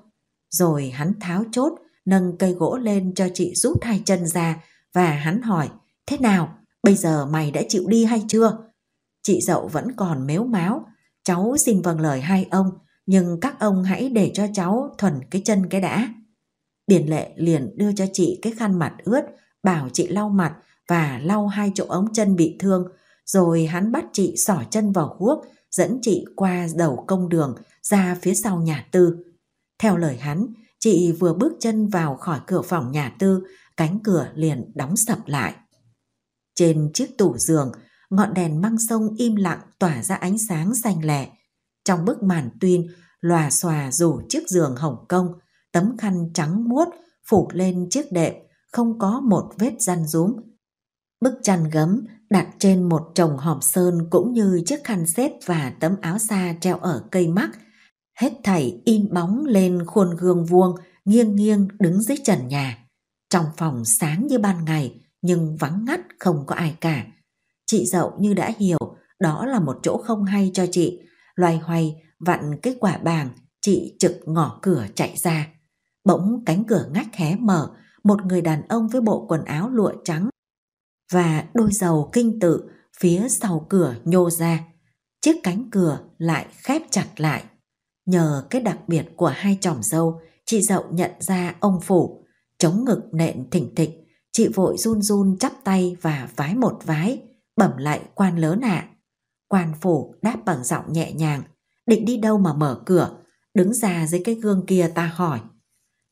Rồi hắn tháo chốt, nâng cây gỗ lên cho chị rút hai chân ra và hắn hỏi, thế nào, bây giờ mày đã chịu đi hay chưa? Chị dậu vẫn còn mếu máo, cháu xin vâng lời hai ông, nhưng các ông hãy để cho cháu thuần cái chân cái đã. Điền lệ liền đưa cho chị cái khăn mặt ướt, bảo chị lau mặt và lau hai chỗ ống chân bị thương, rồi hắn bắt chị xỏ chân vào guốc, dẫn chị qua đầu công đường ra phía sau nhà tư. Theo lời hắn, chị vừa bước chân vào khỏi cửa phòng nhà tư, cánh cửa liền đóng sập lại. Trên chiếc tủ giường, ngọn đèn măng sông im lặng tỏa ra ánh sáng xanh lẻ. Trong bức màn tuyên, lòa xòa rủ chiếc giường Hồng Kông, tấm khăn trắng muốt phủ lên chiếc đệm, không có một vết răn rúm. Bức chăn gấm đặt trên một chồng hòm sơn cũng như chiếc khăn xếp và tấm áo xa treo ở cây mắc, hết thảy in bóng lên khuôn gương vuông nghiêng nghiêng đứng dưới trần nhà. Trong phòng sáng như ban ngày nhưng vắng ngắt không có ai cả. Chị dậu như đã hiểu đó là một chỗ không hay cho chị. Loay hoay vặn cái quả bàng chị trực ngỏ cửa chạy ra. Bỗng cánh cửa ngách hé mở một người đàn ông với bộ quần áo lụa trắng và đôi dầu kinh tự phía sau cửa nhô ra. Chiếc cánh cửa lại khép chặt lại Nhờ cái đặc biệt của hai chòm dâu, chị dậu nhận ra ông Phủ. Chống ngực nện thỉnh thịch, chị vội run run chắp tay và vái một vái, bẩm lại quan lớn ạ. À. Quan Phủ đáp bằng giọng nhẹ nhàng, định đi đâu mà mở cửa, đứng ra dưới cái gương kia ta hỏi.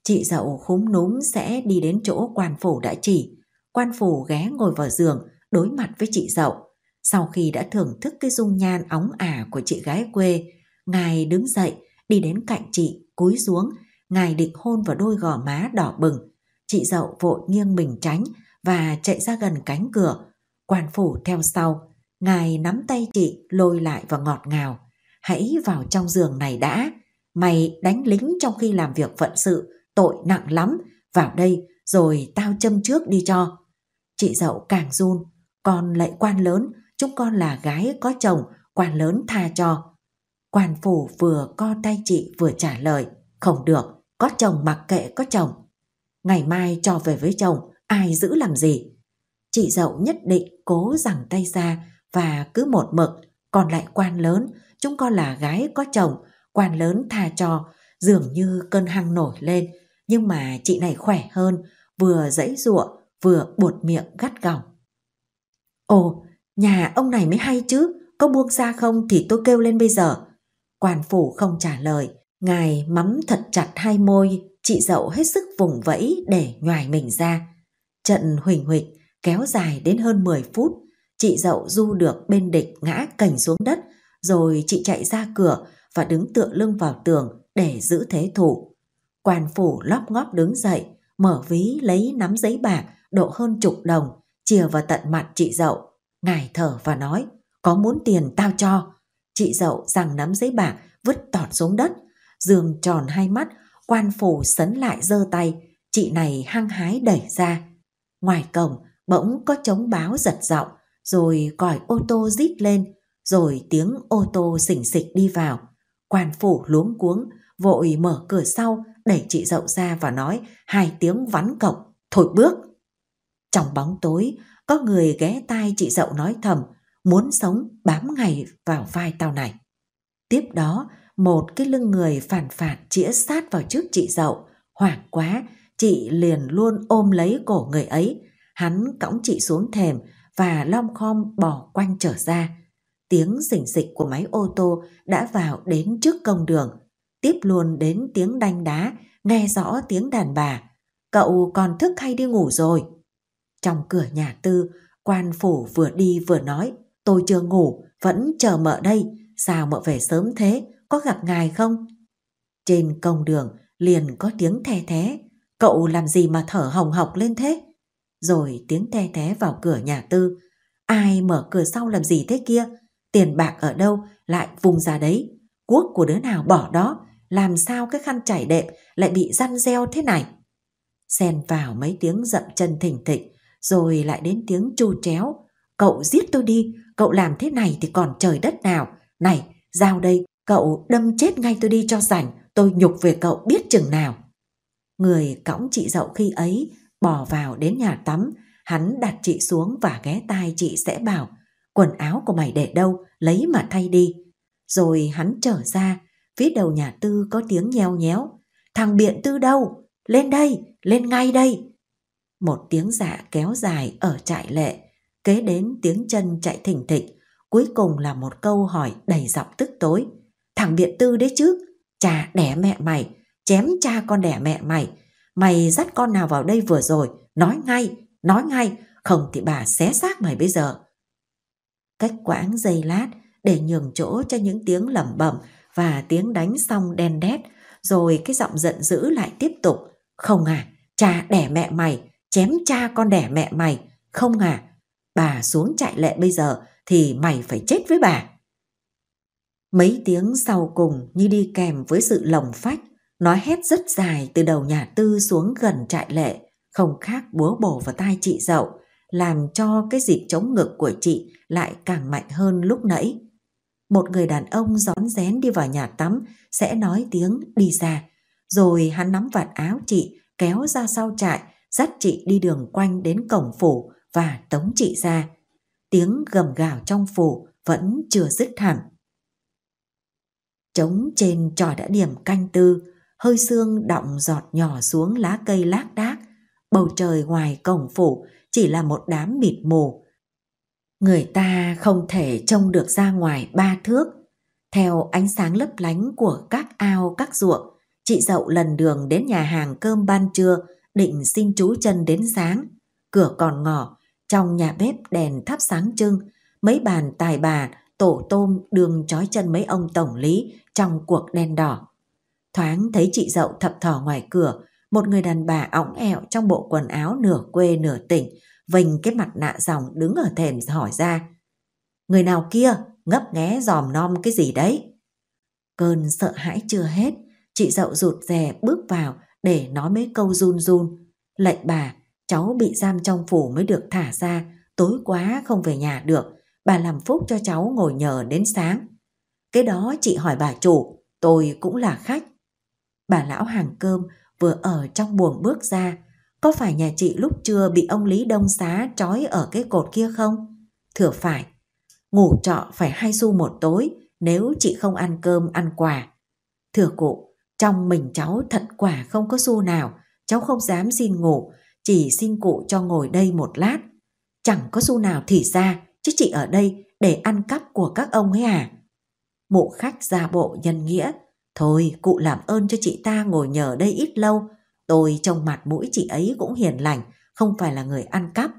Chị dậu khúm núm sẽ đi đến chỗ quan phủ đã chỉ. Quan phủ ghé ngồi vào giường, đối mặt với chị dậu. Sau khi đã thưởng thức cái dung nhan óng ả của chị gái quê, Ngài đứng dậy, đi đến cạnh chị, cúi xuống, ngài định hôn vào đôi gò má đỏ bừng. Chị dậu vội nghiêng mình tránh và chạy ra gần cánh cửa. Quan phủ theo sau, ngài nắm tay chị lôi lại và ngọt ngào. Hãy vào trong giường này đã. Mày đánh lính trong khi làm việc phận sự, tội nặng lắm. Vào đây rồi tao châm trước đi cho. Chị dậu càng run, con lại quan lớn, chúng con là gái có chồng, quan lớn tha cho Quan phủ vừa co tay chị vừa trả lời, không được, có chồng mặc kệ có chồng. Ngày mai cho về với chồng, ai giữ làm gì? Chị dậu nhất định cố giằng tay ra và cứ một mực, còn lại quan lớn, chúng con là gái có chồng, quan lớn tha cho, dường như cơn hăng nổi lên, nhưng mà chị này khỏe hơn, vừa dãy ruộng, vừa buột miệng gắt gỏng. Ồ, nhà ông này mới hay chứ, có buông ra không thì tôi kêu lên bây giờ. Quan phủ không trả lời, ngài mắm thật chặt hai môi, chị dậu hết sức vùng vẫy để nhoài mình ra. Trận huỳnh huỳnh kéo dài đến hơn 10 phút, chị dậu du được bên địch ngã cành xuống đất, rồi chị chạy ra cửa và đứng tựa lưng vào tường để giữ thế thủ. Quan phủ lóp ngóp đứng dậy, mở ví lấy nắm giấy bạc độ hơn chục đồng, chìa vào tận mặt chị dậu. Ngài thở và nói, có muốn tiền tao cho, Chị dậu rằng nắm giấy bạc vứt tọt xuống đất. Dương tròn hai mắt, quan phủ sấn lại giơ tay. Chị này hăng hái đẩy ra. Ngoài cổng bỗng có chống báo giật giọng rồi còi ô tô rít lên, rồi tiếng ô tô xỉnh xịch đi vào. Quan phủ luống cuống, vội mở cửa sau, đẩy chị dậu ra và nói hai tiếng vắn cổng, thổi bước. Trong bóng tối, có người ghé tai chị dậu nói thầm, muốn sống bám ngày vào vai tao này. Tiếp đó, một cái lưng người phản phản chĩa sát vào trước chị dậu. Hoảng quá, chị liền luôn ôm lấy cổ người ấy. Hắn cõng chị xuống thềm và lom khom bỏ quanh trở ra. Tiếng rỉnh rịch của máy ô tô đã vào đến trước công đường. Tiếp luôn đến tiếng đanh đá, nghe rõ tiếng đàn bà. Cậu còn thức hay đi ngủ rồi? Trong cửa nhà tư, quan phủ vừa đi vừa nói tôi chưa ngủ, vẫn chờ mợ đây, sao mợ về sớm thế, có gặp ngài không? Trên công đường liền có tiếng the thế, cậu làm gì mà thở hồng hộc lên thế? Rồi tiếng the thế vào cửa nhà tư, ai mở cửa sau làm gì thế kia, tiền bạc ở đâu lại vùng ra đấy, cuốc của đứa nào bỏ đó, làm sao cái khăn chải đệm lại bị răn reo thế này? Xen vào mấy tiếng dậm chân thỉnh thịch, rồi lại đến tiếng chu chéo, cậu giết tôi đi, cậu làm thế này thì còn trời đất nào. Này, dao đây, cậu đâm chết ngay tôi đi cho rảnh, tôi nhục về cậu biết chừng nào. Người cõng chị dậu khi ấy bỏ vào đến nhà tắm, hắn đặt chị xuống và ghé tai chị sẽ bảo, quần áo của mày để đâu, lấy mà thay đi. Rồi hắn trở ra, phía đầu nhà tư có tiếng nheo nhéo, thằng biện tư đâu, lên đây, lên ngay đây. Một tiếng dạ kéo dài ở trại lệ, kế đến tiếng chân chạy thỉnh thịch, cuối cùng là một câu hỏi đầy giọng tức tối. Thằng biện tư đấy chứ, cha đẻ mẹ mày, chém cha con đẻ mẹ mày, mày dắt con nào vào đây vừa rồi, nói ngay, nói ngay, không thì bà xé xác mày bây giờ. Cách quãng giây lát để nhường chỗ cho những tiếng lẩm bẩm và tiếng đánh xong đen đét, rồi cái giọng giận dữ lại tiếp tục. Không à, cha đẻ mẹ mày, chém cha con đẻ mẹ mày. Không à, bà xuống chạy lệ bây giờ thì mày phải chết với bà. Mấy tiếng sau cùng như đi kèm với sự lồng phách, nó hét rất dài từ đầu nhà tư xuống gần trại lệ, không khác búa bổ vào tai chị dậu, làm cho cái dịp chống ngực của chị lại càng mạnh hơn lúc nãy. Một người đàn ông rón rén đi vào nhà tắm sẽ nói tiếng đi ra, rồi hắn nắm vạt áo chị kéo ra sau trại, dắt chị đi đường quanh đến cổng phủ, và tống trị ra. Tiếng gầm gào trong phủ vẫn chưa dứt hẳn. Trống trên trò đã điểm canh tư, hơi sương đọng giọt nhỏ xuống lá cây lác đác, bầu trời ngoài cổng phủ chỉ là một đám mịt mù. Người ta không thể trông được ra ngoài ba thước. Theo ánh sáng lấp lánh của các ao các ruộng, chị dậu lần đường đến nhà hàng cơm ban trưa định xin chú chân đến sáng. Cửa còn ngỏ, trong nhà bếp đèn thắp sáng trưng, mấy bàn tài bà, tổ tôm đường trói chân mấy ông tổng lý trong cuộc đen đỏ. Thoáng thấy chị dậu thập thò ngoài cửa, một người đàn bà ỏng ẹo trong bộ quần áo nửa quê nửa tỉnh, vênh cái mặt nạ dòng đứng ở thềm hỏi ra. Người nào kia, ngấp nghé dòm nom cái gì đấy? Cơn sợ hãi chưa hết, chị dậu rụt rè bước vào để nói mấy câu run run. Lệnh bà, cháu bị giam trong phủ mới được thả ra, tối quá không về nhà được, bà làm phúc cho cháu ngồi nhờ đến sáng. Cái đó chị hỏi bà chủ, tôi cũng là khách. Bà lão hàng cơm vừa ở trong buồng bước ra, có phải nhà chị lúc trưa bị ông Lý Đông Xá trói ở cái cột kia không? Thừa phải, ngủ trọ phải hai xu một tối nếu chị không ăn cơm ăn quà. Thừa cụ, trong mình cháu thật quả không có xu nào, cháu không dám xin ngủ, chỉ xin cụ cho ngồi đây một lát. Chẳng có xu nào thì ra, chứ chị ở đây để ăn cắp của các ông ấy à? Mụ khách ra bộ nhân nghĩa, thôi cụ làm ơn cho chị ta ngồi nhờ đây ít lâu, tôi trong mặt mũi chị ấy cũng hiền lành, không phải là người ăn cắp.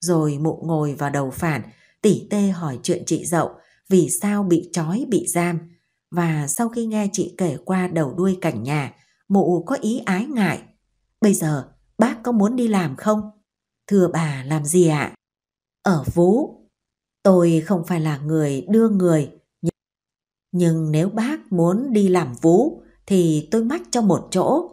Rồi mụ ngồi vào đầu phản, tỉ tê hỏi chuyện chị dậu, vì sao bị trói bị giam. Và sau khi nghe chị kể qua đầu đuôi cảnh nhà, mụ có ý ái ngại. Bây giờ bác có muốn đi làm không? Thưa bà làm gì ạ? À? Ở Vũ, tôi không phải là người đưa người, nhưng, nếu bác muốn đi làm Vũ thì tôi mách cho một chỗ.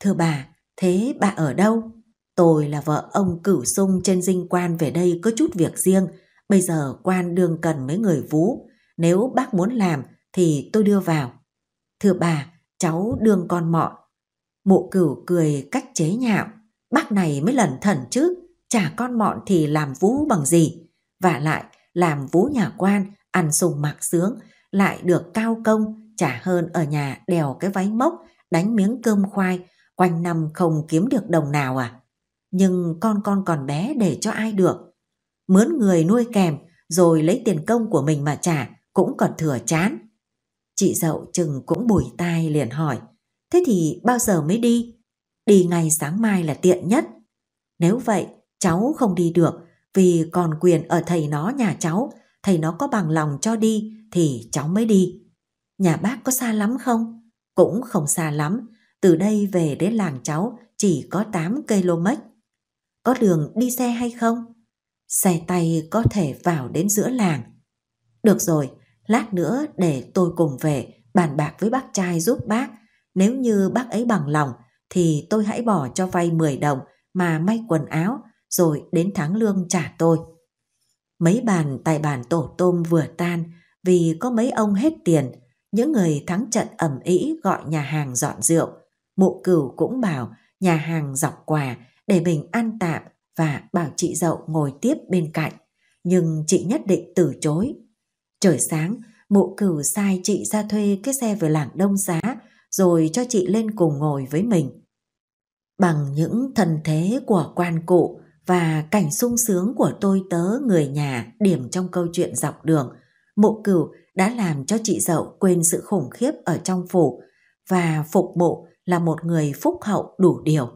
Thưa bà, thế bà ở đâu? Tôi là vợ ông cửu sung trên dinh quan về đây có chút việc riêng, bây giờ quan đương cần mấy người Vũ, nếu bác muốn làm thì tôi đưa vào. Thưa bà, cháu đương con mọ. Mụ cửu cười cách chế nhạo bác này mới lẩn thẩn chứ, trả con mọn thì làm vú bằng gì. Và lại, làm vú nhà quan, ăn sùng mặc sướng, lại được cao công, trả hơn ở nhà đèo cái váy mốc, đánh miếng cơm khoai, quanh năm không kiếm được đồng nào à. Nhưng con con còn bé để cho ai được. Mướn người nuôi kèm, rồi lấy tiền công của mình mà trả, cũng còn thừa chán. Chị dậu chừng cũng bùi tai liền hỏi, thế thì bao giờ mới đi? đi ngày sáng mai là tiện nhất. Nếu vậy, cháu không đi được vì còn quyền ở thầy nó nhà cháu, thầy nó có bằng lòng cho đi thì cháu mới đi. Nhà bác có xa lắm không? Cũng không xa lắm, từ đây về đến làng cháu chỉ có 8 km. Có đường đi xe hay không? Xe tay có thể vào đến giữa làng. Được rồi, lát nữa để tôi cùng về bàn bạc với bác trai giúp bác. Nếu như bác ấy bằng lòng thì tôi hãy bỏ cho vay 10 đồng mà may quần áo rồi đến tháng lương trả tôi. Mấy bàn tại bàn tổ tôm vừa tan vì có mấy ông hết tiền, những người thắng trận ẩm ý gọi nhà hàng dọn rượu. Mụ cửu cũng bảo nhà hàng dọc quà để mình ăn tạm và bảo chị dậu ngồi tiếp bên cạnh. Nhưng chị nhất định từ chối. Trời sáng, mụ cửu sai chị ra thuê cái xe về làng Đông Giá rồi cho chị lên cùng ngồi với mình. Bằng những thần thế của quan cụ và cảnh sung sướng của tôi tớ người nhà điểm trong câu chuyện dọc đường, mụ cửu đã làm cho chị dậu quên sự khủng khiếp ở trong phủ và phục mụ là một người phúc hậu đủ điều.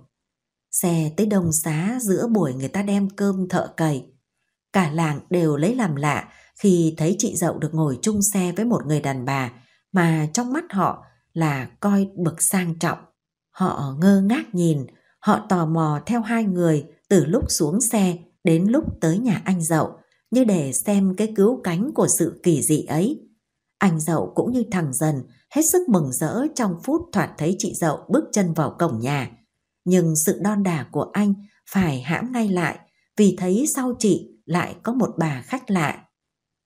Xe tới đông xá giữa buổi người ta đem cơm thợ cầy. Cả làng đều lấy làm lạ khi thấy chị dậu được ngồi chung xe với một người đàn bà mà trong mắt họ là coi bậc sang trọng. Họ ngơ ngác nhìn, họ tò mò theo hai người từ lúc xuống xe đến lúc tới nhà anh dậu như để xem cái cứu cánh của sự kỳ dị ấy. Anh dậu cũng như thằng dần hết sức mừng rỡ trong phút thoạt thấy chị dậu bước chân vào cổng nhà. Nhưng sự đon đả của anh phải hãm ngay lại vì thấy sau chị lại có một bà khách lạ.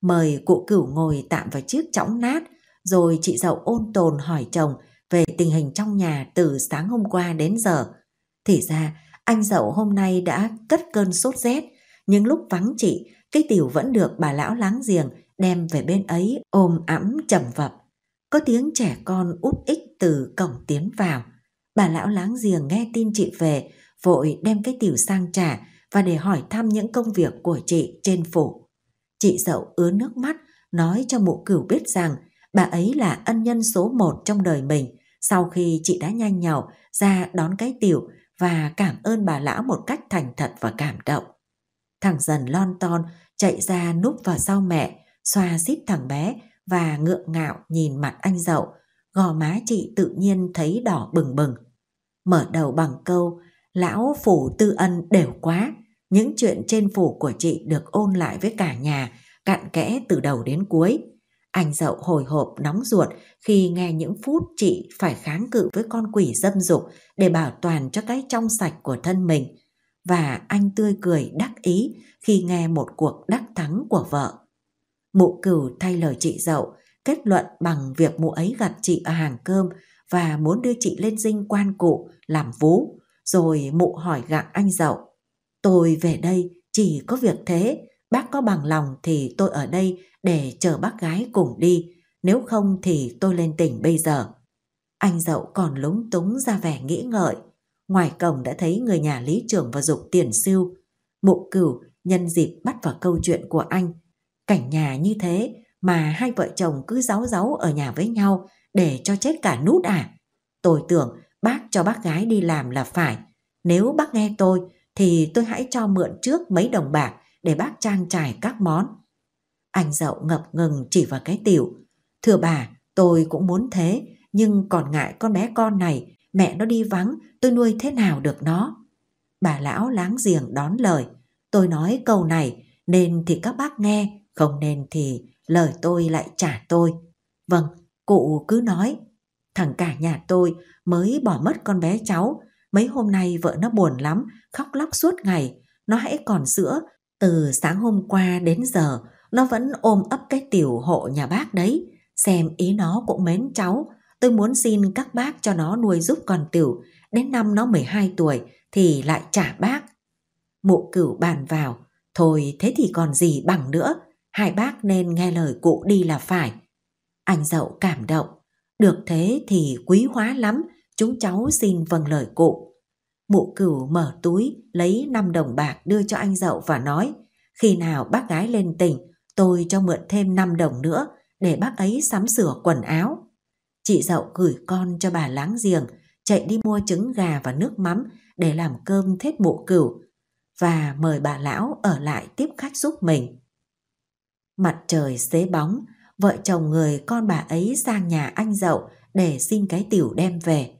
Mời cụ cửu ngồi tạm vào chiếc chõng nát rồi chị dậu ôn tồn hỏi chồng về tình hình trong nhà từ sáng hôm qua đến giờ. Thì ra, anh dậu hôm nay đã cất cơn sốt rét, nhưng lúc vắng chị, cái tiểu vẫn được bà lão láng giềng đem về bên ấy ôm ẵm chầm vập. Có tiếng trẻ con út ích từ cổng tiến vào. Bà lão láng giềng nghe tin chị về, vội đem cái tiểu sang trả và để hỏi thăm những công việc của chị trên phủ. Chị dậu ứa nước mắt, nói cho mụ cửu biết rằng Bà ấy là ân nhân số một trong đời mình sau khi chị đã nhanh nhậu ra đón cái tiểu và cảm ơn bà lão một cách thành thật và cảm động. Thằng dần lon ton chạy ra núp vào sau mẹ, xoa xít thằng bé và ngượng ngạo nhìn mặt anh dậu, gò má chị tự nhiên thấy đỏ bừng bừng. Mở đầu bằng câu, lão phủ tư ân đều quá, những chuyện trên phủ của chị được ôn lại với cả nhà, cặn kẽ từ đầu đến cuối. Anh dậu hồi hộp nóng ruột khi nghe những phút chị phải kháng cự với con quỷ dâm dục để bảo toàn cho cái trong sạch của thân mình. Và anh tươi cười đắc ý khi nghe một cuộc đắc thắng của vợ. Mụ cửu thay lời chị dậu, kết luận bằng việc mụ ấy gặp chị ở hàng cơm và muốn đưa chị lên dinh quan cụ làm vú. Rồi mụ hỏi gặng anh dậu, tôi về đây chỉ có việc thế, bác có bằng lòng thì tôi ở đây để chờ bác gái cùng đi, nếu không thì tôi lên tỉnh bây giờ. Anh dậu còn lúng túng ra vẻ nghĩ ngợi, ngoài cổng đã thấy người nhà lý trưởng và dục tiền siêu. Mụ cửu nhân dịp bắt vào câu chuyện của anh. Cảnh nhà như thế mà hai vợ chồng cứ giấu giấu ở nhà với nhau để cho chết cả nút à? Tôi tưởng bác cho bác gái đi làm là phải. Nếu bác nghe tôi thì tôi hãy cho mượn trước mấy đồng bạc để bác trang trải các món. Anh dậu ngập ngừng chỉ vào cái tiểu. Thưa bà, tôi cũng muốn thế, nhưng còn ngại con bé con này, mẹ nó đi vắng, tôi nuôi thế nào được nó? Bà lão láng giềng đón lời. Tôi nói câu này, nên thì các bác nghe, không nên thì lời tôi lại trả tôi. Vâng, cụ cứ nói. Thằng cả nhà tôi mới bỏ mất con bé cháu, mấy hôm nay vợ nó buồn lắm, khóc lóc suốt ngày. Nó hãy còn sữa, từ sáng hôm qua đến giờ nó vẫn ôm ấp cái tiểu hộ nhà bác đấy. Xem ý nó cũng mến cháu. Tôi muốn xin các bác cho nó nuôi giúp con tiểu. Đến năm nó 12 tuổi thì lại trả bác. Mụ cửu bàn vào. Thôi thế thì còn gì bằng nữa. Hai bác nên nghe lời cụ đi là phải. Anh dậu cảm động. Được thế thì quý hóa lắm. Chúng cháu xin vâng lời cụ. Mụ cửu mở túi lấy 5 đồng bạc đưa cho anh dậu và nói khi nào bác gái lên tỉnh Tôi cho mượn thêm 5 đồng nữa để bác ấy sắm sửa quần áo. Chị dậu gửi con cho bà láng giềng, chạy đi mua trứng gà và nước mắm để làm cơm thết mộ cửu và mời bà lão ở lại tiếp khách giúp mình. Mặt trời xế bóng, vợ chồng người con bà ấy sang nhà anh dậu để xin cái tiểu đem về.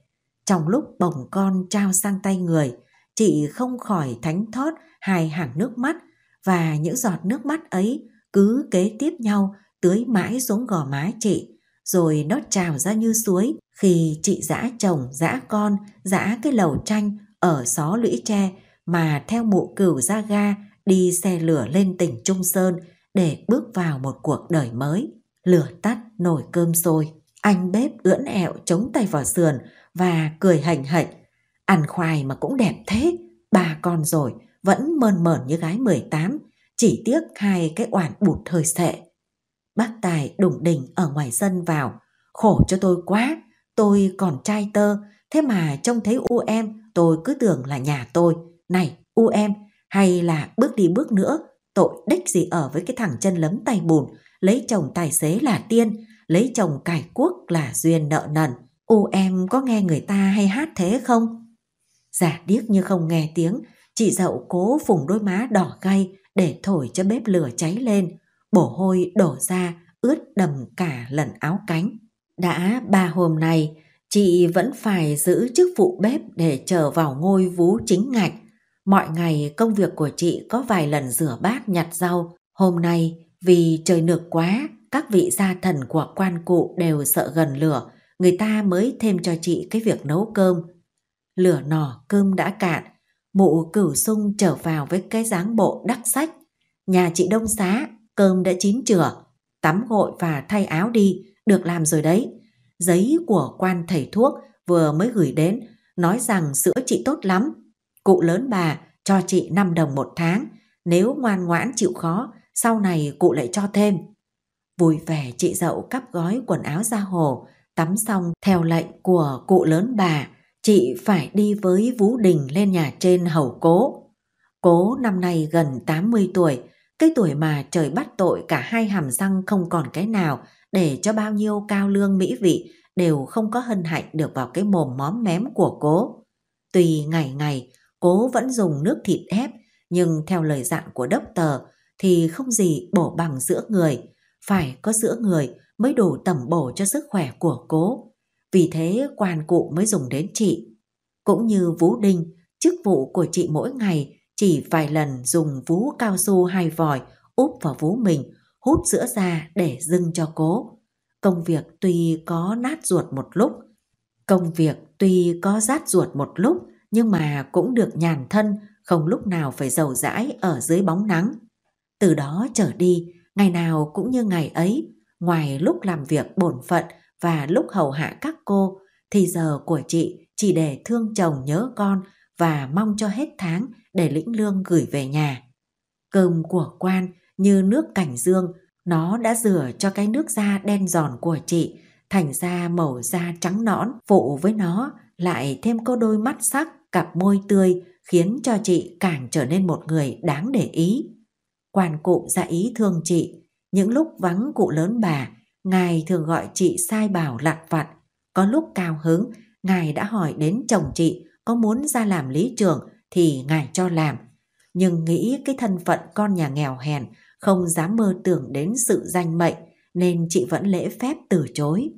Trong lúc bồng con trao sang tay người, chị không khỏi thánh thót hai hàng nước mắt và những giọt nước mắt ấy cứ kế tiếp nhau tưới mãi xuống gò má chị rồi nó trào ra như suối khi chị dã chồng dã con dã cái lầu tranh ở xó lũy tre mà theo mụ cửu ra ga đi xe lửa lên tỉnh Trung Sơn để bước vào một cuộc đời mới. Lửa tắt, nồi cơm sôi. Anh bếp ưỡn ẹo chống tay vào sườn và cười hành hạnh. Ăn khoai mà cũng đẹp thế, bà con rồi, vẫn mơn mởn như gái 18, chỉ tiếc hai cái oản bụt thời sệ. Bác Tài đủng đỉnh ở ngoài sân vào, khổ cho tôi quá, tôi còn trai tơ, thế mà trông thấy u em tôi cứ tưởng là nhà tôi. Này, u em, hay là bước đi bước nữa, tội đích gì ở với cái thằng chân lấm tay bùn, lấy chồng tài xế là tiên, lấy chồng cải quốc là duyên nợ nần. U em có nghe người ta hay hát thế không? Giả điếc như không nghe tiếng, chị dậu cố phùng đôi má đỏ gay, để thổi cho bếp lửa cháy lên, bổ hôi đổ ra ướt đầm cả lần áo cánh. Đã ba hôm nay, chị vẫn phải giữ chức vụ bếp để chờ vào ngôi vú chính ngạch. Mọi ngày công việc của chị có vài lần rửa bát nhặt rau. Hôm nay vì trời nực quá, các vị gia thần của quan cụ đều sợ gần lửa, người ta mới thêm cho chị cái việc nấu cơm. Lửa nỏ cơm đã cạn, mụ cửu sung trở vào với cái dáng bộ đắc sách. Nhà chị đông xá, cơm đã chín chửa, tắm gội và thay áo đi, được làm rồi đấy. Giấy của quan thầy thuốc vừa mới gửi đến, nói rằng sữa chị tốt lắm. Cụ lớn bà cho chị 5 đồng một tháng, nếu ngoan ngoãn chịu khó, sau này cụ lại cho thêm. Vui vẻ chị dậu cắp gói quần áo ra hồ, tắm xong theo lệnh của cụ lớn bà chị phải đi với Vũ Đình lên nhà trên hầu cố. Cố năm nay gần 80 tuổi, cái tuổi mà trời bắt tội cả hai hàm răng không còn cái nào để cho bao nhiêu cao lương mỹ vị đều không có hân hạnh được vào cái mồm móm mém của cố. Tùy ngày ngày, cố vẫn dùng nước thịt ép, nhưng theo lời dặn của đốc tờ thì không gì bổ bằng giữa người, phải có giữa người mới đủ tẩm bổ cho sức khỏe của cố. Vì thế quan cụ mới dùng đến chị. Cũng như vú đinh, chức vụ của chị mỗi ngày chỉ vài lần dùng vú cao su hai vòi úp vào vú mình, hút sữa ra để dưng cho cố. Công việc tuy có nát ruột một lúc, công việc tuy có rát ruột một lúc nhưng mà cũng được nhàn thân, không lúc nào phải giàu dãi ở dưới bóng nắng. Từ đó trở đi, ngày nào cũng như ngày ấy, ngoài lúc làm việc bổn phận và lúc hầu hạ các cô thì giờ của chị chỉ để thương chồng nhớ con và mong cho hết tháng để lĩnh lương gửi về nhà. Cơm của quan như nước cảnh dương, nó đã rửa cho cái nước da đen giòn của chị thành ra màu da trắng nõn phụ với nó lại thêm có đôi mắt sắc cặp môi tươi khiến cho chị càng trở nên một người đáng để ý. Quan cụ ra ý thương chị, những lúc vắng cụ lớn bà Ngài thường gọi chị sai bảo lặt vặt. Có lúc cao hứng, Ngài đã hỏi đến chồng chị có muốn ra làm lý trưởng thì Ngài cho làm. Nhưng nghĩ cái thân phận con nhà nghèo hèn không dám mơ tưởng đến sự danh mệnh nên chị vẫn lễ phép từ chối.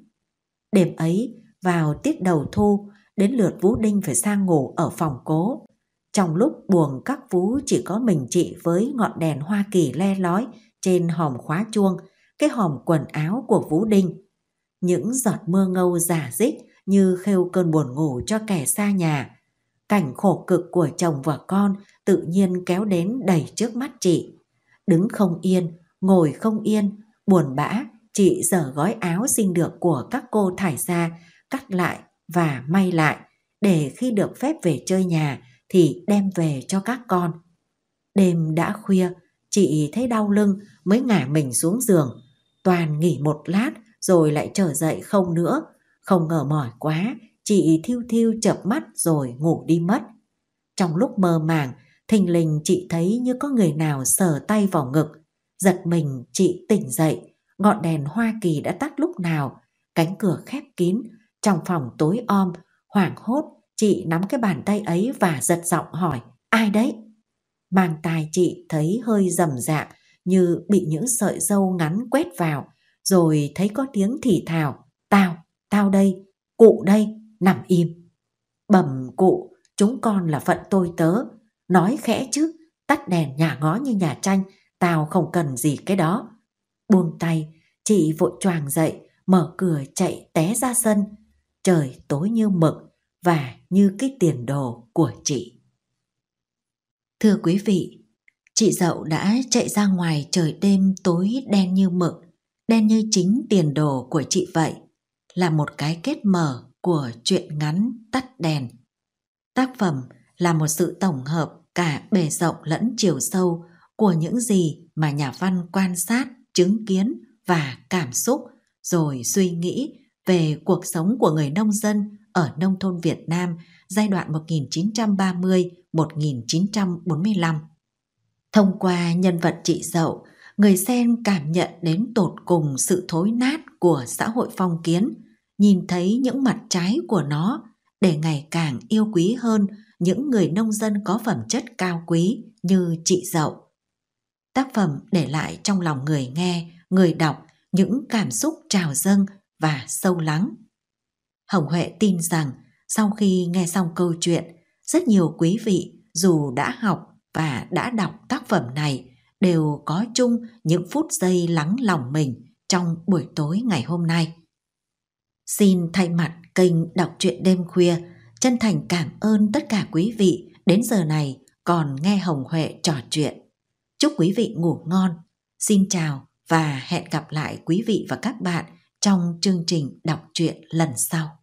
Đêm ấy, vào tiết đầu thu, đến lượt Vũ Đinh phải sang ngủ ở phòng cố. Trong lúc buồng các Vũ chỉ có mình chị với ngọn đèn Hoa Kỳ le lói trên hòm khóa chuông – cái hòm quần áo của Vũ Đinh. Những giọt mưa ngâu giả dích như khêu cơn buồn ngủ cho kẻ xa nhà. Cảnh khổ cực của chồng và con tự nhiên kéo đến đầy trước mắt chị. Đứng không yên, ngồi không yên, buồn bã, chị dở gói áo xin được của các cô thải ra, cắt lại và may lại, để khi được phép về chơi nhà thì đem về cho các con. Đêm đã khuya, chị thấy đau lưng mới ngả mình xuống giường, Toàn nghỉ một lát rồi lại trở dậy không nữa. Không ngờ mỏi quá, chị thiêu thiêu chập mắt rồi ngủ đi mất. Trong lúc mơ màng, thình lình chị thấy như có người nào sờ tay vào ngực. Giật mình chị tỉnh dậy, ngọn đèn Hoa Kỳ đã tắt lúc nào, cánh cửa khép kín, trong phòng tối om, hoảng hốt chị nắm cái bàn tay ấy và giật giọng hỏi ai đấy mang tai chị thấy hơi rầm rạ như bị những sợi dâu ngắn quét vào, rồi thấy có tiếng thì thào, tao, tao đây, cụ đây, nằm im. Bẩm cụ, chúng con là phận tôi tớ, nói khẽ chứ, tắt đèn nhà ngó như nhà tranh, tao không cần gì cái đó. Buông tay, chị vội choàng dậy, mở cửa chạy té ra sân. Trời tối như mực và như cái tiền đồ của chị. Thưa quý vị, Chị dậu đã chạy ra ngoài trời đêm tối đen như mực, đen như chính tiền đồ của chị vậy, là một cái kết mở của chuyện ngắn tắt đèn. Tác phẩm là một sự tổng hợp cả bề rộng lẫn chiều sâu của những gì mà nhà văn quan sát, chứng kiến và cảm xúc rồi suy nghĩ về cuộc sống của người nông dân ở nông thôn Việt Nam giai đoạn 1930-1945. Thông qua nhân vật chị Dậu, người xem cảm nhận đến tột cùng sự thối nát của xã hội phong kiến, nhìn thấy những mặt trái của nó để ngày càng yêu quý hơn những người nông dân có phẩm chất cao quý như chị Dậu. Tác phẩm để lại trong lòng người nghe, người đọc những cảm xúc trào dâng và sâu lắng. Hồng Huệ tin rằng sau khi nghe xong câu chuyện, rất nhiều quý vị dù đã học và đã đọc tác phẩm này đều có chung những phút giây lắng lòng mình trong buổi tối ngày hôm nay. Xin thay mặt kênh đọc truyện đêm khuya, chân thành cảm ơn tất cả quý vị đến giờ này còn nghe Hồng Huệ trò chuyện. Chúc quý vị ngủ ngon. Xin chào và hẹn gặp lại quý vị và các bạn trong chương trình đọc truyện lần sau.